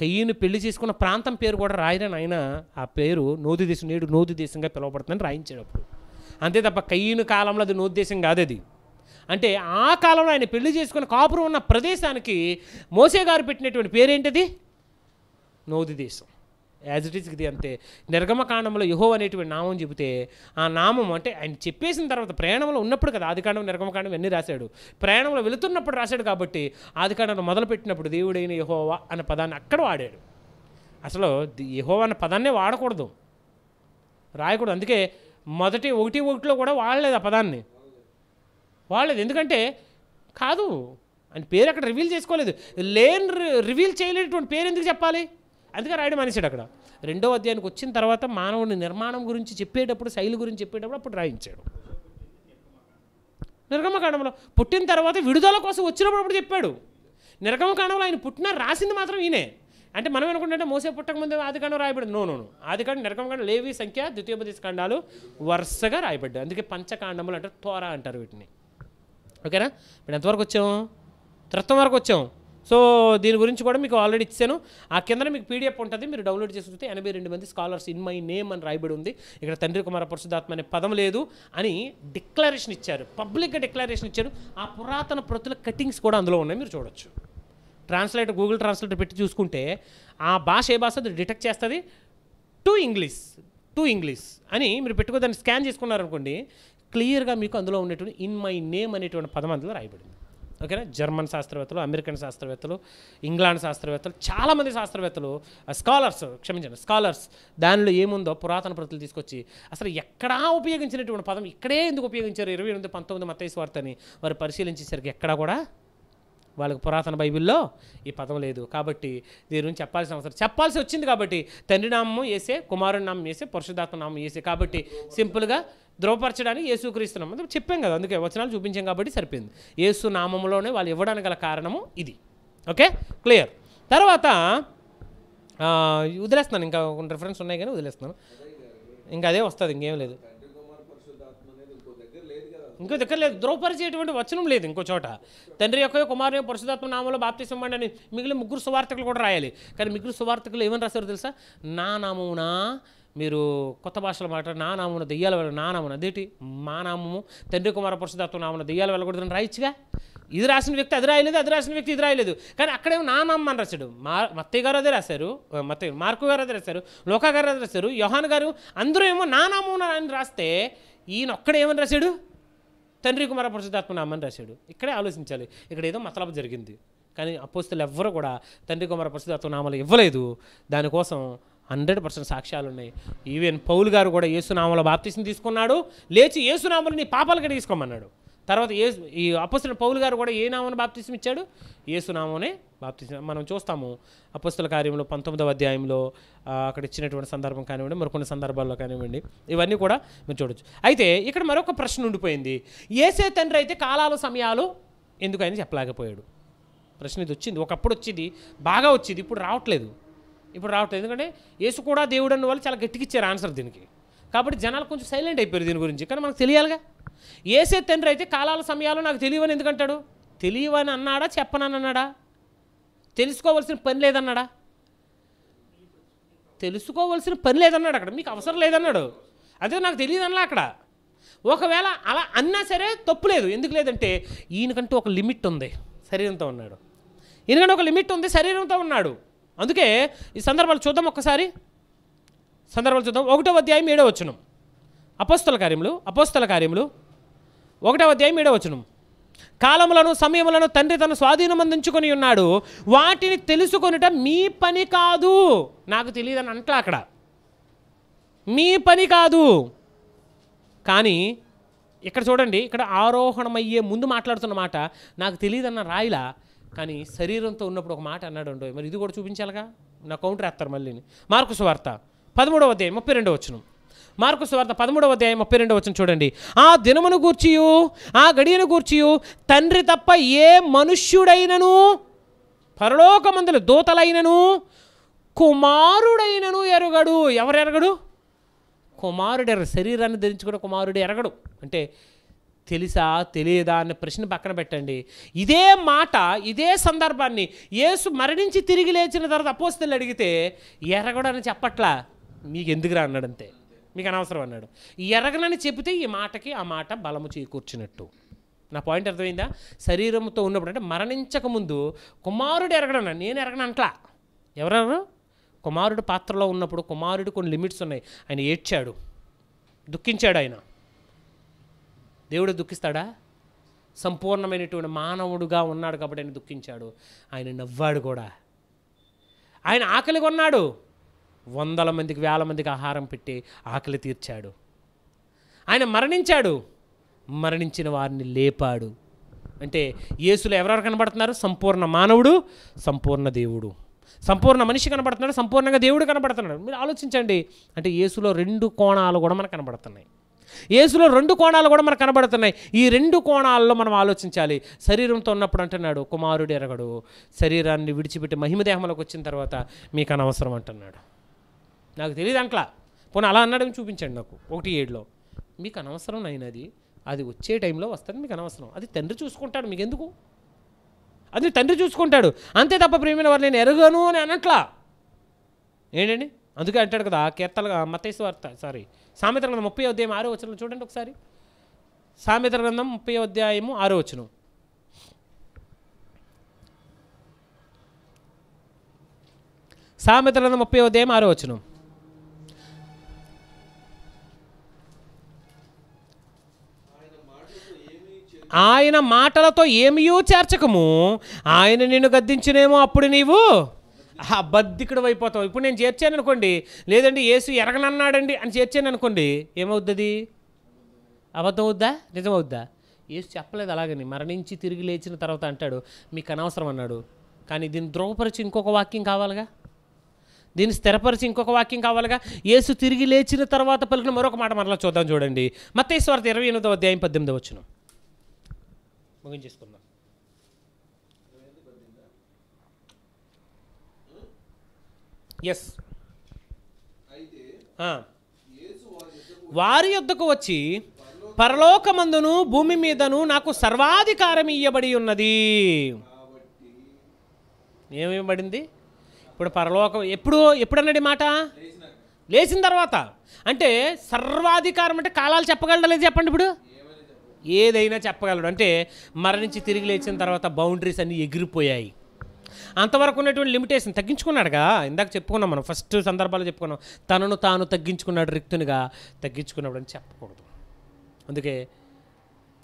కయ్యను పెళ్లి చేసుకున్న ప్రాంతం పేరు కూడా రాయరని ఆయన ఆ పేరు నోదు దేశం నేడు నోదు దేశంగా పిలువబడుతుందని రాయించాడు అప్పుడు అంతే తప్ప కయ్యను కాలంలో అది కాదు అది అంటే ఆ కాలంలో ఆయన పెళ్లి చేసుకుని కాపురం ఉన్న ప్రదేశానికి మోసే గారు పెట్టినటువంటి పేరేంటిది నోది దేశం యాజ్ ఇట్ ఈస్ ఇది అంతే నిర్గమకాండంలో యుహో అనేటువంటి నామం చెబితే ఆ నామం అంటే ఆయన చెప్పేసిన తర్వాత ప్రయాణంలో ఉన్నప్పుడు కదా ఆదికాండం నిర్గమకాండం ఇవన్నీ రాశాడు ప్రయాణంలో వెళుతున్నప్పుడు రాశాడు కాబట్టి ఆదికాండంలో మొదలుపెట్టినప్పుడు దేవుడైన యహోవా అన్న పదాన్ని అక్కడ వాడాడు అసలు యహోవా అన్న పదాన్నే వాడకూడదు రాయకూడదు అందుకే మొదటి ఒకటి ఒకటిలో కూడా వాడలేదు ఆ పదాన్ని వాళ్ళది ఎందుకంటే కాదు అని పేరు అక్కడ రివీల్ చేసుకోలేదు లేన్ రివీల్ చేయలేనటువంటి పేరు ఎందుకు చెప్పాలి అందుకే రాయడం మానేశాడు అక్కడ రెండో అధ్యాయానికి వచ్చిన తర్వాత మానవుని నిర్మాణం గురించి చెప్పేటప్పుడు శైలి గురించి చెప్పేటప్పుడు అప్పుడు రాయించాడు నిర్గమకాండంలో పుట్టిన తర్వాత విడుదల కోసం వచ్చినప్పుడు అప్పుడు చెప్పాడు నిర్గమకాండంలో ఆయన పుట్టిన రాసింది మాత్రం ఈయనే అంటే మనం అనుకుంటుంటే మోసే పుట్టక ముందు ఆదికాండం రాయబడింది నో నోను ఆదికాండం నిర్గమకాండం లేవి సంఖ్య ద్వితీయోపదేశ కాండాలు వరుసగా రాయబడ్డాయి అందుకే పంచకాండములు అంటారు తోరా అంటారు వీటిని ఓకేనా ఇప్పుడు ఎంతవరకు వచ్చాము త్రత్వం వరకు వచ్చాము సో దీని గురించి కూడా మీకు ఆల్రెడీ ఇచ్చాను ఆ కింద మీకు పీడిఎఫ్ ఉంటుంది మీరు డౌన్లోడ్ చేసుకుంటే ఎనభై రెండు మంది స్కాలర్స్ ఇన్ మై నేమ్ అని రాయబడి ఉంది ఇక్కడ తండ్రి కుమార పరిశుధాత్మ అనే పదం లేదు అని డిక్లరేషన్ ఇచ్చారు పబ్లిక్గా డిక్లరేషన్ ఇచ్చారు ఆ పురాతన ప్రతుల కటింగ్స్ కూడా అందులో ఉన్నాయి మీరు చూడొచ్చు ట్రాన్స్లేటర్ గూగుల్ ట్రాన్స్లేటర్ పెట్టి చూసుకుంటే ఆ భాష ఏ భాష డిటెక్ట్ చేస్తుంది టూ ఇంగ్లీష్ టూ ఇంగ్లీష్ అని మీరు పెట్టుకో దాన్ని స్కాన్ చేసుకున్నారనుకోండి క్లియర్గా మీకు అందులో ఉండేటువంటి ఇన్ మై నేమ్ అనేటువంటి పదం అందులో రాయబడింది ఓకేనా జర్మన్ శాస్త్రవేత్తలు అమెరికన్ శాస్త్రవేత్తలు ఇంగ్లాండ్ శాస్త్రవేత్తలు చాలామంది శాస్త్రవేత్తలు స్కాలర్స్ క్షమించండి స్కాలర్స్ దానిలో ఏముందో పురాతన ప్రతులు తీసుకొచ్చి అసలు ఎక్కడా ఉపయోగించినటువంటి పదం ఇక్కడే ఎందుకు ఉపయోగించారు ఇరవై ఎనిమిది పంతొమ్మిది మత్తైస్ వార్తని వారు పరిశీలించేసరికి ఎక్కడా కూడా వాళ్ళకి పురాతన బైబిల్లో ఈ పదం లేదు కాబట్టి దీని గురించి చెప్పాల్సిన అవసరం చెప్పాల్సి వచ్చింది కాబట్టి తండ్రి నామం వేసే కుమారుడి నామం వేసే పురుషుధాత్మ నామం వేసే కాబట్టి సింపుల్గా యేసు యేసుక్రీస్తు నామం చెప్పాం కదా అందుకే వచనాలు చూపించాం కాబట్టి సరిపోయింది యేసు నామంలోనే వాళ్ళు ఇవ్వడానికి గల కారణము ఇది ఓకే క్లియర్ తర్వాత వదిలేస్తున్నాను ఇంకా కొన్ని రిఫరెన్స్ ఉన్నాయి కానీ వదిలేస్తున్నాను ఇంకా అదే వస్తుంది ఇంకేం లేదు ఇంకో దగ్గర లేదు ద్రోపరిచేటువంటి వచనం లేదు ఇంకో చోట తండ్రి యొక్క కుమారుని పరిశుధాత్మ నామంలో బాప్తిసమ్మండి అని మిగిలిన ముగ్గురు సువార్థకులు కూడా రాయాలి కానీ మిగులు సువార్థకులు ఏమని రాశారు తెలుసా నా నామమునా మీరు కొత్త భాషలో మాట్లాడి నా నామున దెయ్యాలు వెళ్ళ నా నామున అదేటి మా నామము తండ్రి కుమార పురుషదత్వం నామున దెయ్యాలు వెళ్ళకూడదని రాయిచ్చుగా ఇది రాసిన వ్యక్తి అది రాయలేదు అది రాసిన వ్యక్తి ఇది రాయలేదు కానీ అక్కడేమో నా అని రాశాడు మా మత్తయ్య గారు అదే రాశారు మత్తయ్య మార్కు గారు అదే రాశారు లోకా గారు అదే రాశారు యోహాన్ గారు అందరూ ఏమో నా నామమున అని రాస్తే ఈయన ఒక్కడేమని రాశాడు తండ్రి కుమార పురుషుదాత్మ నామని రాశాడు ఇక్కడే ఆలోచించాలి ఇక్కడ ఏదో మతలబ జరిగింది కానీ అపోస్తులు ఎవ్వరు కూడా తండ్రి కుమార పురుషుదాత్మ నామాలు ఇవ్వలేదు దానికోసం హండ్రెడ్ పర్సెంట్ సాక్ష్యాలు ఉన్నాయి ఈవెన్ పౌలు గారు కూడా యేసునామల బాప్తీసం తీసుకున్నాడు లేచి యేసునామలు నీ పాపాలకి తీసుకోమన్నాడు తర్వాత ఏ ఈ అపస్తుల పౌలు గారు కూడా ఏ నామను బాప్తిసం ఇచ్చాడు ఏసునామోనే బాప్తిసం మనం చూస్తాము అపస్తుల కార్యంలో పంతొమ్మిదవ అధ్యాయంలో అక్కడ ఇచ్చినటువంటి సందర్భం కానివ్వండి మరికొన్ని సందర్భాల్లో కానివ్వండి ఇవన్నీ కూడా మీరు చూడొచ్చు అయితే ఇక్కడ మరొక ప్రశ్న ఉండిపోయింది ఏసే తండ్రి అయితే కాలాలు సమయాలు ఎందుకు ఆయన చెప్పలేకపోయాడు ప్రశ్న ఇది వచ్చింది ఒకప్పుడు వచ్చింది బాగా వచ్చింది ఇప్పుడు రావట్లేదు ఇప్పుడు రావటం ఎందుకంటే యేసు కూడా దేవుడు అన్న వాళ్ళు చాలా గట్టికి ఇచ్చారు ఆన్సర్ దీనికి కాబట్టి జనాలు కొంచెం సైలెంట్ అయిపోయారు దీని గురించి కానీ మనకు తెలియాలిగా ఏసే తండ్రి అయితే కాలాల సమయాల్లో నాకు తెలియవని ఎందుకంటాడు తెలియవని అన్నాడా అన్నాడా తెలుసుకోవాల్సిన పని లేదన్నాడా తెలుసుకోవాల్సిన పని లేదన్నాడు అక్కడ మీకు అవసరం లేదన్నాడు అదే నాకు తెలియదన్నా అక్కడ ఒకవేళ అలా అన్నా సరే తప్పు లేదు ఎందుకు లేదంటే ఈయనకంటూ ఒక లిమిట్ ఉంది శరీరంతో ఉన్నాడు ఈయనకంటే ఒక లిమిట్ ఉంది శరీరంతో ఉన్నాడు అందుకే ఈ సందర్భాలు చూద్దాం ఒక్కసారి సందర్భాలు చూద్దాం ఒకటో అధ్యాయం ఏడో వచ్చును అపోస్తల కార్యములు అపోస్తల కార్యములు ఒకటో అధ్యాయం ఏడో వచ్చును కాలములను సమయములను తండ్రి తన స్వాధీనం అందించుకొని ఉన్నాడు వాటిని తెలుసుకొనిట మీ పని కాదు నాకు తెలియదని అంటా అక్కడ మీ పని కాదు కానీ ఇక్కడ చూడండి ఇక్కడ ఆరోహణమయ్యే ముందు మాట్లాడుతున్నమాట నాకు తెలియదన్న రాయిలా కానీ శరీరంతో ఉన్నప్పుడు ఒక మాట అన్నాడు ఉండవు మరి ఇది కూడా చూపించాలిగా నా కౌంటర్ వేస్తారు మళ్ళీ మార్కు సువార్త పదమూడవ అధ్యాయం ముప్పై రెండవ వచ్చును మార్కు సువార్త పదమూడవ అధ్యాయం ముప్పై రెండవ వచ్చిన చూడండి ఆ దినమును గూర్చియు ఆ గడియను గూర్చియు తండ్రి తప్ప ఏ మనుష్యుడైనను పరలోకమందుల దూతలైనను కుమారుడైనను ఎరగడు ఎవరు ఎరగడు కుమారుడు ఎర్ర శరీరాన్ని ధరించుకున్న కుమారుడు ఎరగడు అంటే తెలుసా తెలియదా అనే ప్రశ్న పక్కన పెట్టండి ఇదే మాట ఇదే సందర్భాన్ని యేసు మరణించి తిరిగి లేచిన తర్వాత అపోస్తులు అడిగితే ఎరగడని చెప్పట్లా మీకు అన్నాడు అంతే మీకు అనవసరం అన్నాడు ఎరగనని చెబితే ఈ మాటకి ఆ మాట బలము చేకూర్చినట్టు నా పాయింట్ అర్థమైందా శరీరంతో ఉన్నప్పుడు అంటే మరణించక ముందు కుమారుడు ఎరగడన నేను అంట్లా ఎవరన్నారు కుమారుడు పాత్రలో ఉన్నప్పుడు కుమారుడు కొన్ని లిమిట్స్ ఉన్నాయి ఆయన ఏడ్చాడు దుఃఖించాడు ఆయన దేవుడు దుఃఖిస్తాడా సంపూర్ణమైనటువంటి మానవుడుగా ఉన్నాడు కాబట్టి ఆయన దుఃఖించాడు ఆయన నవ్వాడు కూడా ఆయన ఆకలి కొన్నాడు వందల మందికి వేల మందికి ఆహారం పెట్టి ఆకలి తీర్చాడు ఆయన మరణించాడు మరణించిన వారిని లేపాడు అంటే యేసులో ఎవరెవరు కనబడుతున్నారు సంపూర్ణ మానవుడు సంపూర్ణ దేవుడు సంపూర్ణ మనిషి కనబడుతున్నాడు సంపూర్ణంగా దేవుడు కనబడుతున్నాడు మీరు ఆలోచించండి అంటే యేసులో రెండు కోణాలు కూడా మనకు కనబడుతున్నాయి యేసులో రెండు కోణాలు కూడా మనకు కనబడుతున్నాయి ఈ రెండు కోణాల్లో మనం ఆలోచించాలి శరీరంతో ఉన్నప్పుడు అంటున్నాడు కుమారుడు ఎరగడు శరీరాన్ని విడిచిపెట్టి మహిమదేహంలోకి వచ్చిన తర్వాత మీకు అనవసరం అంటున్నాడు నాకు తెలియదు అంట్లా పోనీ అలా అన్నాడని చూపించండి నాకు ఒకటి ఏడులో మీకు అనవసరం అయినది అది వచ్చే టైంలో వస్తుంది మీకు అనవసరం అది తండ్రి చూసుకుంటాడు మీకు ఎందుకు అది తండ్రి చూసుకుంటాడు అంతే తప్ప ప్రేమైన వారు నేను ఎరగను అని అనట్లా ఏంటండి అందుకే అంటాడు కదా కేర్తలుగా మతైసు వార్త సారీ సామెత గ్రంథం ముప్పై అధ్యాయం ఆరో వచ్చిన చూడండి ఒకసారి సామెత గ్రంథం ముప్పై అధ్యాయము ఆరో వచ్చిన సామెత గ్రంథం ముప్పై అధ్యాయం ఆరో వచ్చిన ఆయన మాటలతో ఏమియూ చేర్చకము ఆయన నిన్ను గద్దించినేమో అప్పుడు నీవు ఆ బద్దికుడు అయిపోతావు ఇప్పుడు నేను చేర్చాను అనుకోండి లేదండి ఏసు ఎరగనన్నాడండి అని చేర్చాను అనుకోండి ఏమవుద్ది అబద్ధం అవుద్దా నిజం ఏసు చెప్పలేదు అలాగని మరణించి తిరిగి లేచిన తర్వాత అంటాడు మీకు అనవసరం అన్నాడు కానీ దీన్ని ద్రోహపరిచి ఇంకొక వాక్యం కావాలిగా దీన్ని స్థిరపరిచి ఇంకొక వాక్యం కావాలిగా ఏసు తిరిగి లేచిన తర్వాత పలికిన మరొక మాట మరలా చూద్దాం చూడండి మత్తేశ్వార్త ఇరవై ఎనిమిదవ అధ్యాయం పద్దెనిమిదవ వచ్చిన ముగించేసుకుందాం ఎస్ వారి యొద్దకు వచ్చి పరలోకమందును భూమి మీదను నాకు సర్వాధికారం ఇయ్యబడి ఉన్నది ఏమివ్వబడింది ఇప్పుడు పరలోకం ఎప్పుడు అన్నాడు మాట లేచిన తర్వాత అంటే సర్వాధికారం అంటే కాలాలు చెప్పగలడా లేదు చెప్పండి ఇప్పుడు ఏదైనా చెప్పగలడు అంటే మరణించి తిరిగి లేచిన తర్వాత బౌండరీస్ అన్నీ ఎగిరిపోయాయి అంతవరకు ఉన్నటువంటి లిమిటేషన్ తగ్గించుకున్నాడుగా ఇందాక చెప్పుకున్నాం మనం ఫస్ట్ సందర్భాలు చెప్పుకున్నాం తనను తాను తగ్గించుకున్నాడు రిక్తునిగా తగ్గించుకున్నాడు అని చెప్పకూడదు అందుకే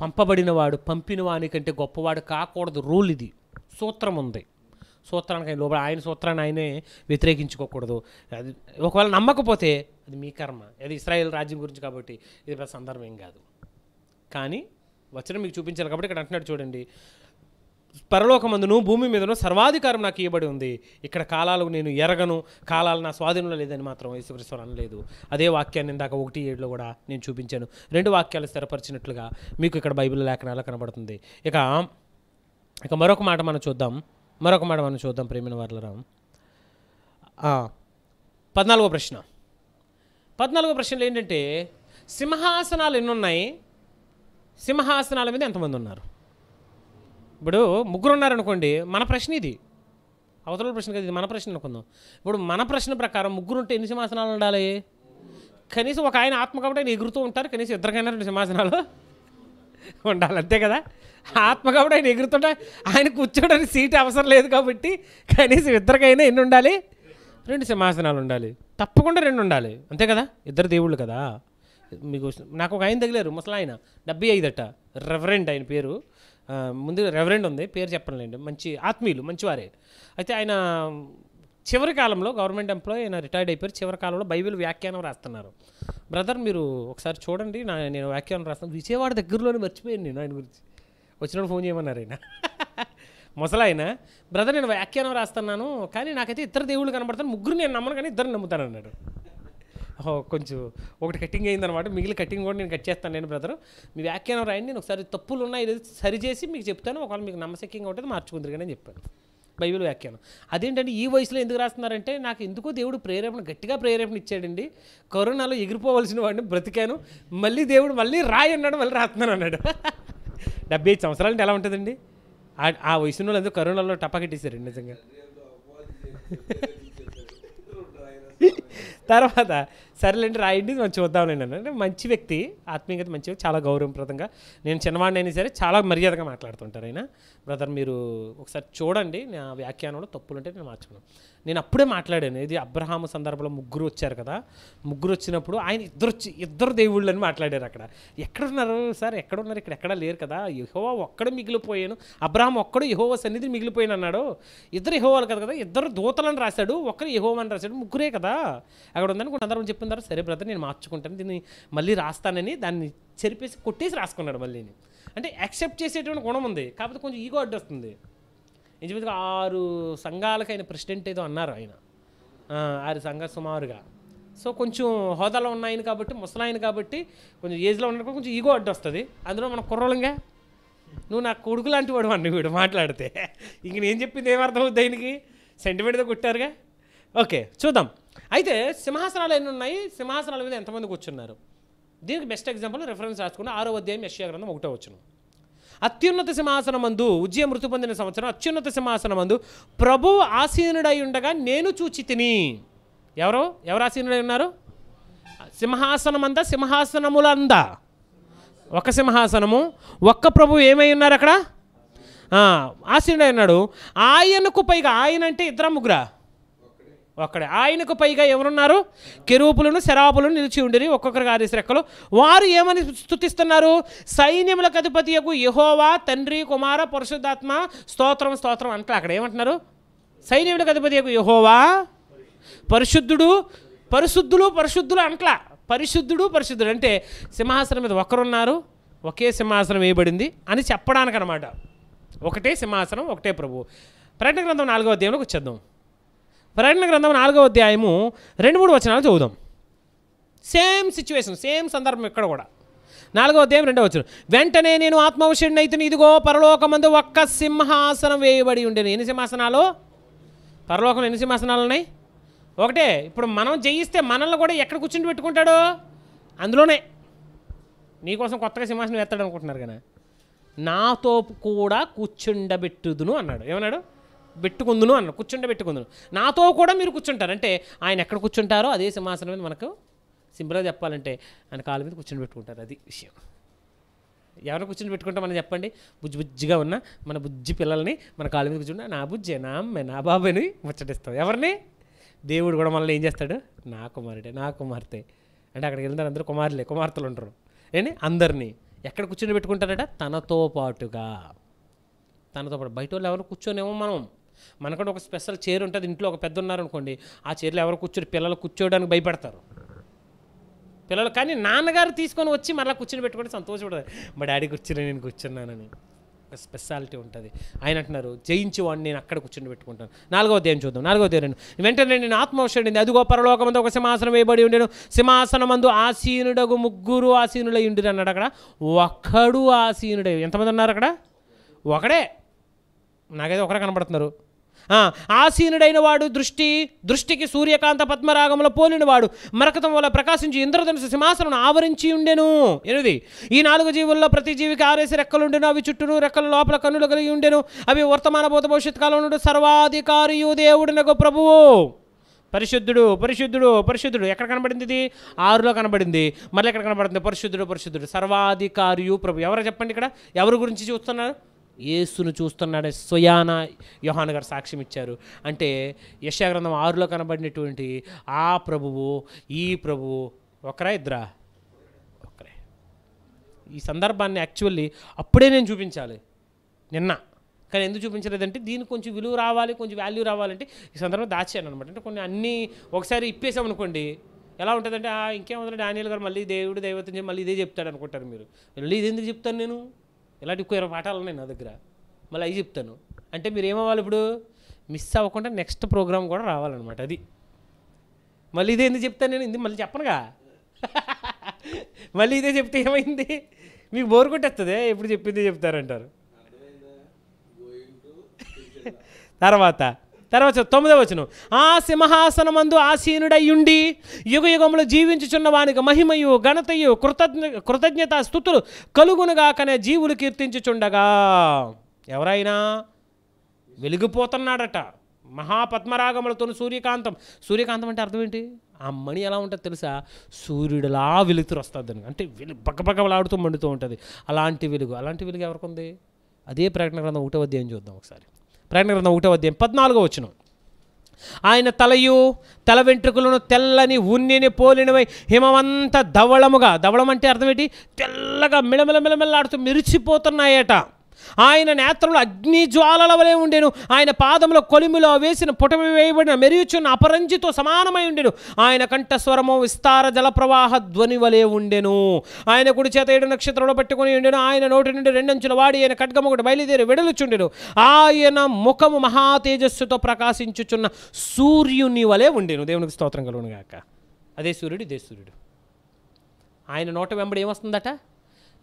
పంపబడినవాడు పంపిన వాని కంటే గొప్పవాడు కాకూడదు రూల్ ఇది సూత్రం ఉంది సూత్రానికి లోపల ఆయన సూత్రాన్ని ఆయనే వ్యతిరేకించుకోకూడదు అది ఒకవేళ నమ్మకపోతే అది మీ కర్మ అది ఇస్రాయేల్ రాజ్యం గురించి కాబట్టి ఇది సందర్భం ఏం కాదు కానీ వచ్చిన మీకు చూపించాలి కాబట్టి ఇక్కడ అంటున్నాడు చూడండి పరలోకమందును భూమి మీదను సర్వాధికారం నాకు ఇవ్వబడి ఉంది ఇక్కడ కాలాలు నేను ఎరగను కాలాలు నా స్వాధీనంలో లేదని మాత్రం యేసుక్రీశ్వరు అనలేదు అదే వాక్యాన్ని ఇందాక ఒకటి ఏడులో కూడా నేను చూపించాను రెండు వాక్యాలు స్థిరపరిచినట్లుగా మీకు ఇక్కడ బైబిల్ లేఖనాలు కనబడుతుంది ఇక ఇక మరొక మాట మనం చూద్దాం మరొక మాట మనం చూద్దాం ప్రేమిన వర్లరా పద్నాలుగో ప్రశ్న పద్నాలుగో ప్రశ్నలు ఏంటంటే సింహాసనాలు ఎన్నున్నాయి సింహాసనాల మీద ఎంతమంది ఉన్నారు ఇప్పుడు ముగ్గురు ఉన్నారనుకోండి మన ప్రశ్న ఇది అవతల ప్రశ్న కదా ఇది మన ప్రశ్న అనుకుందాం ఇప్పుడు మన ప్రశ్న ప్రకారం ముగ్గురు ఉంటే ఎన్ని సింహాసనాలు ఉండాలి కనీసం ఒక ఆయన ఆత్మ కాబట్టి ఆయన ఎగురుతూ ఉంటారు కనీసం ఇద్దరికైనా రెండు సింహాసనాలు ఉండాలి అంతే కదా ఆత్మ కాబట్టి ఆయన ఎగురుతుంటే ఆయన కూర్చోడానికి సీట్ అవసరం లేదు కాబట్టి కనీసం ఇద్దరికైనా ఎన్ని ఉండాలి రెండు సింహాసనాలు ఉండాలి తప్పకుండా రెండు ఉండాలి అంతే కదా ఇద్దరు దేవుళ్ళు కదా మీకు నాకు ఒక ఆయన తగిలేరు ముసలాయన డెబ్బై ఐదట రెవరెంట్ ఆయన పేరు ముందు రెవరెండ్ ఉంది పేరు చెప్పనులేండి మంచి ఆత్మీయులు మంచివారే అయితే ఆయన చివరి కాలంలో గవర్నమెంట్ ఎంప్లాయీ ఆయన రిటైర్డ్ అయిపోయారు చివరి కాలంలో బైబిల్ వ్యాఖ్యానం రాస్తున్నారు బ్రదర్ మీరు ఒకసారి చూడండి నా నేను వ్యాఖ్యానం రాస్తాను విజయవాడ దగ్గరలోనే మర్చిపోయాను నేను ఆయన గురించి వచ్చినప్పుడు ఫోన్ చేయమన్నారు ఆయన ముసలాయన బ్రదర్ నేను వ్యాఖ్యానం రాస్తున్నాను కానీ నాకైతే ఇద్దరు దేవుళ్ళు కనబడతాను ముగ్గురు నేను నమ్మను కానీ ఇద్దరు నమ్ముతాను అన్నాడు కొంచెం ఒకటి కటింగ్ అయిందనమాట మిగిలిన కటింగ్ కూడా నేను కట్ చేస్తాను నేను బ్రదర్ మీ వ్యాఖ్యానం రాయండి నేను ఒకసారి తప్పులు ఉన్నాయి సరిచేసి మీకు చెప్తాను ఒకవేళ మీకు నమ్మశక్యంగా ఉంటుంది మార్చుకుందరు కానీ చెప్పాను బైబిల్ వ్యాఖ్యానం అదేంటంటే ఈ వయసులో ఎందుకు రాస్తున్నారంటే నాకు ఎందుకో దేవుడు ప్రేరేపణ గట్టిగా ప్రేరేపణ ఇచ్చాడండి కరోనాలో ఎగిరిపోవలసిన వాడిని బ్రతికాను మళ్ళీ దేవుడు మళ్ళీ రాయి అన్నాడు మళ్ళీ రాస్తున్నాను అన్నాడు డెబ్బై ఐదు అంటే ఎలా ఉంటుందండి ఆ వయసు ఎందుకు కరోనాలో టపా కట్టేశారండి నిజంగా తర్వాత సరేలేండి రాయండి మనం నేను అంటే మంచి వ్యక్తి ఆత్మీయత మంచి చాలా గౌరవప్రదంగా నేను చిన్నవాడినైనా సరే చాలా మర్యాదగా మాట్లాడుతుంటారు ఆయన బ్రదర్ మీరు ఒకసారి చూడండి నా వ్యాఖ్యానంలో తప్పులు ఉంటే నేను మార్చుకున్నాను నేను అప్పుడే మాట్లాడాను ఇది అబ్రహాము సందర్భంలో ముగ్గురు వచ్చారు కదా ముగ్గురు వచ్చినప్పుడు ఆయన ఇద్దరు వచ్చి ఇద్దరు దేవుళ్ళని మాట్లాడారు అక్కడ ఎక్కడున్నారు సార్ ఎక్కడున్నారు ఇక్కడ ఎక్కడా లేరు కదా యహోవా ఒక్కడే మిగిలిపోయాను అబ్రహాం ఒక్కడు యహోవా సన్నిధి మిగిలిపోయాను అన్నాడు ఇద్దరు యహోవాలు కదా కదా ఇద్దరు దూతలను రాశాడు ఒక్కరు అని రాశాడు ముగ్గురే కదా అక్కడ ఉందని కొన్ని సందర్భం చెప్పిన తర్వాత సరే బ్రదర్ నేను మార్చుకుంటాను దీన్ని మళ్ళీ రాస్తానని దాన్ని చెరిపేసి కొట్టేసి రాసుకున్నాడు మళ్ళీ అంటే యాక్సెప్ట్ చేసేటువంటి గుణం ఉంది కాకపోతే కొంచెం ఈగో అడ్డొస్తుంది నిజమైతే ఆరు సంఘాలకు ఆయన ప్రెసిడెంట్ ఏదో అన్నారు ఆయన ఆరు సంఘ సుమారుగా సో కొంచెం హోదాలో ఉన్న ఆయన కాబట్టి ముసలాయన కాబట్టి కొంచెం ఏజ్లో ఉన్నప్పుడు కొంచెం ఈగో అడ్డు వస్తుంది అందులో మన కుర్రలంగా నువ్వు నా కొడుకు లాంటి వాడు అన్న వీడు మాట్లాడితే ఇంక నేను చెప్పింది ఏమర్థమవుద్ది ఆయనకి సెంటిమెంట్తో కొట్టారుగా ఓకే చూద్దాం అయితే సింహాసనాలు ఎన్ని ఉన్నాయి సింహాసనాల మీద ఎంతమంది కూర్చున్నారు దీనికి బెస్ట్ ఎగ్జాంపుల్ రిఫరెన్స్ రాసుకుంటే ఆరో అధ్యాయం యశ్యా గ్రంథం ఒకటో వచ్చును అత్యున్నత సింహాసనమందు ఉజ్జయ మృతి పొందిన సంవత్సరం అత్యున్నత సింహాసనమందు ప్రభువు ఆసీనుడై ఉండగా నేను చూచి తిని ఎవరు ఎవరు ఆసీనుడై ఉన్నారు సింహాసనమంద సింహాసనములంద ఒక సింహాసనము ఒక్క ప్రభు ఏమై ఉన్నారు అక్కడ ఆసీనుడై ఉన్నాడు ఆయనకు పైగా ఆయన అంటే ఇద్దరం ముగ్గురా ఒక్కడే ఆయనకు పైగా ఎవరున్నారు కెరూపులను శరాపులను నిలిచి ఉండేది ఒక్కొక్కరు ఆరు రెక్కలు వారు ఏమని స్థుతిస్తున్నారు సైన్యములకు యొక్క యహోవా తండ్రి కుమార పరిశుద్ధాత్మ స్తోత్రం స్తోత్రం అంటారు అక్కడ ఏమంటున్నారు సైన్యములకు యొక్క యహోవా పరిశుద్ధుడు పరిశుద్ధులు పరిశుద్ధులు అంట్లా పరిశుద్ధుడు పరిశుద్ధుడు అంటే సింహాసనం మీద ఒకరున్నారు ఒకే సింహాసనం వేయబడింది అని చెప్పడానికనమాట ఒకటే సింహాసనం ఒకటే ప్రభు ప్రకటన గ్రంథం నాలుగవ దేవునికి వచ్చేద్దాం ప్రకటన గ్రంథం నాలుగవ అధ్యాయము రెండు మూడు వచనాలు చదువుదాం సేమ్ సిచ్యువేషన్ సేమ్ సందర్భం ఇక్కడ కూడా నాలుగవ అధ్యాయం రెండవ వచనం వెంటనే నేను ఆత్మవశుడిని అయితే ఇదిగో పరలోకమందు ఒక్క సింహాసనం వేయబడి ఉండేది ఎన్ని సింహాసనాలు పరలోకం ఎన్ని సింహాసనాలు ఉన్నాయి ఒకటే ఇప్పుడు మనం జయిస్తే మనల్ని కూడా ఎక్కడ కూర్చుని పెట్టుకుంటాడు అందులోనే నీకోసం కొత్తగా సింహాసనం ఎత్తాడు అనుకుంటున్నారు కదా నాతో కూడా కూర్చుండబెట్టుదును అన్నాడు ఏమన్నాడు పెట్టుకుందును అన్న కూర్చుంటే పెట్టుకుందును నాతో కూడా మీరు కూర్చుంటారు అంటే ఆయన ఎక్కడ కూర్చుంటారో అదే సింహాసనం మీద మనకు సింపుల్గా చెప్పాలంటే ఆయన కాళ్ళ మీద కూర్చొని పెట్టుకుంటారు అది విషయం ఎవరిని కూర్చొని పెట్టుకుంటే మనం చెప్పండి బుజ్జి బుజ్జిగా ఉన్న మన బుజ్జి పిల్లల్ని మన కాళ్ళ మీద కూర్చుంటే నా బుజ్జే నా అమ్మే నా బాబుని ముచ్చటిస్తాం ఎవరిని దేవుడు కూడా మనల్ని ఏం చేస్తాడు నా కుమారుడే నా కుమార్తె అంటే అక్కడికి వెళ్తారు అందరూ కుమారులే కుమార్తెలు ఉంటారు ఏంటి అందరినీ ఎక్కడ కూర్చొని పెట్టుకుంటారట తనతో పాటుగా తనతో పాటు బయట వాళ్ళు ఎవరు కూర్చోనేమో మనం మనకంటే ఒక స్పెషల్ చైర్ ఉంటుంది ఇంట్లో ఒక పెద్ద ఉన్నారనుకోండి ఆ చైర్లో ఎవరు కూర్చోరు పిల్లలు కూర్చోడానికి భయపడతారు పిల్లలు కానీ నాన్నగారు తీసుకొని వచ్చి మళ్ళీ కూర్చొని పెట్టుకుంటే సంతోషపడతారు మా డాడీ కూర్చుని నేను కూర్చున్నానని ఒక స్పెషాలిటీ ఉంటుంది ఆయన అంటున్నారు జయించేవాడిని నేను అక్కడ కూర్చుని పెట్టుకుంటాను నాలుగో దేయం చూద్దాం నాలుగో దేయం వెంటనే నేను ఆత్మవశండింది అదిగో అంతా ఒక సింహాసనం వేయబడి ఉండేను సింహాసనం అందు ఆసీనుడగు ముగ్గురు ఆసీనుడై ఉండి అన్నాడు అక్కడ ఒక్కడు ఆసీనుడై ఎంతమంది ఉన్నారు అక్కడ ఒకడే నాకైతే ఒకరే కనబడుతున్నారు ఆసీనుడైన వాడు దృష్టి దృష్టికి సూర్యకాంత పద్మరాగంలో పోలినవాడు మరకతం వల్ల ప్రకాశించి ఇంద్రధనుసు సింహాసనం ఆవరించి ఉండెను ఎనిమిది ఈ నాలుగు జీవుల్లో ప్రతి జీవికి ఆరేసి రెక్కలుండెను అవి చుట్టూ రెక్కల లోపల కన్నులు కలిగి ఉండెను అవి వర్తమాన భూత భవిష్యత్ కాలం నుండి సర్వాధికారియు దేవుడినకు ప్రభువు పరిశుద్ధుడు పరిశుద్ధుడు పరిశుద్ధుడు ఎక్కడ కనబడింది ఇది ఆరులో కనబడింది మళ్ళీ ఎక్కడ కనబడింది పరిశుద్ధుడు పరిశుద్ధుడు సర్వాధికారియు ప్రభు ఎవరు చెప్పండి ఇక్కడ ఎవరి గురించి చూస్తున్నారు యేసును చూస్తున్నాడే స్వయాన యోహాన్ గారు సాక్ష్యం ఇచ్చారు అంటే యశాగ్రంథం ఆరులో కనబడినటువంటి ఆ ప్రభువు ఈ ప్రభువు ఒకరా ఇద్దరా ఒకరే ఈ సందర్భాన్ని యాక్చువల్లీ అప్పుడే నేను చూపించాలి నిన్న కానీ ఎందుకు చూపించలేదంటే దీనికి కొంచెం విలువ రావాలి కొంచెం వాల్యూ రావాలంటే ఈ సందర్భం దాచాను అనమాట అంటే కొన్ని అన్నీ ఒకసారి ఇప్పేసామనుకోండి ఎలా ఉంటుందంటే ఇంకేముందంటే డానియల్ గారు మళ్ళీ దేవుడు దైవతం మళ్ళీ ఇదే చెప్తాడు అనుకుంటారు మీరు మళ్ళీ ఇది ఎందుకు చెప్తాను నేను ఇలాంటి ఇరవై పాఠాలు ఉన్నాయి నా దగ్గర మళ్ళీ అవి చెప్తాను అంటే మీరు ఏమవ్వాలి ఇప్పుడు మిస్ అవ్వకుండా నెక్స్ట్ ప్రోగ్రామ్ కూడా రావాలన్నమాట అది మళ్ళీ ఇదే ఎందుకు చెప్తాను నేను ఇది మళ్ళీ చెప్పనుగా మళ్ళీ ఇదే చెప్తే ఏమైంది మీకు బోర్ కొట్టేస్తుంది ఎప్పుడు చెప్పింది చెప్తారంటారు తర్వాత తర్వాత తొమ్మిదవ వచనం ఆ సింహాసనమందు ఆసీనుడయ్యుండి యుగ యుగములు జీవించుచున్న వానికి మహిమయు ఘనతయు కృతజ్ఞ కృతజ్ఞత స్థుతులు కలుగునుగాకనే జీవులు కీర్తించుచుండగా ఎవరైనా వెలిగిపోతున్నాడట మహాపద్మరాగములతో సూర్యకాంతం సూర్యకాంతం అంటే అర్థం ఏంటి ఆ మణి ఎలా ఉంటుందో తెలుసా సూర్యుడిలా వెలుతురు వస్తుంది అంటే వెలు బగ్గబగ్గలాడుతూ మండుతూ ఉంటుంది అలాంటి వెలుగు అలాంటి వెలుగు ఎవరికి ఉంది అదే ప్రకటన గ్రంథం ఒకటో అధ్యాయం చూద్దాం ఒకసారి ప్రయాణ గ్రంథం ఒకటో అధ్యాయం పద్నాలుగో వచ్చిన ఆయన తలయు తల వెంట్రుకలను తెల్లని ఉన్నిని పోలినవై హిమవంత ధవళముగా ధవళం అంటే అర్థం ఏంటి తెల్లగా మిలమిల మిళమిళలాడుతూ మెరిచిపోతున్నాయట ఆయన నేత్రంలో అగ్ని జ్వాలల వలె ఉండేను ఆయన పాదంలో కొలిమిలో వేసిన పుటమి వేయబడిన మెరుగుచున్న అపరంజితో సమానమై ఉండెను ఆయన కంఠస్వరము విస్తార జలప్రవాహ ధ్వని వలె ఉండెను ఆయన కుడి చేత ఏడు నక్షత్రంలో పట్టుకుని ఉండెను ఆయన నోటి నుండి రెండంచుల వాడి ఆయన ఖడ్గము ఒకటి బయలుదేరి వెడలుచుండెను ఆయన ముఖము మహాతేజస్సుతో ప్రకాశించుచున్న సూర్యుని వలె ఉండేను దేవునికి స్తోత్రం కలుగునుగాక అదే సూర్యుడు ఇదే సూర్యుడు ఆయన నోట వెంబడి ఏమొస్తుందట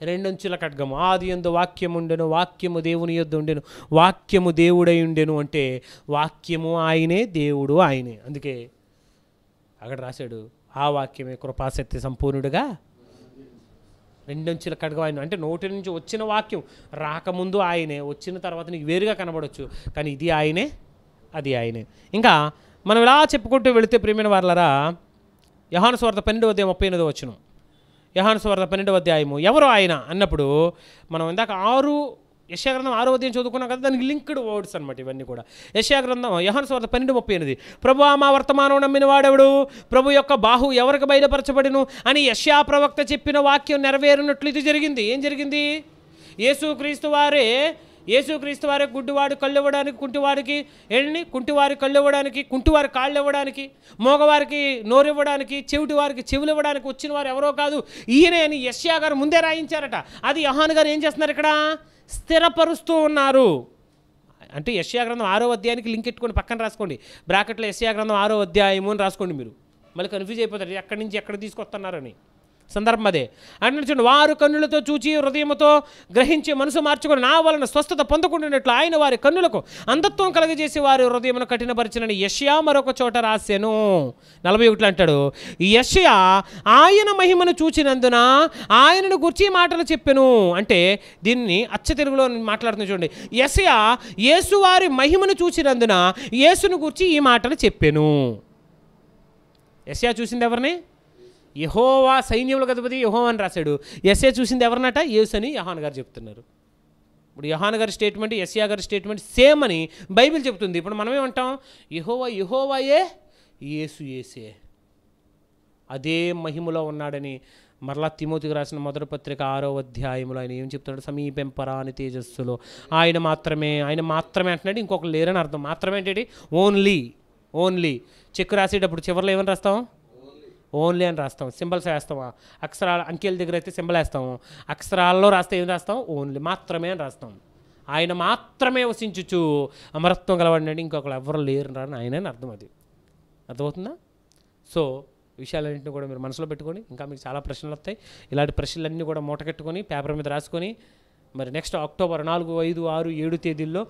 రెండంచుల ఖడ్గము ఆది ఎందు వాక్యం ఉండెను వాక్యము దేవుని యొద్ ఉండెను వాక్యము దేవుడై ఉండెను అంటే వాక్యము ఆయనే దేవుడు ఆయనే అందుకే అక్కడ రాశాడు ఆ వాక్యమే కృపాశక్తి సంపూర్ణుడుగా రెండంచుల ఖడ్గం ఆయన అంటే నోటి నుంచి వచ్చిన వాక్యం రాకముందు ఆయనే వచ్చిన తర్వాత నీకు వేరుగా కనబడవచ్చు కానీ ఇది ఆయనే అది ఆయనే ఇంకా మనం ఇలా చెప్పుకుంటూ వెళితే ప్రేమైన వార్లరా యహాను స్వార్థ పన్నెండవదే ముప్పై ఎనిమిదో వచ్చినాం యహాన్స్ వార్త పన్నెండవ అధ్యాయము ఎవరు ఆయన అన్నప్పుడు మనం ఇందాక ఆరు యశాగ్రంథం ఆరో అధ్యాయం చదువుకున్నాం కదా దానికి లింక్డ్ వర్డ్స్ అనమాట ఇవన్నీ కూడా యశాగ్రంథం యహాన్స్ వార్త పన్నెండు ముప్పై ఎనిమిది ప్రభు మా వర్తమానం నమ్మిన వాడెవడు ప్రభు యొక్క బాహు ఎవరికి బయలుపరచబడిను అని యశా ప్రవక్త చెప్పిన వాక్యం నెరవేరినట్లు ఇది జరిగింది ఏం జరిగింది క్రీస్తు వారే యేసుక్రీస్తు వారి గుడ్డివాడు కళ్ళు ఇవ్వడానికి కుంటివాడికి ఎన్ని కుంటివారి కళ్ళు ఇవ్వడానికి కుంటివారి కాళ్ళు ఇవ్వడానికి మోగవారికి నోరు ఇవ్వడానికి చెవిటి వారికి చెవులు ఇవ్వడానికి వచ్చిన వారు ఎవరో కాదు ఈయన అని యష్యా గారు ముందే రాయించారట అది యహాన్ గారు ఏం చేస్తున్నారు ఇక్కడ స్థిరపరుస్తూ ఉన్నారు అంటే యశ్యా గ్రంథం ఆరో అధ్యాయానికి లింక్ ఎట్టుకొని పక్కన రాసుకోండి బ్రాకెట్లో యశ్యా గ్రంథం ఆరో అధ్యాయము అని రాసుకోండి మీరు మళ్ళీ కన్ఫ్యూజ్ అయిపోతారు ఎక్కడి నుంచి ఎక్కడ తీసుకొస్తున్నారని సందర్భం అదే చూడండి వారు కన్నులతో చూచి హృదయంతో గ్రహించి మనసు మార్చుకుని నా వలన స్వస్థత పొందుకుంటున్నట్లు ఆయన వారి కన్నులకు అంధత్వం కలగజేసి వారి హృదయమును కఠినపరిచినని యష్యా మరొక చోట రాశాను నలభై ఒకటి అంటాడు యష్యా ఆయన మహిమను చూచినందున ఆయనను గుర్చి మాటలు చెప్పాను అంటే దీన్ని అచ్చ తెలుగులో మాట్లాడుతున్న చూడండి యషయా యేసు వారి మహిమను చూచినందున యేసును గుర్చి ఈ మాటలు చెప్పాను యష్యా చూసింది ఎవరిని యహోవా సైన్యములకు అధిపతి యహో అని రాశాడు ఎస్ఏ చూసింది ఎవరినట యేసు అని యహాన్ గారు చెప్తున్నారు ఇప్పుడు యహాన్ గారి స్టేట్మెంట్ ఎస్ఏ గారి స్టేట్మెంట్ సేమ్ అని బైబిల్ చెప్తుంది ఇప్పుడు మనం ఏమంటాం యహోవా యహోవాయే యేసు ఏసే అదే మహిమలో ఉన్నాడని మరలా తిమోతికి రాసిన మొదటి పత్రిక ఆరో అధ్యాయంలో ఆయన ఏం చెప్తున్నాడు సమీపెంపరా అని తేజస్సులో ఆయన మాత్రమే ఆయన మాత్రమే అంటున్నాడు ఇంకొక లేరని అర్థం మాత్రమే ఓన్లీ ఓన్లీ చెక్ రాసేటప్పుడు చివరిలో ఏమని రాస్తాం ఓన్లీ అని రాస్తాం సింబల్స్ వేస్తాం అక్షరాల అంకెల దగ్గర అయితే సింబల్ వేస్తాము అక్షరాల్లో రాస్తే ఏం రాస్తాం ఓన్లీ మాత్రమే అని రాస్తాం ఆయన మాత్రమే వసించుచు అమరత్వం కలవాడినండి ఇంకొకరు ఎవరు లేరు రాని అని అర్థం అది అర్థమవుతుందా సో విషయాలన్నింటినీ కూడా మీరు మనసులో పెట్టుకొని ఇంకా మీకు చాలా ప్రశ్నలు వస్తాయి ఇలాంటి ప్రశ్నలన్నీ కూడా మూటకెట్టుకొని పేపర్ మీద రాసుకొని మరి నెక్స్ట్ అక్టోబర్ నాలుగు ఐదు ఆరు ఏడు తేదీల్లో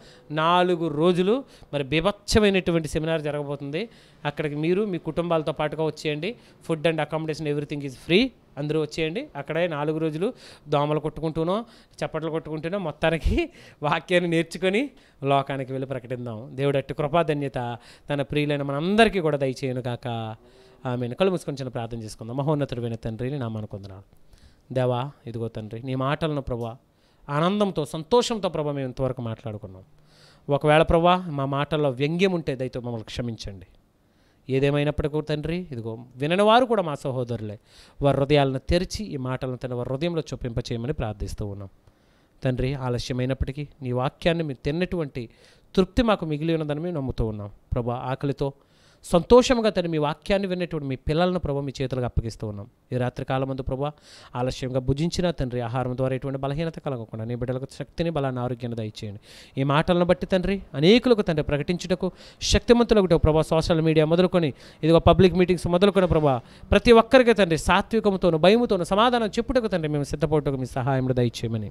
నాలుగు రోజులు మరి బీభత్సమైనటువంటి సెమినార్ జరగబోతుంది అక్కడికి మీరు మీ కుటుంబాలతో పాటుగా వచ్చేయండి food and accommodation everything is free అందరూ వచ్చేయండి అక్కడే నాలుగు రోజులు దోమలు కొట్టుకుంటూనో చప్పట్లు కొట్టుకుంటూనో మొత్తానికి వాక్యాన్ని నేర్చుకొని లోకానికి వెళ్ళి ప్రకటిద్దాం దేవుడు అట్టి కృపాధన్యత తన ప్రియులైన మనందరికీ కూడా దయచేయను కాక ఆమె కళ్ళు మూసుకొని చిన్న ప్రార్థన చేసుకుందాం మహోన్నతుడు వినే తండ్రిని నా దేవా ఇదిగో తండ్రి నీ మాటలను ప్రభా ఆనందంతో సంతోషంతో ప్రభా మేము ఇంతవరకు మాట్లాడుకున్నాం ఒకవేళ ప్రభా మా మాటల్లో వ్యంగ్యం ఉంటే దయతో మమ్మల్ని క్షమించండి ఏదేమైనప్పటికీ తండ్రి ఇదిగో వినని వారు కూడా మా సహోదరులే వారి హృదయాలను తెరిచి ఈ మాటలను తన వారి హృదయంలో చొప్పింపచేయమని ప్రార్థిస్తూ ఉన్నాం తండ్రి ఆలస్యమైనప్పటికీ నీ వాక్యాన్ని మీరు తిన్నటువంటి తృప్తి మాకు మిగిలి ఉన్నదని మేము నమ్ముతూ ఉన్నాం ప్రభా ఆకలితో సంతోషంగా తను మీ వాక్యాన్ని విన్నటువంటి మీ పిల్లలను ప్రభావ మీ చేతులకు అప్పగిస్తూ ఉన్నాం ఈ రాత్రి కాలమందు ప్రభా ఆలస్యంగా భుజించిన తండ్రి ఆహారం ద్వారా ఎటువంటి బలహీనత కలగకుండా నీ బిడ్డలకు శక్తిని బలాన్ని ఆరోగ్యాన్ని దయచేయండి ఈ మాటలను బట్టి తండ్రి అనేకులకు తండ్రి ప్రకటించుటకు ఒకటి ప్రభా సోషల్ మీడియా మొదలుకొని ఇదిగో పబ్లిక్ మీటింగ్స్ మొదలుకొని ప్రభా ప్రతి ఒక్కరికి తండ్రి సాత్వికంతోనూ భయముతోనూ సమాధానం చెప్పుటకు తండ్రి మేము సిద్ధపడటకు మీ సహాయం దయచేయమని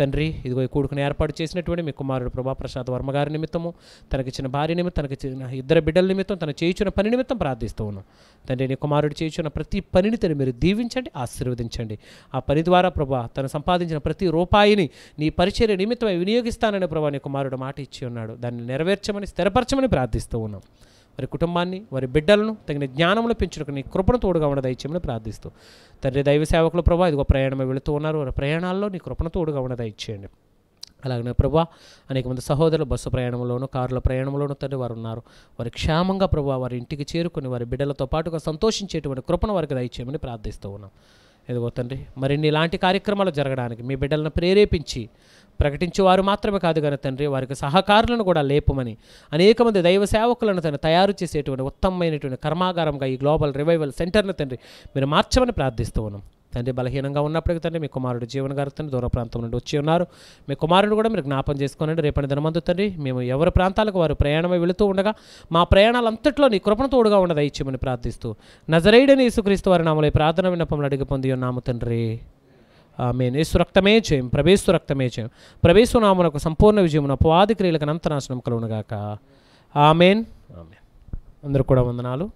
తండ్రి ఇదిగో కూడుకుని ఏర్పాటు చేసినటువంటి మీ కుమారుడు ప్రభా ప్రసాద్ వర్మ గారి నిమిత్తము తనకిచ్చిన భార్య నిమిత్తం చిన్న ఇద్దరు బిడ్డల నిమిత్తం తన చేయించిన పని నిమిత్తం ప్రార్థిస్తూ ఉన్నాం తండ్రి నీ కుమారుడు చేయించిన ప్రతి పనిని తను మీరు దీవించండి ఆశీర్వదించండి ఆ పని ద్వారా ప్రభా తను సంపాదించిన ప్రతి రూపాయిని నీ పరిచర్య నిమిత్తమే వినియోగిస్తానని ప్రభా నీ కుమారుడు మాట ఇచ్చి ఉన్నాడు దాన్ని నెరవేర్చమని స్థిరపరచమని ప్రార్థిస్తూ ఉన్నాం వారి కుటుంబాన్ని వారి బిడ్డలను తగిన జ్ఞానంలో పెంచుకుని కృపను తోడుగా ఉన్న దయచేయమని ప్రార్థిస్తూ తండ్రి దైవ సేవకులు ప్రభావ ఇదిగో ప్రయాణం వెళుతూ ఉన్నారు వారి ప్రయాణాల్లో నీ కృపను తోడుగా ఉన్న దయచేయండి అలాగనే ప్రభా అనేక మంది సహోదరులు బస్సు ప్రయాణంలోనూ కారుల ప్రయాణంలోనూ తండ్రి వారు ఉన్నారు వారి క్షేమంగా ప్రభు వారి ఇంటికి చేరుకుని వారి బిడ్డలతో పాటుగా సంతోషించేటువంటి కృపను వారికి దయచేయమని ప్రార్థిస్తూ ఉన్నాం ఎదుగుతండి మరిన్ని ఇలాంటి కార్యక్రమాలు జరగడానికి మీ బిడ్డలను ప్రేరేపించి ప్రకటించేవారు మాత్రమే కాదు కానీ తండ్రి వారికి సహకారులను కూడా లేపమని అనేక మంది దైవ సేవకులను తను తయారు చేసేటువంటి ఉత్తమమైనటువంటి కర్మాగారంగా ఈ గ్లోబల్ రివైవల్ సెంటర్ను తండ్రి మీరు మార్చమని ప్రార్థిస్తూ ఉన్నాం తండ్రి బలహీనంగా ఉన్నప్పటికీ తండ్రి మీ కుమారుడు జీవన గారు తండ్రి దూర ప్రాంతం నుండి వచ్చి ఉన్నారు మీ కుమారుడు కూడా మీరు జ్ఞాపం చేసుకోనండి రేపటి దినమందు తండ్రి మేము ఎవరి ప్రాంతాలకు వారు ప్రయాణమై వెళుతూ ఉండగా మా ప్రయాణాలంతట్లో నీ కృపణ తోడుగా ఉన్నది ఇచ్చేమని ప్రార్థిస్తూ నజరైడని యేసుక్రీస్తు వారి నామలే ప్రార్థన విన్నపంలో అడిగి పొంది ఉన్నాము తండ్రి మేన్ యేసు రక్తమే చేయం ప్రవేశు రక్తమే చేయం ప్రవేశు నామునకు సంపూర్ణ విజయమున అపవాది క్రియలకు అనంతనాశనం కలుగునగాక ఆమెన్ ఆమెన్ అందరూ కూడా వందనాలు